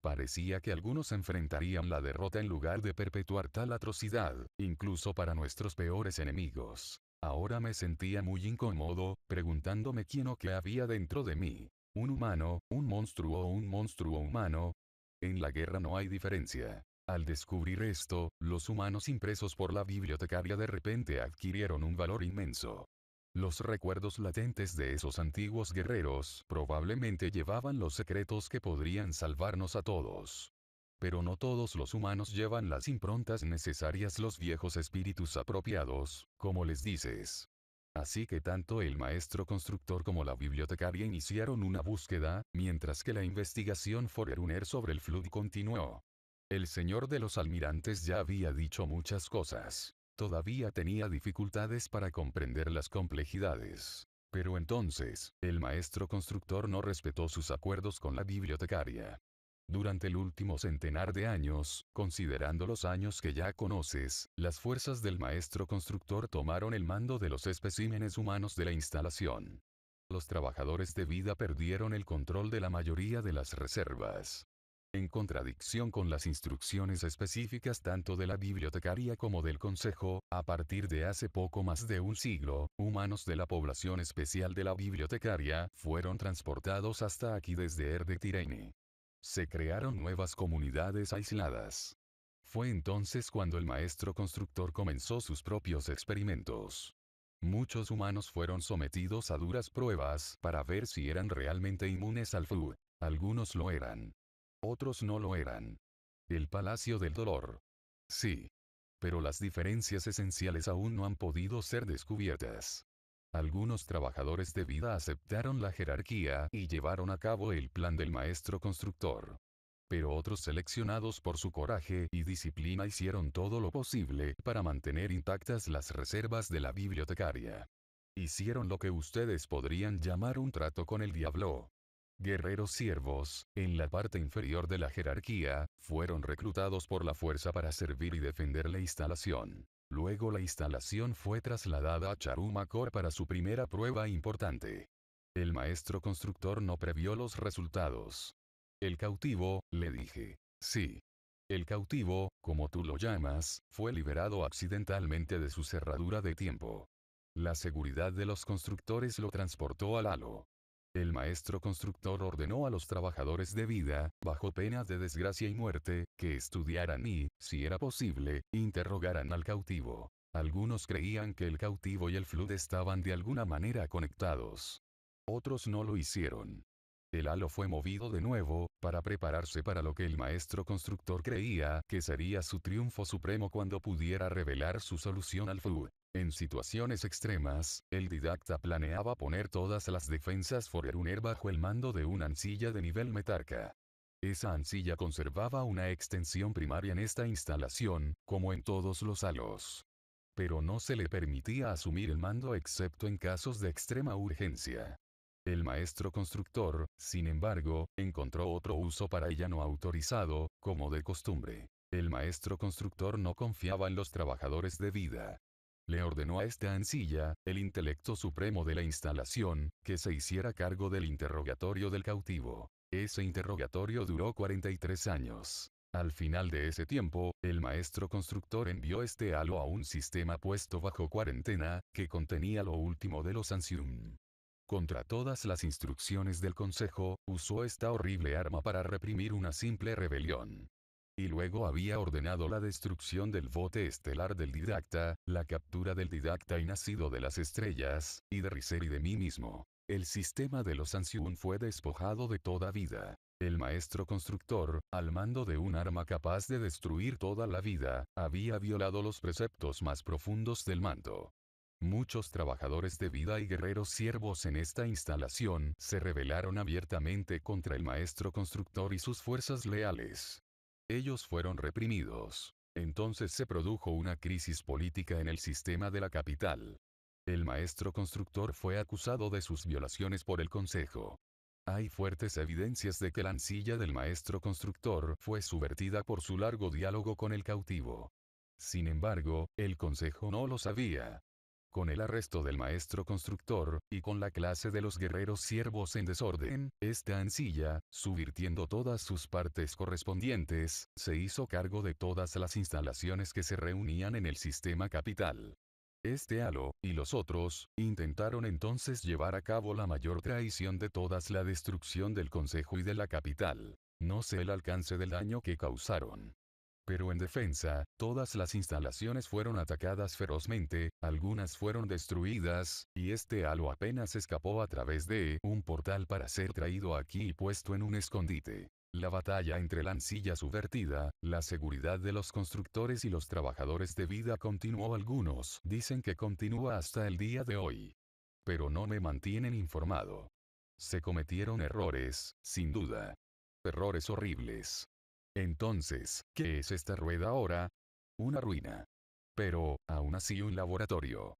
Parecía que algunos enfrentarían la derrota en lugar de perpetuar tal atrocidad, incluso para nuestros peores enemigos. Ahora me sentía muy incómodo, preguntándome quién o qué había dentro de mí. Un humano, un monstruo o un monstruo humano, en la guerra no hay diferencia. Al descubrir esto, los humanos impresos por la bibliotecaria de repente adquirieron un valor inmenso. Los recuerdos latentes de esos antiguos guerreros probablemente llevaban los secretos que podrían salvarnos a todos. Pero no todos los humanos llevan las improntas necesarias los viejos espíritus apropiados, como les dices. Así que tanto el maestro constructor como la bibliotecaria iniciaron una búsqueda, mientras que la investigación Foreruner sobre el Flood continuó. El señor de los almirantes ya había dicho muchas cosas. Todavía tenía dificultades para comprender las complejidades. Pero entonces, el maestro constructor no respetó sus acuerdos con la bibliotecaria. Durante el último centenar de años, considerando los años que ya conoces, las fuerzas del maestro constructor tomaron el mando de los especímenes humanos de la instalación. Los trabajadores de vida perdieron el control de la mayoría de las reservas. En contradicción con las instrucciones específicas tanto de la bibliotecaria como del Consejo, a partir de hace poco más de un siglo, humanos de la población especial de la bibliotecaria fueron transportados hasta aquí desde Erde Tirene. Se crearon nuevas comunidades aisladas. Fue entonces cuando el maestro constructor comenzó sus propios experimentos. Muchos humanos fueron sometidos a duras pruebas para ver si eran realmente inmunes al flu. Algunos lo eran. Otros no lo eran. El Palacio del Dolor. Sí. Pero las diferencias esenciales aún no han podido ser descubiertas. Algunos trabajadores de vida aceptaron la jerarquía y llevaron a cabo el plan del maestro constructor. Pero otros seleccionados por su coraje y disciplina hicieron todo lo posible para mantener intactas las reservas de la bibliotecaria. Hicieron lo que ustedes podrían llamar un trato con el diablo. Guerreros siervos, en la parte inferior de la jerarquía, fueron reclutados por la fuerza para servir y defender la instalación. Luego la instalación fue trasladada a Charumacor para su primera prueba importante. El maestro constructor no previó los resultados. El cautivo, le dije. Sí. El cautivo, como tú lo llamas, fue liberado accidentalmente de su cerradura de tiempo. La seguridad de los constructores lo transportó al alo el maestro constructor ordenó a los trabajadores de vida, bajo pena de desgracia y muerte, que estudiaran y, si era posible, interrogaran al cautivo. Algunos creían que el cautivo y el Flood estaban de alguna manera conectados. Otros no lo hicieron. El halo fue movido de nuevo, para prepararse para lo que el maestro constructor creía que sería su triunfo supremo cuando pudiera revelar su solución al FU. En situaciones extremas, el didacta planeaba poner todas las defensas Foreruner bajo el mando de una ancilla de nivel metarca. Esa ancilla conservaba una extensión primaria en esta instalación, como en todos los halos. Pero no se le permitía asumir el mando excepto en casos de extrema urgencia. El maestro constructor, sin embargo, encontró otro uso para ella no autorizado, como de costumbre. El maestro constructor no confiaba en los trabajadores de vida. Le ordenó a esta ancilla, el intelecto supremo de la instalación, que se hiciera cargo del interrogatorio del cautivo. Ese interrogatorio duró 43 años. Al final de ese tiempo, el maestro constructor envió este halo a un sistema puesto bajo cuarentena, que contenía lo último de los Ansium. Contra todas las instrucciones del consejo, usó esta horrible arma para reprimir una simple rebelión. Y luego había ordenado la destrucción del bote estelar del didacta, la captura del didacta y nacido de las estrellas, y de Riser y de mí mismo. El sistema de los Ansiun fue despojado de toda vida. El maestro constructor, al mando de un arma capaz de destruir toda la vida, había violado los preceptos más profundos del mando. Muchos trabajadores de vida y guerreros siervos en esta instalación se rebelaron abiertamente contra el maestro constructor y sus fuerzas leales. Ellos fueron reprimidos. Entonces se produjo una crisis política en el sistema de la capital. El maestro constructor fue acusado de sus violaciones por el Consejo. Hay fuertes evidencias de que la ancilla del maestro constructor fue subvertida por su largo diálogo con el cautivo. Sin embargo, el Consejo no lo sabía, con el arresto del maestro constructor, y con la clase de los guerreros siervos en desorden, esta ancilla, subvirtiendo todas sus partes correspondientes, se hizo cargo de todas las instalaciones que se reunían en el sistema capital. Este halo, y los otros, intentaron entonces llevar a cabo la mayor traición de todas la destrucción del consejo y de la capital. No sé el alcance del daño que causaron. Pero en defensa, todas las instalaciones fueron atacadas ferozmente, algunas fueron destruidas, y este halo apenas escapó a través de un portal para ser traído aquí y puesto en un escondite. La batalla entre la ancilla subvertida, la seguridad de los constructores y los trabajadores de vida continuó. Algunos dicen que continúa hasta el día de hoy. Pero no me mantienen informado. Se cometieron errores, sin duda. Errores horribles. Entonces, ¿qué es esta rueda ahora? Una ruina. Pero, aún así un laboratorio.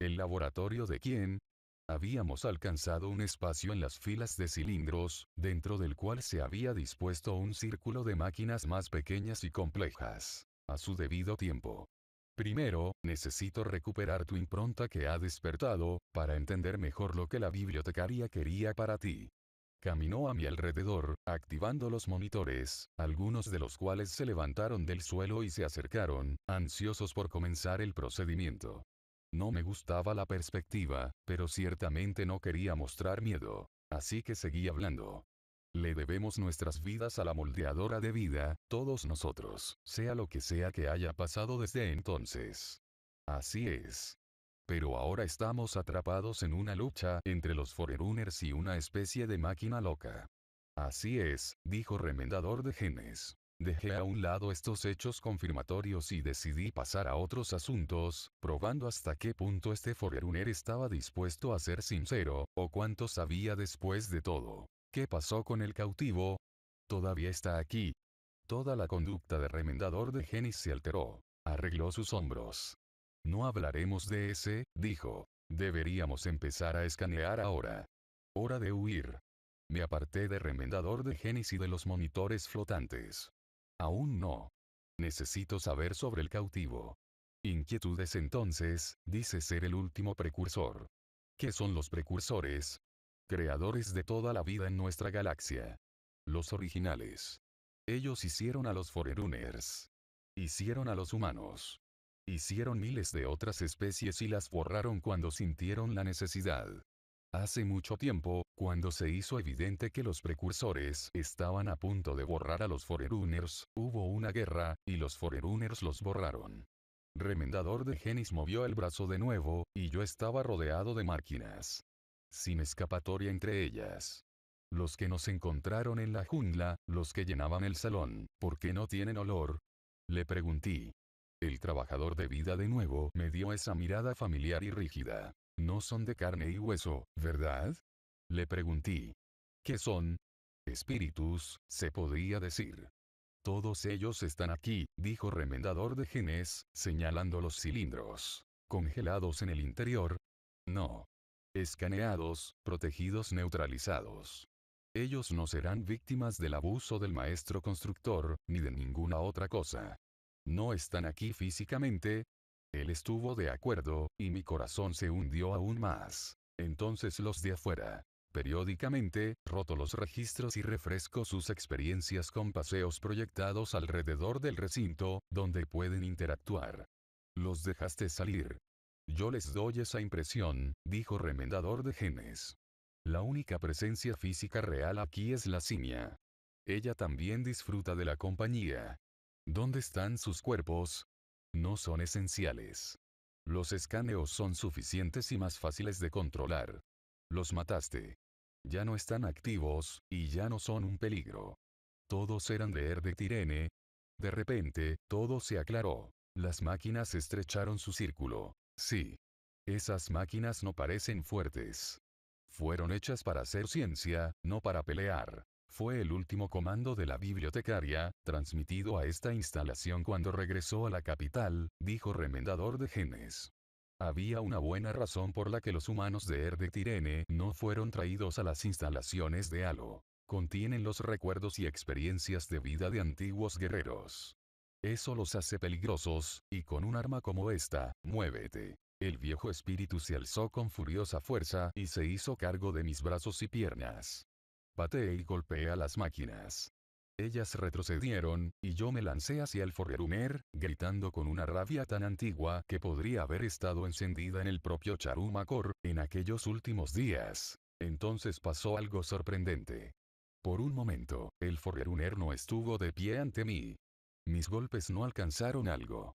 ¿El laboratorio de quién? Habíamos alcanzado un espacio en las filas de cilindros, dentro del cual se había dispuesto un círculo de máquinas más pequeñas y complejas. A su debido tiempo. Primero, necesito recuperar tu impronta que ha despertado, para entender mejor lo que la bibliotecaria quería para ti. Caminó a mi alrededor, activando los monitores, algunos de los cuales se levantaron del suelo y se acercaron, ansiosos por comenzar el procedimiento. No me gustaba la perspectiva, pero ciertamente no quería mostrar miedo. Así que seguí hablando. Le debemos nuestras vidas a la moldeadora de vida, todos nosotros, sea lo que sea que haya pasado desde entonces. Así es, pero ahora estamos atrapados en una lucha entre los Forerunners y una especie de máquina loca. Así es, dijo Remendador de Genes. Dejé a un lado estos hechos confirmatorios y decidí pasar a otros asuntos, probando hasta qué punto este Forerunner estaba dispuesto a ser sincero, o cuánto sabía después de todo. ¿Qué pasó con el cautivo? Todavía está aquí. Toda la conducta de remendador de Genes se alteró. Arregló sus hombros. No hablaremos de ese, dijo. Deberíamos empezar a escanear ahora. Hora de huir. Me aparté de remendador de Génesis y de los monitores flotantes. Aún no. Necesito saber sobre el cautivo. Inquietudes entonces, dice ser el último precursor. ¿Qué son los precursores? Creadores de toda la vida en nuestra galaxia. Los originales. Ellos hicieron a los Forerunners. Hicieron a los humanos. Hicieron miles de otras especies y las borraron cuando sintieron la necesidad. Hace mucho tiempo, cuando se hizo evidente que los precursores estaban a punto de borrar a los Forerunners, hubo una guerra, y los Forerunners los borraron. Remendador de genis movió el brazo de nuevo, y yo estaba rodeado de máquinas. Sin escapatoria entre ellas. Los que nos encontraron en la jungla, los que llenaban el salón, ¿por qué no tienen olor? Le pregunté. El trabajador de vida de nuevo me dio esa mirada familiar y rígida. No son de carne y hueso, ¿verdad? Le pregunté. ¿Qué son? Espíritus, se podría decir. Todos ellos están aquí, dijo remendador de genes, señalando los cilindros. ¿Congelados en el interior? No. Escaneados, protegidos, neutralizados. Ellos no serán víctimas del abuso del maestro constructor, ni de ninguna otra cosa no están aquí físicamente. Él estuvo de acuerdo, y mi corazón se hundió aún más. Entonces los de afuera. Periódicamente, roto los registros y refresco sus experiencias con paseos proyectados alrededor del recinto, donde pueden interactuar. Los dejaste salir. Yo les doy esa impresión, dijo remendador de genes. La única presencia física real aquí es la simia. Ella también disfruta de la compañía, ¿Dónde están sus cuerpos? No son esenciales. Los escaneos son suficientes y más fáciles de controlar. Los mataste. Ya no están activos, y ya no son un peligro. Todos eran de Er de Tirene. De repente, todo se aclaró. Las máquinas estrecharon su círculo. Sí. Esas máquinas no parecen fuertes. Fueron hechas para hacer ciencia, no para pelear fue el último comando de la bibliotecaria, transmitido a esta instalación cuando regresó a la capital, dijo Remendador de Genes. Había una buena razón por la que los humanos de Tirene no fueron traídos a las instalaciones de Halo. Contienen los recuerdos y experiencias de vida de antiguos guerreros. Eso los hace peligrosos, y con un arma como esta, muévete. El viejo espíritu se alzó con furiosa fuerza y se hizo cargo de mis brazos y piernas pateé y golpeé a las máquinas. Ellas retrocedieron, y yo me lancé hacia el Forgeruner, gritando con una rabia tan antigua que podría haber estado encendida en el propio Charumacor, en aquellos últimos días. Entonces pasó algo sorprendente. Por un momento, el Forgeruner no estuvo de pie ante mí. Mis golpes no alcanzaron algo.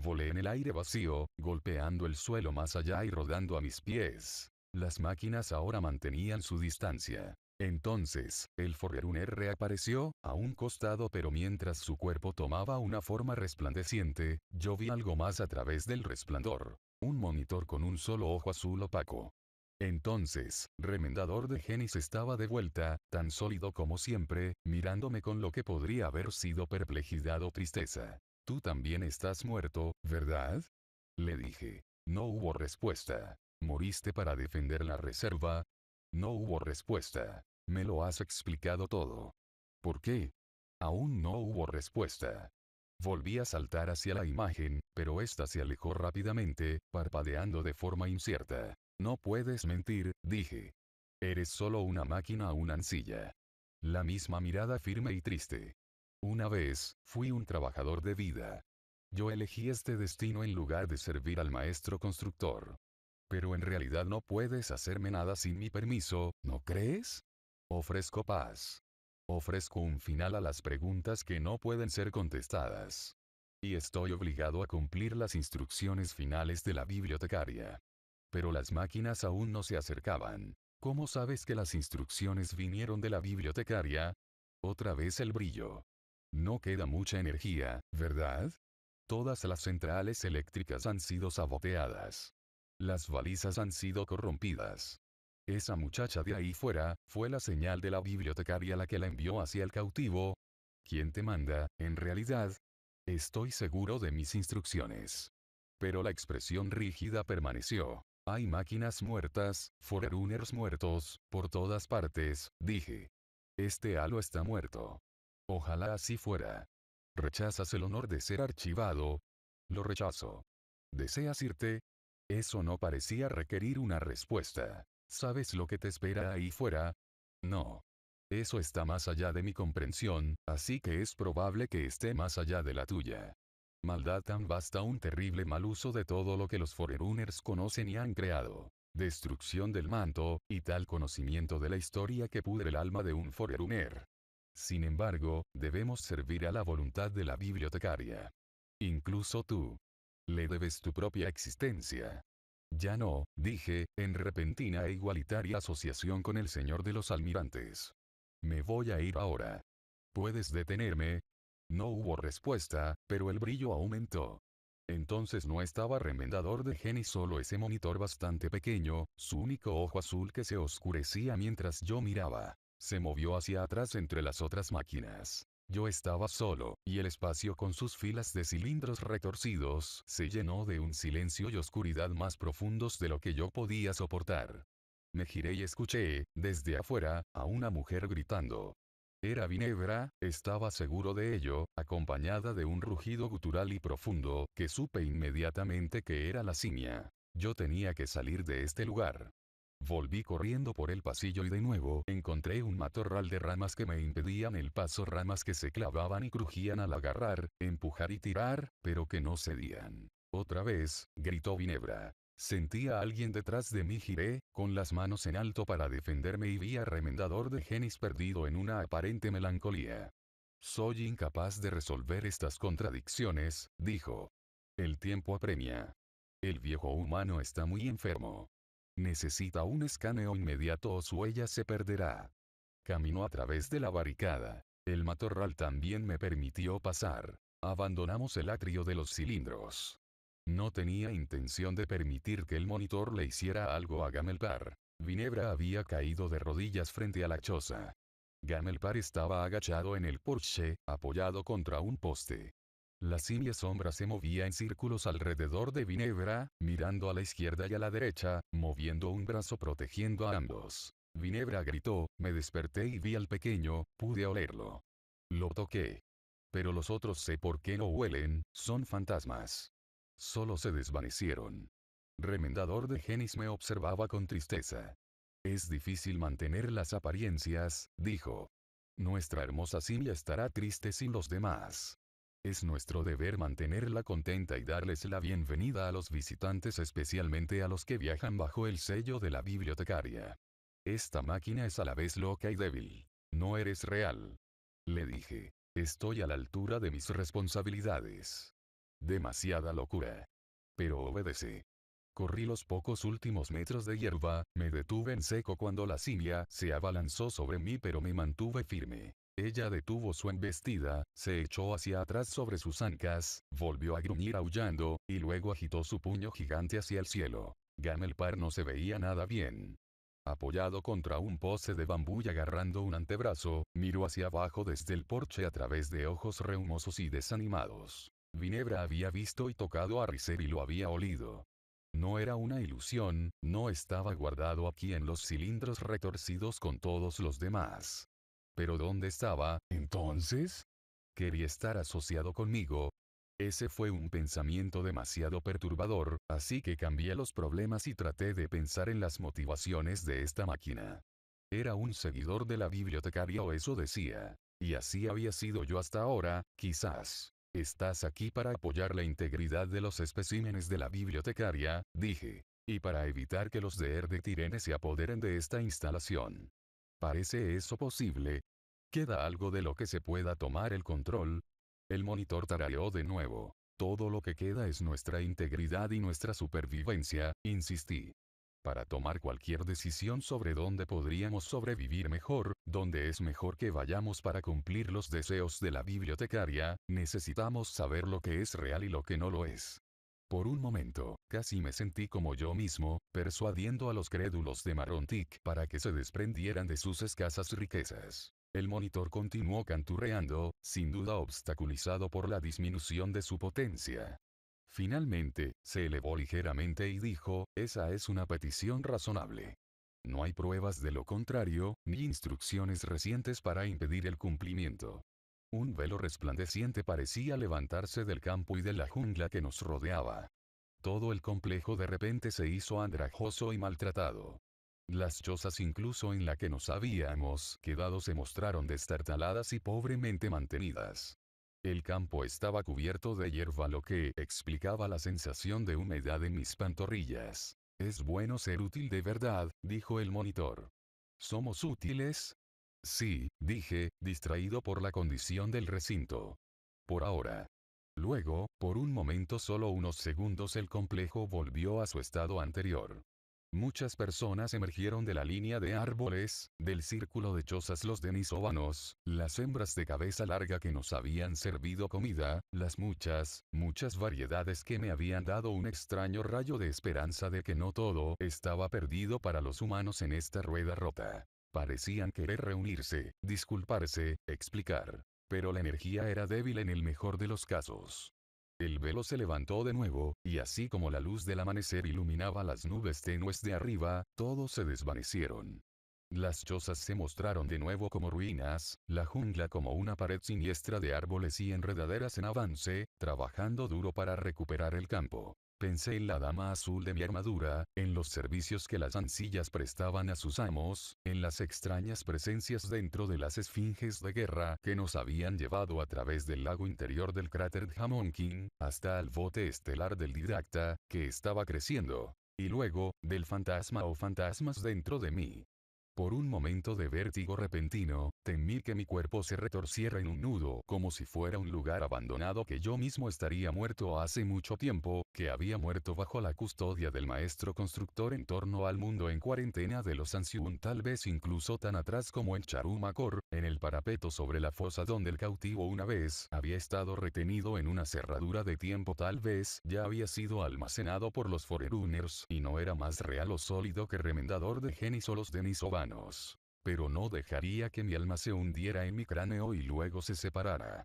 Volé en el aire vacío, golpeando el suelo más allá y rodando a mis pies. Las máquinas ahora mantenían su distancia. Entonces, el Forerunner reapareció, a un costado pero mientras su cuerpo tomaba una forma resplandeciente, yo vi algo más a través del resplandor. Un monitor con un solo ojo azul opaco. Entonces, Remendador de Genis estaba de vuelta, tan sólido como siempre, mirándome con lo que podría haber sido perplejidad o tristeza. Tú también estás muerto, ¿verdad? Le dije. No hubo respuesta. Moriste para defender la reserva, no hubo respuesta. Me lo has explicado todo. ¿Por qué? Aún no hubo respuesta. Volví a saltar hacia la imagen, pero ésta se alejó rápidamente, parpadeando de forma incierta. No puedes mentir, dije. Eres solo una máquina o una ancilla. La misma mirada firme y triste. Una vez, fui un trabajador de vida. Yo elegí este destino en lugar de servir al maestro constructor. Pero en realidad no puedes hacerme nada sin mi permiso, ¿no crees? Ofrezco paz. Ofrezco un final a las preguntas que no pueden ser contestadas. Y estoy obligado a cumplir las instrucciones finales de la bibliotecaria. Pero las máquinas aún no se acercaban. ¿Cómo sabes que las instrucciones vinieron de la bibliotecaria? Otra vez el brillo. No queda mucha energía, ¿verdad? Todas las centrales eléctricas han sido saboteadas. Las balizas han sido corrompidas. Esa muchacha de ahí fuera, fue la señal de la bibliotecaria la que la envió hacia el cautivo. ¿Quién te manda, en realidad? Estoy seguro de mis instrucciones. Pero la expresión rígida permaneció. Hay máquinas muertas, forerunners muertos, por todas partes, dije. Este halo está muerto. Ojalá así fuera. ¿Rechazas el honor de ser archivado? Lo rechazo. ¿Deseas irte? Eso no parecía requerir una respuesta. ¿Sabes lo que te espera ahí fuera? No. Eso está más allá de mi comprensión, así que es probable que esté más allá de la tuya. Maldad tan basta un terrible mal uso de todo lo que los Forerunners conocen y han creado. Destrucción del manto, y tal conocimiento de la historia que pudre el alma de un Forerunner. Sin embargo, debemos servir a la voluntad de la bibliotecaria. Incluso tú le debes tu propia existencia. Ya no, dije, en repentina e igualitaria asociación con el señor de los almirantes. Me voy a ir ahora. ¿Puedes detenerme? No hubo respuesta, pero el brillo aumentó. Entonces no estaba remendador de gen solo ese monitor bastante pequeño, su único ojo azul que se oscurecía mientras yo miraba. Se movió hacia atrás entre las otras máquinas. Yo estaba solo, y el espacio con sus filas de cilindros retorcidos se llenó de un silencio y oscuridad más profundos de lo que yo podía soportar. Me giré y escuché, desde afuera, a una mujer gritando. Era Vinebra, estaba seguro de ello, acompañada de un rugido gutural y profundo, que supe inmediatamente que era la simia. Yo tenía que salir de este lugar. Volví corriendo por el pasillo y de nuevo encontré un matorral de ramas que me impedían el paso, ramas que se clavaban y crujían al agarrar, empujar y tirar, pero que no cedían. Otra vez, gritó Ginebra. Sentí a alguien detrás de mí, giré, con las manos en alto para defenderme y vi a Remendador de Genis perdido en una aparente melancolía. Soy incapaz de resolver estas contradicciones, dijo. El tiempo apremia. El viejo humano está muy enfermo. Necesita un escaneo inmediato o su huella se perderá. Caminó a través de la barricada. El matorral también me permitió pasar. Abandonamos el atrio de los cilindros. No tenía intención de permitir que el monitor le hiciera algo a Gamelpar. Vinebra había caído de rodillas frente a la choza. Gamelpar estaba agachado en el Porsche, apoyado contra un poste. La simia sombra se movía en círculos alrededor de Ginebra, mirando a la izquierda y a la derecha, moviendo un brazo protegiendo a ambos. Ginebra gritó, me desperté y vi al pequeño, pude olerlo. Lo toqué. Pero los otros sé por qué no huelen, son fantasmas. Solo se desvanecieron. Remendador de Genis me observaba con tristeza. Es difícil mantener las apariencias, dijo. Nuestra hermosa simia estará triste sin los demás. Es nuestro deber mantenerla contenta y darles la bienvenida a los visitantes especialmente a los que viajan bajo el sello de la bibliotecaria. Esta máquina es a la vez loca y débil. No eres real. Le dije. Estoy a la altura de mis responsabilidades. Demasiada locura. Pero obedece. Corrí los pocos últimos metros de hierba, me detuve en seco cuando la simia se abalanzó sobre mí pero me mantuve firme. Ella detuvo su embestida, se echó hacia atrás sobre sus ancas, volvió a gruñir aullando, y luego agitó su puño gigante hacia el cielo. Gamelpar no se veía nada bien. Apoyado contra un poste de bambú y agarrando un antebrazo, miró hacia abajo desde el porche a través de ojos reumosos y desanimados. Ginebra había visto y tocado a Riser y lo había olido. No era una ilusión, no estaba guardado aquí en los cilindros retorcidos con todos los demás. Pero ¿dónde estaba, entonces? Quería estar asociado conmigo. Ese fue un pensamiento demasiado perturbador, así que cambié los problemas y traté de pensar en las motivaciones de esta máquina. Era un seguidor de la bibliotecaria o eso decía. Y así había sido yo hasta ahora, quizás. Estás aquí para apoyar la integridad de los especímenes de la bibliotecaria, dije. Y para evitar que los de Erde Tirene se apoderen de esta instalación. ¿Parece eso posible? ¿Queda algo de lo que se pueda tomar el control? El monitor tarareó de nuevo. Todo lo que queda es nuestra integridad y nuestra supervivencia, insistí. Para tomar cualquier decisión sobre dónde podríamos sobrevivir mejor, dónde es mejor que vayamos para cumplir los deseos de la bibliotecaria, necesitamos saber lo que es real y lo que no lo es. Por un momento, casi me sentí como yo mismo, persuadiendo a los crédulos de Marontic para que se desprendieran de sus escasas riquezas. El monitor continuó canturreando, sin duda obstaculizado por la disminución de su potencia. Finalmente, se elevó ligeramente y dijo, esa es una petición razonable. No hay pruebas de lo contrario, ni instrucciones recientes para impedir el cumplimiento. Un velo resplandeciente parecía levantarse del campo y de la jungla que nos rodeaba. Todo el complejo de repente se hizo andrajoso y maltratado. Las chozas incluso en la que nos habíamos quedado se mostraron destartaladas y pobremente mantenidas. El campo estaba cubierto de hierba lo que explicaba la sensación de humedad en mis pantorrillas. Es bueno ser útil de verdad, dijo el monitor. Somos útiles, Sí, dije, distraído por la condición del recinto. Por ahora. Luego, por un momento solo unos segundos el complejo volvió a su estado anterior. Muchas personas emergieron de la línea de árboles, del círculo de chozas los denisóbanos, las hembras de cabeza larga que nos habían servido comida, las muchas, muchas variedades que me habían dado un extraño rayo de esperanza de que no todo estaba perdido para los humanos en esta rueda rota. Parecían querer reunirse, disculparse, explicar. Pero la energía era débil en el mejor de los casos. El velo se levantó de nuevo, y así como la luz del amanecer iluminaba las nubes tenues de arriba, todos se desvanecieron. Las chozas se mostraron de nuevo como ruinas, la jungla como una pared siniestra de árboles y enredaderas en avance, trabajando duro para recuperar el campo pensé en la dama azul de mi armadura, en los servicios que las ancillas prestaban a sus amos, en las extrañas presencias dentro de las esfinges de guerra que nos habían llevado a través del lago interior del cráter Hamonkin, hasta el bote estelar del didacta, que estaba creciendo. Y luego, del fantasma o fantasmas dentro de mí. Por un momento de vértigo repentino, temí que mi cuerpo se retorciera en un nudo como si fuera un lugar abandonado que yo mismo estaría muerto hace mucho tiempo, que había muerto bajo la custodia del maestro constructor en torno al mundo en cuarentena de los Ansiun tal vez incluso tan atrás como en Charumacor, en el parapeto sobre la fosa donde el cautivo una vez había estado retenido en una cerradura de tiempo tal vez ya había sido almacenado por los Foreruners y no era más real o sólido que remendador de genis o los de pero no dejaría que mi alma se hundiera en mi cráneo y luego se separara.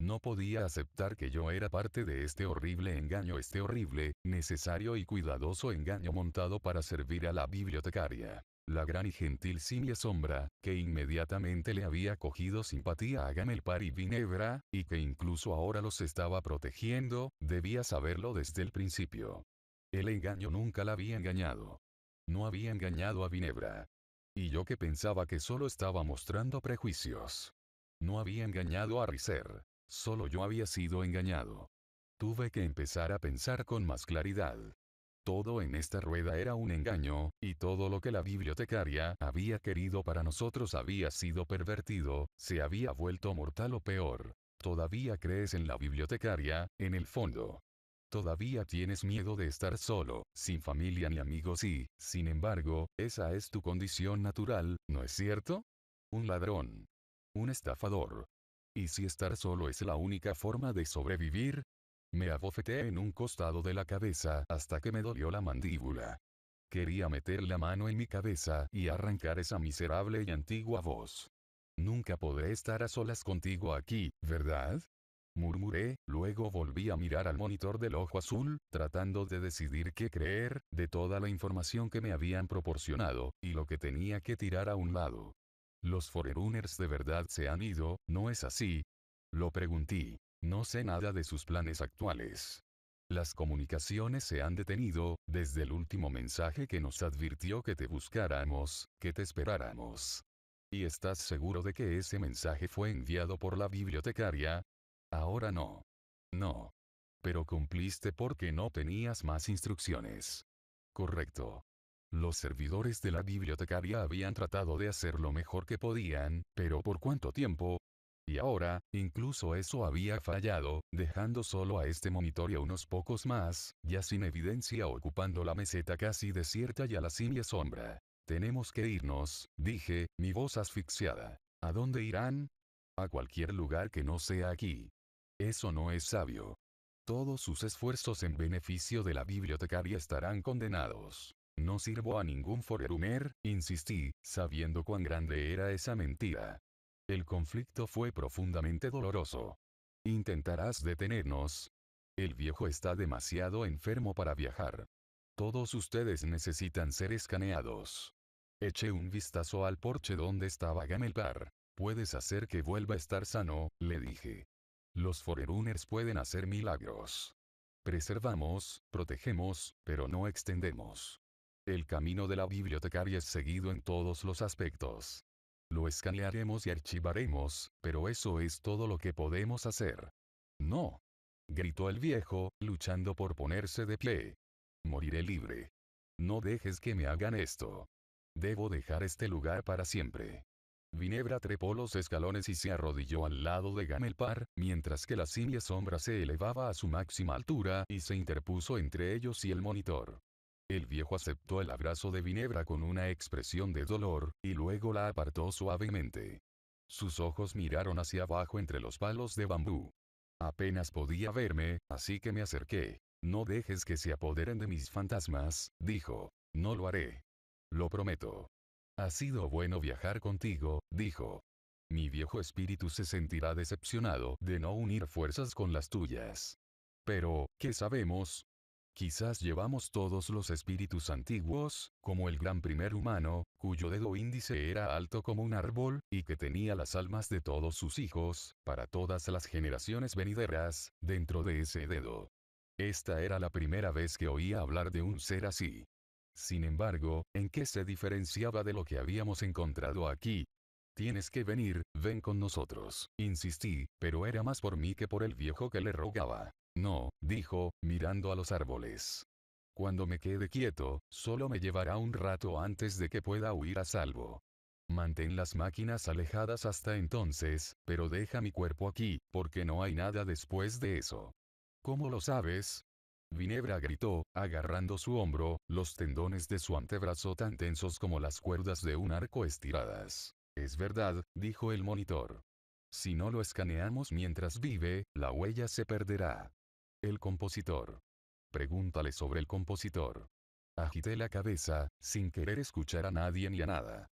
No podía aceptar que yo era parte de este horrible engaño, este horrible, necesario y cuidadoso engaño montado para servir a la bibliotecaria. La gran y gentil simia sombra, que inmediatamente le había cogido simpatía a Gamelpar y Vinebra, y que incluso ahora los estaba protegiendo, debía saberlo desde el principio. El engaño nunca la había engañado. No había engañado a Vinebra. Y yo que pensaba que solo estaba mostrando prejuicios. No había engañado a Riser. Solo yo había sido engañado. Tuve que empezar a pensar con más claridad. Todo en esta rueda era un engaño, y todo lo que la bibliotecaria había querido para nosotros había sido pervertido, se había vuelto mortal o peor. Todavía crees en la bibliotecaria, en el fondo. Todavía tienes miedo de estar solo, sin familia ni amigos y, sin embargo, esa es tu condición natural, ¿no es cierto? Un ladrón. Un estafador. ¿Y si estar solo es la única forma de sobrevivir? Me abofeteé en un costado de la cabeza hasta que me dolió la mandíbula. Quería meter la mano en mi cabeza y arrancar esa miserable y antigua voz. Nunca podré estar a solas contigo aquí, ¿verdad? murmuré, luego volví a mirar al monitor del ojo azul, tratando de decidir qué creer, de toda la información que me habían proporcionado, y lo que tenía que tirar a un lado. ¿Los Forerunners de verdad se han ido, no es así? Lo pregunté. No sé nada de sus planes actuales. Las comunicaciones se han detenido, desde el último mensaje que nos advirtió que te buscáramos, que te esperáramos. ¿Y estás seguro de que ese mensaje fue enviado por la bibliotecaria? Ahora no. No. Pero cumpliste porque no tenías más instrucciones. Correcto. Los servidores de la bibliotecaria habían tratado de hacer lo mejor que podían, pero ¿por cuánto tiempo? Y ahora, incluso eso había fallado, dejando solo a este monitor y unos pocos más, ya sin evidencia ocupando la meseta casi desierta y a la simia sombra. Tenemos que irnos, dije, mi voz asfixiada. ¿A dónde irán? A cualquier lugar que no sea aquí. Eso no es sabio. Todos sus esfuerzos en beneficio de la bibliotecaria estarán condenados. No sirvo a ningún forerumer, insistí, sabiendo cuán grande era esa mentira. El conflicto fue profundamente doloroso. ¿Intentarás detenernos? El viejo está demasiado enfermo para viajar. Todos ustedes necesitan ser escaneados. Eché un vistazo al porche donde estaba Gamelpar. Puedes hacer que vuelva a estar sano, le dije. Los forerunners pueden hacer milagros. Preservamos, protegemos, pero no extendemos. El camino de la bibliotecaria es seguido en todos los aspectos. Lo escanearemos y archivaremos, pero eso es todo lo que podemos hacer. No. Gritó el viejo, luchando por ponerse de pie. Moriré libre. No dejes que me hagan esto. Debo dejar este lugar para siempre. Vinebra trepó los escalones y se arrodilló al lado de Gamelpar, mientras que la simia sombra se elevaba a su máxima altura y se interpuso entre ellos y el monitor. El viejo aceptó el abrazo de Vinebra con una expresión de dolor, y luego la apartó suavemente. Sus ojos miraron hacia abajo entre los palos de bambú. Apenas podía verme, así que me acerqué. No dejes que se apoderen de mis fantasmas, dijo. No lo haré. Lo prometo. Ha sido bueno viajar contigo, dijo. Mi viejo espíritu se sentirá decepcionado de no unir fuerzas con las tuyas. Pero, ¿qué sabemos? Quizás llevamos todos los espíritus antiguos, como el gran primer humano, cuyo dedo índice era alto como un árbol, y que tenía las almas de todos sus hijos, para todas las generaciones venideras, dentro de ese dedo. Esta era la primera vez que oía hablar de un ser así. Sin embargo, ¿en qué se diferenciaba de lo que habíamos encontrado aquí? Tienes que venir, ven con nosotros, insistí, pero era más por mí que por el viejo que le rogaba. No, dijo, mirando a los árboles. Cuando me quede quieto, solo me llevará un rato antes de que pueda huir a salvo. Mantén las máquinas alejadas hasta entonces, pero deja mi cuerpo aquí, porque no hay nada después de eso. ¿Cómo lo sabes? Vinebra gritó, agarrando su hombro, los tendones de su antebrazo tan tensos como las cuerdas de un arco estiradas. Es verdad, dijo el monitor. Si no lo escaneamos mientras vive, la huella se perderá. El compositor. Pregúntale sobre el compositor. Agité la cabeza, sin querer escuchar a nadie ni a nada.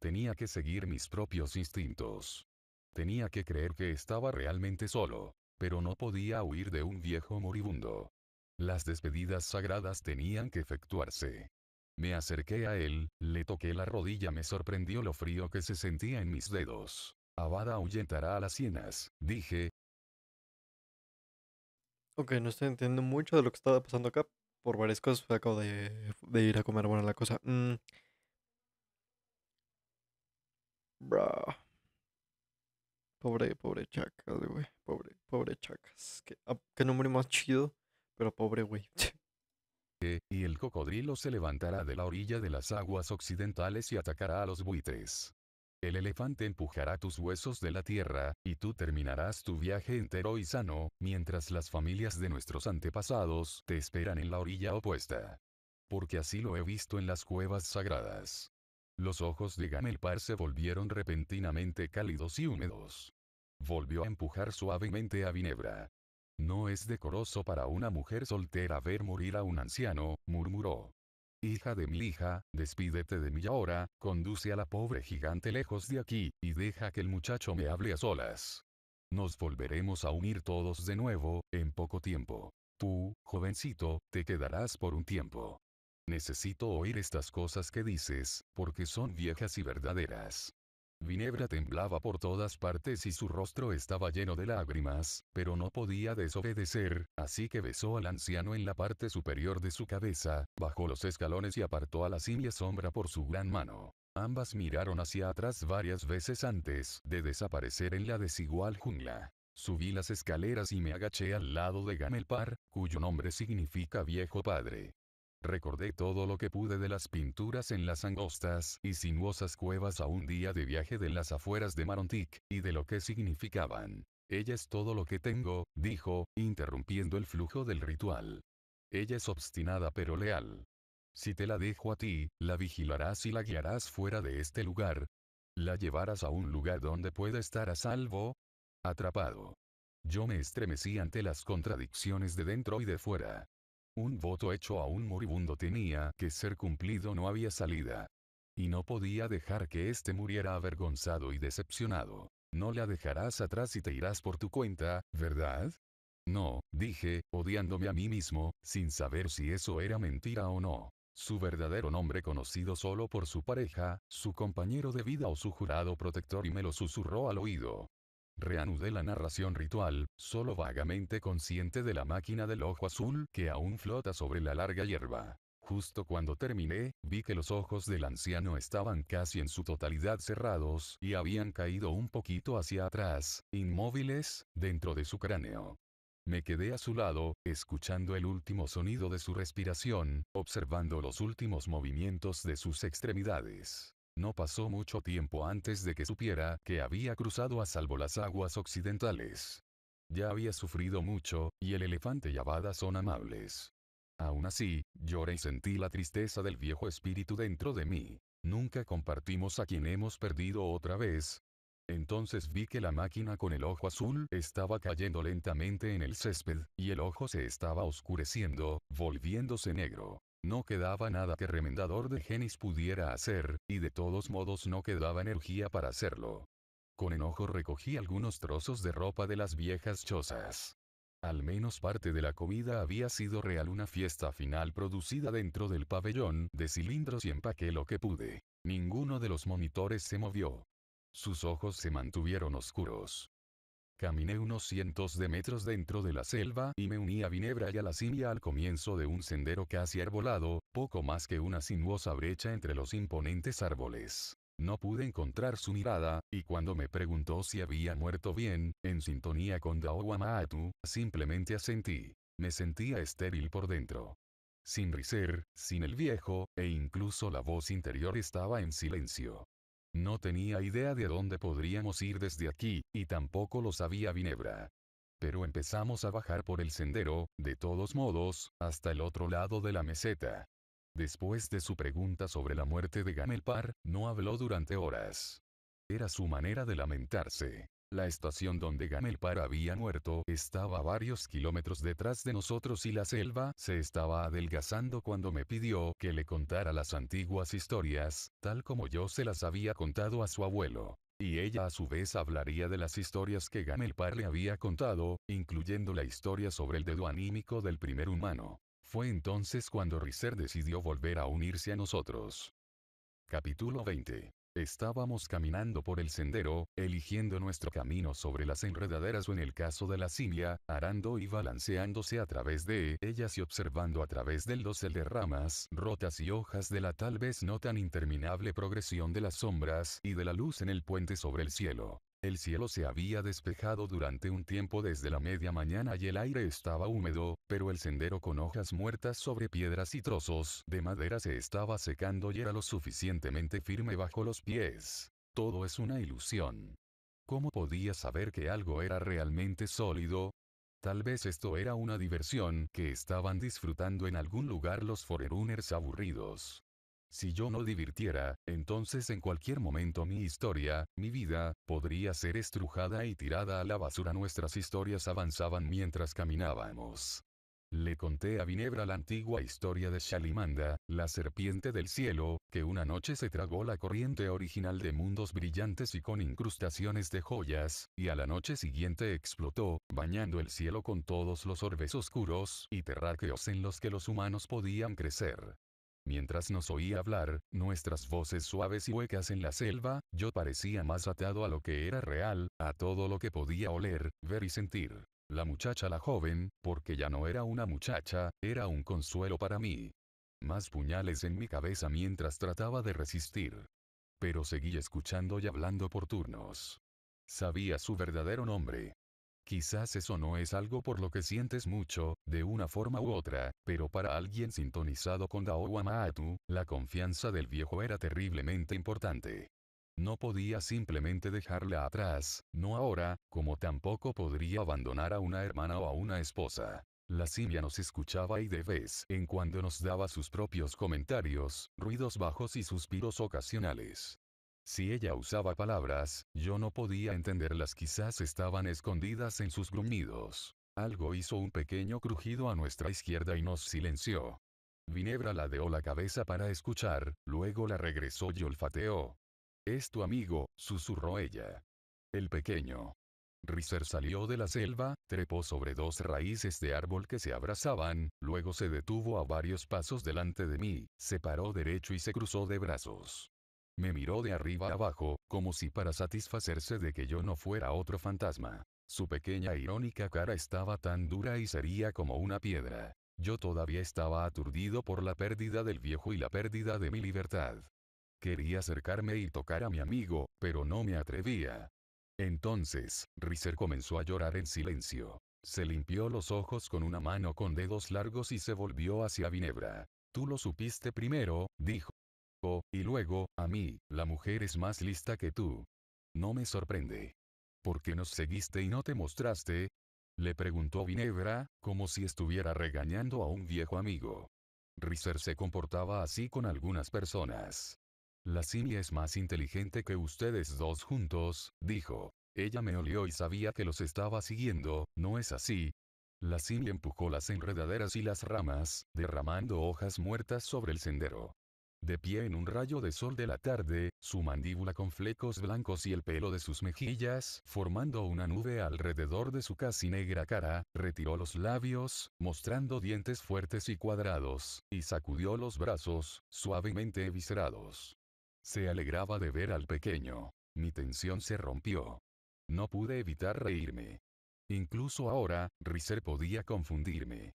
Tenía que seguir mis propios instintos. Tenía que creer que estaba realmente solo, pero no podía huir de un viejo moribundo. Las despedidas sagradas tenían que efectuarse. Me acerqué a él, le toqué la rodilla, me sorprendió lo frío que se sentía en mis dedos. Abada ahuyentará a las hienas, dije. Ok, no estoy entendiendo mucho de lo que estaba pasando acá. Por varias cosas, acabo de, ir a comer buena la cosa. Mm. Bra. Pobre, pobre chacas, güey. Pobre, pobre chacas. qué ah, nombre más chido. Pero pobre güey. Eh, y el cocodrilo se levantará de la orilla de las aguas occidentales y atacará a los buitres. El elefante empujará tus huesos de la tierra, y tú terminarás tu viaje entero y sano, mientras las familias de nuestros antepasados te esperan en la orilla opuesta. Porque así lo he visto en las cuevas sagradas. Los ojos de Gamelpar se volvieron repentinamente cálidos y húmedos. Volvió a empujar suavemente a Vinebra. No es decoroso para una mujer soltera ver morir a un anciano, murmuró. Hija de mi hija, despídete de mí ahora, conduce a la pobre gigante lejos de aquí, y deja que el muchacho me hable a solas. Nos volveremos a unir todos de nuevo, en poco tiempo. Tú, jovencito, te quedarás por un tiempo. Necesito oír estas cosas que dices, porque son viejas y verdaderas. Vinebra temblaba por todas partes y su rostro estaba lleno de lágrimas, pero no podía desobedecer, así que besó al anciano en la parte superior de su cabeza, bajó los escalones y apartó a la simia sombra por su gran mano. Ambas miraron hacia atrás varias veces antes de desaparecer en la desigual jungla. Subí las escaleras y me agaché al lado de Gamelpar, cuyo nombre significa viejo padre. Recordé todo lo que pude de las pinturas en las angostas y sinuosas cuevas a un día de viaje de las afueras de Marontic, y de lo que significaban. Ella es todo lo que tengo, dijo, interrumpiendo el flujo del ritual. Ella es obstinada pero leal. Si te la dejo a ti, la vigilarás y la guiarás fuera de este lugar. La llevarás a un lugar donde pueda estar a salvo. Atrapado. Yo me estremecí ante las contradicciones de dentro y de fuera. Un voto hecho a un moribundo tenía que ser cumplido, no había salida. Y no podía dejar que éste muriera avergonzado y decepcionado. No la dejarás atrás y te irás por tu cuenta, ¿verdad? No, dije, odiándome a mí mismo, sin saber si eso era mentira o no. Su verdadero nombre conocido solo por su pareja, su compañero de vida o su jurado protector y me lo susurró al oído. Reanudé la narración ritual, solo vagamente consciente de la máquina del ojo azul que aún flota sobre la larga hierba. Justo cuando terminé, vi que los ojos del anciano estaban casi en su totalidad cerrados y habían caído un poquito hacia atrás, inmóviles, dentro de su cráneo. Me quedé a su lado, escuchando el último sonido de su respiración, observando los últimos movimientos de sus extremidades. No pasó mucho tiempo antes de que supiera que había cruzado a salvo las aguas occidentales. Ya había sufrido mucho, y el elefante y Abada son amables. Aún así, lloré y sentí la tristeza del viejo espíritu dentro de mí. Nunca compartimos a quien hemos perdido otra vez. Entonces vi que la máquina con el ojo azul estaba cayendo lentamente en el césped, y el ojo se estaba oscureciendo, volviéndose negro. No quedaba nada que Remendador de Genis pudiera hacer, y de todos modos no quedaba energía para hacerlo. Con enojo recogí algunos trozos de ropa de las viejas chozas. Al menos parte de la comida había sido real una fiesta final producida dentro del pabellón de cilindros y empaqué lo que pude. Ninguno de los monitores se movió. Sus ojos se mantuvieron oscuros. Caminé unos cientos de metros dentro de la selva y me uní a Vinebra y a la simia al comienzo de un sendero casi arbolado, poco más que una sinuosa brecha entre los imponentes árboles. No pude encontrar su mirada, y cuando me preguntó si había muerto bien, en sintonía con Daowa simplemente asentí. Me sentía estéril por dentro. Sin Riser, sin el viejo, e incluso la voz interior estaba en silencio. No tenía idea de dónde podríamos ir desde aquí, y tampoco lo sabía Ginebra. Pero empezamos a bajar por el sendero, de todos modos, hasta el otro lado de la meseta. Después de su pregunta sobre la muerte de Gamelpar, no habló durante horas. Era su manera de lamentarse. La estación donde Ganelpar había muerto estaba varios kilómetros detrás de nosotros y la selva se estaba adelgazando cuando me pidió que le contara las antiguas historias, tal como yo se las había contado a su abuelo. Y ella a su vez hablaría de las historias que Ganelpar le había contado, incluyendo la historia sobre el dedo anímico del primer humano. Fue entonces cuando Riser decidió volver a unirse a nosotros. Capítulo 20 Estábamos caminando por el sendero, eligiendo nuestro camino sobre las enredaderas o en el caso de la simia, arando y balanceándose a través de ellas y observando a través del dosel de ramas rotas y hojas de la tal vez no tan interminable progresión de las sombras y de la luz en el puente sobre el cielo. El cielo se había despejado durante un tiempo desde la media mañana y el aire estaba húmedo, pero el sendero con hojas muertas sobre piedras y trozos de madera se estaba secando y era lo suficientemente firme bajo los pies. Todo es una ilusión. ¿Cómo podía saber que algo era realmente sólido? Tal vez esto era una diversión que estaban disfrutando en algún lugar los Forerunners aburridos. Si yo no divirtiera, entonces en cualquier momento mi historia, mi vida, podría ser estrujada y tirada a la basura. Nuestras historias avanzaban mientras caminábamos. Le conté a Ginebra la antigua historia de Shalimanda, la serpiente del cielo, que una noche se tragó la corriente original de mundos brillantes y con incrustaciones de joyas, y a la noche siguiente explotó, bañando el cielo con todos los orbes oscuros y terráqueos en los que los humanos podían crecer. Mientras nos oía hablar, nuestras voces suaves y huecas en la selva, yo parecía más atado a lo que era real, a todo lo que podía oler, ver y sentir. La muchacha la joven, porque ya no era una muchacha, era un consuelo para mí. Más puñales en mi cabeza mientras trataba de resistir. Pero seguí escuchando y hablando por turnos. Sabía su verdadero nombre, Quizás eso no es algo por lo que sientes mucho, de una forma u otra, pero para alguien sintonizado con Dao Wamaatu, la confianza del viejo era terriblemente importante. No podía simplemente dejarla atrás, no ahora, como tampoco podría abandonar a una hermana o a una esposa. La simia nos escuchaba y de vez en cuando nos daba sus propios comentarios, ruidos bajos y suspiros ocasionales. Si ella usaba palabras, yo no podía entenderlas quizás estaban escondidas en sus gruñidos. Algo hizo un pequeño crujido a nuestra izquierda y nos silenció. Ginebra ladeó la cabeza para escuchar, luego la regresó y olfateó. Es tu amigo, susurró ella. El pequeño. Riser salió de la selva, trepó sobre dos raíces de árbol que se abrazaban, luego se detuvo a varios pasos delante de mí, se paró derecho y se cruzó de brazos. Me miró de arriba abajo, como si para satisfacerse de que yo no fuera otro fantasma. Su pequeña e irónica cara estaba tan dura y sería como una piedra. Yo todavía estaba aturdido por la pérdida del viejo y la pérdida de mi libertad. Quería acercarme y tocar a mi amigo, pero no me atrevía. Entonces, Riser comenzó a llorar en silencio. Se limpió los ojos con una mano con dedos largos y se volvió hacia Vinebra. Tú lo supiste primero, dijo, y luego, a mí, la mujer es más lista que tú. No me sorprende. ¿Por qué nos seguiste y no te mostraste? Le preguntó Ginebra, como si estuviera regañando a un viejo amigo. Rizer se comportaba así con algunas personas. La simia es más inteligente que ustedes dos juntos, dijo. Ella me olió y sabía que los estaba siguiendo, ¿no es así? La simia empujó las enredaderas y las ramas, derramando hojas muertas sobre el sendero. De pie en un rayo de sol de la tarde, su mandíbula con flecos blancos y el pelo de sus mejillas, formando una nube alrededor de su casi negra cara, retiró los labios, mostrando dientes fuertes y cuadrados, y sacudió los brazos, suavemente viscerados. Se alegraba de ver al pequeño. Mi tensión se rompió. No pude evitar reírme. Incluso ahora, Riser podía confundirme.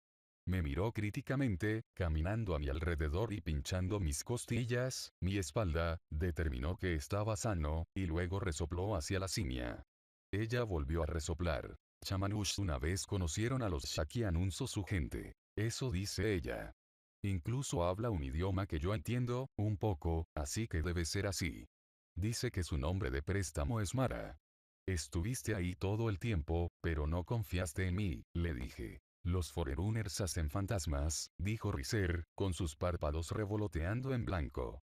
Me miró críticamente, caminando a mi alrededor y pinchando mis costillas, mi espalda, determinó que estaba sano, y luego resopló hacia la simia. Ella volvió a resoplar. Chamanush una vez conocieron a los Shaki anunció su gente. Eso dice ella. Incluso habla un idioma que yo entiendo, un poco, así que debe ser así. Dice que su nombre de préstamo es Mara. Estuviste ahí todo el tiempo, pero no confiaste en mí, le dije. Los Forerunners hacen fantasmas, dijo Riser, con sus párpados revoloteando en blanco.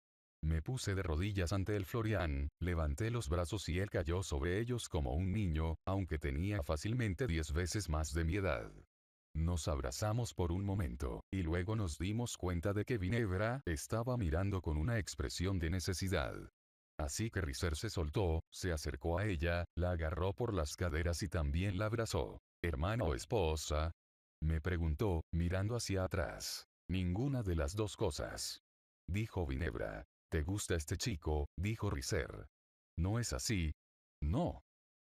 Me puse de rodillas ante el Florian, levanté los brazos y él cayó sobre ellos como un niño, aunque tenía fácilmente diez veces más de mi edad. Nos abrazamos por un momento, y luego nos dimos cuenta de que Ginebra estaba mirando con una expresión de necesidad. Así que Riser se soltó, se acercó a ella, la agarró por las caderas y también la abrazó. Hermano o esposa, me preguntó, mirando hacia atrás. Ninguna de las dos cosas. Dijo Vinebra. ¿Te gusta este chico? dijo Riser. ¿No es así? No.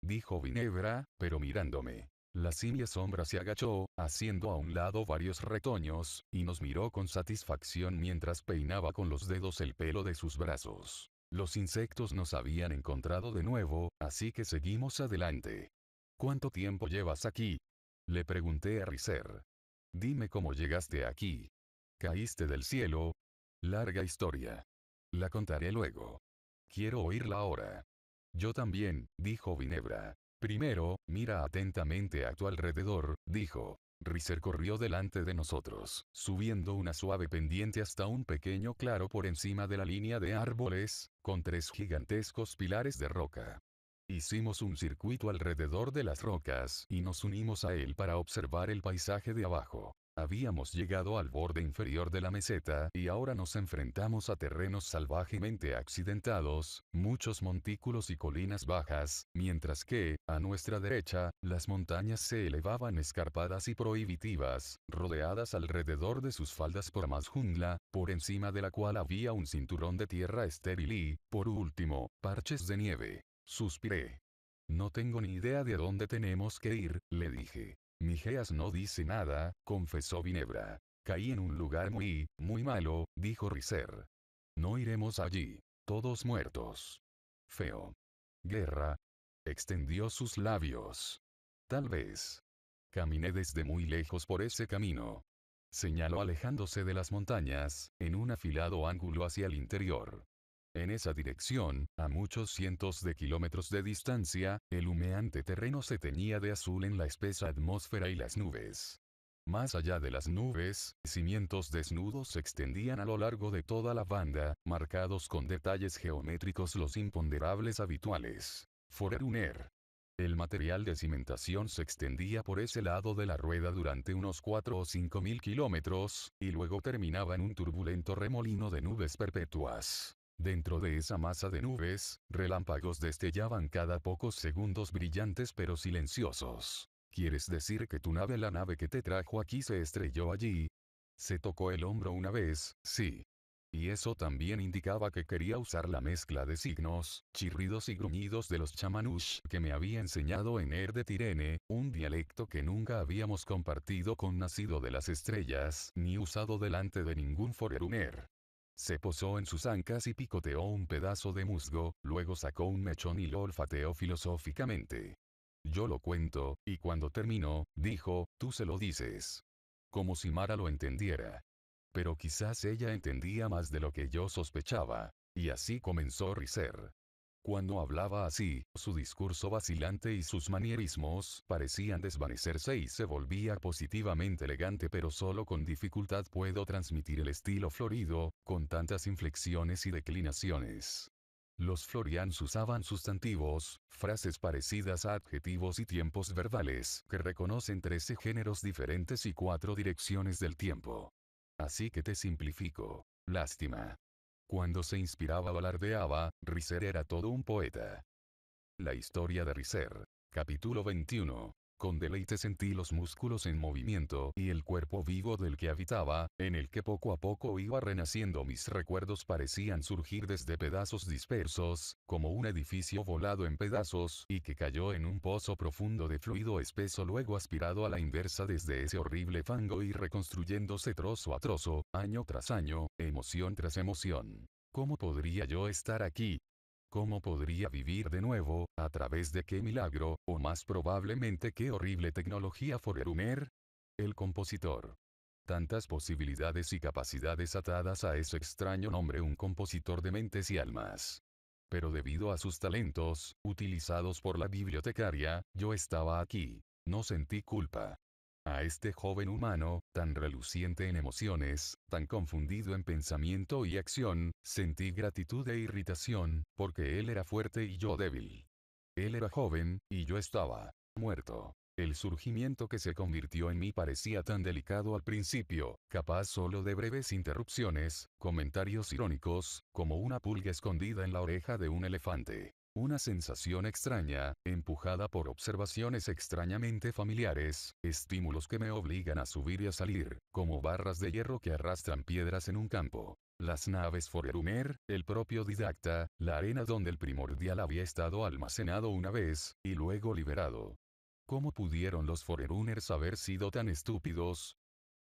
Dijo Vinebra, pero mirándome. La simia sombra se agachó, haciendo a un lado varios retoños, y nos miró con satisfacción mientras peinaba con los dedos el pelo de sus brazos. Los insectos nos habían encontrado de nuevo, así que seguimos adelante. ¿Cuánto tiempo llevas aquí? Le pregunté a Riser. Dime cómo llegaste aquí. ¿Caíste del cielo? Larga historia. La contaré luego. Quiero oírla ahora. Yo también, dijo Vinebra. Primero, mira atentamente a tu alrededor, dijo. Riser corrió delante de nosotros, subiendo una suave pendiente hasta un pequeño claro por encima de la línea de árboles, con tres gigantescos pilares de roca. Hicimos un circuito alrededor de las rocas y nos unimos a él para observar el paisaje de abajo. Habíamos llegado al borde inferior de la meseta y ahora nos enfrentamos a terrenos salvajemente accidentados, muchos montículos y colinas bajas, mientras que, a nuestra derecha, las montañas se elevaban escarpadas y prohibitivas, rodeadas alrededor de sus faldas por más jungla, por encima de la cual había un cinturón de tierra estéril y, por último, parches de nieve. Suspiré. No tengo ni idea de dónde tenemos que ir, le dije. Mijeas no dice nada, confesó Ginebra. Caí en un lugar muy, muy malo, dijo Riser. No iremos allí. Todos muertos. Feo. Guerra. Extendió sus labios. Tal vez. Caminé desde muy lejos por ese camino. Señaló alejándose de las montañas, en un afilado ángulo hacia el interior. En esa dirección, a muchos cientos de kilómetros de distancia, el humeante terreno se teñía de azul en la espesa atmósfera y las nubes. Más allá de las nubes, cimientos desnudos se extendían a lo largo de toda la banda, marcados con detalles geométricos los imponderables habituales. Forerunner. El material de cimentación se extendía por ese lado de la rueda durante unos 4 o 5 mil kilómetros, y luego terminaba en un turbulento remolino de nubes perpetuas. Dentro de esa masa de nubes, relámpagos destellaban cada pocos segundos brillantes pero silenciosos. ¿Quieres decir que tu nave, la nave que te trajo aquí, se estrelló allí? Se tocó el hombro una vez, sí. Y eso también indicaba que quería usar la mezcla de signos, chirridos y gruñidos de los chamanush que me había enseñado en Er de Tirene, un dialecto que nunca habíamos compartido con nacido de las estrellas ni usado delante de ningún foreruner. Se posó en sus ancas y picoteó un pedazo de musgo, luego sacó un mechón y lo olfateó filosóficamente. Yo lo cuento, y cuando terminó, dijo, tú se lo dices. Como si Mara lo entendiera. Pero quizás ella entendía más de lo que yo sospechaba. Y así comenzó a Riser. Cuando hablaba así, su discurso vacilante y sus manierismos parecían desvanecerse y se volvía positivamente elegante pero solo con dificultad puedo transmitir el estilo florido, con tantas inflexiones y declinaciones. Los florians usaban sustantivos, frases parecidas a adjetivos y tiempos verbales que reconocen 13 géneros diferentes y cuatro direcciones del tiempo. Así que te simplifico. Lástima. Cuando se inspiraba o alardeaba, Riser era todo un poeta. La historia de Riser. Capítulo 21. Con deleite sentí los músculos en movimiento y el cuerpo vivo del que habitaba, en el que poco a poco iba renaciendo mis recuerdos parecían surgir desde pedazos dispersos, como un edificio volado en pedazos y que cayó en un pozo profundo de fluido espeso luego aspirado a la inversa desde ese horrible fango y reconstruyéndose trozo a trozo, año tras año, emoción tras emoción. ¿Cómo podría yo estar aquí? ¿Cómo podría vivir de nuevo, a través de qué milagro, o más probablemente qué horrible tecnología forerumer? El compositor. Tantas posibilidades y capacidades atadas a ese extraño nombre un compositor de mentes y almas pero debido a sus talentos, utilizados por la bibliotecaria, yo estaba aquí. No sentí culpa a este joven humano, tan reluciente en emociones, tan confundido en pensamiento y acción, sentí gratitud e irritación, porque él era fuerte y yo débil. Él era joven, y yo estaba muerto. El surgimiento que se convirtió en mí parecía tan delicado al principio, capaz solo de breves interrupciones, comentarios irónicos, como una pulga escondida en la oreja de un elefante. Una sensación extraña, empujada por observaciones extrañamente familiares, estímulos que me obligan a subir y a salir, como barras de hierro que arrastran piedras en un campo. Las naves Forerunner, el propio Didacta, la arena donde el primordial había estado almacenado una vez, y luego liberado. ¿Cómo pudieron los Forerunners haber sido tan estúpidos?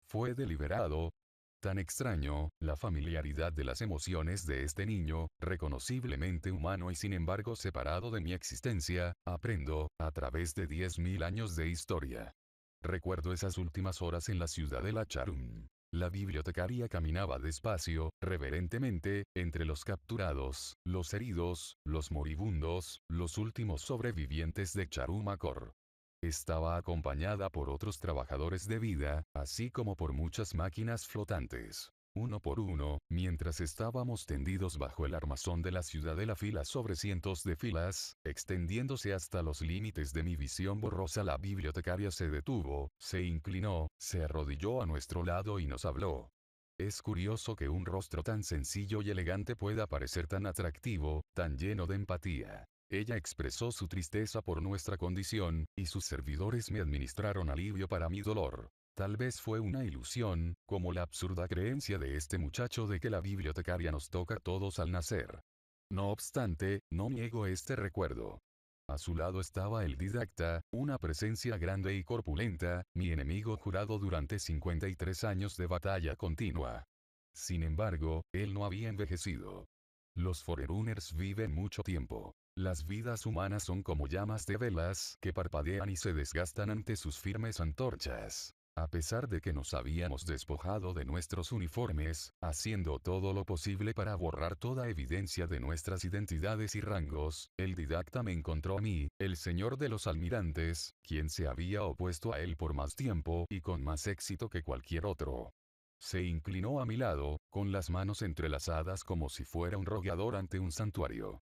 Fue deliberado, Tan extraño, la familiaridad de las emociones de este niño, reconociblemente humano y sin embargo separado de mi existencia, aprendo, a través de 10.000 años de historia. Recuerdo esas últimas horas en la ciudad de la Charum. La bibliotecaria caminaba despacio, reverentemente, entre los capturados, los heridos, los moribundos, los últimos sobrevivientes de Charumacor. Estaba acompañada por otros trabajadores de vida, así como por muchas máquinas flotantes. Uno por uno, mientras estábamos tendidos bajo el armazón de la ciudad de la fila sobre cientos de filas, extendiéndose hasta los límites de mi visión borrosa la bibliotecaria se detuvo, se inclinó, se arrodilló a nuestro lado y nos habló. Es curioso que un rostro tan sencillo y elegante pueda parecer tan atractivo, tan lleno de empatía. Ella expresó su tristeza por nuestra condición, y sus servidores me administraron alivio para mi dolor. Tal vez fue una ilusión, como la absurda creencia de este muchacho de que la bibliotecaria nos toca a todos al nacer. No obstante, no niego este recuerdo. A su lado estaba el didacta, una presencia grande y corpulenta, mi enemigo jurado durante 53 años de batalla continua. Sin embargo, él no había envejecido. Los Foreruners viven mucho tiempo. Las vidas humanas son como llamas de velas que parpadean y se desgastan ante sus firmes antorchas. A pesar de que nos habíamos despojado de nuestros uniformes, haciendo todo lo posible para borrar toda evidencia de nuestras identidades y rangos, el didacta me encontró a mí, el señor de los almirantes, quien se había opuesto a él por más tiempo y con más éxito que cualquier otro. Se inclinó a mi lado, con las manos entrelazadas como si fuera un rogador ante un santuario.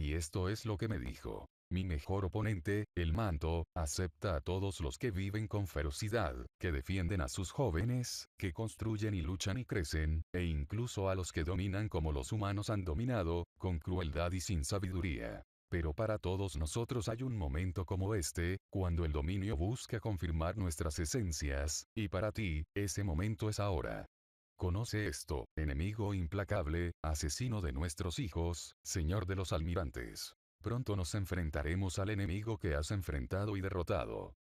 Y esto es lo que me dijo. Mi mejor oponente, el manto, acepta a todos los que viven con ferocidad, que defienden a sus jóvenes, que construyen y luchan y crecen, e incluso a los que dominan como los humanos han dominado, con crueldad y sin sabiduría. Pero para todos nosotros hay un momento como este, cuando el dominio busca confirmar nuestras esencias, y para ti, ese momento es ahora. Conoce esto, enemigo implacable, asesino de nuestros hijos, señor de los almirantes. Pronto nos enfrentaremos al enemigo que has enfrentado y derrotado.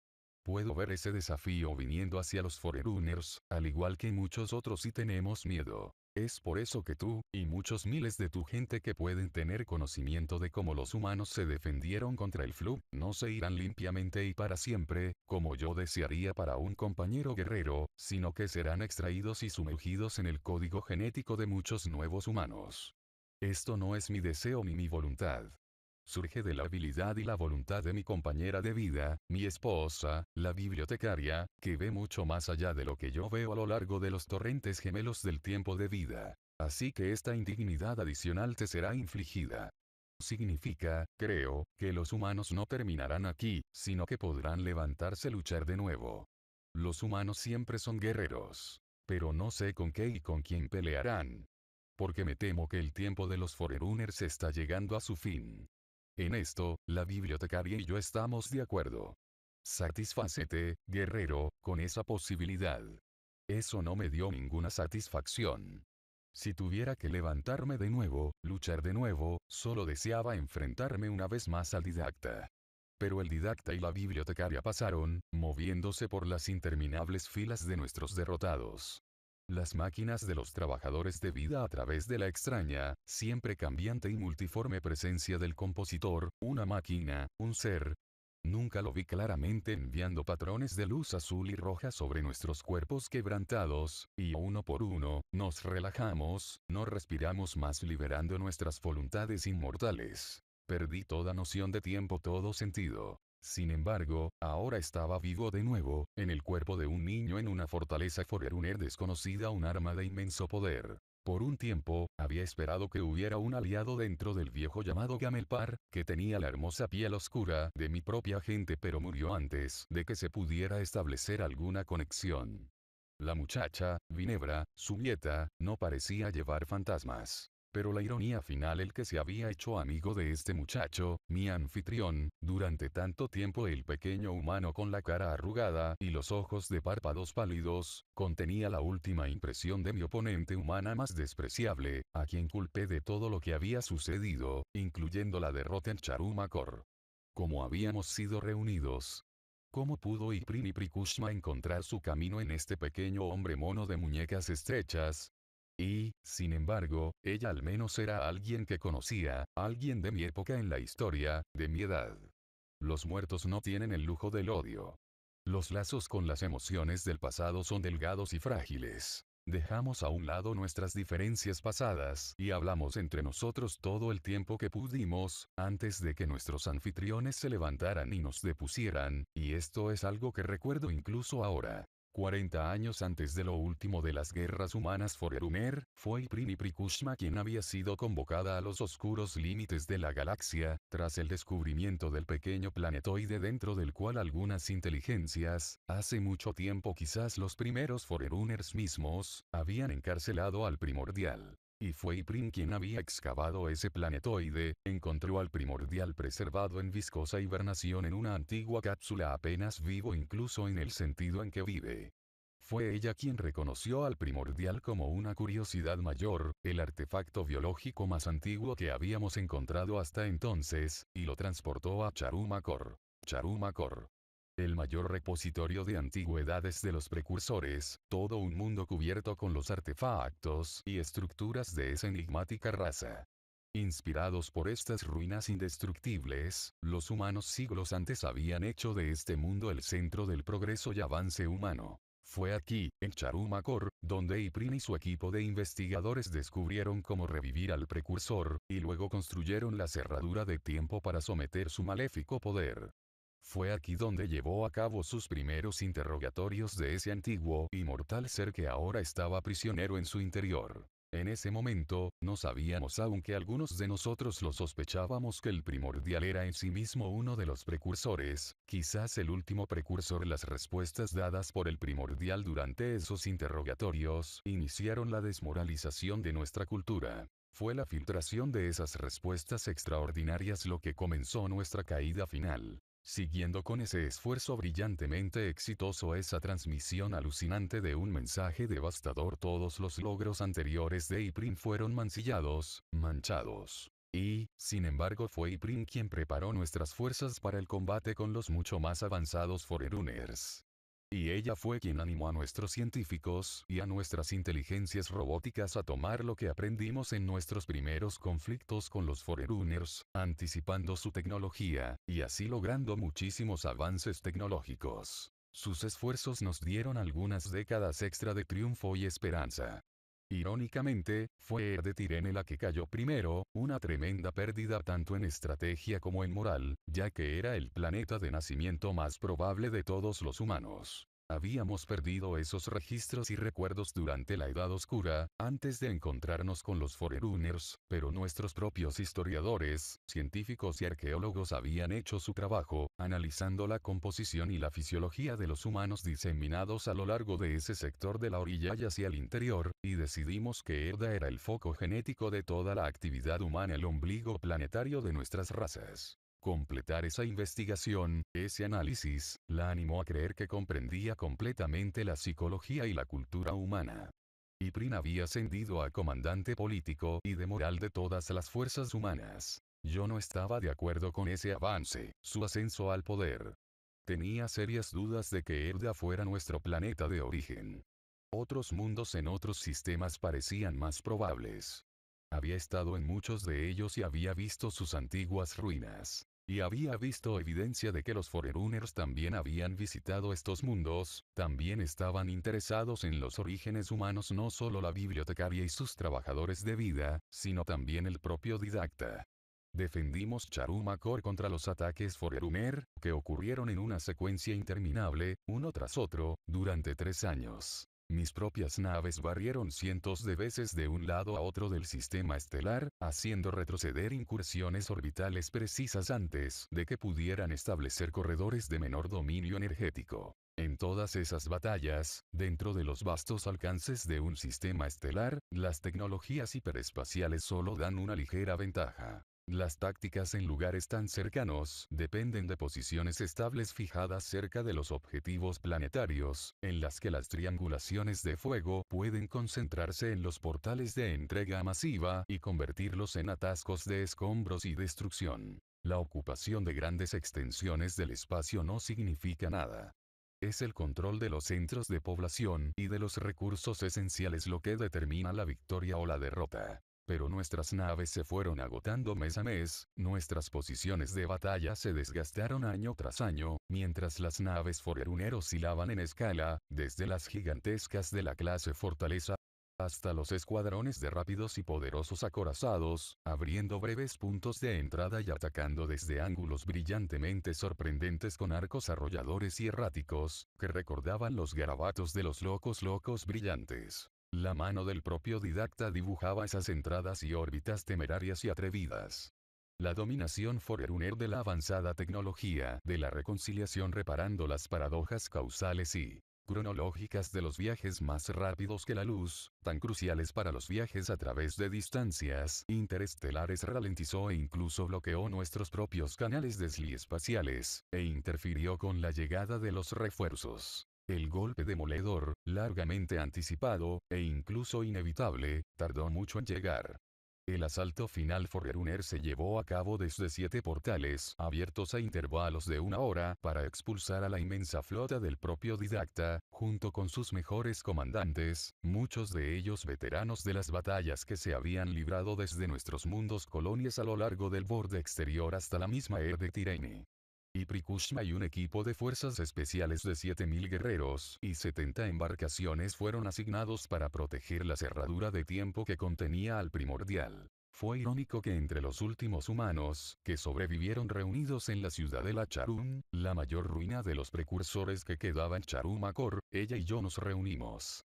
Puedo ver ese desafío viniendo hacia los Forerunners, al igual que muchos otros y tenemos miedo. Es por eso que tú, y muchos miles de tu gente que pueden tener conocimiento de cómo los humanos se defendieron contra el flu, no se irán limpiamente y para siempre, como yo desearía para un compañero guerrero, sino que serán extraídos y sumergidos en el código genético de muchos nuevos humanos. Esto no es mi deseo ni mi voluntad surge de la habilidad y la voluntad de mi compañera de vida, mi esposa, la bibliotecaria, que ve mucho más allá de lo que yo veo a lo largo de los torrentes gemelos del tiempo de vida. Así que esta indignidad adicional te será infligida. Significa, creo, que los humanos no terminarán aquí, sino que podrán levantarse luchar de nuevo. Los humanos siempre son guerreros. Pero no sé con qué y con quién pelearán. Porque me temo que el tiempo de los Forerunners está llegando a su fin. En esto, la bibliotecaria y yo estamos de acuerdo. Satisfácete, guerrero, con esa posibilidad. Eso no me dio ninguna satisfacción. Si tuviera que levantarme de nuevo, luchar de nuevo, solo deseaba enfrentarme una vez más al didacta. Pero el didacta y la bibliotecaria pasaron, moviéndose por las interminables filas de nuestros derrotados. Las máquinas de los trabajadores de vida a través de la extraña, siempre cambiante y multiforme presencia del compositor, una máquina, un ser. Nunca lo vi claramente enviando patrones de luz azul y roja sobre nuestros cuerpos quebrantados, y uno por uno, nos relajamos, no respiramos más liberando nuestras voluntades inmortales. Perdí toda noción de tiempo, todo sentido. Sin embargo, ahora estaba vivo de nuevo, en el cuerpo de un niño en una fortaleza Foreruner desconocida, un arma de inmenso poder. Por un tiempo, había esperado que hubiera un aliado dentro del viejo llamado Gamelpar, que tenía la hermosa piel oscura de mi propia gente pero murió antes de que se pudiera establecer alguna conexión. La muchacha, Vinebra, su nieta, no parecía llevar fantasmas. Pero la ironía final el que se había hecho amigo de este muchacho, mi anfitrión, durante tanto tiempo el pequeño humano con la cara arrugada y los ojos de párpados pálidos, contenía la última impresión de mi oponente humana más despreciable, a quien culpé de todo lo que había sucedido, incluyendo la derrota en Charumakor. ¿Cómo habíamos sido reunidos, ¿Cómo pudo Iprin y Prikushma encontrar su camino en este pequeño hombre mono de muñecas estrechas, y, sin embargo, ella al menos era alguien que conocía, alguien de mi época en la historia, de mi edad. Los muertos no tienen el lujo del odio. Los lazos con las emociones del pasado son delgados y frágiles. Dejamos a un lado nuestras diferencias pasadas y hablamos entre nosotros todo el tiempo que pudimos, antes de que nuestros anfitriones se levantaran y nos depusieran, y esto es algo que recuerdo incluso ahora. 40 años antes de lo último de las guerras humanas Forerunner, fue Ipriniprikushma quien había sido convocada a los oscuros límites de la galaxia, tras el descubrimiento del pequeño planetoide dentro del cual algunas inteligencias, hace mucho tiempo quizás los primeros Foreruners mismos, habían encarcelado al primordial. Y fue Iprim quien había excavado ese planetoide, encontró al primordial preservado en viscosa hibernación en una antigua cápsula apenas vivo incluso en el sentido en que vive. Fue ella quien reconoció al primordial como una curiosidad mayor, el artefacto biológico más antiguo que habíamos encontrado hasta entonces, y lo transportó a Charumacor. Charumacor el mayor repositorio de antigüedades de los precursores, todo un mundo cubierto con los artefactos y estructuras de esa enigmática raza. Inspirados por estas ruinas indestructibles, los humanos siglos antes habían hecho de este mundo el centro del progreso y avance humano. Fue aquí, en Charumacor, donde Iprin y su equipo de investigadores descubrieron cómo revivir al precursor, y luego construyeron la cerradura de tiempo para someter su maléfico poder. Fue aquí donde llevó a cabo sus primeros interrogatorios de ese antiguo y mortal ser que ahora estaba prisionero en su interior. En ese momento, no sabíamos aunque algunos de nosotros lo sospechábamos que el primordial era en sí mismo uno de los precursores, quizás el último precursor. Las respuestas dadas por el primordial durante esos interrogatorios iniciaron la desmoralización de nuestra cultura. Fue la filtración de esas respuestas extraordinarias lo que comenzó nuestra caída final siguiendo con ese esfuerzo brillantemente exitoso esa transmisión alucinante de un mensaje devastador todos los logros anteriores de Iprin fueron mancillados, manchados. Y, sin embargo fue Iprin quien preparó nuestras fuerzas para el combate con los mucho más avanzados Forerunners. Y ella fue quien animó a nuestros científicos y a nuestras inteligencias robóticas a tomar lo que aprendimos en nuestros primeros conflictos con los Forerunners, anticipando su tecnología, y así logrando muchísimos avances tecnológicos. Sus esfuerzos nos dieron algunas décadas extra de triunfo y esperanza. Irónicamente, fue de Tirene la que cayó primero, una tremenda pérdida tanto en estrategia como en moral, ya que era el planeta de nacimiento más probable de todos los humanos. Habíamos perdido esos registros y recuerdos durante la Edad Oscura, antes de encontrarnos con los Forerunners, pero nuestros propios historiadores, científicos y arqueólogos habían hecho su trabajo, analizando la composición y la fisiología de los humanos diseminados a lo largo de ese sector de la orilla y hacia el interior, y decidimos que Erda era el foco genético de toda la actividad humana, el ombligo planetario de nuestras razas. Completar esa investigación, ese análisis, la animó a creer que comprendía completamente la psicología y la cultura humana. Yprin había ascendido a comandante político y de moral de todas las fuerzas humanas. Yo no estaba de acuerdo con ese avance, su ascenso al poder. Tenía serias dudas de que Erda fuera nuestro planeta de origen. Otros mundos en otros sistemas parecían más probables. Había estado en muchos de ellos y había visto sus antiguas ruinas y había visto evidencia de que los Forerunners también habían visitado estos mundos, también estaban interesados en los orígenes humanos no solo la bibliotecaria y sus trabajadores de vida, sino también el propio didacta. Defendimos Charumacor contra los ataques Foreruner, que ocurrieron en una secuencia interminable, uno tras otro, durante tres años. Mis propias naves barrieron cientos de veces de un lado a otro del sistema estelar, haciendo retroceder incursiones orbitales precisas antes de que pudieran establecer corredores de menor dominio energético. En todas esas batallas, dentro de los vastos alcances de un sistema estelar, las tecnologías hiperespaciales solo dan una ligera ventaja. Las tácticas en lugares tan cercanos dependen de posiciones estables fijadas cerca de los objetivos planetarios, en las que las triangulaciones de fuego pueden concentrarse en los portales de entrega masiva y convertirlos en atascos de escombros y destrucción. La ocupación de grandes extensiones del espacio no significa nada. Es el control de los centros de población y de los recursos esenciales lo que determina la victoria o la derrota pero nuestras naves se fueron agotando mes a mes, nuestras posiciones de batalla se desgastaron año tras año, mientras las naves Forerunner oscilaban en escala, desde las gigantescas de la clase Fortaleza, hasta los escuadrones de rápidos y poderosos acorazados, abriendo breves puntos de entrada y atacando desde ángulos brillantemente sorprendentes con arcos arrolladores y erráticos, que recordaban los garabatos de los locos locos brillantes. La mano del propio didacta dibujaba esas entradas y órbitas temerarias y atrevidas. La dominación foreruner de la avanzada tecnología de la reconciliación reparando las paradojas causales y cronológicas de los viajes más rápidos que la luz, tan cruciales para los viajes a través de distancias interestelares ralentizó e incluso bloqueó nuestros propios canales de espaciales, e interfirió con la llegada de los refuerzos. El golpe demoledor, largamente anticipado, e incluso inevitable, tardó mucho en llegar. El asalto final Forerunner se llevó a cabo desde siete portales abiertos a intervalos de una hora para expulsar a la inmensa flota del propio Didacta, junto con sus mejores comandantes, muchos de ellos veteranos de las batallas que se habían librado desde nuestros mundos colonias a lo largo del borde exterior hasta la misma Er de Tirene y Prikushma y un equipo de fuerzas especiales de 7.000 guerreros y 70 embarcaciones fueron asignados para proteger la cerradura de tiempo que contenía al primordial. Fue irónico que entre los últimos humanos, que sobrevivieron reunidos en la ciudad de la mayor ruina de los precursores que quedaba en Charumakor, ella y yo nos reunimos.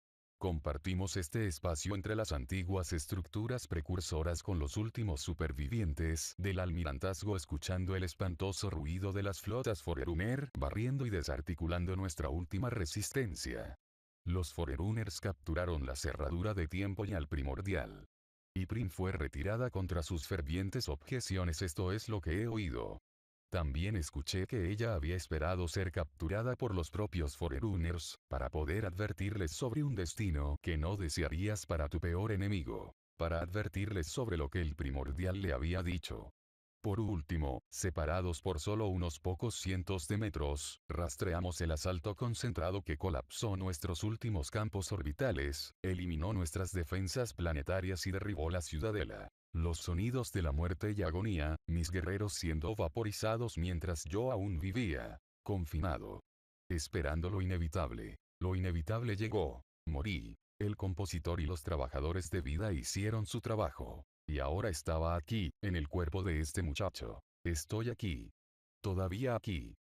Compartimos este espacio entre las antiguas estructuras precursoras con los últimos supervivientes del almirantazgo escuchando el espantoso ruido de las flotas Forerunner, barriendo y desarticulando nuestra última resistencia. Los Forerunners capturaron la cerradura de tiempo y al primordial. Y Prim fue retirada contra sus fervientes objeciones esto es lo que he oído. También escuché que ella había esperado ser capturada por los propios Forerunners, para poder advertirles sobre un destino que no desearías para tu peor enemigo. Para advertirles sobre lo que el primordial le había dicho. Por último, separados por solo unos pocos cientos de metros, rastreamos el asalto concentrado que colapsó nuestros últimos campos orbitales, eliminó nuestras defensas planetarias y derribó la ciudadela los sonidos de la muerte y agonía, mis guerreros siendo vaporizados mientras yo aún vivía, confinado, esperando lo inevitable. Lo inevitable llegó, morí. El compositor y los trabajadores de vida hicieron su trabajo, y ahora estaba aquí, en el cuerpo de este muchacho. Estoy aquí. Todavía aquí.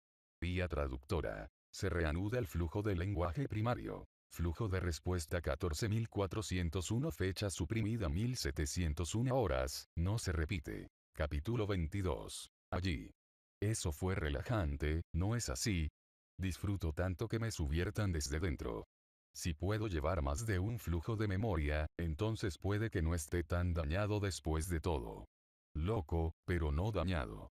Vía traductora. Se reanuda el flujo del lenguaje primario. Flujo de respuesta 14401 fecha suprimida 1701 horas, no se repite. Capítulo 22. Allí. Eso fue relajante, ¿no es así? Disfruto tanto que me subiertan desde dentro. Si puedo llevar más de un flujo de memoria, entonces puede que no esté tan dañado después de todo. Loco, pero no dañado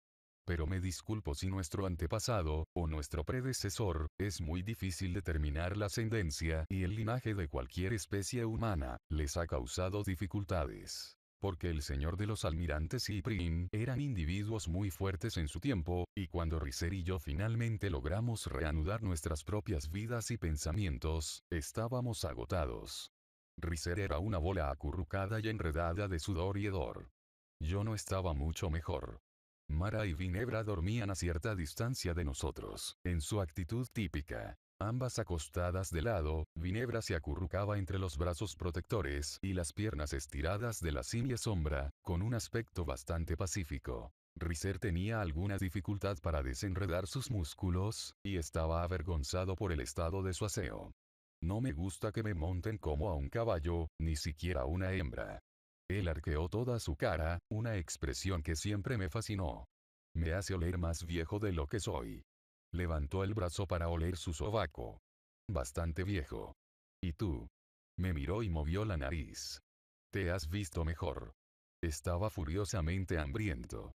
pero me disculpo si nuestro antepasado, o nuestro predecesor, es muy difícil determinar la ascendencia y el linaje de cualquier especie humana, les ha causado dificultades. Porque el señor de los almirantes y Prim eran individuos muy fuertes en su tiempo, y cuando Riser y yo finalmente logramos reanudar nuestras propias vidas y pensamientos, estábamos agotados. Riser era una bola acurrucada y enredada de sudor y hedor. Yo no estaba mucho mejor. Mara y Vinebra dormían a cierta distancia de nosotros, en su actitud típica. Ambas acostadas de lado, Vinebra se acurrucaba entre los brazos protectores y las piernas estiradas de la simia sombra, con un aspecto bastante pacífico. Riser tenía alguna dificultad para desenredar sus músculos, y estaba avergonzado por el estado de su aseo. No me gusta que me monten como a un caballo, ni siquiera una hembra. Él arqueó toda su cara, una expresión que siempre me fascinó. Me hace oler más viejo de lo que soy. Levantó el brazo para oler su sobaco. Bastante viejo. ¿Y tú? Me miró y movió la nariz. Te has visto mejor. Estaba furiosamente hambriento.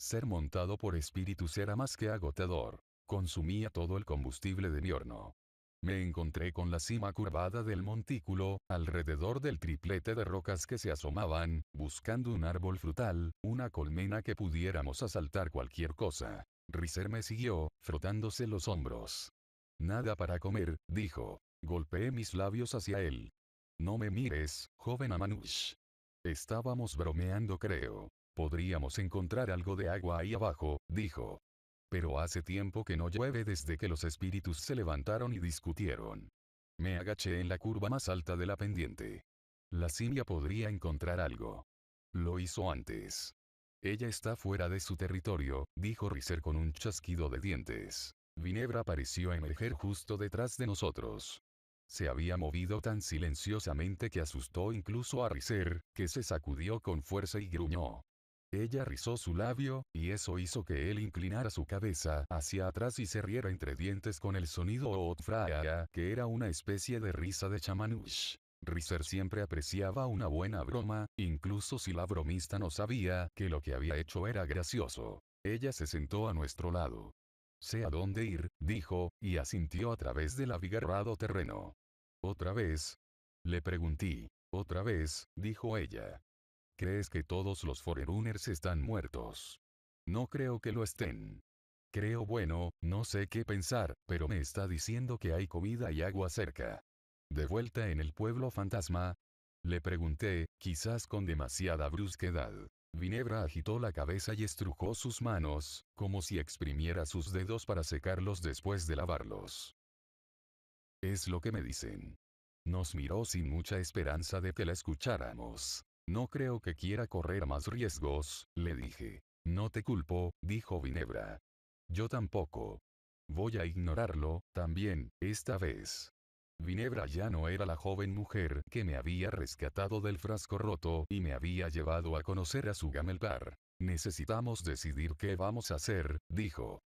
Ser montado por espíritus era más que agotador. Consumía todo el combustible de mi horno. Me encontré con la cima curvada del montículo, alrededor del triplete de rocas que se asomaban, buscando un árbol frutal, una colmena que pudiéramos asaltar cualquier cosa. Riser me siguió, frotándose los hombros. Nada para comer, dijo. Golpeé mis labios hacia él. No me mires, joven Amanush. Estábamos bromeando creo. Podríamos encontrar algo de agua ahí abajo, dijo pero hace tiempo que no llueve desde que los espíritus se levantaron y discutieron. Me agaché en la curva más alta de la pendiente. La simia podría encontrar algo. Lo hizo antes. Ella está fuera de su territorio, dijo Riser con un chasquido de dientes. Vinebra pareció emerger justo detrás de nosotros. Se había movido tan silenciosamente que asustó incluso a Riser, que se sacudió con fuerza y gruñó. Ella rizó su labio, y eso hizo que él inclinara su cabeza hacia atrás y se riera entre dientes con el sonido Ootfraa, que era una especie de risa de chamanush. Riser siempre apreciaba una buena broma, incluso si la bromista no sabía que lo que había hecho era gracioso. Ella se sentó a nuestro lado. Sé a dónde ir, dijo, y asintió a través del abigarrado terreno. ¿Otra vez? Le pregunté. Otra vez, dijo ella. ¿Crees que todos los Forerunners están muertos? No creo que lo estén. Creo bueno, no sé qué pensar, pero me está diciendo que hay comida y agua cerca. ¿De vuelta en el pueblo fantasma? Le pregunté, quizás con demasiada brusquedad. Vinebra agitó la cabeza y estrujó sus manos, como si exprimiera sus dedos para secarlos después de lavarlos. Es lo que me dicen. Nos miró sin mucha esperanza de que la escucháramos. No creo que quiera correr más riesgos, le dije. No te culpo, dijo Ginebra. Yo tampoco. Voy a ignorarlo, también, esta vez. Ginebra ya no era la joven mujer que me había rescatado del frasco roto y me había llevado a conocer a su gamelgar. Necesitamos decidir qué vamos a hacer, dijo.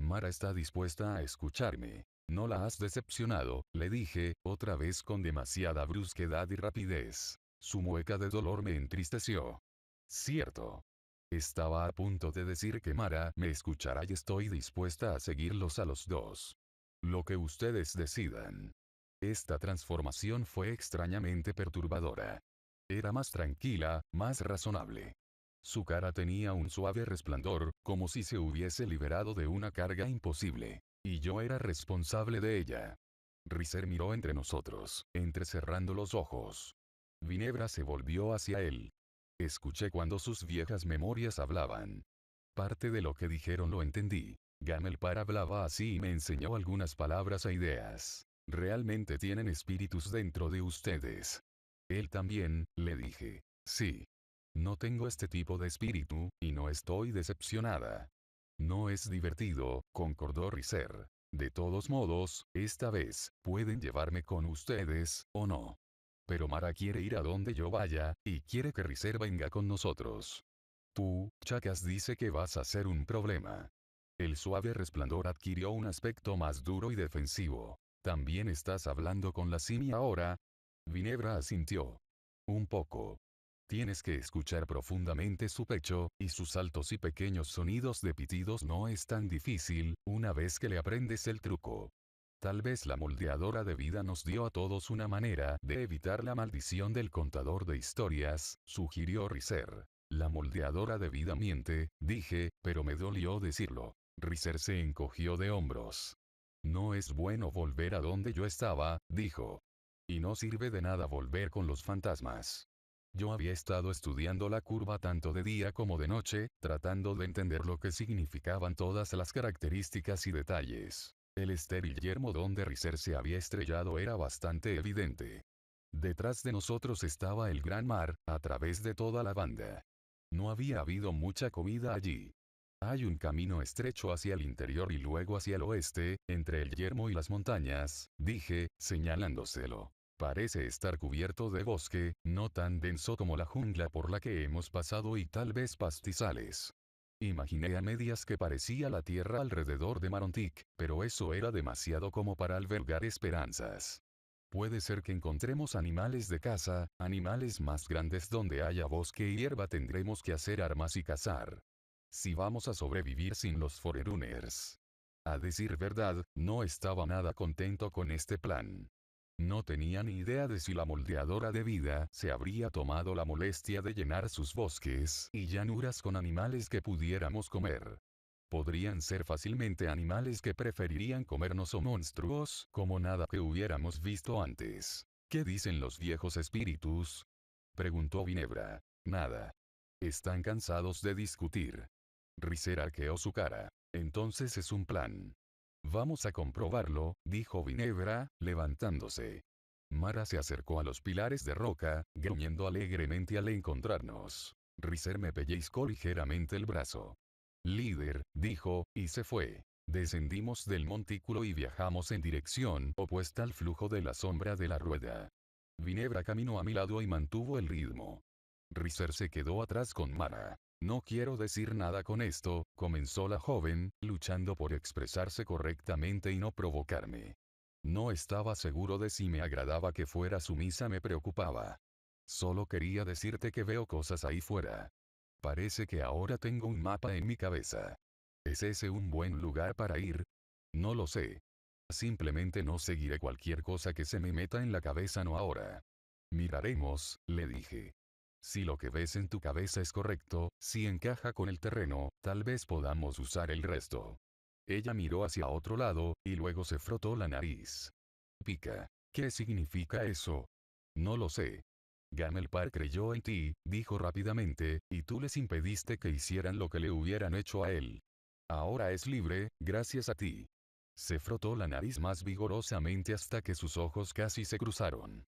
Mara está dispuesta a escucharme. No la has decepcionado, le dije, otra vez con demasiada brusquedad y rapidez. Su mueca de dolor me entristeció. Cierto. Estaba a punto de decir que Mara me escuchará y estoy dispuesta a seguirlos a los dos. Lo que ustedes decidan. Esta transformación fue extrañamente perturbadora. Era más tranquila, más razonable. Su cara tenía un suave resplandor, como si se hubiese liberado de una carga imposible. Y yo era responsable de ella. Riser miró entre nosotros, entrecerrando los ojos. Vinebra se volvió hacia él. Escuché cuando sus viejas memorias hablaban. Parte de lo que dijeron lo entendí. Gamelpar hablaba así y me enseñó algunas palabras e ideas. Realmente tienen espíritus dentro de ustedes. Él también, le dije. Sí. No tengo este tipo de espíritu, y no estoy decepcionada. No es divertido, concordó Riser. De todos modos, esta vez, pueden llevarme con ustedes, o no. Pero Mara quiere ir a donde yo vaya, y quiere que Riser venga con nosotros. Tú, Chacas dice que vas a ser un problema. El suave resplandor adquirió un aspecto más duro y defensivo. ¿También estás hablando con la simi ahora? Vinebra asintió. Un poco. Tienes que escuchar profundamente su pecho, y sus altos y pequeños sonidos de pitidos no es tan difícil, una vez que le aprendes el truco. Tal vez la moldeadora de vida nos dio a todos una manera de evitar la maldición del contador de historias, sugirió Riser. La moldeadora de vida miente, dije, pero me dolió decirlo. Riser se encogió de hombros. No es bueno volver a donde yo estaba, dijo. Y no sirve de nada volver con los fantasmas. Yo había estado estudiando la curva tanto de día como de noche, tratando de entender lo que significaban todas las características y detalles. El estéril yermo donde Riser se había estrellado era bastante evidente. Detrás de nosotros estaba el gran mar, a través de toda la banda. No había habido mucha comida allí. Hay un camino estrecho hacia el interior y luego hacia el oeste, entre el yermo y las montañas, dije, señalándoselo. Parece estar cubierto de bosque, no tan denso como la jungla por la que hemos pasado y tal vez pastizales. Imaginé a medias que parecía la tierra alrededor de Marontic, pero eso era demasiado como para albergar esperanzas. Puede ser que encontremos animales de caza, animales más grandes donde haya bosque y hierba tendremos que hacer armas y cazar. Si vamos a sobrevivir sin los Forerunners. A decir verdad, no estaba nada contento con este plan. No tenía ni idea de si la moldeadora de vida se habría tomado la molestia de llenar sus bosques y llanuras con animales que pudiéramos comer. Podrían ser fácilmente animales que preferirían comernos o monstruos, como nada que hubiéramos visto antes. ¿Qué dicen los viejos espíritus? Preguntó Ginebra. Nada. Están cansados de discutir. Riser arqueó su cara. Entonces es un plan. Vamos a comprobarlo, dijo Vinebra, levantándose. Mara se acercó a los pilares de roca, gruñendo alegremente al encontrarnos. Riser me pellizcó ligeramente el brazo. Líder, dijo, y se fue. Descendimos del montículo y viajamos en dirección opuesta al flujo de la sombra de la rueda. Vinebra caminó a mi lado y mantuvo el ritmo. Riser se quedó atrás con Mara. No quiero decir nada con esto, comenzó la joven, luchando por expresarse correctamente y no provocarme. No estaba seguro de si me agradaba que fuera sumisa, me preocupaba. Solo quería decirte que veo cosas ahí fuera. Parece que ahora tengo un mapa en mi cabeza. ¿Es ese un buen lugar para ir? No lo sé. Simplemente no seguiré cualquier cosa que se me meta en la cabeza no ahora. Miraremos, le dije. Si lo que ves en tu cabeza es correcto, si encaja con el terreno, tal vez podamos usar el resto. Ella miró hacia otro lado, y luego se frotó la nariz. Pica. ¿Qué significa eso? No lo sé. Gamel Park creyó en ti, dijo rápidamente, y tú les impediste que hicieran lo que le hubieran hecho a él. Ahora es libre, gracias a ti. Se frotó la nariz más vigorosamente hasta que sus ojos casi se cruzaron.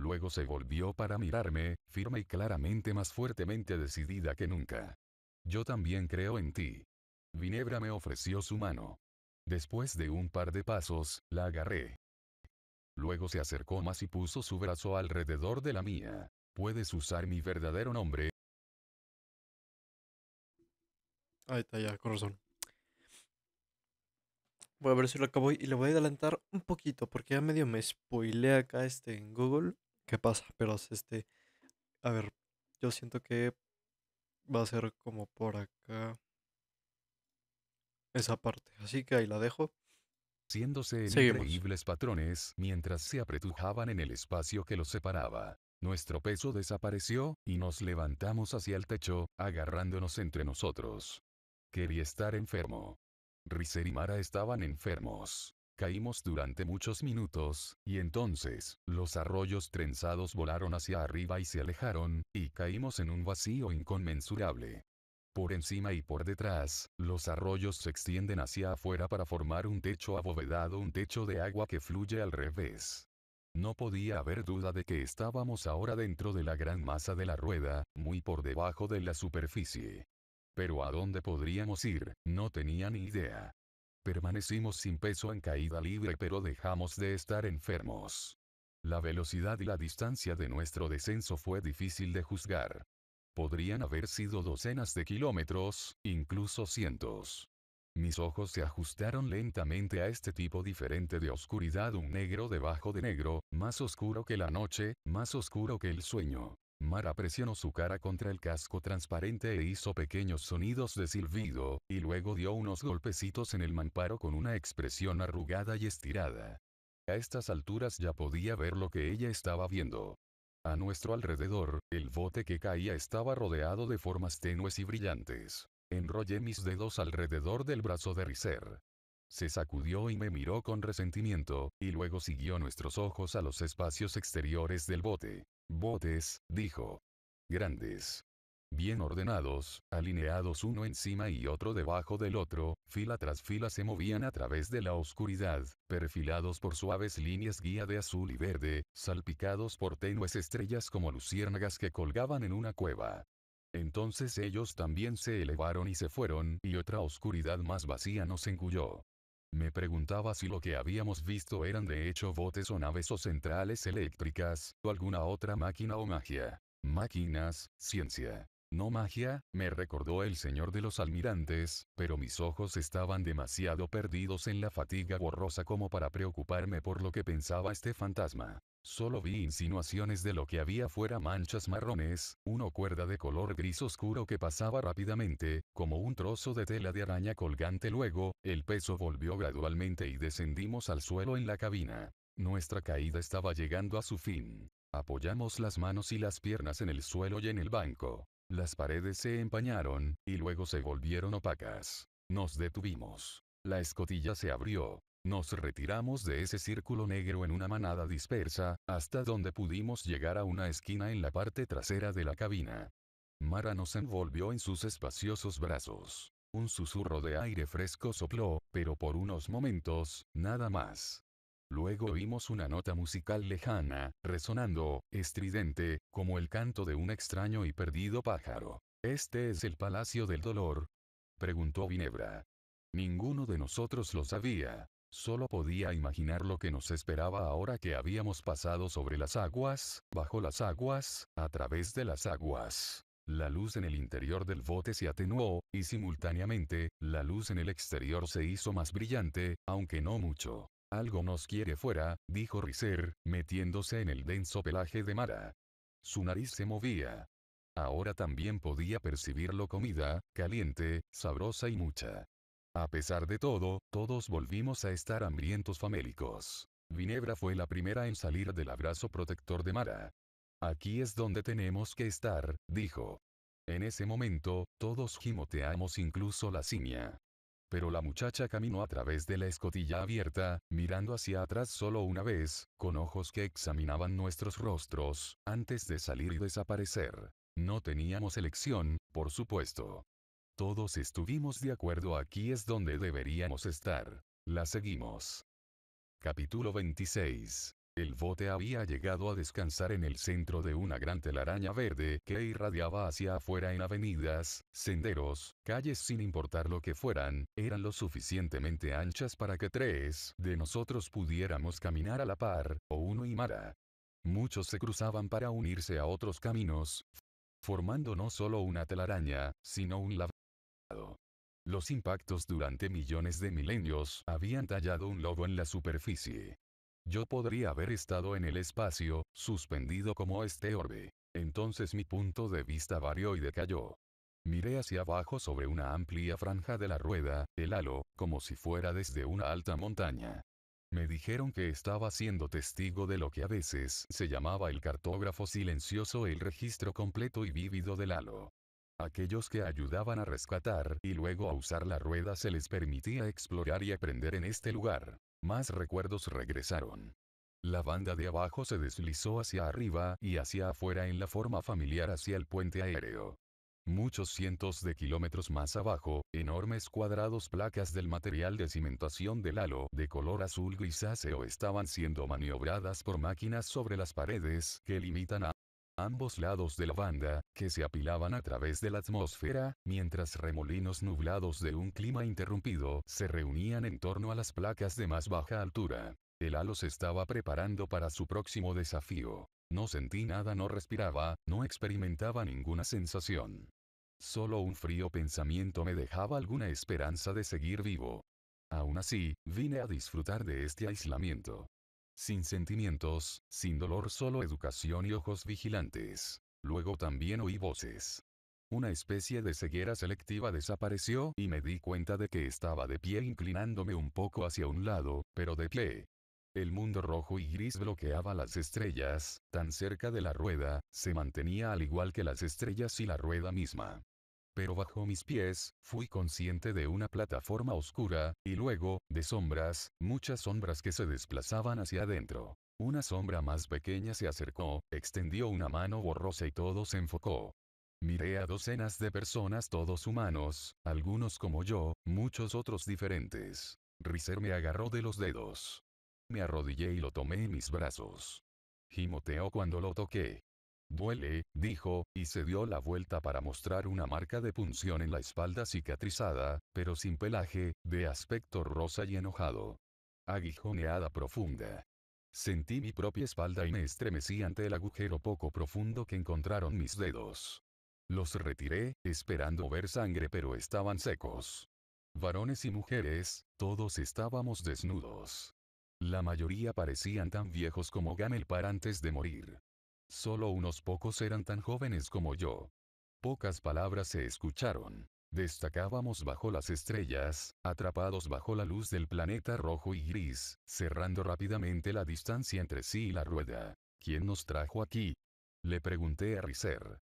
Luego se volvió para mirarme, firme y claramente más fuertemente decidida que nunca. Yo también creo en ti. Ginebra me ofreció su mano. Después de un par de pasos, la agarré. Luego se acercó más y puso su brazo alrededor de la mía. ¿Puedes usar mi verdadero nombre? Ahí está ya, corazón. Voy a ver si lo acabo y le voy a adelantar un poquito porque ya medio me spoilé acá este en Google qué pasa. Pero este, a ver, yo siento que va a ser como por acá esa parte. Así que ahí la dejo. Siéndose en increíbles patrones mientras se apretujaban en el espacio que los separaba. Nuestro peso desapareció y nos levantamos hacia el techo, agarrándonos entre nosotros. Quería estar enfermo. Riser y Mara estaban enfermos. Caímos durante muchos minutos, y entonces, los arroyos trenzados volaron hacia arriba y se alejaron, y caímos en un vacío inconmensurable. Por encima y por detrás, los arroyos se extienden hacia afuera para formar un techo abovedado, un techo de agua que fluye al revés. No podía haber duda de que estábamos ahora dentro de la gran masa de la rueda, muy por debajo de la superficie. Pero a dónde podríamos ir, no tenía ni idea. Permanecimos sin peso en caída libre pero dejamos de estar enfermos. La velocidad y la distancia de nuestro descenso fue difícil de juzgar. Podrían haber sido docenas de kilómetros, incluso cientos. Mis ojos se ajustaron lentamente a este tipo diferente de oscuridad, un negro debajo de negro, más oscuro que la noche, más oscuro que el sueño. Mara presionó su cara contra el casco transparente e hizo pequeños sonidos de silbido, y luego dio unos golpecitos en el mamparo con una expresión arrugada y estirada. A estas alturas ya podía ver lo que ella estaba viendo. A nuestro alrededor, el bote que caía estaba rodeado de formas tenues y brillantes. Enrollé mis dedos alrededor del brazo de Riser. Se sacudió y me miró con resentimiento, y luego siguió nuestros ojos a los espacios exteriores del bote. Botes, dijo. Grandes. Bien ordenados, alineados uno encima y otro debajo del otro, fila tras fila se movían a través de la oscuridad, perfilados por suaves líneas guía de azul y verde, salpicados por tenues estrellas como luciérnagas que colgaban en una cueva. Entonces ellos también se elevaron y se fueron, y otra oscuridad más vacía nos engulló. Me preguntaba si lo que habíamos visto eran de hecho botes o naves o centrales eléctricas, o alguna otra máquina o magia. Máquinas, ciencia. No magia, me recordó el señor de los almirantes, pero mis ojos estaban demasiado perdidos en la fatiga borrosa como para preocuparme por lo que pensaba este fantasma. Solo vi insinuaciones de lo que había fuera manchas marrones, una cuerda de color gris oscuro que pasaba rápidamente, como un trozo de tela de araña colgante luego, el peso volvió gradualmente y descendimos al suelo en la cabina. Nuestra caída estaba llegando a su fin. Apoyamos las manos y las piernas en el suelo y en el banco. Las paredes se empañaron, y luego se volvieron opacas. Nos detuvimos. La escotilla se abrió. Nos retiramos de ese círculo negro en una manada dispersa, hasta donde pudimos llegar a una esquina en la parte trasera de la cabina. Mara nos envolvió en sus espaciosos brazos. Un susurro de aire fresco sopló, pero por unos momentos, nada más. Luego oímos una nota musical lejana, resonando, estridente, como el canto de un extraño y perdido pájaro. ¿Este es el Palacio del Dolor? preguntó Ginebra. Ninguno de nosotros lo sabía. Solo podía imaginar lo que nos esperaba ahora que habíamos pasado sobre las aguas, bajo las aguas, a través de las aguas. La luz en el interior del bote se atenuó, y simultáneamente, la luz en el exterior se hizo más brillante, aunque no mucho. Algo nos quiere fuera, dijo Riser, metiéndose en el denso pelaje de Mara. Su nariz se movía. Ahora también podía percibirlo comida, caliente, sabrosa y mucha. A pesar de todo, todos volvimos a estar hambrientos famélicos. Vinebra fue la primera en salir del abrazo protector de Mara. Aquí es donde tenemos que estar, dijo. En ese momento, todos gimoteamos incluso la simia. Pero la muchacha caminó a través de la escotilla abierta, mirando hacia atrás solo una vez, con ojos que examinaban nuestros rostros, antes de salir y desaparecer. No teníamos elección, por supuesto. Todos estuvimos de acuerdo aquí es donde deberíamos estar. La seguimos. Capítulo 26. El bote había llegado a descansar en el centro de una gran telaraña verde que irradiaba hacia afuera en avenidas, senderos, calles sin importar lo que fueran, eran lo suficientemente anchas para que tres de nosotros pudiéramos caminar a la par, o uno y Mara. Muchos se cruzaban para unirse a otros caminos, formando no solo una telaraña, sino un lavado. Los impactos durante millones de milenios habían tallado un lobo en la superficie. Yo podría haber estado en el espacio, suspendido como este orbe. Entonces mi punto de vista varió y decayó. Miré hacia abajo sobre una amplia franja de la rueda, el halo, como si fuera desde una alta montaña. Me dijeron que estaba siendo testigo de lo que a veces se llamaba el cartógrafo silencioso, el registro completo y vívido del halo. Aquellos que ayudaban a rescatar y luego a usar la rueda se les permitía explorar y aprender en este lugar. Más recuerdos regresaron. La banda de abajo se deslizó hacia arriba y hacia afuera en la forma familiar hacia el puente aéreo. Muchos cientos de kilómetros más abajo, enormes cuadrados placas del material de cimentación del halo de color azul grisáceo estaban siendo maniobradas por máquinas sobre las paredes que limitan a ambos lados de la banda, que se apilaban a través de la atmósfera, mientras remolinos nublados de un clima interrumpido se reunían en torno a las placas de más baja altura. El halo se estaba preparando para su próximo desafío. No sentí nada, no respiraba, no experimentaba ninguna sensación. Solo un frío pensamiento me dejaba alguna esperanza de seguir vivo. Aún así, vine a disfrutar de este aislamiento sin sentimientos, sin dolor solo educación y ojos vigilantes. Luego también oí voces. Una especie de ceguera selectiva desapareció y me di cuenta de que estaba de pie inclinándome un poco hacia un lado, pero de pie. El mundo rojo y gris bloqueaba las estrellas, tan cerca de la rueda, se mantenía al igual que las estrellas y la rueda misma pero bajo mis pies, fui consciente de una plataforma oscura, y luego, de sombras, muchas sombras que se desplazaban hacia adentro. Una sombra más pequeña se acercó, extendió una mano borrosa y todo se enfocó. Miré a docenas de personas todos humanos, algunos como yo, muchos otros diferentes. Riser me agarró de los dedos. Me arrodillé y lo tomé en mis brazos. Gimoteó cuando lo toqué. Duele, dijo, y se dio la vuelta para mostrar una marca de punción en la espalda cicatrizada, pero sin pelaje, de aspecto rosa y enojado. Aguijoneada profunda. Sentí mi propia espalda y me estremecí ante el agujero poco profundo que encontraron mis dedos. Los retiré, esperando ver sangre, pero estaban secos. Varones y mujeres, todos estábamos desnudos. La mayoría parecían tan viejos como Gamelpar antes de morir. Solo unos pocos eran tan jóvenes como yo. Pocas palabras se escucharon. Destacábamos bajo las estrellas, atrapados bajo la luz del planeta rojo y gris, cerrando rápidamente la distancia entre sí y la rueda. ¿Quién nos trajo aquí? Le pregunté a Ricer.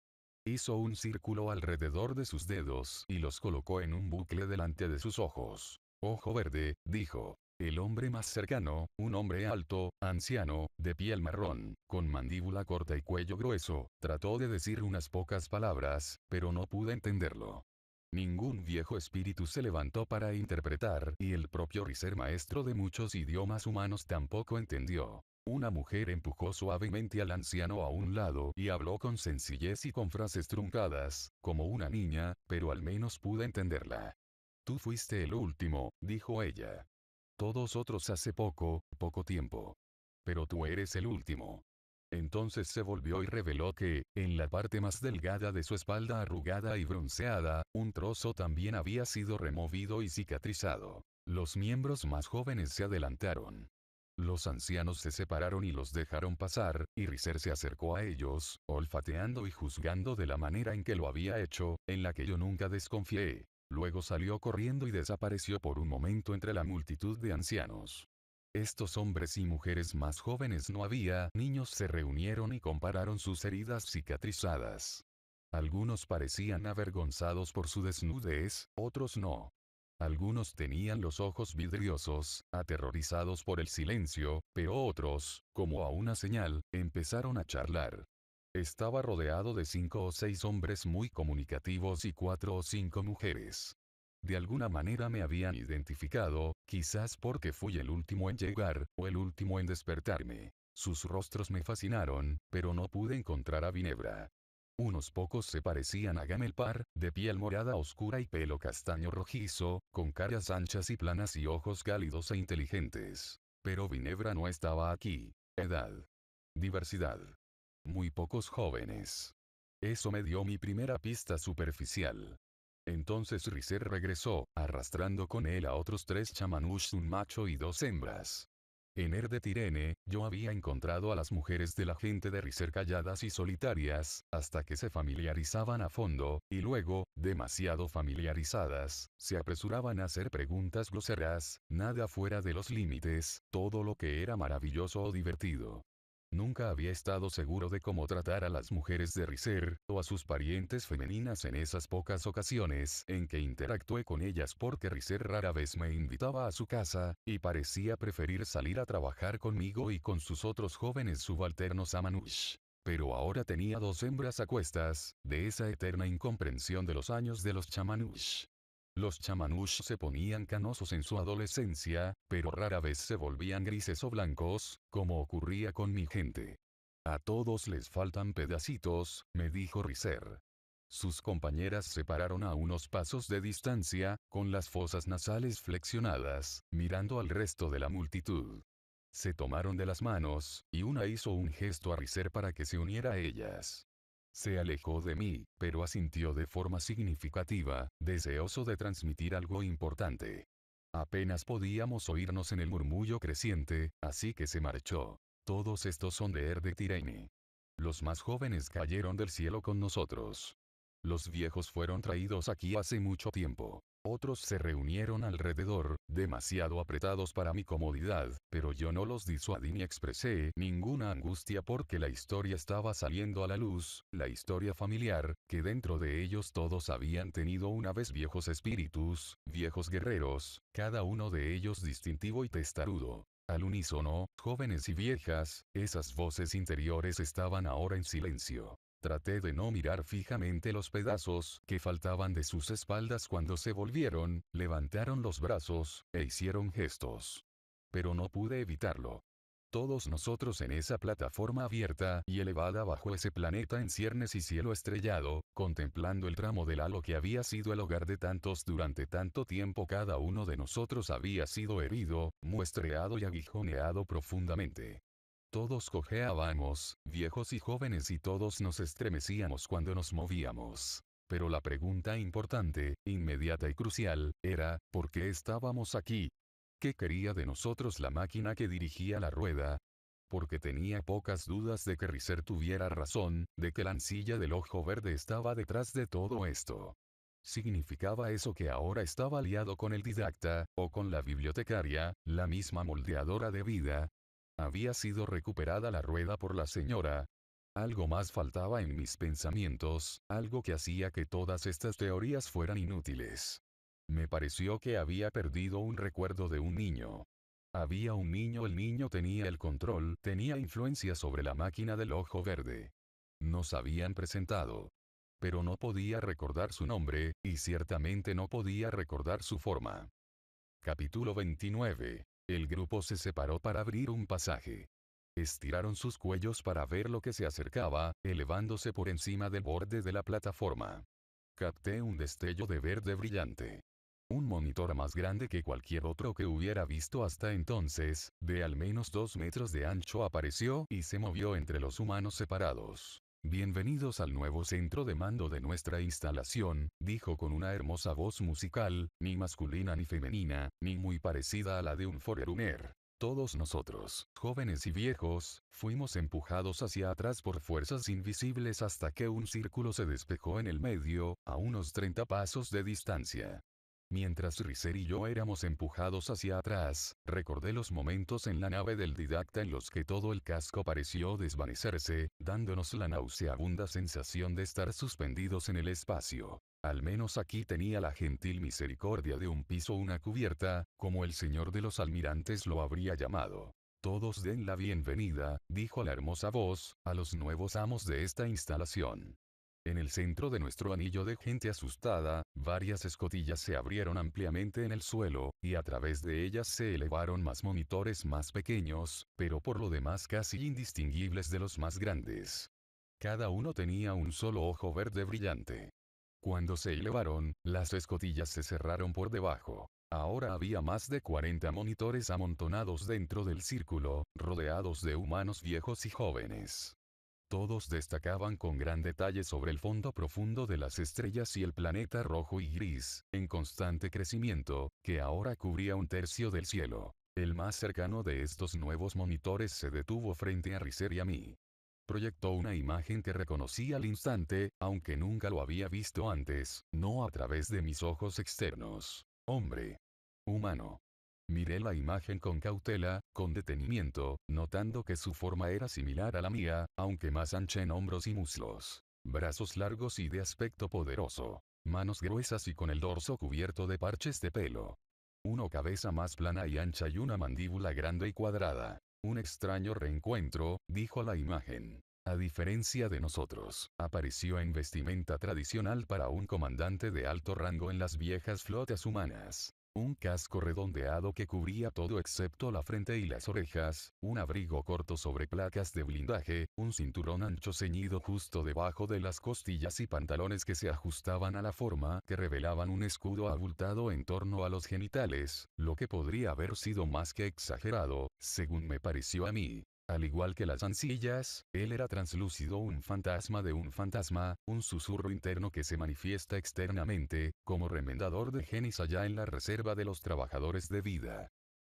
Hizo un círculo alrededor de sus dedos y los colocó en un bucle delante de sus ojos. Ojo verde, dijo. El hombre más cercano, un hombre alto, anciano, de piel marrón, con mandíbula corta y cuello grueso, trató de decir unas pocas palabras, pero no pude entenderlo. Ningún viejo espíritu se levantó para interpretar y el propio Riser maestro de muchos idiomas humanos tampoco entendió. Una mujer empujó suavemente al anciano a un lado y habló con sencillez y con frases truncadas, como una niña, pero al menos pude entenderla. Tú fuiste el último, dijo ella. Todos otros hace poco, poco tiempo. Pero tú eres el último. Entonces se volvió y reveló que, en la parte más delgada de su espalda arrugada y bronceada, un trozo también había sido removido y cicatrizado. Los miembros más jóvenes se adelantaron. Los ancianos se separaron y los dejaron pasar, y Riser se acercó a ellos, olfateando y juzgando de la manera en que lo había hecho, en la que yo nunca desconfié. Luego salió corriendo y desapareció por un momento entre la multitud de ancianos. Estos hombres y mujeres más jóvenes no había, niños se reunieron y compararon sus heridas cicatrizadas. Algunos parecían avergonzados por su desnudez, otros no. Algunos tenían los ojos vidriosos, aterrorizados por el silencio, pero otros, como a una señal, empezaron a charlar. Estaba rodeado de cinco o seis hombres muy comunicativos y cuatro o cinco mujeres. De alguna manera me habían identificado, quizás porque fui el último en llegar, o el último en despertarme. Sus rostros me fascinaron, pero no pude encontrar a Vinebra. Unos pocos se parecían a Gamelpar, de piel morada oscura y pelo castaño rojizo, con caras anchas y planas y ojos cálidos e inteligentes. Pero Vinebra no estaba aquí. Edad. Diversidad. Muy pocos jóvenes. Eso me dio mi primera pista superficial. Entonces Riser regresó, arrastrando con él a otros tres chamanush, un macho y dos hembras. En Er de Tirene, yo había encontrado a las mujeres de la gente de Riser calladas y solitarias, hasta que se familiarizaban a fondo, y luego, demasiado familiarizadas, se apresuraban a hacer preguntas groseras, nada fuera de los límites, todo lo que era maravilloso o divertido. Nunca había estado seguro de cómo tratar a las mujeres de Riser, o a sus parientes femeninas en esas pocas ocasiones en que interactué con ellas porque Riser rara vez me invitaba a su casa, y parecía preferir salir a trabajar conmigo y con sus otros jóvenes subalternos a Manush pero ahora tenía dos hembras a cuestas, de esa eterna incomprensión de los años de los chamanush. Los chamanush se ponían canosos en su adolescencia, pero rara vez se volvían grises o blancos, como ocurría con mi gente. A todos les faltan pedacitos, me dijo Riser. Sus compañeras se pararon a unos pasos de distancia, con las fosas nasales flexionadas, mirando al resto de la multitud. Se tomaron de las manos, y una hizo un gesto a Riser para que se uniera a ellas. Se alejó de mí, pero asintió de forma significativa, deseoso de transmitir algo importante. Apenas podíamos oírnos en el murmullo creciente, así que se marchó. Todos estos son de Erde de Los más jóvenes cayeron del cielo con nosotros. Los viejos fueron traídos aquí hace mucho tiempo. Otros se reunieron alrededor, demasiado apretados para mi comodidad, pero yo no los disuadí ni expresé ninguna angustia porque la historia estaba saliendo a la luz, la historia familiar, que dentro de ellos todos habían tenido una vez viejos espíritus, viejos guerreros, cada uno de ellos distintivo y testarudo. Al unísono, jóvenes y viejas, esas voces interiores estaban ahora en silencio traté de no mirar fijamente los pedazos que faltaban de sus espaldas cuando se volvieron, levantaron los brazos, e hicieron gestos. Pero no pude evitarlo. Todos nosotros en esa plataforma abierta y elevada bajo ese planeta en ciernes y cielo estrellado, contemplando el tramo del halo que había sido el hogar de tantos durante tanto tiempo cada uno de nosotros había sido herido, muestreado y aguijoneado profundamente. Todos cojeábamos, viejos y jóvenes y todos nos estremecíamos cuando nos movíamos. Pero la pregunta importante, inmediata y crucial, era, ¿por qué estábamos aquí? ¿Qué quería de nosotros la máquina que dirigía la rueda? Porque tenía pocas dudas de que Riser tuviera razón, de que la ancilla del ojo verde estaba detrás de todo esto. ¿Significaba eso que ahora estaba aliado con el didacta, o con la bibliotecaria, la misma moldeadora de vida, había sido recuperada la rueda por la señora. Algo más faltaba en mis pensamientos, algo que hacía que todas estas teorías fueran inútiles. Me pareció que había perdido un recuerdo de un niño. Había un niño, el niño tenía el control, tenía influencia sobre la máquina del ojo verde. Nos habían presentado. Pero no podía recordar su nombre, y ciertamente no podía recordar su forma. Capítulo 29. El grupo se separó para abrir un pasaje. Estiraron sus cuellos para ver lo que se acercaba, elevándose por encima del borde de la plataforma. Capté un destello de verde brillante. Un monitor más grande que cualquier otro que hubiera visto hasta entonces, de al menos dos metros de ancho apareció y se movió entre los humanos separados. Bienvenidos al nuevo centro de mando de nuestra instalación, dijo con una hermosa voz musical, ni masculina ni femenina, ni muy parecida a la de un foreruner. Todos nosotros, jóvenes y viejos, fuimos empujados hacia atrás por fuerzas invisibles hasta que un círculo se despejó en el medio, a unos 30 pasos de distancia. Mientras Riser y yo éramos empujados hacia atrás, recordé los momentos en la nave del didacta en los que todo el casco pareció desvanecerse, dándonos la nauseabunda sensación de estar suspendidos en el espacio. Al menos aquí tenía la gentil misericordia de un piso una cubierta, como el señor de los almirantes lo habría llamado. Todos den la bienvenida, dijo la hermosa voz, a los nuevos amos de esta instalación. En el centro de nuestro anillo de gente asustada, varias escotillas se abrieron ampliamente en el suelo, y a través de ellas se elevaron más monitores más pequeños, pero por lo demás casi indistinguibles de los más grandes. Cada uno tenía un solo ojo verde brillante. Cuando se elevaron, las escotillas se cerraron por debajo. Ahora había más de 40 monitores amontonados dentro del círculo, rodeados de humanos viejos y jóvenes. Todos destacaban con gran detalle sobre el fondo profundo de las estrellas y el planeta rojo y gris, en constante crecimiento, que ahora cubría un tercio del cielo. El más cercano de estos nuevos monitores se detuvo frente a Riser y a mí. Proyectó una imagen que reconocí al instante, aunque nunca lo había visto antes, no a través de mis ojos externos. Hombre. Humano. Miré la imagen con cautela, con detenimiento, notando que su forma era similar a la mía, aunque más ancha en hombros y muslos. Brazos largos y de aspecto poderoso. Manos gruesas y con el dorso cubierto de parches de pelo. Una cabeza más plana y ancha y una mandíbula grande y cuadrada. Un extraño reencuentro, dijo la imagen. A diferencia de nosotros, apareció en vestimenta tradicional para un comandante de alto rango en las viejas flotas humanas un casco redondeado que cubría todo excepto la frente y las orejas, un abrigo corto sobre placas de blindaje, un cinturón ancho ceñido justo debajo de las costillas y pantalones que se ajustaban a la forma que revelaban un escudo abultado en torno a los genitales, lo que podría haber sido más que exagerado, según me pareció a mí. Al igual que las ancillas, él era translúcido un fantasma de un fantasma, un susurro interno que se manifiesta externamente, como remendador de genis allá en la reserva de los trabajadores de vida.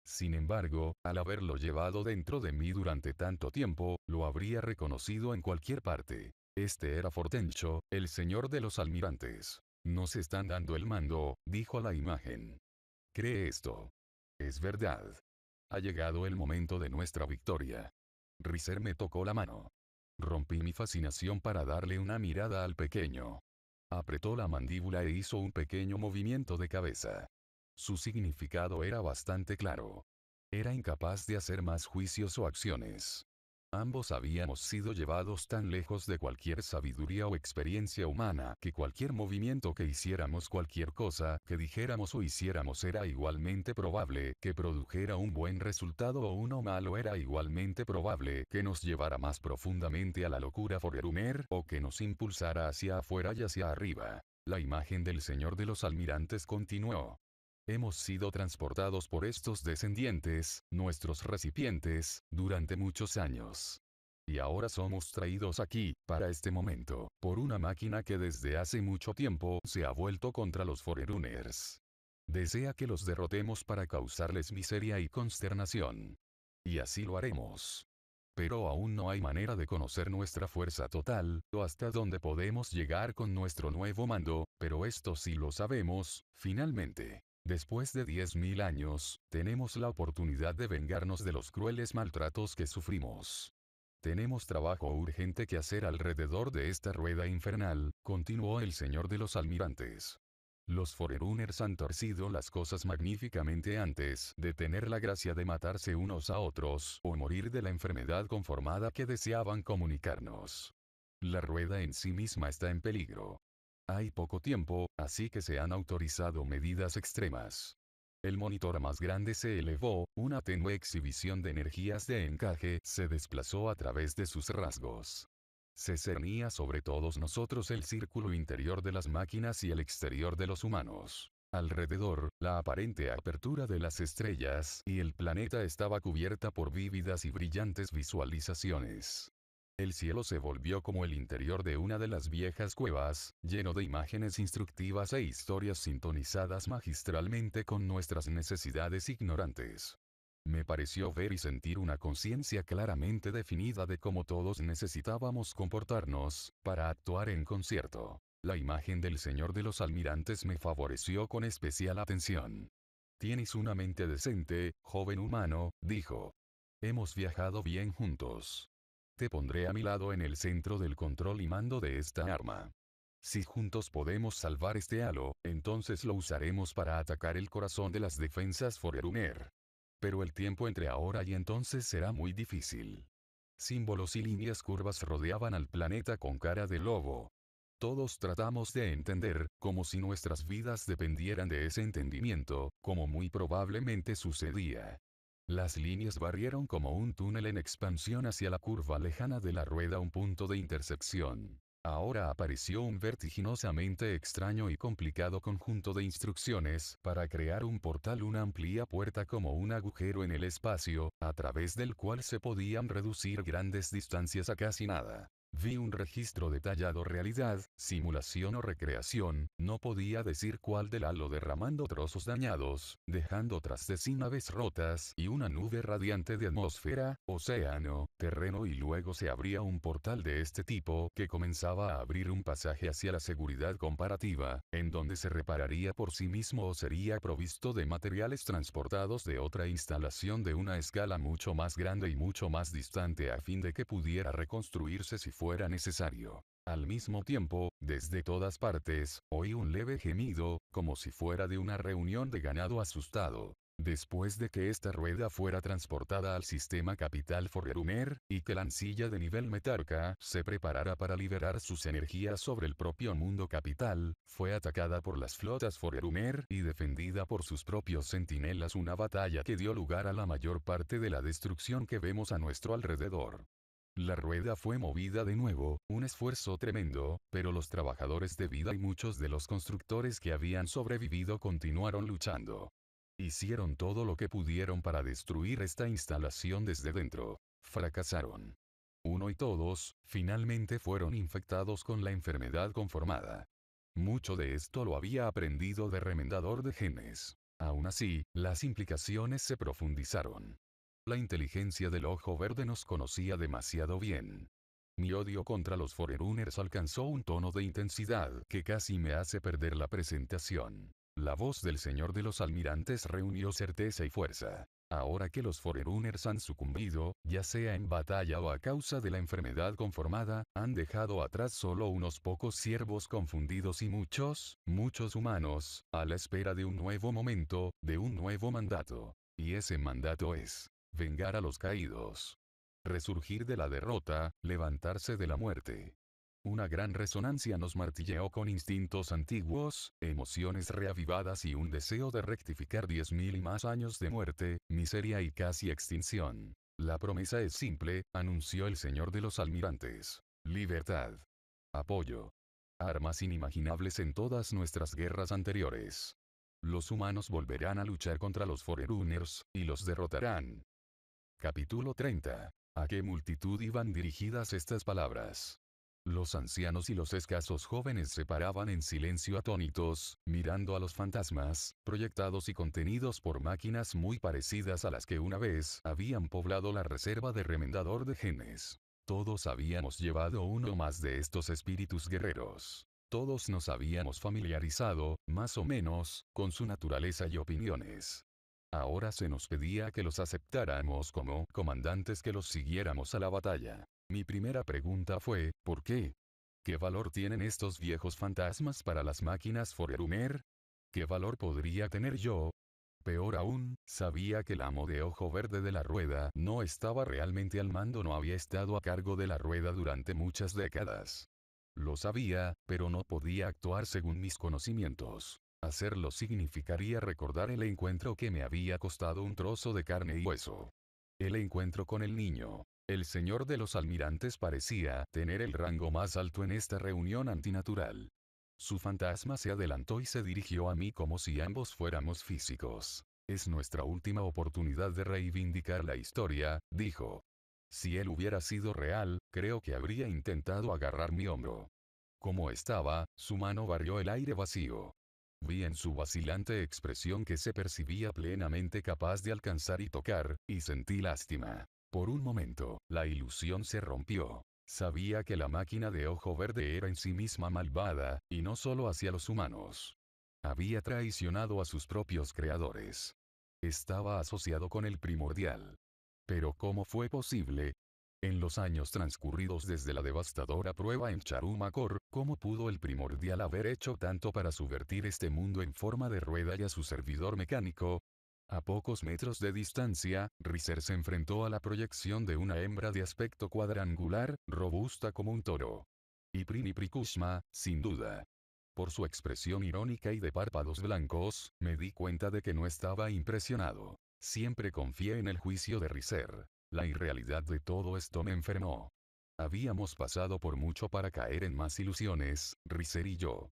Sin embargo, al haberlo llevado dentro de mí durante tanto tiempo, lo habría reconocido en cualquier parte. Este era Fortencho, el señor de los almirantes. Nos están dando el mando, dijo la imagen. Cree esto. Es verdad. Ha llegado el momento de nuestra victoria. Riser me tocó la mano. Rompí mi fascinación para darle una mirada al pequeño. Apretó la mandíbula e hizo un pequeño movimiento de cabeza. Su significado era bastante claro. Era incapaz de hacer más juicios o acciones. Ambos habíamos sido llevados tan lejos de cualquier sabiduría o experiencia humana que cualquier movimiento que hiciéramos, cualquier cosa que dijéramos o hiciéramos era igualmente probable que produjera un buen resultado o uno malo era igualmente probable que nos llevara más profundamente a la locura foreruner o que nos impulsara hacia afuera y hacia arriba. La imagen del Señor de los Almirantes continuó hemos sido transportados por estos descendientes, nuestros recipientes, durante muchos años. Y ahora somos traídos aquí, para este momento, por una máquina que desde hace mucho tiempo se ha vuelto contra los Forerunners. Desea que los derrotemos para causarles miseria y consternación. Y así lo haremos. Pero aún no hay manera de conocer nuestra fuerza total, o hasta dónde podemos llegar con nuestro nuevo mando, pero esto sí lo sabemos, finalmente. Después de 10.000 años, tenemos la oportunidad de vengarnos de los crueles maltratos que sufrimos. Tenemos trabajo urgente que hacer alrededor de esta rueda infernal, continuó el señor de los almirantes. Los Forerunners han torcido las cosas magníficamente antes de tener la gracia de matarse unos a otros o morir de la enfermedad conformada que deseaban comunicarnos. La rueda en sí misma está en peligro. Hay poco tiempo, así que se han autorizado medidas extremas. El monitor más grande se elevó, una tenue exhibición de energías de encaje se desplazó a través de sus rasgos. Se cernía sobre todos nosotros el círculo interior de las máquinas y el exterior de los humanos. Alrededor, la aparente apertura de las estrellas y el planeta estaba cubierta por vívidas y brillantes visualizaciones el cielo se volvió como el interior de una de las viejas cuevas, lleno de imágenes instructivas e historias sintonizadas magistralmente con nuestras necesidades ignorantes. Me pareció ver y sentir una conciencia claramente definida de cómo todos necesitábamos comportarnos, para actuar en concierto. La imagen del Señor de los Almirantes me favoreció con especial atención. Tienes una mente decente, joven humano, dijo. Hemos viajado bien juntos. Te pondré a mi lado en el centro del control y mando de esta arma. Si juntos podemos salvar este halo, entonces lo usaremos para atacar el corazón de las defensas Forerunner. Pero el tiempo entre ahora y entonces será muy difícil. Símbolos y líneas curvas rodeaban al planeta con cara de lobo. Todos tratamos de entender, como si nuestras vidas dependieran de ese entendimiento, como muy probablemente sucedía. Las líneas barrieron como un túnel en expansión hacia la curva lejana de la rueda un punto de intersección. Ahora apareció un vertiginosamente extraño y complicado conjunto de instrucciones para crear un portal, una amplia puerta como un agujero en el espacio, a través del cual se podían reducir grandes distancias a casi nada. Vi un registro detallado realidad, simulación o recreación, no podía decir cuál del halo derramando trozos dañados, dejando tras de sí naves rotas y una nube radiante de atmósfera, océano, terreno y luego se abría un portal de este tipo que comenzaba a abrir un pasaje hacia la seguridad comparativa, en donde se repararía por sí mismo o sería provisto de materiales transportados de otra instalación de una escala mucho más grande y mucho más distante a fin de que pudiera reconstruirse si fuera fuera necesario. Al mismo tiempo, desde todas partes, oí un leve gemido, como si fuera de una reunión de ganado asustado. Después de que esta rueda fuera transportada al sistema capital Forerumer, y que la ancilla de nivel metarca se preparara para liberar sus energías sobre el propio mundo capital, fue atacada por las flotas Forerumer y defendida por sus propios centinelas una batalla que dio lugar a la mayor parte de la destrucción que vemos a nuestro alrededor. La rueda fue movida de nuevo, un esfuerzo tremendo, pero los trabajadores de vida y muchos de los constructores que habían sobrevivido continuaron luchando. Hicieron todo lo que pudieron para destruir esta instalación desde dentro. Fracasaron. Uno y todos, finalmente fueron infectados con la enfermedad conformada. Mucho de esto lo había aprendido de remendador de genes. Aún así, las implicaciones se profundizaron. La inteligencia del ojo verde nos conocía demasiado bien. Mi odio contra los Foreruners alcanzó un tono de intensidad que casi me hace perder la presentación. La voz del señor de los almirantes reunió certeza y fuerza. Ahora que los Foreruners han sucumbido, ya sea en batalla o a causa de la enfermedad conformada, han dejado atrás solo unos pocos siervos confundidos y muchos, muchos humanos, a la espera de un nuevo momento, de un nuevo mandato. Y ese mandato es, vengar a los caídos. Resurgir de la derrota, levantarse de la muerte. Una gran resonancia nos martilleó con instintos antiguos, emociones reavivadas y un deseo de rectificar diez mil y más años de muerte, miseria y casi extinción. La promesa es simple, anunció el señor de los almirantes. Libertad. Apoyo. Armas inimaginables en todas nuestras guerras anteriores. Los humanos volverán a luchar contra los Foreruners, y los derrotarán. Capítulo 30. ¿A qué multitud iban dirigidas estas palabras? Los ancianos y los escasos jóvenes se paraban en silencio atónitos, mirando a los fantasmas, proyectados y contenidos por máquinas muy parecidas a las que una vez habían poblado la reserva de remendador de genes. Todos habíamos llevado uno más de estos espíritus guerreros. Todos nos habíamos familiarizado, más o menos, con su naturaleza y opiniones. Ahora se nos pedía que los aceptáramos como comandantes que los siguiéramos a la batalla. Mi primera pregunta fue, ¿por qué? ¿Qué valor tienen estos viejos fantasmas para las máquinas Forerunner? ¿Qué valor podría tener yo? Peor aún, sabía que el amo de ojo verde de la rueda no estaba realmente al mando, no había estado a cargo de la rueda durante muchas décadas. Lo sabía, pero no podía actuar según mis conocimientos. Hacerlo significaría recordar el encuentro que me había costado un trozo de carne y hueso. El encuentro con el niño. El señor de los almirantes parecía tener el rango más alto en esta reunión antinatural. Su fantasma se adelantó y se dirigió a mí como si ambos fuéramos físicos. Es nuestra última oportunidad de reivindicar la historia, dijo. Si él hubiera sido real, creo que habría intentado agarrar mi hombro. Como estaba, su mano barrió el aire vacío vi en su vacilante expresión que se percibía plenamente capaz de alcanzar y tocar, y sentí lástima. Por un momento, la ilusión se rompió. Sabía que la máquina de ojo verde era en sí misma malvada, y no solo hacia los humanos. Había traicionado a sus propios creadores. Estaba asociado con el primordial. Pero ¿cómo fue posible? En los años transcurridos desde la devastadora prueba en Charumacor, ¿cómo pudo el primordial haber hecho tanto para subvertir este mundo en forma de rueda y a su servidor mecánico? A pocos metros de distancia, Riser se enfrentó a la proyección de una hembra de aspecto cuadrangular, robusta como un toro. Y Priniprikusma, sin duda. Por su expresión irónica y de párpados blancos, me di cuenta de que no estaba impresionado. Siempre confié en el juicio de Riser. La irrealidad de todo esto me enfermó. Habíamos pasado por mucho para caer en más ilusiones, Riser y yo.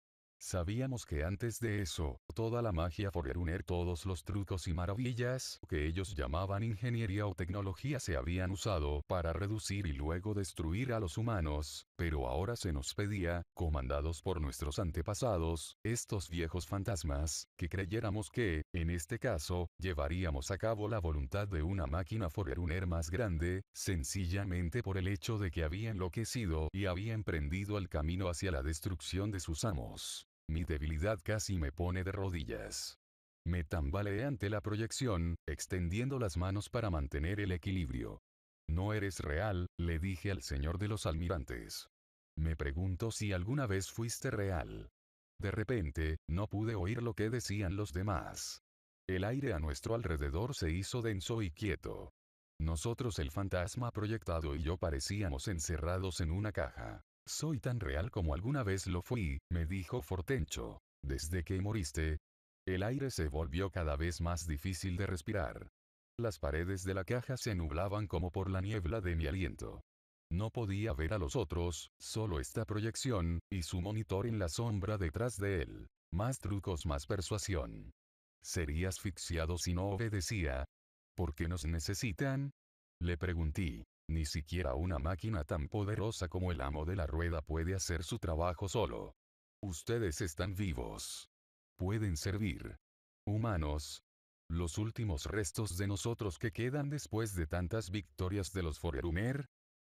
Sabíamos que antes de eso, toda la magia Foreruner, todos los trucos y maravillas que ellos llamaban ingeniería o tecnología se habían usado para reducir y luego destruir a los humanos, pero ahora se nos pedía, comandados por nuestros antepasados, estos viejos fantasmas, que creyéramos que, en este caso, llevaríamos a cabo la voluntad de una máquina Foreruner más grande, sencillamente por el hecho de que había enloquecido y había emprendido el camino hacia la destrucción de sus amos. Mi debilidad casi me pone de rodillas. Me tambaleé ante la proyección, extendiendo las manos para mantener el equilibrio. No eres real, le dije al señor de los almirantes. Me pregunto si alguna vez fuiste real. De repente, no pude oír lo que decían los demás. El aire a nuestro alrededor se hizo denso y quieto. Nosotros el fantasma proyectado y yo parecíamos encerrados en una caja. Soy tan real como alguna vez lo fui, me dijo Fortencho. Desde que moriste, el aire se volvió cada vez más difícil de respirar. Las paredes de la caja se nublaban como por la niebla de mi aliento. No podía ver a los otros, solo esta proyección, y su monitor en la sombra detrás de él. Más trucos, más persuasión. Sería asfixiado si no obedecía. ¿Por qué nos necesitan? Le pregunté. Ni siquiera una máquina tan poderosa como el amo de la rueda puede hacer su trabajo solo. Ustedes están vivos. Pueden servir. Humanos. Los últimos restos de nosotros que quedan después de tantas victorias de los Forerumer.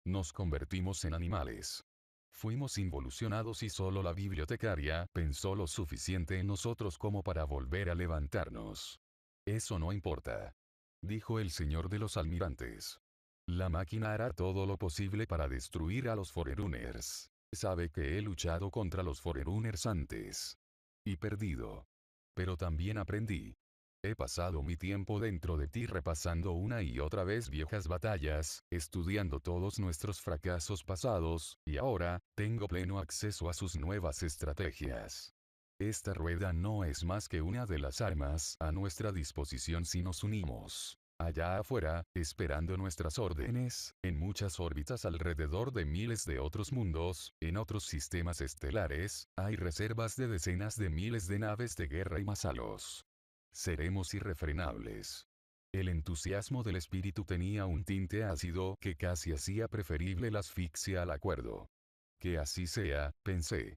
Nos convertimos en animales. Fuimos involucionados y solo la bibliotecaria pensó lo suficiente en nosotros como para volver a levantarnos. Eso no importa. Dijo el señor de los almirantes. La máquina hará todo lo posible para destruir a los Forerunners. Sabe que he luchado contra los Forerunners antes. Y perdido. Pero también aprendí. He pasado mi tiempo dentro de ti repasando una y otra vez viejas batallas, estudiando todos nuestros fracasos pasados, y ahora, tengo pleno acceso a sus nuevas estrategias. Esta rueda no es más que una de las armas a nuestra disposición si nos unimos allá afuera, esperando nuestras órdenes, en muchas órbitas alrededor de miles de otros mundos, en otros sistemas estelares, hay reservas de decenas de miles de naves de guerra y masalos. Seremos irrefrenables. El entusiasmo del espíritu tenía un tinte ácido que casi hacía preferible la asfixia al acuerdo. Que así sea, pensé.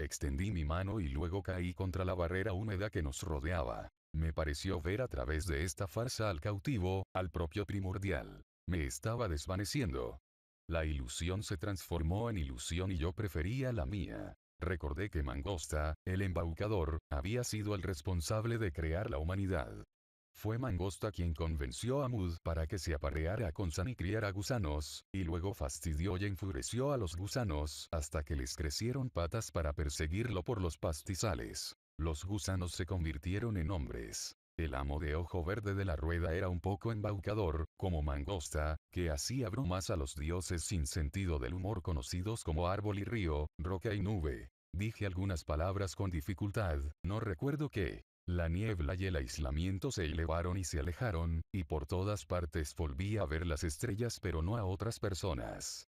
Extendí mi mano y luego caí contra la barrera húmeda que nos rodeaba. Me pareció ver a través de esta farsa al cautivo, al propio primordial. Me estaba desvaneciendo. La ilusión se transformó en ilusión y yo prefería la mía. Recordé que Mangosta, el embaucador, había sido el responsable de crear la humanidad. Fue Mangosta quien convenció a Mud para que se apareara con San y criara gusanos, y luego fastidió y enfureció a los gusanos hasta que les crecieron patas para perseguirlo por los pastizales. Los gusanos se convirtieron en hombres. El amo de ojo verde de la rueda era un poco embaucador, como mangosta, que hacía bromas a los dioses sin sentido del humor conocidos como árbol y río, roca y nube. Dije algunas palabras con dificultad, no recuerdo qué. La niebla y el aislamiento se elevaron y se alejaron, y por todas partes volví a ver las estrellas pero no a otras personas.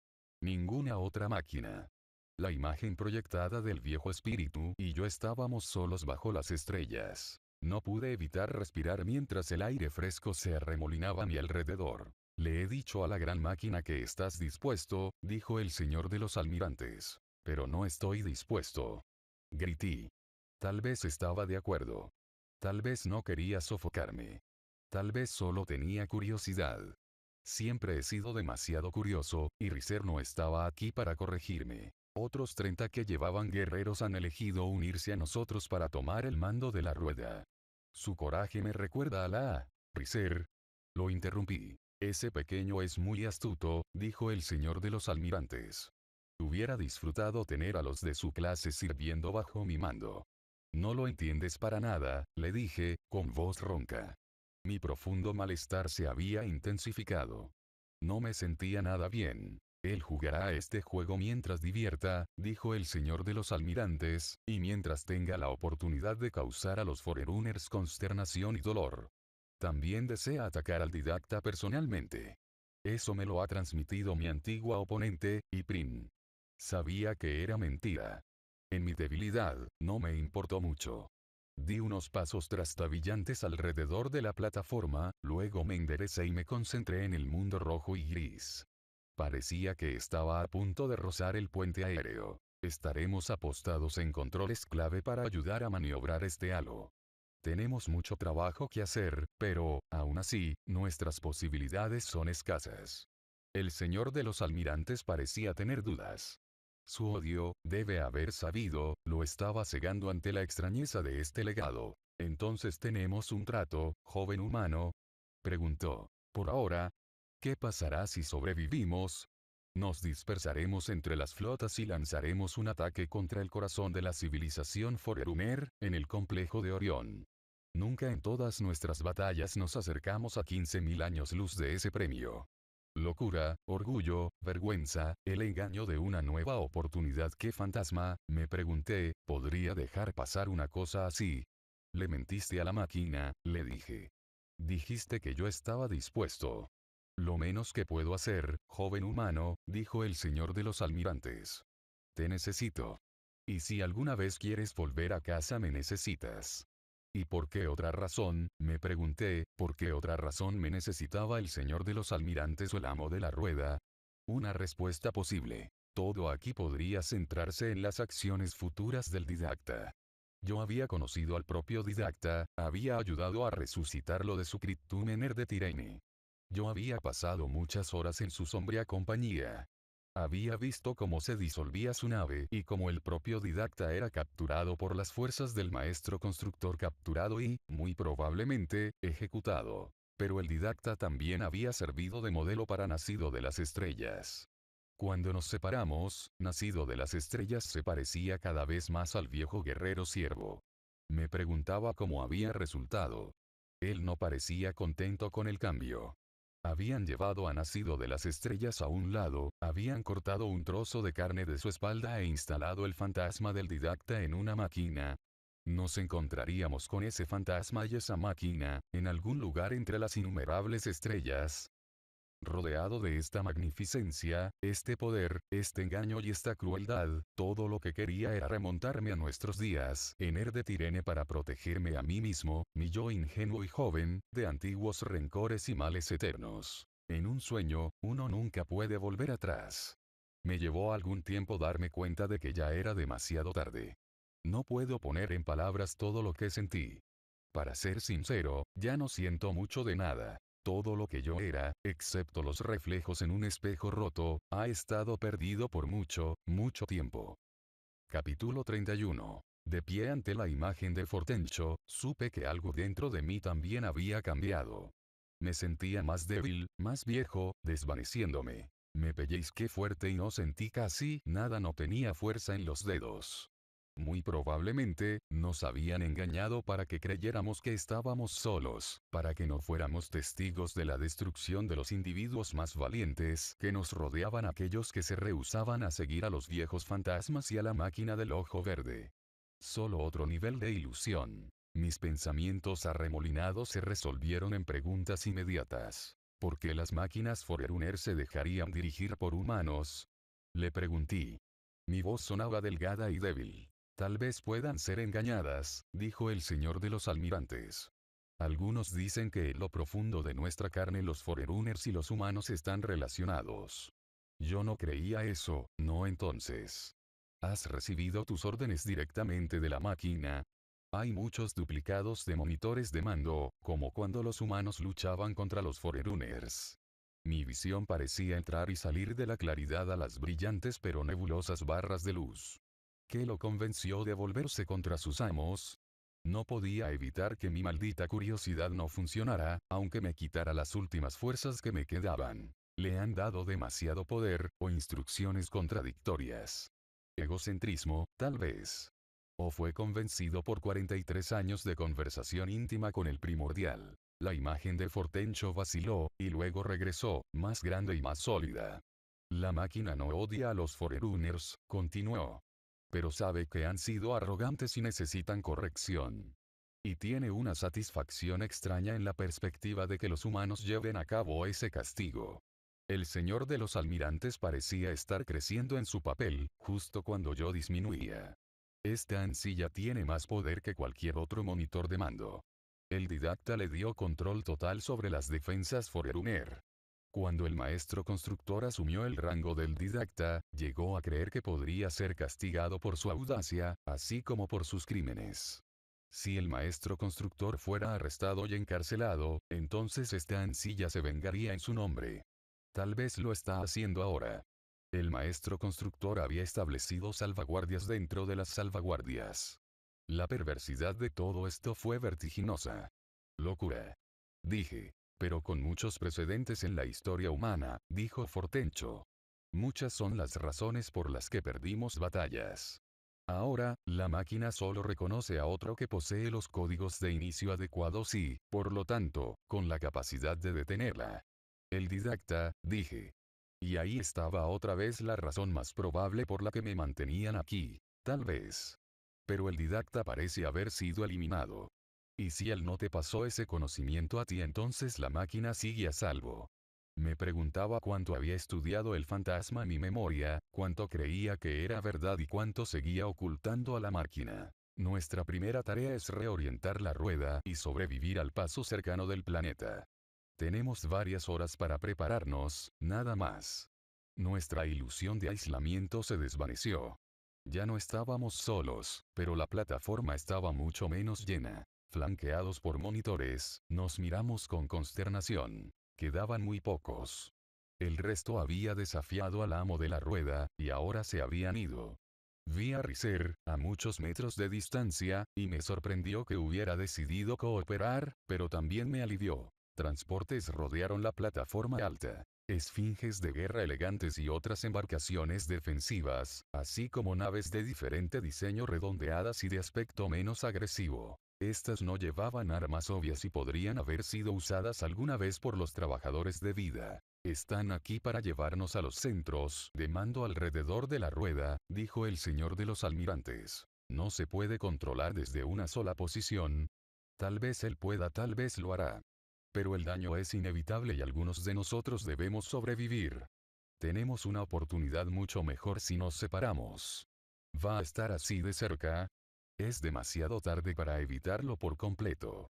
Ninguna otra máquina. La imagen proyectada del viejo espíritu y yo estábamos solos bajo las estrellas. No pude evitar respirar mientras el aire fresco se arremolinaba a mi alrededor. Le he dicho a la gran máquina que estás dispuesto, dijo el señor de los almirantes. Pero no estoy dispuesto. Grití. Tal vez estaba de acuerdo. Tal vez no quería sofocarme. Tal vez solo tenía curiosidad. Siempre he sido demasiado curioso, y Riser no estaba aquí para corregirme. Otros 30 que llevaban guerreros han elegido unirse a nosotros para tomar el mando de la rueda. Su coraje me recuerda a la... Riser. Lo interrumpí. Ese pequeño es muy astuto, dijo el señor de los almirantes. Hubiera disfrutado tener a los de su clase sirviendo bajo mi mando. No lo entiendes para nada, le dije, con voz ronca. Mi profundo malestar se había intensificado. No me sentía nada bien. Él jugará a este juego mientras divierta, dijo el señor de los almirantes, y mientras tenga la oportunidad de causar a los Forerunners consternación y dolor. También desea atacar al didacta personalmente. Eso me lo ha transmitido mi antigua oponente, Yprin. Sabía que era mentira. En mi debilidad, no me importó mucho. Di unos pasos trastabillantes alrededor de la plataforma, luego me enderecé y me concentré en el mundo rojo y gris. Parecía que estaba a punto de rozar el puente aéreo. Estaremos apostados en controles clave para ayudar a maniobrar este halo. Tenemos mucho trabajo que hacer, pero, aún así, nuestras posibilidades son escasas. El señor de los almirantes parecía tener dudas. Su odio, debe haber sabido, lo estaba cegando ante la extrañeza de este legado. Entonces tenemos un trato, joven humano. Preguntó. Por ahora, ¿Qué pasará si sobrevivimos? Nos dispersaremos entre las flotas y lanzaremos un ataque contra el corazón de la civilización Forerunner, en el complejo de Orión. Nunca en todas nuestras batallas nos acercamos a 15.000 años luz de ese premio. Locura, orgullo, vergüenza, el engaño de una nueva oportunidad ¿Qué fantasma, me pregunté, ¿podría dejar pasar una cosa así? Le mentiste a la máquina, le dije. Dijiste que yo estaba dispuesto. Lo menos que puedo hacer, joven humano, dijo el señor de los almirantes. Te necesito. Y si alguna vez quieres volver a casa me necesitas. ¿Y por qué otra razón? Me pregunté, ¿por qué otra razón me necesitaba el señor de los almirantes o el amo de la rueda? Una respuesta posible. Todo aquí podría centrarse en las acciones futuras del didacta. Yo había conocido al propio didacta, había ayudado a resucitarlo de su criptúmener de Tirene. Yo había pasado muchas horas en su sombría compañía. Había visto cómo se disolvía su nave y cómo el propio didacta era capturado por las fuerzas del maestro constructor capturado y, muy probablemente, ejecutado. Pero el didacta también había servido de modelo para Nacido de las Estrellas. Cuando nos separamos, Nacido de las Estrellas se parecía cada vez más al viejo guerrero siervo. Me preguntaba cómo había resultado. Él no parecía contento con el cambio. Habían llevado a Nacido de las Estrellas a un lado, habían cortado un trozo de carne de su espalda e instalado el fantasma del didacta en una máquina. Nos encontraríamos con ese fantasma y esa máquina, en algún lugar entre las innumerables estrellas, Rodeado de esta magnificencia, este poder, este engaño y esta crueldad, todo lo que quería era remontarme a nuestros días en herde de Tirene para protegerme a mí mismo, mi yo ingenuo y joven, de antiguos rencores y males eternos. En un sueño, uno nunca puede volver atrás. Me llevó algún tiempo darme cuenta de que ya era demasiado tarde. No puedo poner en palabras todo lo que sentí. Para ser sincero, ya no siento mucho de nada, todo lo que yo era, excepto los reflejos en un espejo roto, ha estado perdido por mucho, mucho tiempo. Capítulo 31. De pie ante la imagen de Fortencho, supe que algo dentro de mí también había cambiado. Me sentía más débil, más viejo, desvaneciéndome. Me pellizqué fuerte y no sentí casi nada, no tenía fuerza en los dedos. Muy probablemente, nos habían engañado para que creyéramos que estábamos solos, para que no fuéramos testigos de la destrucción de los individuos más valientes que nos rodeaban aquellos que se rehusaban a seguir a los viejos fantasmas y a la máquina del ojo verde. Solo otro nivel de ilusión. Mis pensamientos arremolinados se resolvieron en preguntas inmediatas. ¿Por qué las máquinas Forerunner se dejarían dirigir por humanos? Le pregunté. Mi voz sonaba delgada y débil. Tal vez puedan ser engañadas, dijo el señor de los almirantes. Algunos dicen que en lo profundo de nuestra carne los foreruners y los humanos están relacionados. Yo no creía eso, no entonces. ¿Has recibido tus órdenes directamente de la máquina? Hay muchos duplicados de monitores de mando, como cuando los humanos luchaban contra los foreruners. Mi visión parecía entrar y salir de la claridad a las brillantes pero nebulosas barras de luz que lo convenció de volverse contra sus amos. No podía evitar que mi maldita curiosidad no funcionara, aunque me quitara las últimas fuerzas que me quedaban. Le han dado demasiado poder, o instrucciones contradictorias. Egocentrismo, tal vez. O fue convencido por 43 años de conversación íntima con el primordial. La imagen de Fortencho vaciló, y luego regresó, más grande y más sólida. La máquina no odia a los Foreruners, continuó pero sabe que han sido arrogantes y necesitan corrección. Y tiene una satisfacción extraña en la perspectiva de que los humanos lleven a cabo ese castigo. El señor de los almirantes parecía estar creciendo en su papel, justo cuando yo disminuía. Esta ancilla tiene más poder que cualquier otro monitor de mando. El didacta le dio control total sobre las defensas Foreruner. Cuando el maestro constructor asumió el rango del didacta, llegó a creer que podría ser castigado por su audacia, así como por sus crímenes. Si el maestro constructor fuera arrestado y encarcelado, entonces esta ansilla se vengaría en su nombre. Tal vez lo está haciendo ahora. El maestro constructor había establecido salvaguardias dentro de las salvaguardias. La perversidad de todo esto fue vertiginosa. Locura. Dije pero con muchos precedentes en la historia humana, dijo Fortencho. Muchas son las razones por las que perdimos batallas. Ahora, la máquina solo reconoce a otro que posee los códigos de inicio adecuados y, por lo tanto, con la capacidad de detenerla. El didacta, dije. Y ahí estaba otra vez la razón más probable por la que me mantenían aquí. Tal vez. Pero el didacta parece haber sido eliminado. Y si él no te pasó ese conocimiento a ti entonces la máquina sigue a salvo. Me preguntaba cuánto había estudiado el fantasma en mi memoria, cuánto creía que era verdad y cuánto seguía ocultando a la máquina. Nuestra primera tarea es reorientar la rueda y sobrevivir al paso cercano del planeta. Tenemos varias horas para prepararnos, nada más. Nuestra ilusión de aislamiento se desvaneció. Ya no estábamos solos, pero la plataforma estaba mucho menos llena flanqueados por monitores, nos miramos con consternación. Quedaban muy pocos. El resto había desafiado al amo de la rueda, y ahora se habían ido. Vi a Riser, a muchos metros de distancia, y me sorprendió que hubiera decidido cooperar, pero también me alivió. Transportes rodearon la plataforma alta. Esfinges de guerra elegantes y otras embarcaciones defensivas, así como naves de diferente diseño redondeadas y de aspecto menos agresivo. Estas no llevaban armas obvias y podrían haber sido usadas alguna vez por los trabajadores de vida. Están aquí para llevarnos a los centros de mando alrededor de la rueda, dijo el señor de los almirantes. No se puede controlar desde una sola posición. Tal vez él pueda, tal vez lo hará. Pero el daño es inevitable y algunos de nosotros debemos sobrevivir. Tenemos una oportunidad mucho mejor si nos separamos. Va a estar así de cerca, es demasiado tarde para evitarlo por completo.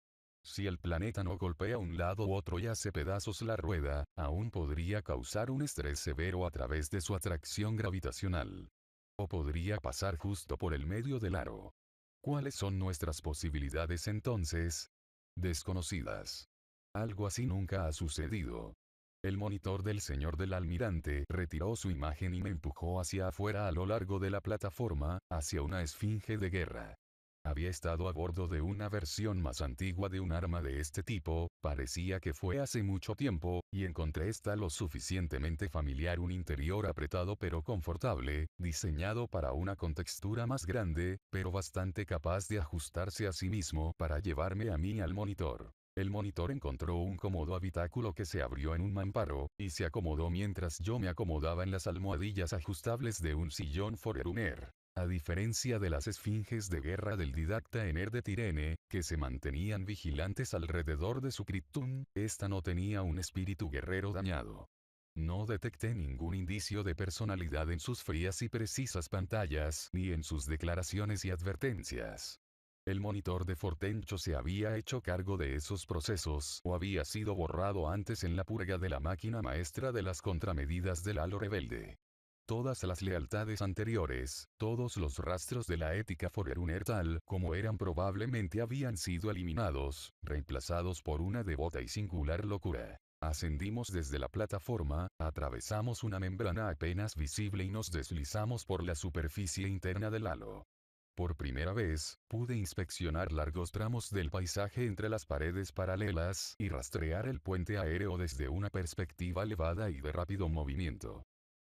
Si el planeta no golpea un lado u otro y hace pedazos la rueda, aún podría causar un estrés severo a través de su atracción gravitacional. O podría pasar justo por el medio del aro. ¿Cuáles son nuestras posibilidades entonces? Desconocidas. Algo así nunca ha sucedido. El monitor del señor del almirante retiró su imagen y me empujó hacia afuera a lo largo de la plataforma, hacia una esfinge de guerra. Había estado a bordo de una versión más antigua de un arma de este tipo, parecía que fue hace mucho tiempo, y encontré esta lo suficientemente familiar un interior apretado pero confortable, diseñado para una contextura más grande, pero bastante capaz de ajustarse a sí mismo para llevarme a mí al monitor. El monitor encontró un cómodo habitáculo que se abrió en un mamparo, y se acomodó mientras yo me acomodaba en las almohadillas ajustables de un sillón Forerunner. A diferencia de las esfinges de guerra del didacta Ener de Tirene, que se mantenían vigilantes alrededor de su criptum, esta no tenía un espíritu guerrero dañado. No detecté ningún indicio de personalidad en sus frías y precisas pantallas ni en sus declaraciones y advertencias. El monitor de Fortencho se había hecho cargo de esos procesos o había sido borrado antes en la purga de la máquina maestra de las contramedidas del halo rebelde. Todas las lealtades anteriores, todos los rastros de la ética Forerunner tal como eran probablemente habían sido eliminados, reemplazados por una devota y singular locura. Ascendimos desde la plataforma, atravesamos una membrana apenas visible y nos deslizamos por la superficie interna del halo. Por primera vez, pude inspeccionar largos tramos del paisaje entre las paredes paralelas y rastrear el puente aéreo desde una perspectiva elevada y de rápido movimiento.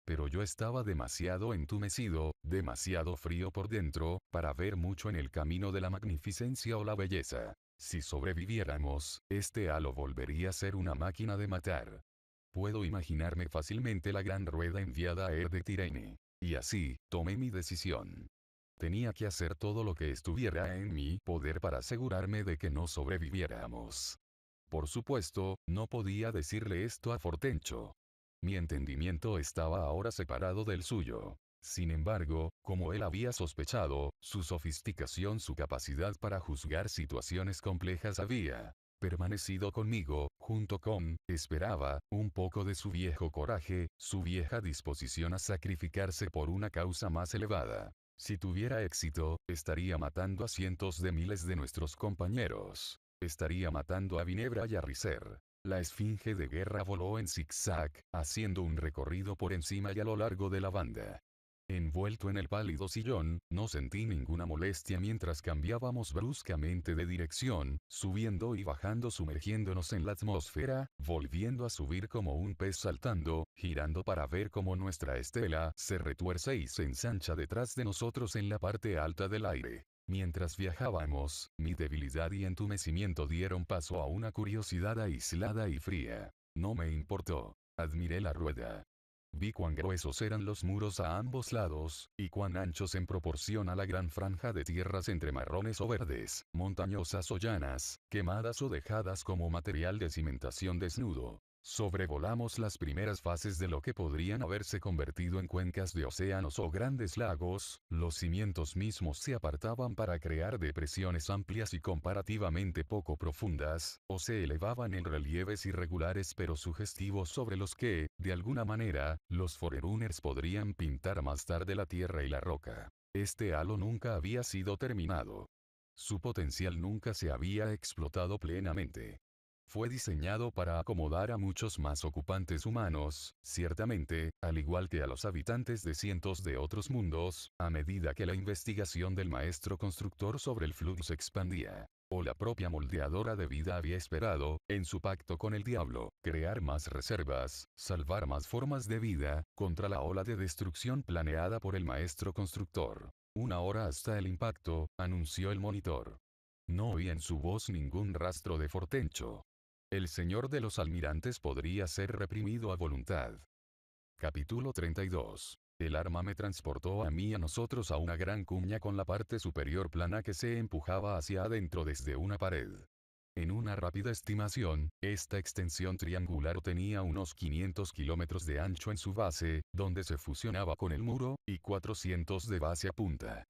Pero yo estaba demasiado entumecido, demasiado frío por dentro, para ver mucho en el camino de la magnificencia o la belleza. Si sobreviviéramos, este halo volvería a ser una máquina de matar. Puedo imaginarme fácilmente la gran rueda enviada a Er de Tirene. Y así, tomé mi decisión tenía que hacer todo lo que estuviera en mi poder para asegurarme de que no sobreviviéramos. Por supuesto, no podía decirle esto a Fortencho. Mi entendimiento estaba ahora separado del suyo. Sin embargo, como él había sospechado, su sofisticación, su capacidad para juzgar situaciones complejas había permanecido conmigo, junto con, esperaba, un poco de su viejo coraje, su vieja disposición a sacrificarse por una causa más elevada. Si tuviera éxito, estaría matando a cientos de miles de nuestros compañeros. Estaría matando a Ginebra y a Riser. La esfinge de guerra voló en zigzag, haciendo un recorrido por encima y a lo largo de la banda. Envuelto en el pálido sillón, no sentí ninguna molestia mientras cambiábamos bruscamente de dirección, subiendo y bajando sumergiéndonos en la atmósfera, volviendo a subir como un pez saltando, girando para ver cómo nuestra estela se retuerce y se ensancha detrás de nosotros en la parte alta del aire. Mientras viajábamos, mi debilidad y entumecimiento dieron paso a una curiosidad aislada y fría. No me importó. Admiré la rueda. Vi cuán gruesos eran los muros a ambos lados, y cuán anchos en proporción a la gran franja de tierras entre marrones o verdes, montañosas o llanas, quemadas o dejadas como material de cimentación desnudo. Sobrevolamos las primeras fases de lo que podrían haberse convertido en cuencas de océanos o grandes lagos, los cimientos mismos se apartaban para crear depresiones amplias y comparativamente poco profundas, o se elevaban en relieves irregulares pero sugestivos sobre los que, de alguna manera, los forerunners podrían pintar más tarde la tierra y la roca. Este halo nunca había sido terminado. Su potencial nunca se había explotado plenamente fue diseñado para acomodar a muchos más ocupantes humanos, ciertamente, al igual que a los habitantes de cientos de otros mundos, a medida que la investigación del maestro constructor sobre el flux se expandía o la propia moldeadora de vida había esperado, en su pacto con el diablo, crear más reservas, salvar más formas de vida, contra la ola de destrucción planeada por el maestro constructor. Una hora hasta el impacto, anunció el monitor. No oía en su voz ningún rastro de fortencho. El señor de los almirantes podría ser reprimido a voluntad. Capítulo 32. El arma me transportó a mí y a nosotros a una gran cuña con la parte superior plana que se empujaba hacia adentro desde una pared. En una rápida estimación, esta extensión triangular tenía unos 500 kilómetros de ancho en su base, donde se fusionaba con el muro, y 400 de base a punta.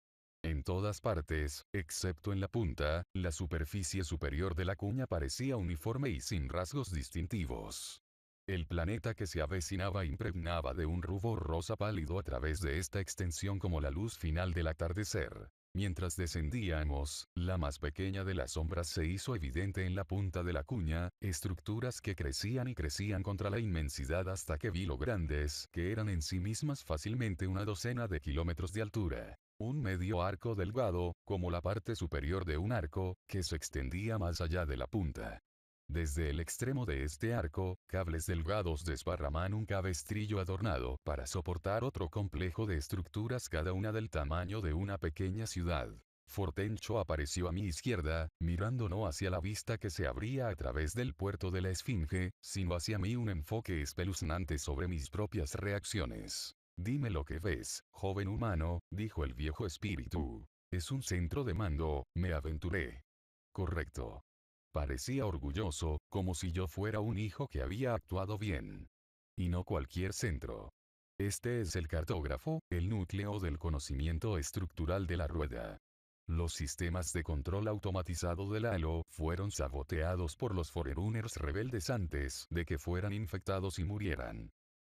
En todas partes, excepto en la punta, la superficie superior de la cuña parecía uniforme y sin rasgos distintivos. El planeta que se avecinaba impregnaba de un rubor rosa pálido a través de esta extensión como la luz final del atardecer. Mientras descendíamos, la más pequeña de las sombras se hizo evidente en la punta de la cuña, estructuras que crecían y crecían contra la inmensidad hasta que vi lo grandes que eran en sí mismas fácilmente una docena de kilómetros de altura. Un medio arco delgado, como la parte superior de un arco, que se extendía más allá de la punta. Desde el extremo de este arco, cables delgados desparraman un cabestrillo adornado para soportar otro complejo de estructuras cada una del tamaño de una pequeña ciudad. Fortencho apareció a mi izquierda, mirando no hacia la vista que se abría a través del puerto de la Esfinge, sino hacia mí un enfoque espeluznante sobre mis propias reacciones. Dime lo que ves, joven humano, dijo el viejo espíritu. Es un centro de mando, me aventuré. Correcto. Parecía orgulloso, como si yo fuera un hijo que había actuado bien. Y no cualquier centro. Este es el cartógrafo, el núcleo del conocimiento estructural de la rueda. Los sistemas de control automatizado del halo fueron saboteados por los Forerunners rebeldes antes de que fueran infectados y murieran.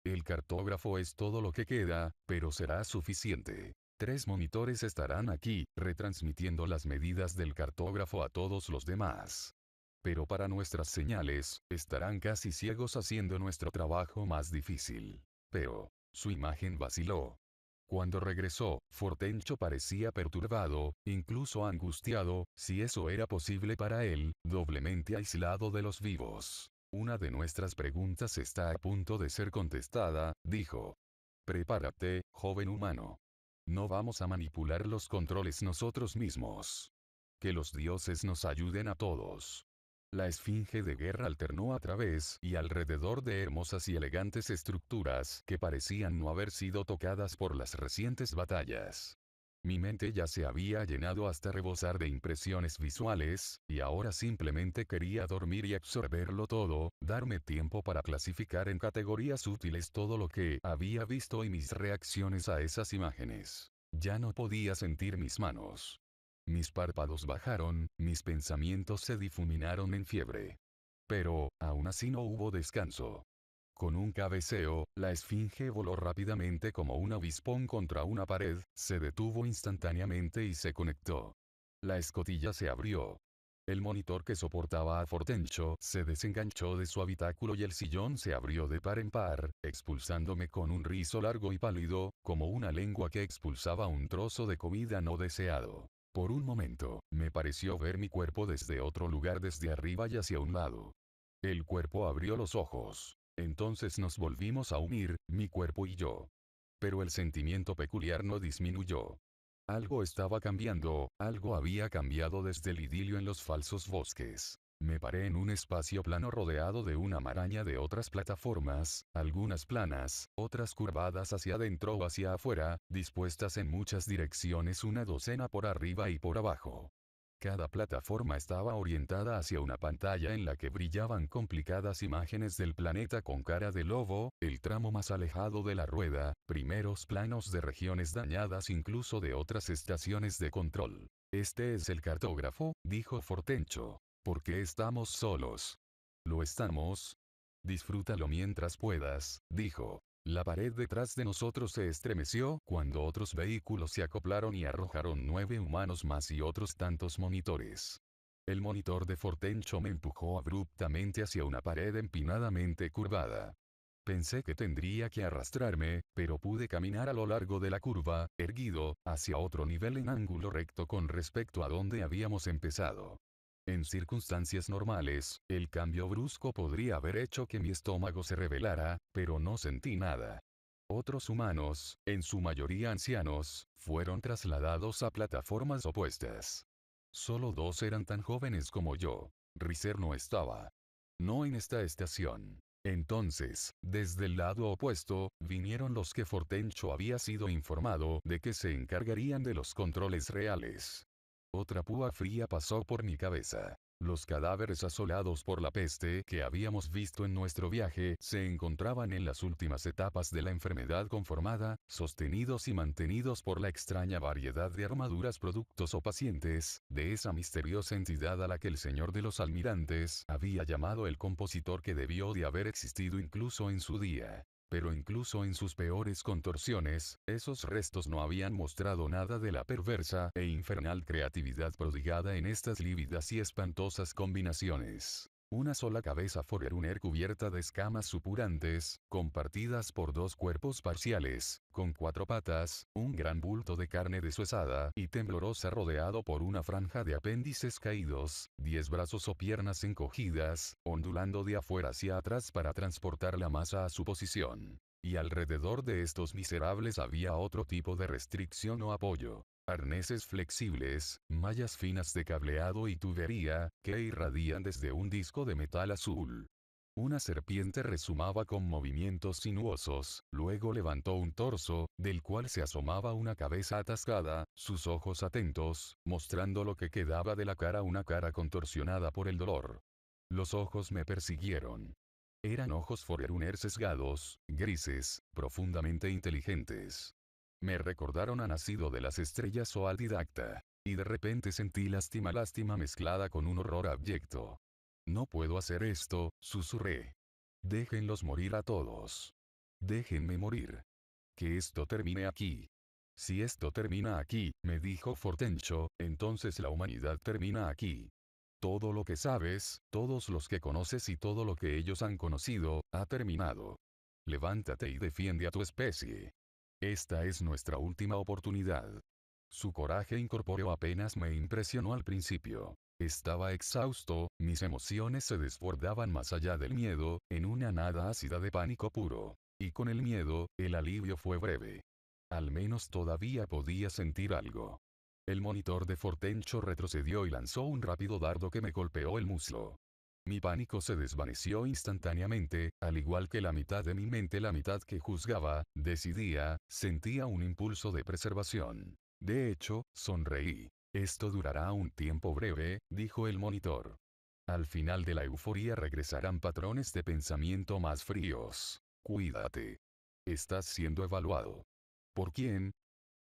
El cartógrafo es todo lo que queda, pero será suficiente. Tres monitores estarán aquí, retransmitiendo las medidas del cartógrafo a todos los demás. Pero para nuestras señales, estarán casi ciegos haciendo nuestro trabajo más difícil. Pero, su imagen vaciló. Cuando regresó, Fortencho parecía perturbado, incluso angustiado, si eso era posible para él, doblemente aislado de los vivos. Una de nuestras preguntas está a punto de ser contestada, dijo. Prepárate, joven humano. No vamos a manipular los controles nosotros mismos. Que los dioses nos ayuden a todos. La esfinge de guerra alternó a través y alrededor de hermosas y elegantes estructuras que parecían no haber sido tocadas por las recientes batallas. Mi mente ya se había llenado hasta rebosar de impresiones visuales, y ahora simplemente quería dormir y absorberlo todo, darme tiempo para clasificar en categorías útiles todo lo que había visto y mis reacciones a esas imágenes. Ya no podía sentir mis manos. Mis párpados bajaron, mis pensamientos se difuminaron en fiebre. Pero, aún así no hubo descanso. Con un cabeceo, la esfinge voló rápidamente como un avispón contra una pared, se detuvo instantáneamente y se conectó. La escotilla se abrió. El monitor que soportaba a Fortencho se desenganchó de su habitáculo y el sillón se abrió de par en par, expulsándome con un rizo largo y pálido, como una lengua que expulsaba un trozo de comida no deseado. Por un momento, me pareció ver mi cuerpo desde otro lugar desde arriba y hacia un lado. El cuerpo abrió los ojos. Entonces nos volvimos a unir, mi cuerpo y yo. Pero el sentimiento peculiar no disminuyó. Algo estaba cambiando, algo había cambiado desde el idilio en los falsos bosques. Me paré en un espacio plano rodeado de una maraña de otras plataformas, algunas planas, otras curvadas hacia adentro o hacia afuera, dispuestas en muchas direcciones una docena por arriba y por abajo. Cada plataforma estaba orientada hacia una pantalla en la que brillaban complicadas imágenes del planeta con cara de lobo, el tramo más alejado de la rueda, primeros planos de regiones dañadas incluso de otras estaciones de control. Este es el cartógrafo, dijo Fortencho. ¿Por qué estamos solos? Lo estamos. Disfrútalo mientras puedas, dijo. La pared detrás de nosotros se estremeció cuando otros vehículos se acoplaron y arrojaron nueve humanos más y otros tantos monitores. El monitor de Fortencho me empujó abruptamente hacia una pared empinadamente curvada. Pensé que tendría que arrastrarme, pero pude caminar a lo largo de la curva, erguido, hacia otro nivel en ángulo recto con respecto a donde habíamos empezado. En circunstancias normales, el cambio brusco podría haber hecho que mi estómago se revelara, pero no sentí nada. Otros humanos, en su mayoría ancianos, fueron trasladados a plataformas opuestas. Solo dos eran tan jóvenes como yo. Riser no estaba. No en esta estación. Entonces, desde el lado opuesto, vinieron los que Fortencho había sido informado de que se encargarían de los controles reales. Otra púa fría pasó por mi cabeza. Los cadáveres asolados por la peste que habíamos visto en nuestro viaje se encontraban en las últimas etapas de la enfermedad conformada, sostenidos y mantenidos por la extraña variedad de armaduras, productos o pacientes, de esa misteriosa entidad a la que el señor de los almirantes había llamado el compositor que debió de haber existido incluso en su día. Pero incluso en sus peores contorsiones, esos restos no habían mostrado nada de la perversa e infernal creatividad prodigada en estas lívidas y espantosas combinaciones. Una sola cabeza forerunner cubierta de escamas supurantes, compartidas por dos cuerpos parciales, con cuatro patas, un gran bulto de carne deshuesada y temblorosa rodeado por una franja de apéndices caídos, diez brazos o piernas encogidas, ondulando de afuera hacia atrás para transportar la masa a su posición. Y alrededor de estos miserables había otro tipo de restricción o apoyo, arneses flexibles, mallas finas de cableado y tubería, que irradían desde un disco de metal azul. Una serpiente resumaba con movimientos sinuosos, luego levantó un torso, del cual se asomaba una cabeza atascada, sus ojos atentos, mostrando lo que quedaba de la cara una cara contorsionada por el dolor. Los ojos me persiguieron. Eran ojos foreruner sesgados, grises, profundamente inteligentes. Me recordaron a Nacido de las Estrellas o al Didacta. Y de repente sentí lástima lástima mezclada con un horror abyecto. No puedo hacer esto, susurré. Déjenlos morir a todos. Déjenme morir. Que esto termine aquí. Si esto termina aquí, me dijo Fortencho, entonces la humanidad termina aquí. Todo lo que sabes, todos los que conoces y todo lo que ellos han conocido, ha terminado. Levántate y defiende a tu especie. Esta es nuestra última oportunidad. Su coraje incorpóreo apenas me impresionó al principio. Estaba exhausto, mis emociones se desbordaban más allá del miedo, en una nada ácida de pánico puro. Y con el miedo, el alivio fue breve. Al menos todavía podía sentir algo. El monitor de Fortencho retrocedió y lanzó un rápido dardo que me golpeó el muslo. Mi pánico se desvaneció instantáneamente, al igual que la mitad de mi mente, la mitad que juzgaba, decidía, sentía un impulso de preservación. De hecho, sonreí. Esto durará un tiempo breve, dijo el monitor. Al final de la euforia regresarán patrones de pensamiento más fríos. Cuídate. Estás siendo evaluado. ¿Por quién?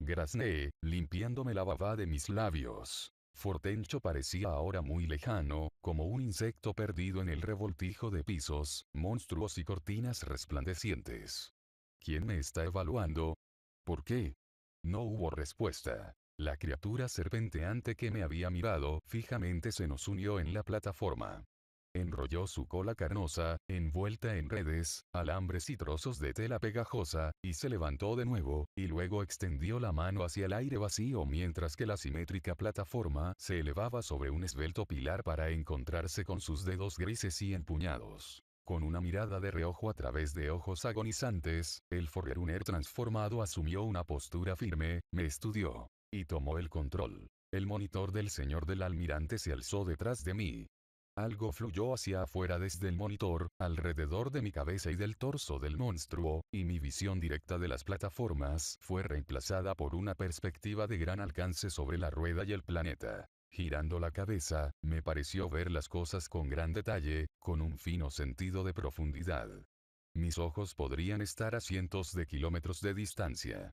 Grasné, limpiándome la baba de mis labios. Fortencho parecía ahora muy lejano, como un insecto perdido en el revoltijo de pisos, monstruos y cortinas resplandecientes. ¿Quién me está evaluando? ¿Por qué? No hubo respuesta. La criatura serpenteante que me había mirado fijamente se nos unió en la plataforma enrolló su cola carnosa, envuelta en redes, alambres y trozos de tela pegajosa, y se levantó de nuevo, y luego extendió la mano hacia el aire vacío mientras que la simétrica plataforma se elevaba sobre un esbelto pilar para encontrarse con sus dedos grises y empuñados. Con una mirada de reojo a través de ojos agonizantes, el Forgerunner transformado asumió una postura firme, me estudió. Y tomó el control. El monitor del señor del almirante se alzó detrás de mí, algo fluyó hacia afuera desde el monitor, alrededor de mi cabeza y del torso del monstruo, y mi visión directa de las plataformas fue reemplazada por una perspectiva de gran alcance sobre la rueda y el planeta. Girando la cabeza, me pareció ver las cosas con gran detalle, con un fino sentido de profundidad. Mis ojos podrían estar a cientos de kilómetros de distancia.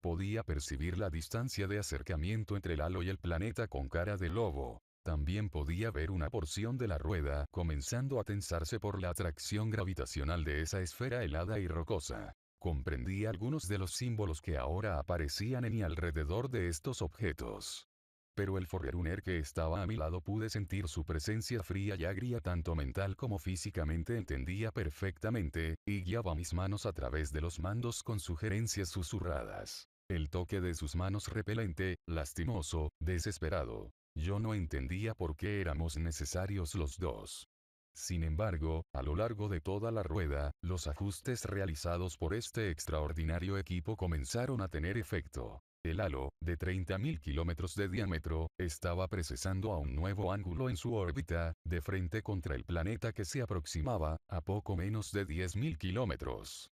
Podía percibir la distancia de acercamiento entre el halo y el planeta con cara de lobo, también podía ver una porción de la rueda comenzando a tensarse por la atracción gravitacional de esa esfera helada y rocosa. Comprendí algunos de los símbolos que ahora aparecían en y alrededor de estos objetos. Pero el Forgeruner que estaba a mi lado pude sentir su presencia fría y agria tanto mental como físicamente entendía perfectamente, y guiaba mis manos a través de los mandos con sugerencias susurradas. El toque de sus manos repelente, lastimoso, desesperado, yo no entendía por qué éramos necesarios los dos. Sin embargo, a lo largo de toda la rueda, los ajustes realizados por este extraordinario equipo comenzaron a tener efecto. El halo, de 30.000 kilómetros de diámetro, estaba procesando a un nuevo ángulo en su órbita, de frente contra el planeta que se aproximaba, a poco menos de 10.000 kilómetros.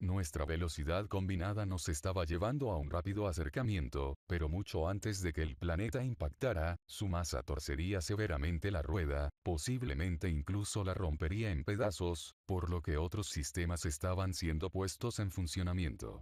Nuestra velocidad combinada nos estaba llevando a un rápido acercamiento, pero mucho antes de que el planeta impactara, su masa torcería severamente la rueda, posiblemente incluso la rompería en pedazos, por lo que otros sistemas estaban siendo puestos en funcionamiento.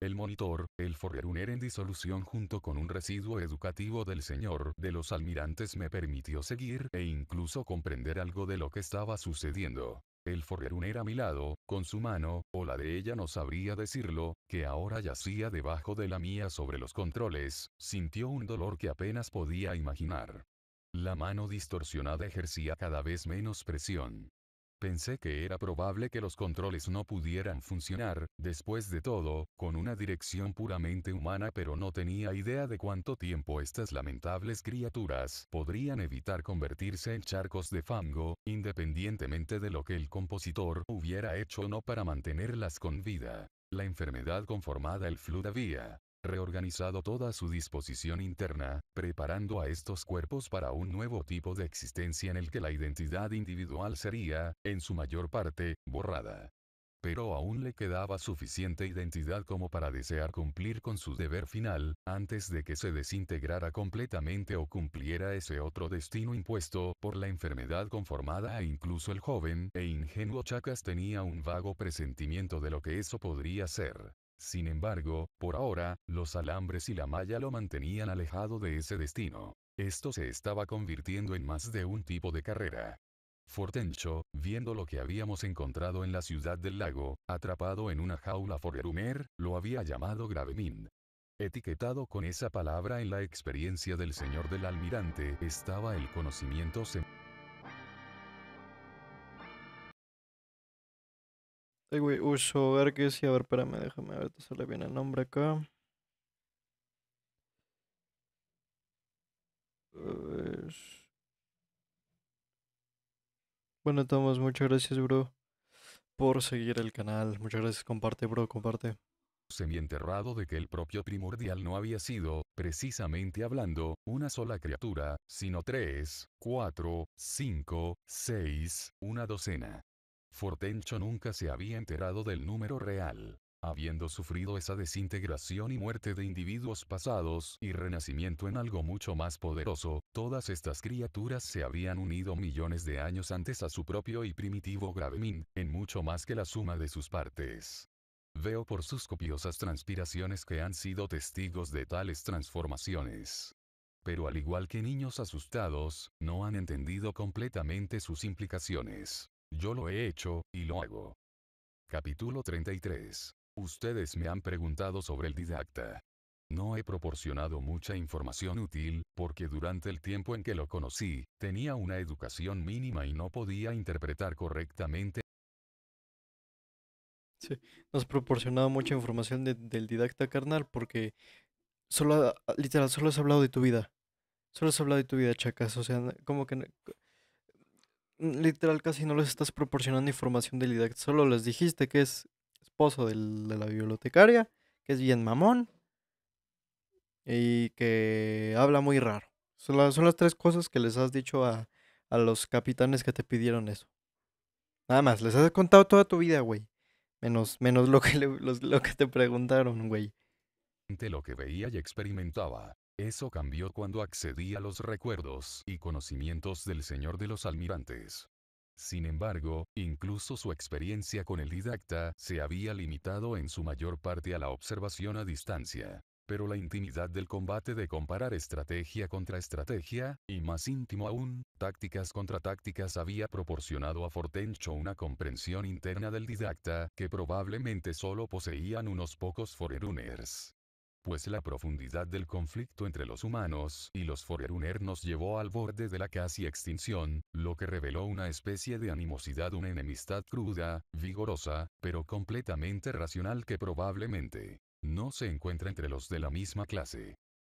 El monitor, el Forerunner en disolución junto con un residuo educativo del señor de los almirantes me permitió seguir e incluso comprender algo de lo que estaba sucediendo. El Forerun era a mi lado, con su mano, o la de ella no sabría decirlo, que ahora yacía debajo de la mía sobre los controles, sintió un dolor que apenas podía imaginar. La mano distorsionada ejercía cada vez menos presión. Pensé que era probable que los controles no pudieran funcionar, después de todo, con una dirección puramente humana pero no tenía idea de cuánto tiempo estas lamentables criaturas podrían evitar convertirse en charcos de fango, independientemente de lo que el compositor hubiera hecho o no para mantenerlas con vida. La enfermedad conformada el había reorganizado toda su disposición interna, preparando a estos cuerpos para un nuevo tipo de existencia en el que la identidad individual sería, en su mayor parte, borrada. Pero aún le quedaba suficiente identidad como para desear cumplir con su deber final, antes de que se desintegrara completamente o cumpliera ese otro destino impuesto por la enfermedad conformada e incluso el joven e ingenuo Chacas tenía un vago presentimiento de lo que eso podría ser. Sin embargo, por ahora, los alambres y la malla lo mantenían alejado de ese destino. Esto se estaba convirtiendo en más de un tipo de carrera. Fortencho, viendo lo que habíamos encontrado en la ciudad del lago, atrapado en una jaula forerumer, lo había llamado Gravemind. Etiquetado con esa palabra en la experiencia del señor del almirante estaba el conocimiento Uso Vergues. Y a ver, espérame, déjame ver, sale bien el nombre acá. Pues, bueno, Tomás, muchas gracias, bro, por seguir el canal. Muchas gracias, comparte, bro, comparte. Semienterrado enterrado de que el propio primordial no había sido, precisamente hablando, una sola criatura, sino tres, cuatro, cinco, seis, una docena. Fortencho nunca se había enterado del número real. Habiendo sufrido esa desintegración y muerte de individuos pasados y renacimiento en algo mucho más poderoso, todas estas criaturas se habían unido millones de años antes a su propio y primitivo Gravemin, en mucho más que la suma de sus partes. Veo por sus copiosas transpiraciones que han sido testigos de tales transformaciones pero al igual que niños asustados, no han entendido completamente sus implicaciones. Yo lo he hecho, y lo hago. Capítulo 33. Ustedes me han preguntado sobre el didacta. No he proporcionado mucha información útil, porque durante el tiempo en que lo conocí, tenía una educación mínima y no podía interpretar correctamente. Sí, has proporcionado mucha información del didacta carnal, porque solo, literal, solo has hablado de tu vida. Solo has hablado de tu vida, chacas. O sea, como que Mm, literal casi no les estás proporcionando información de IDAC, solo les dijiste que es esposo de la bibliotecaria, que es bien mamón y que habla muy raro. Son, las tres cosas que les has dicho a, a los capitanes que te pidieron eso. Nada más, les has contado toda tu vida, güey. Menos, menos lo, que lo que te preguntaron, güey. De lo que veía y experimentaba. Eso cambió cuando accedí a los recuerdos y conocimientos del Señor de los Almirantes. Sin embargo, incluso su experiencia con el didacta se había limitado en su mayor parte a la observación a distancia. Pero la intimidad del combate de comparar estrategia contra estrategia, y más íntimo aún, tácticas contra tácticas había proporcionado a Fortencho una comprensión interna del didacta que probablemente solo poseían unos pocos foreruners pues la profundidad del conflicto entre los humanos y los Forerunner nos llevó al borde de la casi extinción, lo que reveló una especie de animosidad, una enemistad cruda, vigorosa, pero completamente racional que probablemente no se encuentra entre los de la misma clase.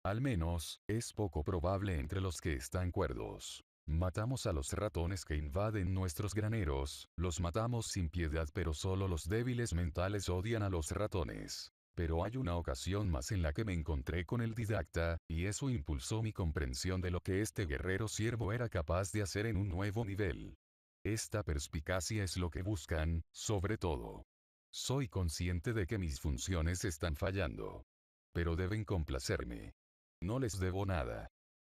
Al menos, es poco probable entre los que están cuerdos. Matamos a los ratones que invaden nuestros graneros, los matamos sin piedad pero solo los débiles mentales odian a los ratones. Pero hay una ocasión más en la que me encontré con el didacta, y eso impulsó mi comprensión de lo que este guerrero siervo era capaz de hacer en un nuevo nivel. Esta perspicacia es lo que buscan, sobre todo. Soy consciente de que mis funciones están fallando. Pero deben complacerme. No les debo nada.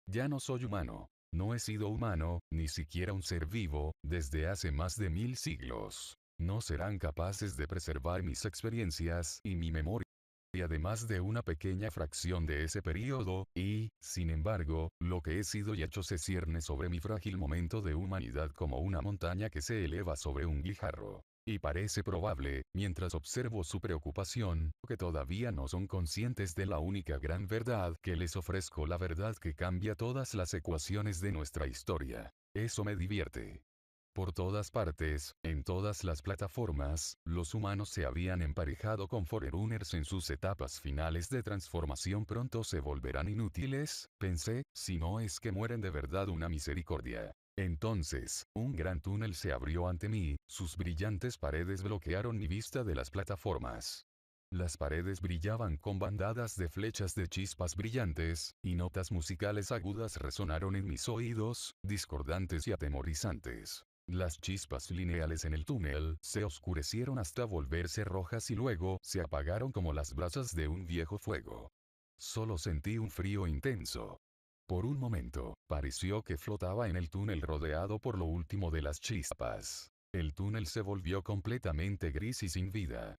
Ya no soy humano. No he sido humano, ni siquiera un ser vivo, desde hace más de mil siglos. No serán capaces de preservar mis experiencias y mi memoria además de una pequeña fracción de ese periodo, y, sin embargo, lo que he sido y hecho se cierne sobre mi frágil momento de humanidad como una montaña que se eleva sobre un guijarro. Y parece probable, mientras observo su preocupación, que todavía no son conscientes de la única gran verdad que les ofrezco, la verdad que cambia todas las ecuaciones de nuestra historia. Eso me divierte. Por todas partes, en todas las plataformas, los humanos se habían emparejado con Forerunners en sus etapas finales de transformación pronto se volverán inútiles, pensé, si no es que mueren de verdad una misericordia. Entonces, un gran túnel se abrió ante mí, sus brillantes paredes bloquearon mi vista de las plataformas. Las paredes brillaban con bandadas de flechas de chispas brillantes, y notas musicales agudas resonaron en mis oídos, discordantes y atemorizantes. Las chispas lineales en el túnel se oscurecieron hasta volverse rojas y luego se apagaron como las brasas de un viejo fuego. Solo sentí un frío intenso. Por un momento, pareció que flotaba en el túnel rodeado por lo último de las chispas. El túnel se volvió completamente gris y sin vida.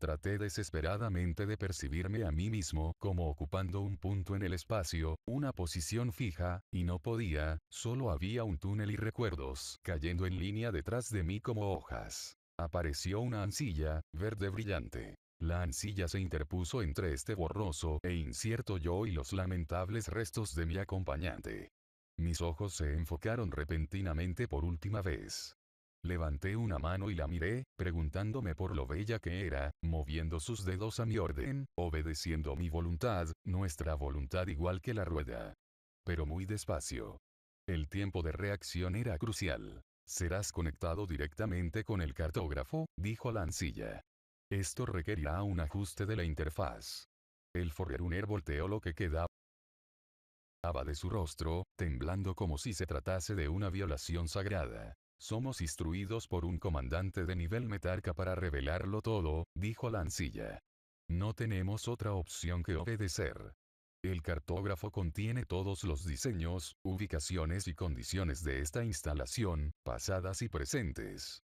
Traté desesperadamente de percibirme a mí mismo como ocupando un punto en el espacio, una posición fija, y no podía, solo había un túnel y recuerdos cayendo en línea detrás de mí como hojas. Apareció una ancilla, verde brillante. La ancilla se interpuso entre este borroso e incierto yo y los lamentables restos de mi acompañante. Mis ojos se enfocaron repentinamente por última vez. Levanté una mano y la miré, preguntándome por lo bella que era, moviendo sus dedos a mi orden, obedeciendo mi voluntad, nuestra voluntad igual que la rueda. Pero muy despacio. El tiempo de reacción era crucial. Serás conectado directamente con el cartógrafo, dijo la ancilla. Esto requerirá un ajuste de la interfaz. El Forgeruner volteó lo que quedaba de su rostro, temblando como si se tratase de una violación sagrada. Somos instruidos por un comandante de nivel metarca para revelarlo todo, dijo la No tenemos otra opción que obedecer. El cartógrafo contiene todos los diseños, ubicaciones y condiciones de esta instalación, pasadas y presentes.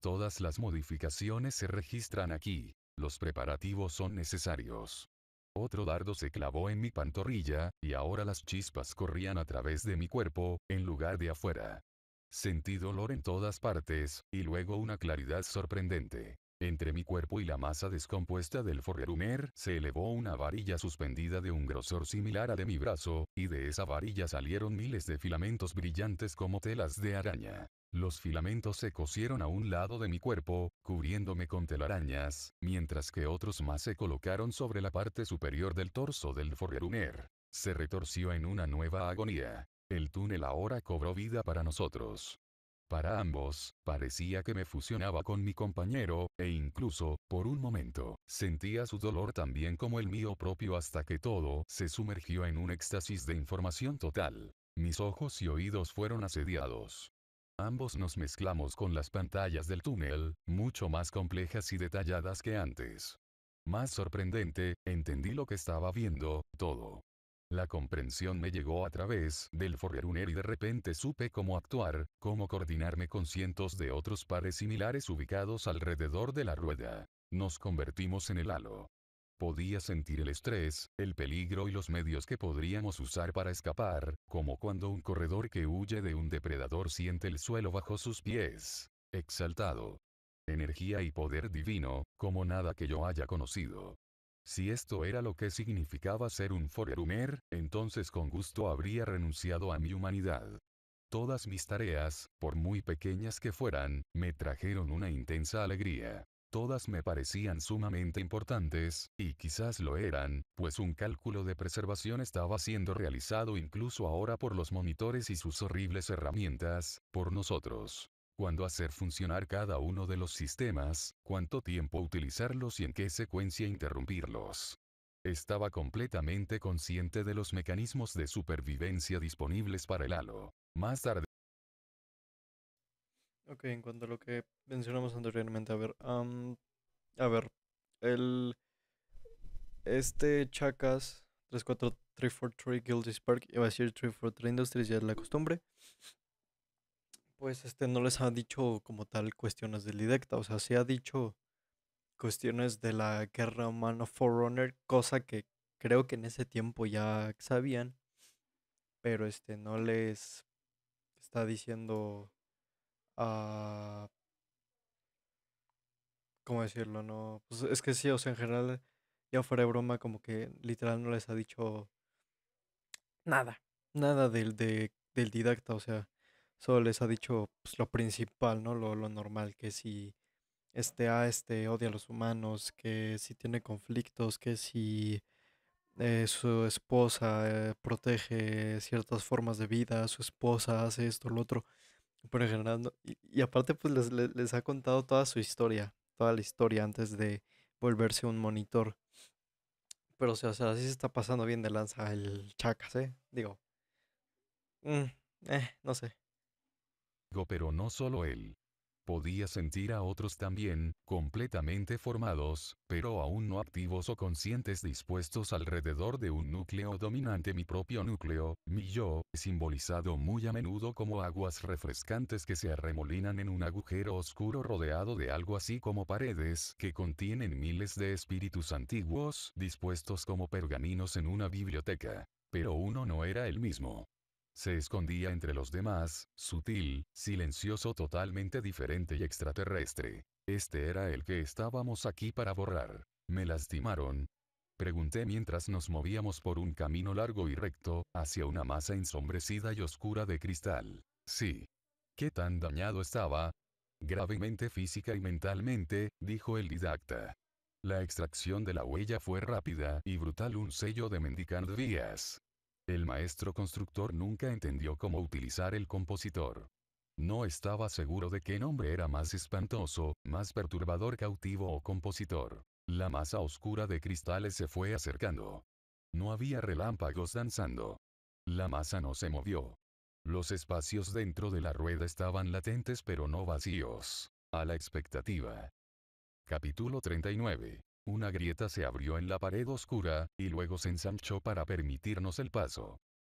Todas las modificaciones se registran aquí. Los preparativos son necesarios. Otro dardo se clavó en mi pantorrilla, y ahora las chispas corrían a través de mi cuerpo, en lugar de afuera. Sentí dolor en todas partes, y luego una claridad sorprendente. Entre mi cuerpo y la masa descompuesta del forgeruner se elevó una varilla suspendida de un grosor similar a de mi brazo, y de esa varilla salieron miles de filamentos brillantes como telas de araña. Los filamentos se cosieron a un lado de mi cuerpo, cubriéndome con telarañas, mientras que otros más se colocaron sobre la parte superior del torso del forgeruner. Se retorció en una nueva agonía. El túnel ahora cobró vida para nosotros. Para ambos, parecía que me fusionaba con mi compañero, e incluso, por un momento, sentía su dolor también como el mío propio hasta que todo se sumergió en un éxtasis de información total. Mis ojos y oídos fueron asediados. Ambos nos mezclamos con las pantallas del túnel, mucho más complejas y detalladas que antes. Más sorprendente, entendí lo que estaba viendo, todo. La comprensión me llegó a través del Forerunner y de repente supe cómo actuar, cómo coordinarme con cientos de otros pares similares ubicados alrededor de la rueda. Nos convertimos en el halo. Podía sentir el estrés, el peligro y los medios que podríamos usar para escapar, como cuando un corredor que huye de un depredador siente el suelo bajo sus pies. Exaltado. Energía y poder divino, como nada que yo haya conocido. Si esto era lo que significaba ser un Forerunner, entonces con gusto habría renunciado a mi humanidad. Todas mis tareas, por muy pequeñas que fueran, me trajeron una intensa alegría. Todas me parecían sumamente importantes, y quizás lo eran, pues un cálculo de preservación estaba siendo realizado incluso ahora por los monitores y sus horribles herramientas, por nosotros cuándo hacer funcionar cada uno de los sistemas, cuánto tiempo utilizarlos y en qué secuencia interrumpirlos. Estaba completamente consciente de los mecanismos de supervivencia disponibles para el halo. Más tarde. Ok, en cuanto a lo que mencionamos anteriormente, a ver, a ver, el, este Chacas 34343 Guild Spark, iba a ser 343 Industries, ya es la costumbre, pues este no les ha dicho como tal cuestiones del didacta, o sea, sí ha dicho cuestiones de la guerra humana Forerunner, cosa que creo que en ese tiempo ya sabían, pero este no les está diciendo a ah, ¿cómo decirlo? No, pues es que sí, o sea, en general ya fuera de broma como que literal no les ha dicho nada, nada del del didacta, o sea, solo les ha dicho pues, lo principal, ¿no? Lo, normal, que si este A, ah, este odia a los humanos, que si tiene conflictos, que si eh, su esposa eh, protege ciertas formas de vida, su esposa hace esto, lo otro. Pero en general, y, aparte, pues les, ha contado toda su historia, toda la historia antes de volverse un monitor. Pero, o sea, así se está pasando bien de lanza el Chacas, ¿eh? Digo, mm, eh, no sé pero no solo él. Podía sentir a otros también, completamente formados, pero aún no activos o conscientes dispuestos alrededor de un núcleo dominante mi propio núcleo, mi yo, simbolizado muy a menudo como aguas refrescantes que se arremolinan en un agujero oscuro rodeado de algo así como paredes que contienen miles de espíritus antiguos dispuestos como pergaminos en una biblioteca. Pero uno no era el mismo. Se escondía entre los demás, sutil, silencioso totalmente diferente y extraterrestre. Este era el que estábamos aquí para borrar. ¿Me lastimaron? Pregunté mientras nos movíamos por un camino largo y recto, hacia una masa ensombrecida y oscura de cristal. Sí. ¿Qué tan dañado estaba? Gravemente física y mentalmente, dijo el didacta. La extracción de la huella fue rápida y brutal un sello de mendicant vías. El maestro constructor nunca entendió cómo utilizar el compositor. No estaba seguro de qué nombre era más espantoso, más perturbador cautivo o compositor. La masa oscura de cristales se fue acercando. No había relámpagos danzando. La masa no se movió. Los espacios dentro de la rueda estaban latentes pero no vacíos. A la expectativa. Capítulo 39. Una grieta se abrió en la pared oscura, y luego se ensanchó para permitirnos el paso.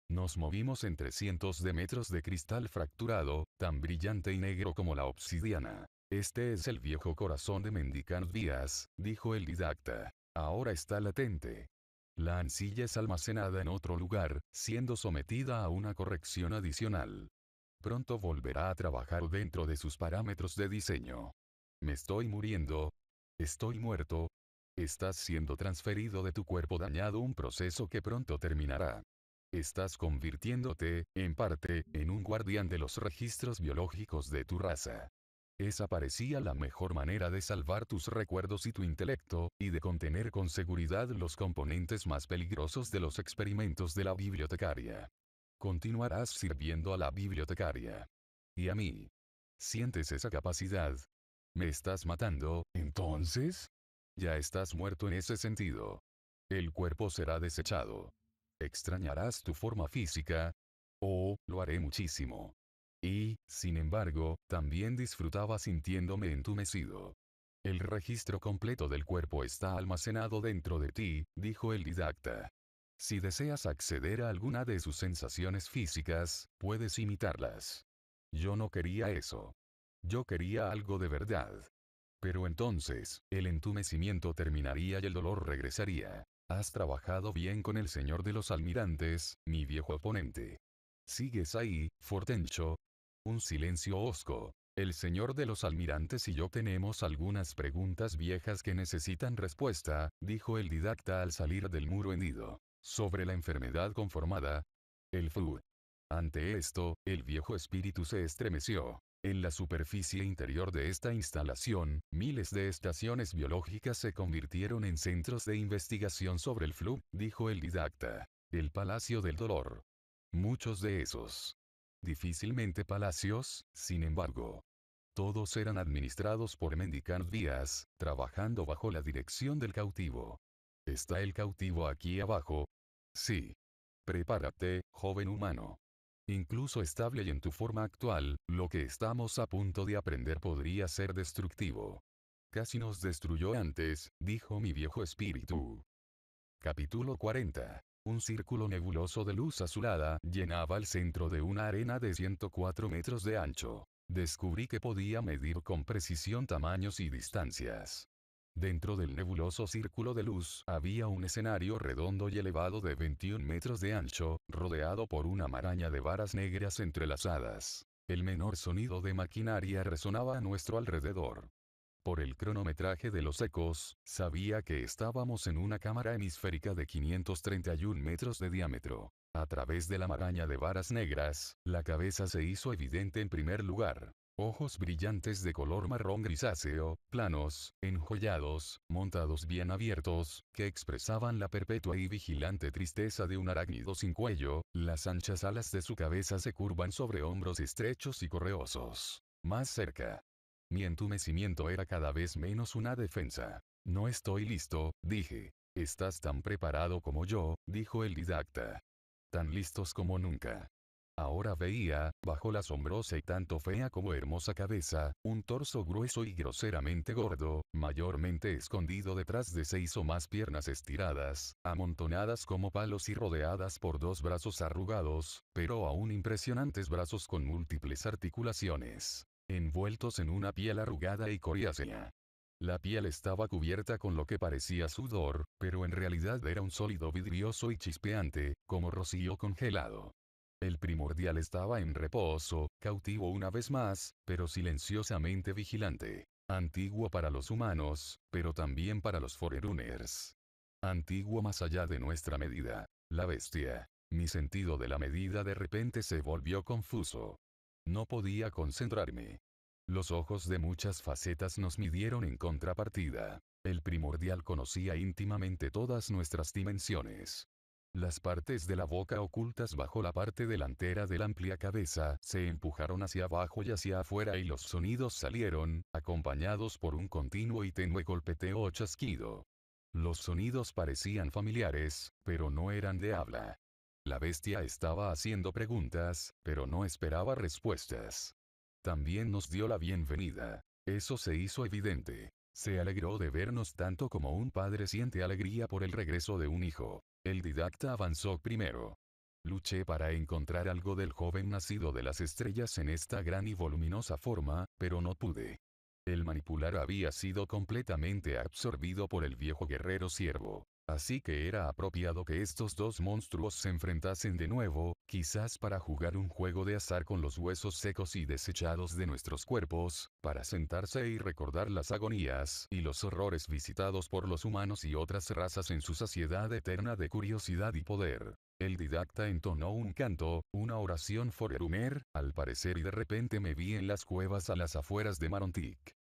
Nos movimos entre cientos de metros de cristal fracturado, tan brillante y negro como la obsidiana. Este es el viejo corazón de Mendicant Díaz, dijo el didacta. Ahora está latente. La ancilla es almacenada en otro lugar, siendo sometida a una corrección adicional. Pronto volverá a trabajar dentro de sus parámetros de diseño. Me estoy muriendo. Estoy muerto, Estás siendo transferido de tu cuerpo dañado un proceso que pronto terminará. Estás convirtiéndote, en parte, en un guardián de los registros biológicos de tu raza. Esa parecía la mejor manera de salvar tus recuerdos y tu intelecto, y de contener con seguridad los componentes más peligrosos de los experimentos de la bibliotecaria. Continuarás sirviendo a la bibliotecaria. Y a mí. ¿Sientes esa capacidad? ¿Me estás matando, entonces? Ya estás muerto en ese sentido. El cuerpo será desechado. Extrañarás tu forma física. Oh, lo haré muchísimo. Y, sin embargo, también disfrutaba sintiéndome entumecido. El registro completo del cuerpo está almacenado dentro de ti, dijo el didacta. Si deseas acceder a alguna de sus sensaciones físicas, puedes imitarlas. Yo no quería eso. Yo quería algo de verdad. Pero entonces, el entumecimiento terminaría y el dolor regresaría. Has trabajado bien con el señor de los almirantes, mi viejo oponente. ¿Sigues ahí, Fortencho? Un silencio hosco. El señor de los almirantes y yo tenemos algunas preguntas viejas que necesitan respuesta, dijo el didacta al salir del muro hendido. Sobre la enfermedad conformada. El Fu. Ante esto, el viejo espíritu se estremeció. En la superficie interior de esta instalación, miles de estaciones biológicas se convirtieron en centros de investigación sobre el flu, dijo el didacta. El Palacio del Dolor. Muchos de esos. Difícilmente palacios, sin embargo. Todos eran administrados por mendicant Díaz, trabajando bajo la dirección del cautivo. ¿Está el cautivo aquí abajo? Sí. Prepárate, joven humano incluso estable y en tu forma actual, lo que estamos a punto de aprender podría ser destructivo. Casi nos destruyó antes, dijo mi viejo espíritu. Capítulo 40. Un círculo nebuloso de luz azulada llenaba el centro de una arena de 104 metros de ancho. Descubrí que podía medir con precisión tamaños y distancias. Dentro del nebuloso círculo de luz había un escenario redondo y elevado de 21 metros de ancho, rodeado por una maraña de varas negras entrelazadas. El menor sonido de maquinaria resonaba a nuestro alrededor. Por el cronometraje de los ecos, sabía que estábamos en una cámara hemisférica de 531 metros de diámetro. A través de la maraña de varas negras, la cabeza se hizo evidente en primer lugar. Ojos brillantes de color marrón grisáceo, planos, enjollados, montados bien abiertos, que expresaban la perpetua y vigilante tristeza de un arácnido sin cuello, las anchas alas de su cabeza se curvan sobre hombros estrechos y correosos. Más cerca. Mi entumecimiento era cada vez menos una defensa. No estoy listo, dije. Estás tan preparado como yo, dijo el didacta. Tan listos como nunca. Ahora veía, bajo la asombrosa y tanto fea como hermosa cabeza, un torso grueso y groseramente gordo, mayormente escondido detrás de seis o más piernas estiradas, amontonadas como palos y rodeadas por dos brazos arrugados, pero aún impresionantes brazos con múltiples articulaciones, envueltos en una piel arrugada y coriácea. La piel estaba cubierta con lo que parecía sudor, pero en realidad era un sólido vidrioso y chispeante, como rocío congelado. El primordial estaba en reposo, cautivo una vez más, pero silenciosamente vigilante. Antiguo para los humanos, pero también para los foreruners. Antiguo más allá de nuestra medida. La bestia. Mi sentido de la medida de repente se volvió confuso. No podía concentrarme. Los ojos de muchas facetas nos midieron en contrapartida. El primordial conocía íntimamente todas nuestras dimensiones. Las partes de la boca ocultas bajo la parte delantera de la amplia cabeza se empujaron hacia abajo y hacia afuera y los sonidos salieron, acompañados por un continuo y tenue golpeteo o chasquido. Los sonidos parecían familiares, pero no eran de habla. La bestia estaba haciendo preguntas, pero no esperaba respuestas. También nos dio la bienvenida. Eso se hizo evidente. Se alegró de vernos tanto como un padre siente alegría por el regreso de un hijo. El didacta avanzó primero. Luché para encontrar algo del joven nacido de las estrellas en esta gran y voluminosa forma, pero no pude. El manipular había sido completamente absorbido por el viejo guerrero siervo. Así que era apropiado que estos dos monstruos se enfrentasen de nuevo, quizás para jugar un juego de azar con los huesos secos y desechados de nuestros cuerpos, para sentarse y recordar las agonías y los horrores visitados por los humanos y otras razas en su saciedad eterna de curiosidad y poder. El didacta entonó un canto, una oración Erumer, al parecer y de repente me vi en las cuevas a las afueras de Marontic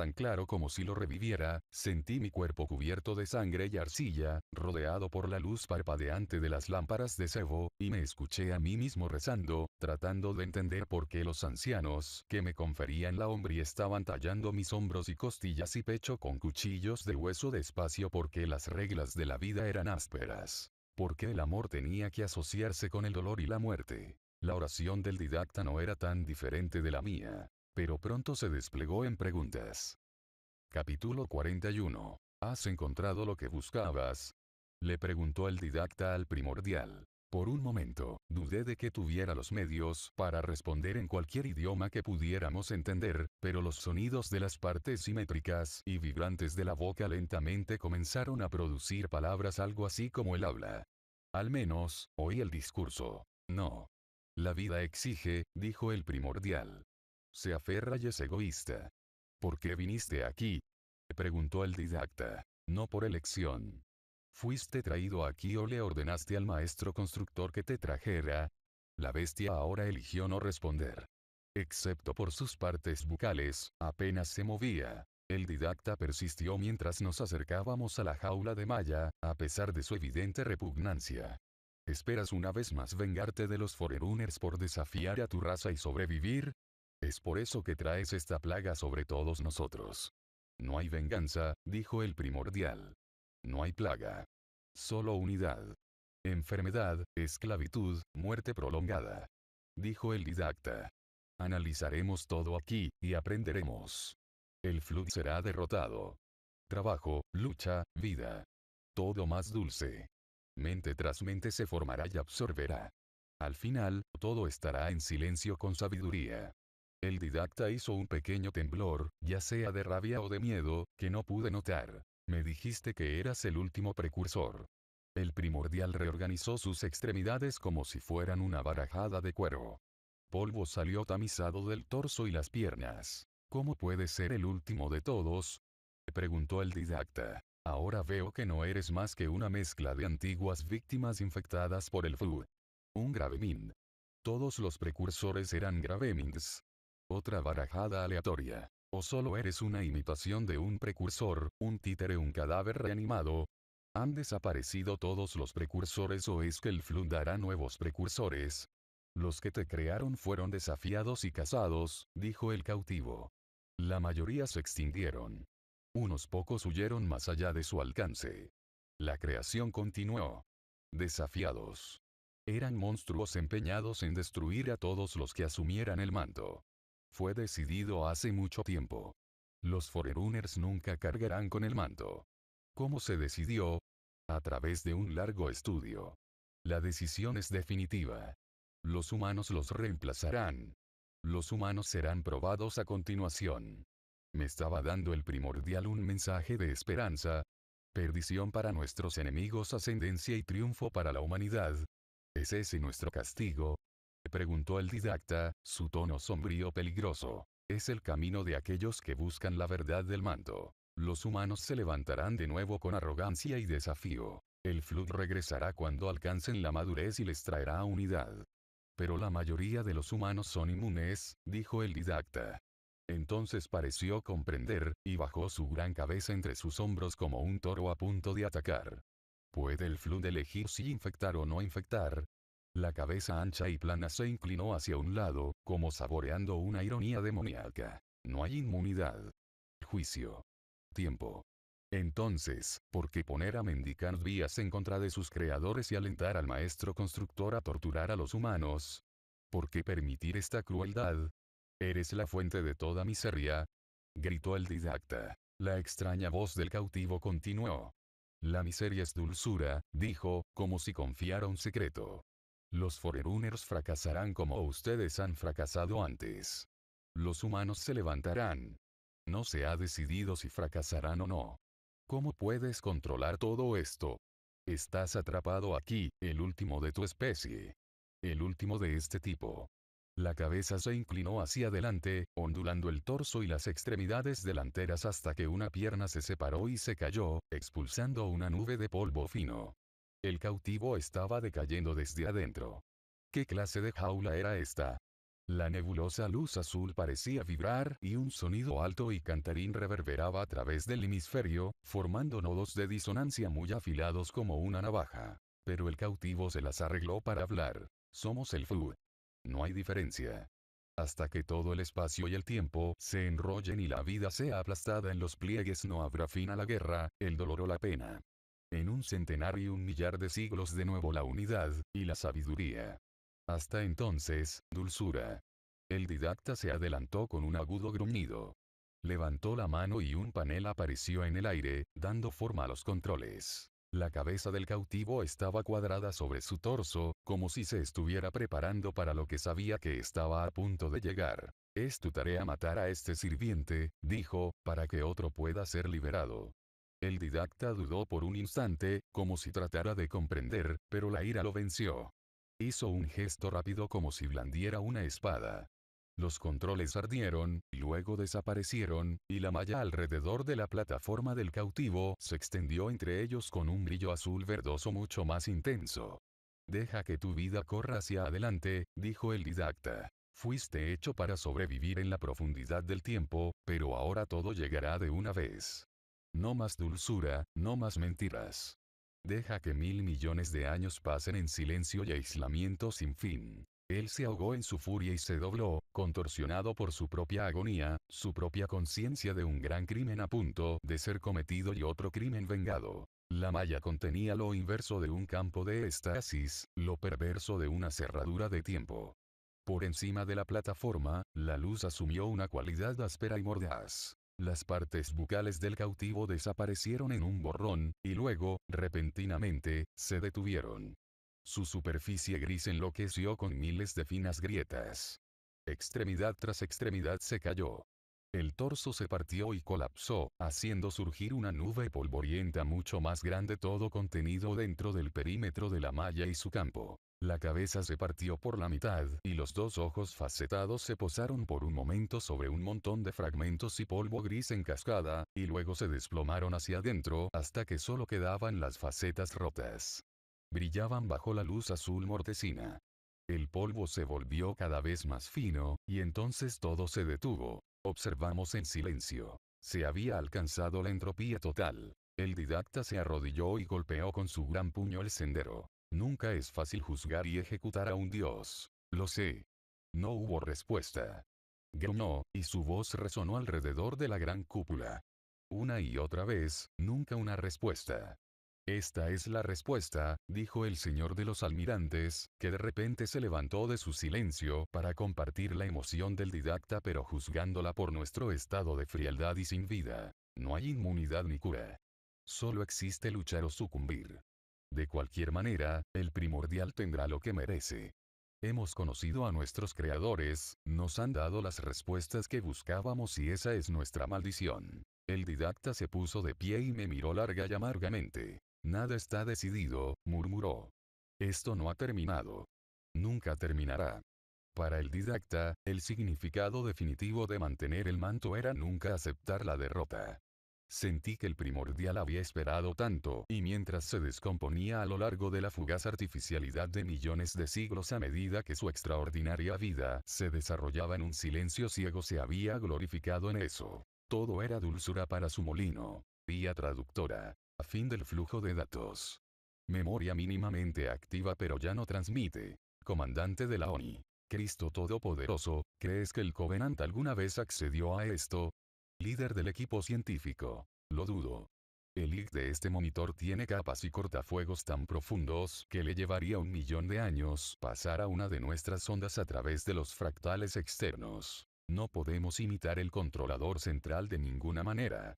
tan claro como si lo reviviera, sentí mi cuerpo cubierto de sangre y arcilla, rodeado por la luz parpadeante de las lámparas de cebo, y me escuché a mí mismo rezando, tratando de entender por qué los ancianos que me conferían la hombre estaban tallando mis hombros y costillas y pecho con cuchillos de hueso despacio porque las reglas de la vida eran ásperas. Porque el amor tenía que asociarse con el dolor y la muerte. La oración del didacta no era tan diferente de la mía pero pronto se desplegó en preguntas. Capítulo 41. ¿Has encontrado lo que buscabas? Le preguntó el didacta al primordial. Por un momento, dudé de que tuviera los medios para responder en cualquier idioma que pudiéramos entender, pero los sonidos de las partes simétricas y vibrantes de la boca lentamente comenzaron a producir palabras algo así como el habla. Al menos, oí el discurso. No. La vida exige, dijo el primordial. Se aferra y es egoísta. ¿Por qué viniste aquí? Preguntó el didacta. No por elección. ¿Fuiste traído aquí o le ordenaste al maestro constructor que te trajera? La bestia ahora eligió no responder. Excepto por sus partes bucales, apenas se movía. El didacta persistió mientras nos acercábamos a la jaula de Maya, a pesar de su evidente repugnancia. ¿Esperas una vez más vengarte de los Foreruners por desafiar a tu raza y sobrevivir? Es por eso que traes esta plaga sobre todos nosotros. No hay venganza, dijo el primordial. No hay plaga. Solo unidad. Enfermedad, esclavitud, muerte prolongada. Dijo el didacta. Analizaremos todo aquí, y aprenderemos. El flu será derrotado. Trabajo, lucha, vida. Todo más dulce. Mente tras mente se formará y absorberá. Al final, todo estará en silencio con sabiduría. El didacta hizo un pequeño temblor, ya sea de rabia o de miedo, que no pude notar. Me dijiste que eras el último precursor. El primordial reorganizó sus extremidades como si fueran una barajada de cuero. Polvo salió tamizado del torso y las piernas. ¿Cómo puedes ser el último de todos? preguntó el didacta. Ahora veo que no eres más que una mezcla de antiguas víctimas infectadas por el flu. Un gravemin. Todos los precursores eran gravemins, otra barajada aleatoria. ¿O solo eres una imitación de un precursor, un títere, un cadáver reanimado? ¿Han desaparecido todos los precursores o es que el flundará dará nuevos precursores? Los que te crearon fueron desafiados y cazados, dijo el cautivo. La mayoría se extinguieron. Unos pocos huyeron más allá de su alcance. La creación continuó. Desafiados. Eran monstruos empeñados en destruir a todos los que asumieran el mando. Fue decidido hace mucho tiempo. Los Forerunners nunca cargarán con el manto. ¿Cómo se decidió? A través de un largo estudio. La decisión es definitiva. Los humanos los reemplazarán. Los humanos serán probados a continuación. Me estaba dando el primordial un mensaje de esperanza. Perdición para nuestros enemigos, ascendencia y triunfo para la humanidad. ¿Es ese nuestro castigo? preguntó el didacta, su tono sombrío peligroso. Es el camino de aquellos que buscan la verdad del manto. Los humanos se levantarán de nuevo con arrogancia y desafío. El Flood regresará cuando alcancen la madurez y les traerá unidad. Pero la mayoría de los humanos son inmunes, dijo el didacta. Entonces pareció comprender, y bajó su gran cabeza entre sus hombros como un toro a punto de atacar. ¿Puede el Flood elegir si infectar o no infectar? La cabeza ancha y plana se inclinó hacia un lado, como saboreando una ironía demoníaca. No hay inmunidad. Juicio. Tiempo. Entonces, ¿por qué poner a mendicar vías en contra de sus creadores y alentar al maestro constructor a torturar a los humanos? ¿Por qué permitir esta crueldad? Eres la fuente de toda miseria. Gritó el didacta. La extraña voz del cautivo continuó. La miseria es dulzura, dijo, como si confiara un secreto. Los Forerunners fracasarán como ustedes han fracasado antes. Los humanos se levantarán. No se ha decidido si fracasarán o no. ¿Cómo puedes controlar todo esto? Estás atrapado aquí, el último de tu especie. El último de este tipo. La cabeza se inclinó hacia adelante, ondulando el torso y las extremidades delanteras hasta que una pierna se separó y se cayó, expulsando una nube de polvo fino. El cautivo estaba decayendo desde adentro. ¿Qué clase de jaula era esta? La nebulosa luz azul parecía vibrar y un sonido alto y cantarín reverberaba a través del hemisferio, formando nodos de disonancia muy afilados como una navaja. Pero el cautivo se las arregló para hablar. Somos el flu. No hay diferencia. Hasta que todo el espacio y el tiempo se enrollen y la vida sea aplastada en los pliegues no habrá fin a la guerra, el dolor o la pena en un centenario y un millar de siglos de nuevo la unidad, y la sabiduría. Hasta entonces, dulzura. El didacta se adelantó con un agudo gruñido. Levantó la mano y un panel apareció en el aire, dando forma a los controles. La cabeza del cautivo estaba cuadrada sobre su torso, como si se estuviera preparando para lo que sabía que estaba a punto de llegar. Es tu tarea matar a este sirviente, dijo, para que otro pueda ser liberado. El didacta dudó por un instante, como si tratara de comprender, pero la ira lo venció. Hizo un gesto rápido como si blandiera una espada. Los controles ardieron, luego desaparecieron, y la malla alrededor de la plataforma del cautivo se extendió entre ellos con un brillo azul verdoso mucho más intenso. Deja que tu vida corra hacia adelante, dijo el didacta. Fuiste hecho para sobrevivir en la profundidad del tiempo, pero ahora todo llegará de una vez. No más dulzura, no más mentiras. Deja que mil millones de años pasen en silencio y aislamiento sin fin. Él se ahogó en su furia y se dobló, contorsionado por su propia agonía, su propia conciencia de un gran crimen a punto de ser cometido y otro crimen vengado. La malla contenía lo inverso de un campo de estasis, lo perverso de una cerradura de tiempo. Por encima de la plataforma, la luz asumió una cualidad áspera y mordaz. Las partes bucales del cautivo desaparecieron en un borrón, y luego, repentinamente, se detuvieron. Su superficie gris enloqueció con miles de finas grietas. Extremidad tras extremidad se cayó. El torso se partió y colapsó, haciendo surgir una nube polvorienta mucho más grande todo contenido dentro del perímetro de la malla y su campo. La cabeza se partió por la mitad y los dos ojos facetados se posaron por un momento sobre un montón de fragmentos y polvo gris en cascada, y luego se desplomaron hacia adentro hasta que solo quedaban las facetas rotas. Brillaban bajo la luz azul mortecina. El polvo se volvió cada vez más fino, y entonces todo se detuvo. Observamos en silencio. Se había alcanzado la entropía total. El didacta se arrodilló y golpeó con su gran puño el sendero. Nunca es fácil juzgar y ejecutar a un dios. Lo sé. No hubo respuesta. Grunó, y su voz resonó alrededor de la gran cúpula. Una y otra vez, nunca una respuesta. Esta es la respuesta, dijo el señor de los almirantes, que de repente se levantó de su silencio para compartir la emoción del didacta pero juzgándola por nuestro estado de frialdad y sin vida. No hay inmunidad ni cura. Solo existe luchar o sucumbir. De cualquier manera, el primordial tendrá lo que merece. Hemos conocido a nuestros creadores, nos han dado las respuestas que buscábamos y esa es nuestra maldición. El didacta se puso de pie y me miró larga y amargamente. Nada está decidido, murmuró. Esto no ha terminado. Nunca terminará. Para el didacta, el significado definitivo de mantener el manto era nunca aceptar la derrota. Sentí que el primordial había esperado tanto, y mientras se descomponía a lo largo de la fugaz artificialidad de millones de siglos a medida que su extraordinaria vida se desarrollaba en un silencio ciego se había glorificado en eso. Todo era dulzura para su molino. Vía traductora. A fin del flujo de datos. Memoria mínimamente activa pero ya no transmite. Comandante de la ONI. Cristo Todopoderoso, ¿crees que el Covenant alguna vez accedió a esto? Líder del equipo científico. Lo dudo. El IC de este monitor tiene capas y cortafuegos tan profundos que le llevaría un millón de años pasar a una de nuestras ondas a través de los fractales externos. No podemos imitar el controlador central de ninguna manera.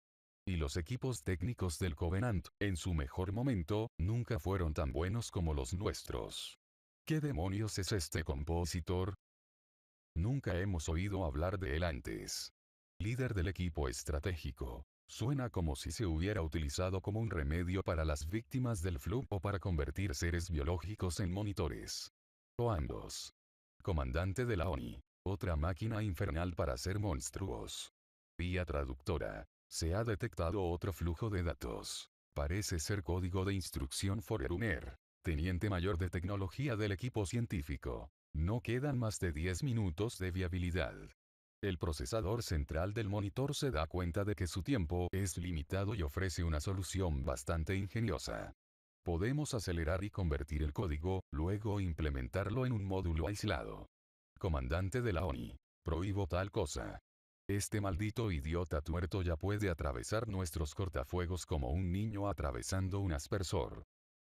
Y los equipos técnicos del Covenant, en su mejor momento, nunca fueron tan buenos como los nuestros. ¿Qué demonios es este compositor? Nunca hemos oído hablar de él antes líder del equipo estratégico. Suena como si se hubiera utilizado como un remedio para las víctimas del flu o para convertir seres biológicos en monitores. O ambos. Comandante de la ONI. Otra máquina infernal para ser monstruos. Vía traductora. Se ha detectado otro flujo de datos. Parece ser código de instrucción Forerunner, Teniente mayor de tecnología del equipo científico. No quedan más de 10 minutos de viabilidad. El procesador central del monitor se da cuenta de que su tiempo es limitado y ofrece una solución bastante ingeniosa. Podemos acelerar y convertir el código, luego implementarlo en un módulo aislado. Comandante de la ONI. Prohíbo tal cosa. Este maldito idiota tuerto ya puede atravesar nuestros cortafuegos como un niño atravesando un aspersor.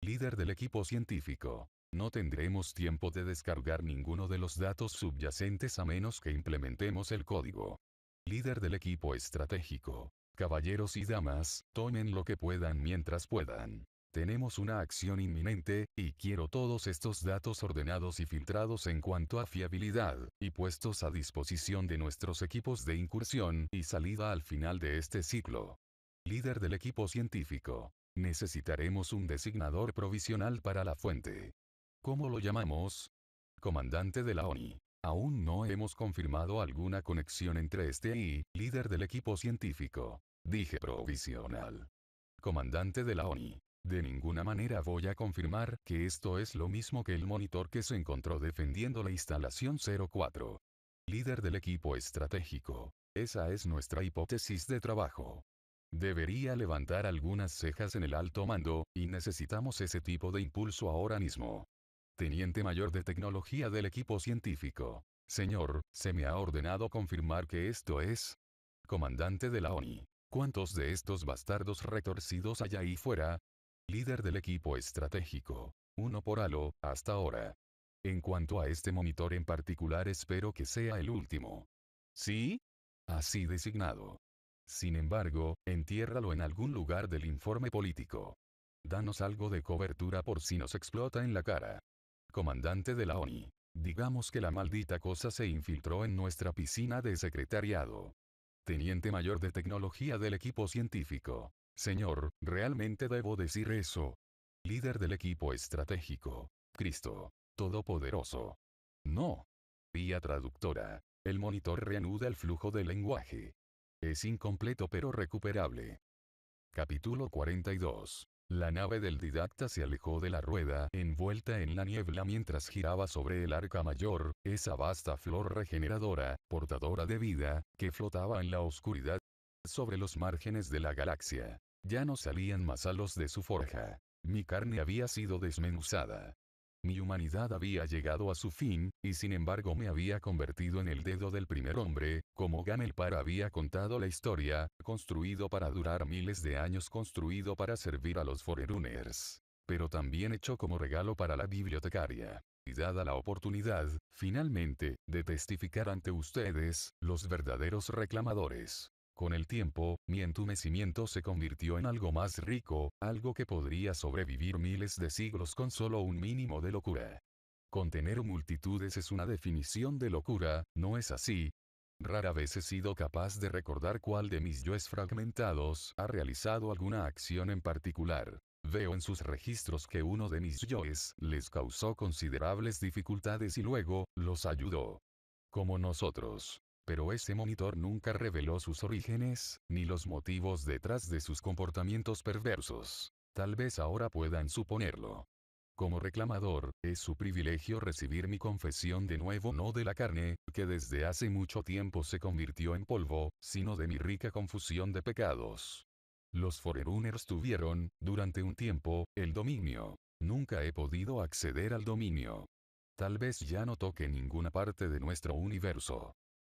Líder del equipo científico. No tendremos tiempo de descargar ninguno de los datos subyacentes a menos que implementemos el código. Líder del equipo estratégico. Caballeros y damas, tomen lo que puedan mientras puedan. Tenemos una acción inminente, y quiero todos estos datos ordenados y filtrados en cuanto a fiabilidad, y puestos a disposición de nuestros equipos de incursión y salida al final de este ciclo. Líder del equipo científico. Necesitaremos un designador provisional para la fuente. ¿Cómo lo llamamos? Comandante de la ONI. Aún no hemos confirmado alguna conexión entre este y líder del equipo científico. Dije provisional. Comandante de la ONI. De ninguna manera voy a confirmar que esto es lo mismo que el monitor que se encontró defendiendo la instalación 04. Líder del equipo estratégico. Esa es nuestra hipótesis de trabajo. Debería levantar algunas cejas en el alto mando, y necesitamos ese tipo de impulso ahora mismo. Teniente Mayor de Tecnología del equipo científico. Señor, se me ha ordenado confirmar que esto es... Comandante de la ONI. ¿Cuántos de estos bastardos retorcidos hay ahí fuera? Líder del equipo estratégico. Uno por halo, hasta ahora. En cuanto a este monitor en particular espero que sea el último. ¿Sí? Así designado. Sin embargo, entiérralo en algún lugar del informe político. Danos algo de cobertura por si nos explota en la cara comandante de la ONI. Digamos que la maldita cosa se infiltró en nuestra piscina de secretariado. Teniente Mayor de Tecnología del equipo científico. Señor, ¿realmente debo decir eso? Líder del equipo estratégico. Cristo. Todopoderoso. No. Vía traductora. El monitor reanuda el flujo del lenguaje. Es incompleto pero recuperable. Capítulo 42. La nave del didacta se alejó de la rueda envuelta en la niebla mientras giraba sobre el arca mayor, esa vasta flor regeneradora, portadora de vida, que flotaba en la oscuridad sobre los márgenes de la galaxia. Ya no salían más halos de su forja. Mi carne había sido desmenuzada. Mi humanidad había llegado a su fin, y sin embargo me había convertido en el dedo del primer hombre, como Gamelpar había contado la historia, construido para durar miles de años, construido para servir a los Forerunners. Pero también hecho como regalo para la bibliotecaria. Y dada la oportunidad, finalmente, de testificar ante ustedes, los verdaderos reclamadores. Con el tiempo, mi entumecimiento se convirtió en algo más rico, algo que podría sobrevivir miles de siglos con solo un mínimo de locura. Contener multitudes es una definición de locura, ¿no es así? Rara vez he sido capaz de recordar cuál de mis yoes fragmentados ha realizado alguna acción en particular. Veo en sus registros que uno de mis yoes les causó considerables dificultades y luego, los ayudó. Como nosotros pero ese monitor nunca reveló sus orígenes, ni los motivos detrás de sus comportamientos perversos. Tal vez ahora puedan suponerlo. Como reclamador, es su privilegio recibir mi confesión de nuevo no de la carne, que desde hace mucho tiempo se convirtió en polvo, sino de mi rica confusión de pecados. Los Forerunners tuvieron, durante un tiempo, el dominio. Nunca he podido acceder al dominio. Tal vez ya no toque ninguna parte de nuestro universo.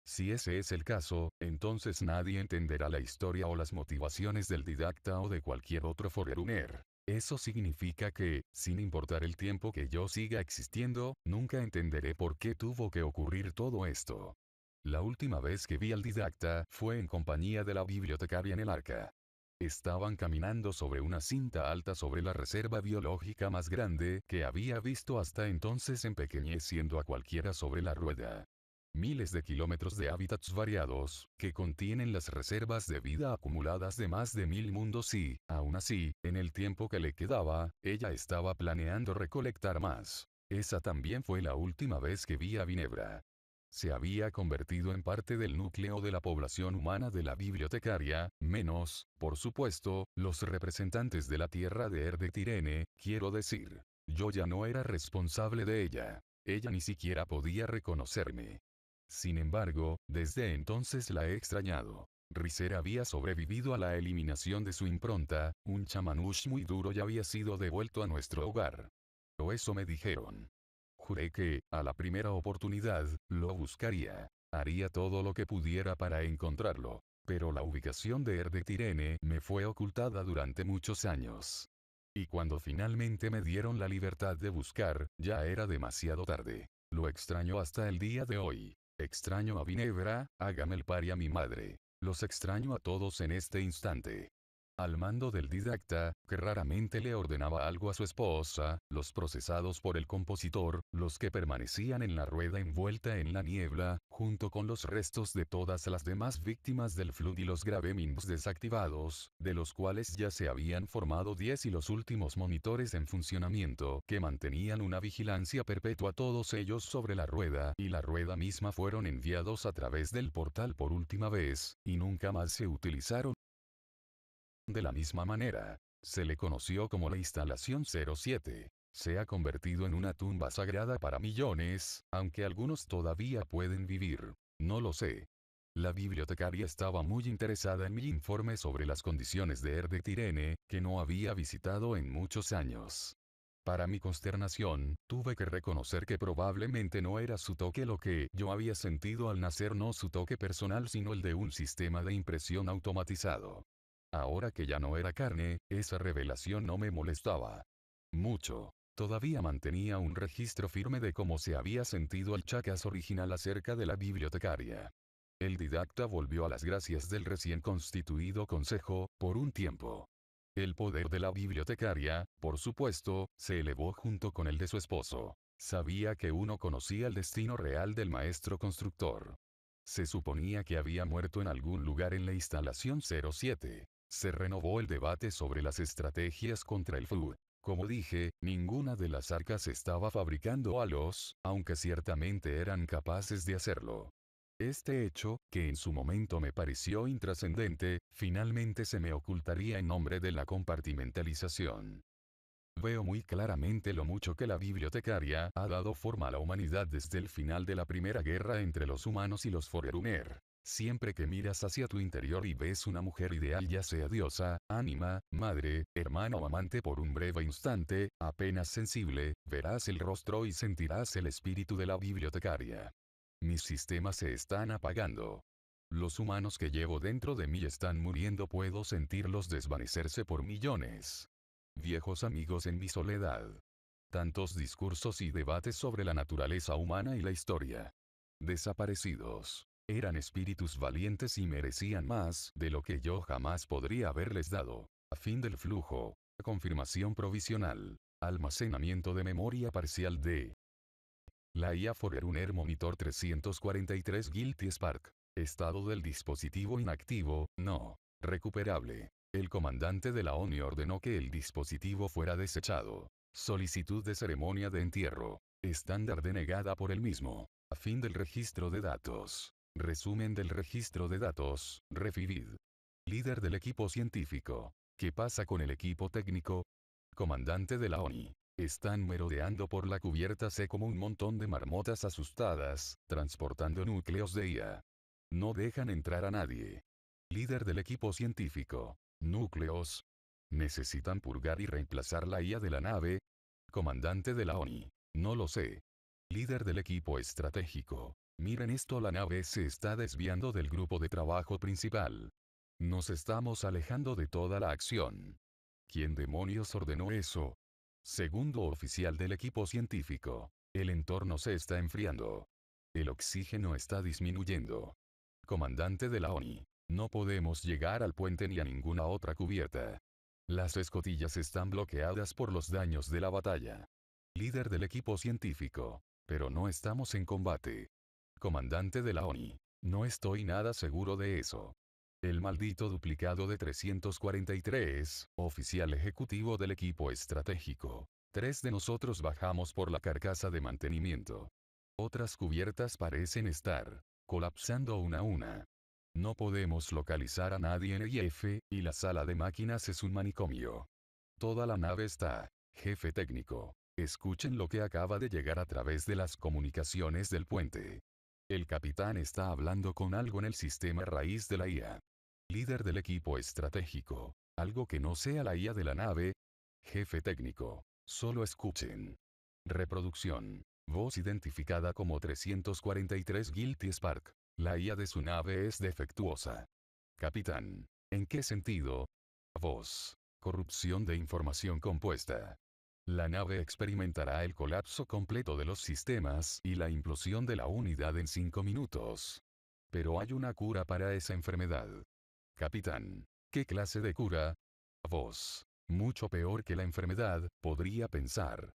Si ese es el caso, entonces nadie entenderá la historia o las motivaciones del didacta o de cualquier otro foreruner. Eso significa que, sin importar el tiempo que yo siga existiendo, nunca entenderé por qué tuvo que ocurrir todo esto. La última vez que vi al didacta fue en compañía de la bibliotecaria en el arca. Estaban caminando sobre una cinta alta sobre la reserva biológica más grande que había visto hasta entonces empequeñeciendo a cualquiera sobre la rueda miles de kilómetros de hábitats variados, que contienen las reservas de vida acumuladas de más de mil mundos y, aún así, en el tiempo que le quedaba, ella estaba planeando recolectar más. Esa también fue la última vez que vi a Ginebra. Se había convertido en parte del núcleo de la población humana de la bibliotecaria, menos, por supuesto, los representantes de la tierra de Erde Tirene, quiero decir. Yo ya no era responsable de ella. Ella ni siquiera podía reconocerme. Sin embargo, desde entonces la he extrañado. Riser había sobrevivido a la eliminación de su impronta, un chamanush muy duro ya había sido devuelto a nuestro hogar. O eso me dijeron. Juré que, a la primera oportunidad, lo buscaría. Haría todo lo que pudiera para encontrarlo. Pero la ubicación de Tirene me fue ocultada durante muchos años. Y cuando finalmente me dieron la libertad de buscar, ya era demasiado tarde. Lo extraño hasta el día de hoy. Extraño a Vinebra, hágame el pari a mi madre. Los extraño a todos en este instante. Al mando del didacta, que raramente le ordenaba algo a su esposa, los procesados por el compositor, los que permanecían en la rueda envuelta en la niebla, junto con los restos de todas las demás víctimas del flood y los gravemins desactivados, de los cuales ya se habían formado 10 y los últimos monitores en funcionamiento que mantenían una vigilancia perpetua todos ellos sobre la rueda y la rueda misma fueron enviados a través del portal por última vez, y nunca más se utilizaron de la misma manera, se le conoció como la instalación 07. Se ha convertido en una tumba sagrada para millones, aunque algunos todavía pueden vivir. No lo sé. La bibliotecaria estaba muy interesada en mi informe sobre las condiciones de Erde de Tirene, que no había visitado en muchos años. Para mi consternación, tuve que reconocer que probablemente no era su toque lo que yo había sentido al nacer, no su toque personal, sino el de un sistema de impresión automatizado. Ahora que ya no era carne, esa revelación no me molestaba. Mucho. Todavía mantenía un registro firme de cómo se había sentido el chacas original acerca de la bibliotecaria. El didacta volvió a las gracias del recién constituido consejo, por un tiempo. El poder de la bibliotecaria, por supuesto, se elevó junto con el de su esposo. Sabía que uno conocía el destino real del maestro constructor. Se suponía que había muerto en algún lugar en la instalación 07. Se renovó el debate sobre las estrategias contra el flu. Como dije, ninguna de las arcas estaba fabricando halos, aunque ciertamente eran capaces de hacerlo. Este hecho, que en su momento me pareció intrascendente, finalmente se me ocultaría en nombre de la compartimentalización. Veo muy claramente lo mucho que la bibliotecaria ha dado forma a la humanidad desde el final de la primera guerra entre los humanos y los Forerunner. Siempre que miras hacia tu interior y ves una mujer ideal ya sea diosa, ánima, madre, hermana o amante por un breve instante, apenas sensible, verás el rostro y sentirás el espíritu de la bibliotecaria. Mis sistemas se están apagando. Los humanos que llevo dentro de mí están muriendo, puedo sentirlos desvanecerse por millones. Viejos amigos en mi soledad. Tantos discursos y debates sobre la naturaleza humana y la historia. Desaparecidos. Eran espíritus valientes y merecían más de lo que yo jamás podría haberles dado. A fin del flujo. Confirmación provisional. Almacenamiento de memoria parcial de la IA Forerunner Monitor 343 Guilty Spark. Estado del dispositivo inactivo, no. Recuperable. El comandante de la ONI ordenó que el dispositivo fuera desechado. Solicitud de ceremonia de entierro. Estándar denegada por el mismo. A fin del registro de datos. Resumen del registro de datos, Refivid. Líder del equipo científico. ¿Qué pasa con el equipo técnico? Comandante de la ONI. Están merodeando por la cubierta C como un montón de marmotas asustadas, transportando núcleos de IA. No dejan entrar a nadie. Líder del equipo científico. Núcleos. ¿Necesitan purgar y reemplazar la IA de la nave? Comandante de la ONI. No lo sé. Líder del equipo estratégico. Miren esto la nave se está desviando del grupo de trabajo principal. Nos estamos alejando de toda la acción. ¿Quién demonios ordenó eso? Segundo oficial del equipo científico. El entorno se está enfriando. El oxígeno está disminuyendo. Comandante de la ONI. No podemos llegar al puente ni a ninguna otra cubierta. Las escotillas están bloqueadas por los daños de la batalla. Líder del equipo científico. Pero no estamos en combate comandante de la ONI. No estoy nada seguro de eso. El maldito duplicado de 343, oficial ejecutivo del equipo estratégico. Tres de nosotros bajamos por la carcasa de mantenimiento. Otras cubiertas parecen estar colapsando una a una. No podemos localizar a nadie en EIF, y la sala de máquinas es un manicomio. Toda la nave está, jefe técnico. Escuchen lo que acaba de llegar a través de las comunicaciones del puente. El capitán está hablando con algo en el sistema raíz de la IA. Líder del equipo estratégico. Algo que no sea la IA de la nave. Jefe técnico. Solo escuchen. Reproducción. Voz identificada como 343 Guilty Spark. La IA de su nave es defectuosa. Capitán. ¿En qué sentido? Voz. Corrupción de información compuesta. La nave experimentará el colapso completo de los sistemas y la implosión de la unidad en cinco minutos. Pero hay una cura para esa enfermedad. Capitán. ¿Qué clase de cura? Vos. Mucho peor que la enfermedad, podría pensar.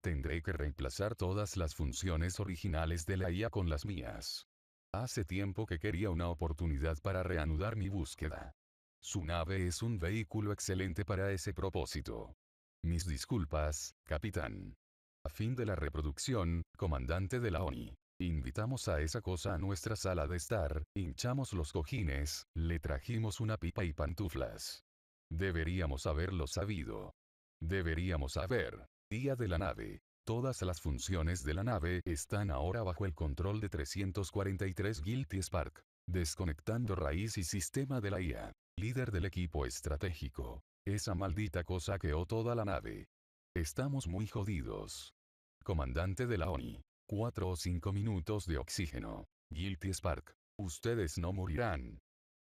Tendré que reemplazar todas las funciones originales de la IA con las mías. Hace tiempo que quería una oportunidad para reanudar mi búsqueda. Su nave es un vehículo excelente para ese propósito. Mis disculpas, capitán. A fin de la reproducción, comandante de la ONI. Invitamos a esa cosa a nuestra sala de estar, hinchamos los cojines, le trajimos una pipa y pantuflas. Deberíamos haberlo sabido. Deberíamos haber. Día de la nave. Todas las funciones de la nave están ahora bajo el control de 343 Guilty Spark. Desconectando raíz y sistema de la IA. Líder del equipo estratégico. Esa maldita cosa queó toda la nave. Estamos muy jodidos. Comandante de la ONI. Cuatro o cinco minutos de oxígeno. Guilty Spark. Ustedes no morirán.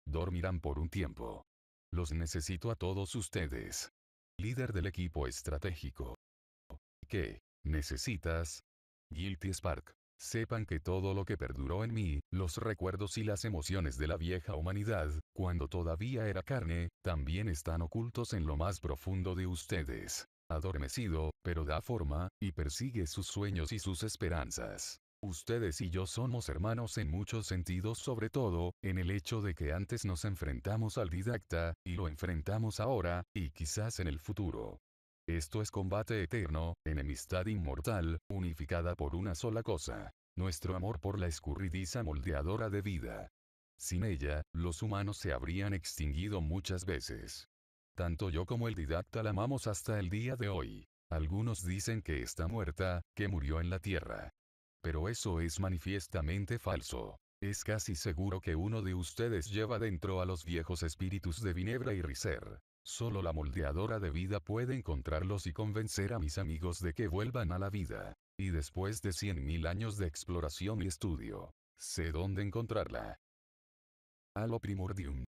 Dormirán por un tiempo. Los necesito a todos ustedes. Líder del equipo estratégico. ¿Qué? ¿Necesitas? Guilty Spark. Sepan que todo lo que perduró en mí, los recuerdos y las emociones de la vieja humanidad, cuando todavía era carne, también están ocultos en lo más profundo de ustedes. Adormecido, pero da forma, y persigue sus sueños y sus esperanzas. Ustedes y yo somos hermanos en muchos sentidos, sobre todo, en el hecho de que antes nos enfrentamos al didacta, y lo enfrentamos ahora, y quizás en el futuro. Esto es combate eterno, enemistad inmortal, unificada por una sola cosa. Nuestro amor por la escurridiza moldeadora de vida. Sin ella, los humanos se habrían extinguido muchas veces. Tanto yo como el didacta la amamos hasta el día de hoy. Algunos dicen que está muerta, que murió en la tierra. Pero eso es manifiestamente falso. Es casi seguro que uno de ustedes lleva dentro a los viejos espíritus de Ginebra y Riser. Solo la moldeadora de vida puede encontrarlos y convencer a mis amigos de que vuelvan a la vida. Y después de 100.000 años de exploración y estudio, sé dónde encontrarla. Halo Primordium.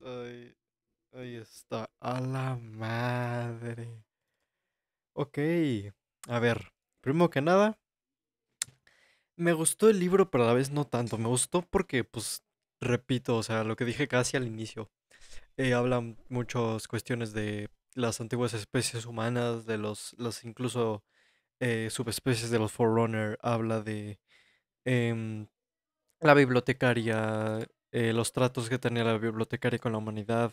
Ay. ahí está. A la madre. Ok. A ver. Primero que nada, me gustó el libro, pero a la vez no tanto. Me gustó porque, pues, repito, o sea, lo que dije casi al inicio. Eh, hablan muchas cuestiones de las antiguas especies humanas, de los, las incluso eh, subespecies de los Forerunner. Habla de em, la bibliotecaria, eh, los tratos que tenía la bibliotecaria con la humanidad,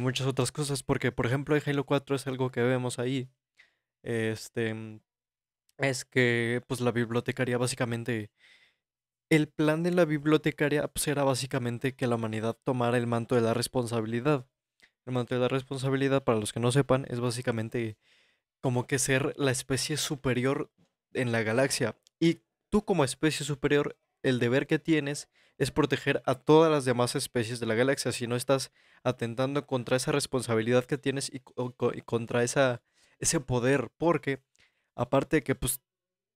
muchas otras cosas. Porque, por ejemplo, Halo 4 es algo que vemos ahí. Este, es que, pues la bibliotecaria básicamente... El plan de la bibliotecaria será pues, era básicamente que la humanidad tomara el manto de la responsabilidad. El manto de la responsabilidad, para los que no sepan, es básicamente como que ser la especie superior en la galaxia. Y tú como especie superior, el deber que tienes es proteger a todas las demás especies de la galaxia. Si no estás atentando contra esa responsabilidad que tienes y, y contra esa, ese poder, porque Aparte que pues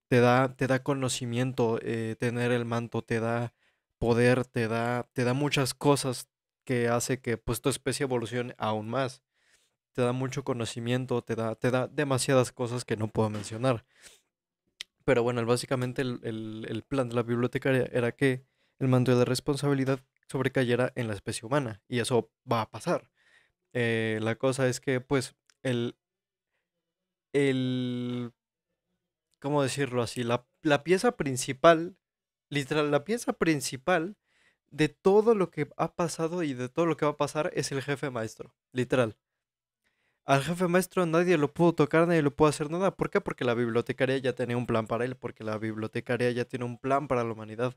te da, te da conocimiento eh, tener el manto, te da poder, te da, te da muchas cosas que hace que pues tu especie evolucione aún más. Te da mucho conocimiento, te da, te da demasiadas cosas que no puedo mencionar. Pero bueno, básicamente el, plan de la bibliotecaria era que el manto de responsabilidad sobrecayera en la especie humana. Y eso va a pasar. Eh, la cosa es que, pues, el ¿cómo decirlo así? La, pieza principal, literal, la pieza principal de todo lo que ha pasado y de todo lo que va a pasar es el jefe maestro, literal. Al jefe maestro nadie lo pudo tocar, nadie lo pudo hacer nada. ¿Por qué? Porque la bibliotecaria ya tenía un plan para él, porque la bibliotecaria ya tiene un plan para la humanidad.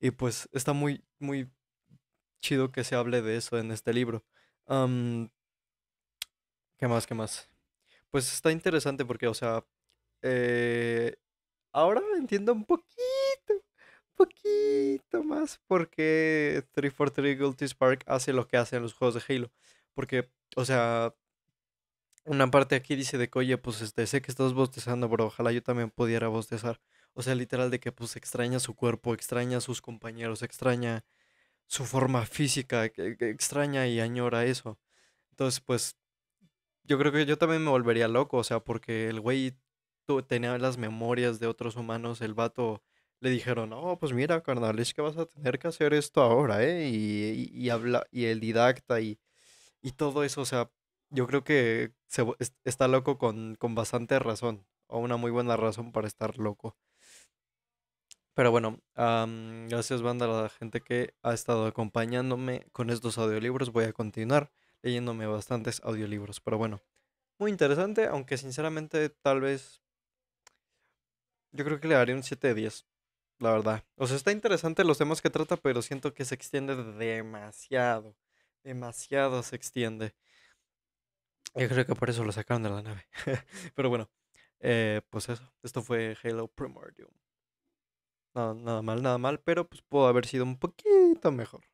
Y pues está muy, muy chido que se hable de eso en este libro. ¿Qué más? ¿Qué más? Pues está interesante porque, o sea, eh, ahora entiendo un poquito, un poquito más por qué 343 Guilty Spark hace lo que hace en los juegos de Halo. Porque, o sea, una parte aquí dice de que, oye, pues este, sé que estás bostezando, pero ojalá yo también pudiera bostezar. O sea, literal de que pues extraña su cuerpo, extraña a sus compañeros, extraña su forma física, e-, e-, extraña y añora eso. Entonces, pues, yo creo que yo también me volvería loco, o sea, porque el güey tenía las memorias de otros humanos, el vato le dijeron, no, pues mira, carnal, es que vas a tener que hacer esto ahora, ¿eh? Y, habla, y el didacta y, todo eso, o sea, yo creo que se, está loco con, con bastante razón, o una muy buena razón para estar loco. Pero bueno, gracias banda a la gente que ha estado acompañándome con estos audiolibros. Voy a continuar leyéndome bastantes audiolibros. Pero bueno, muy interesante, aunque sinceramente tal vez yo creo que le daría un 7 de 10, la verdad. O sea, está interesante los temas que trata, pero siento que se extiende demasiado. Demasiado se extiende. Yo creo que por eso lo sacaron de la nave. pero bueno, eh, pues eso. Esto fue Halo Primordium. No, nada mal, nada mal, pero pues pudo haber sido un poquito mejor.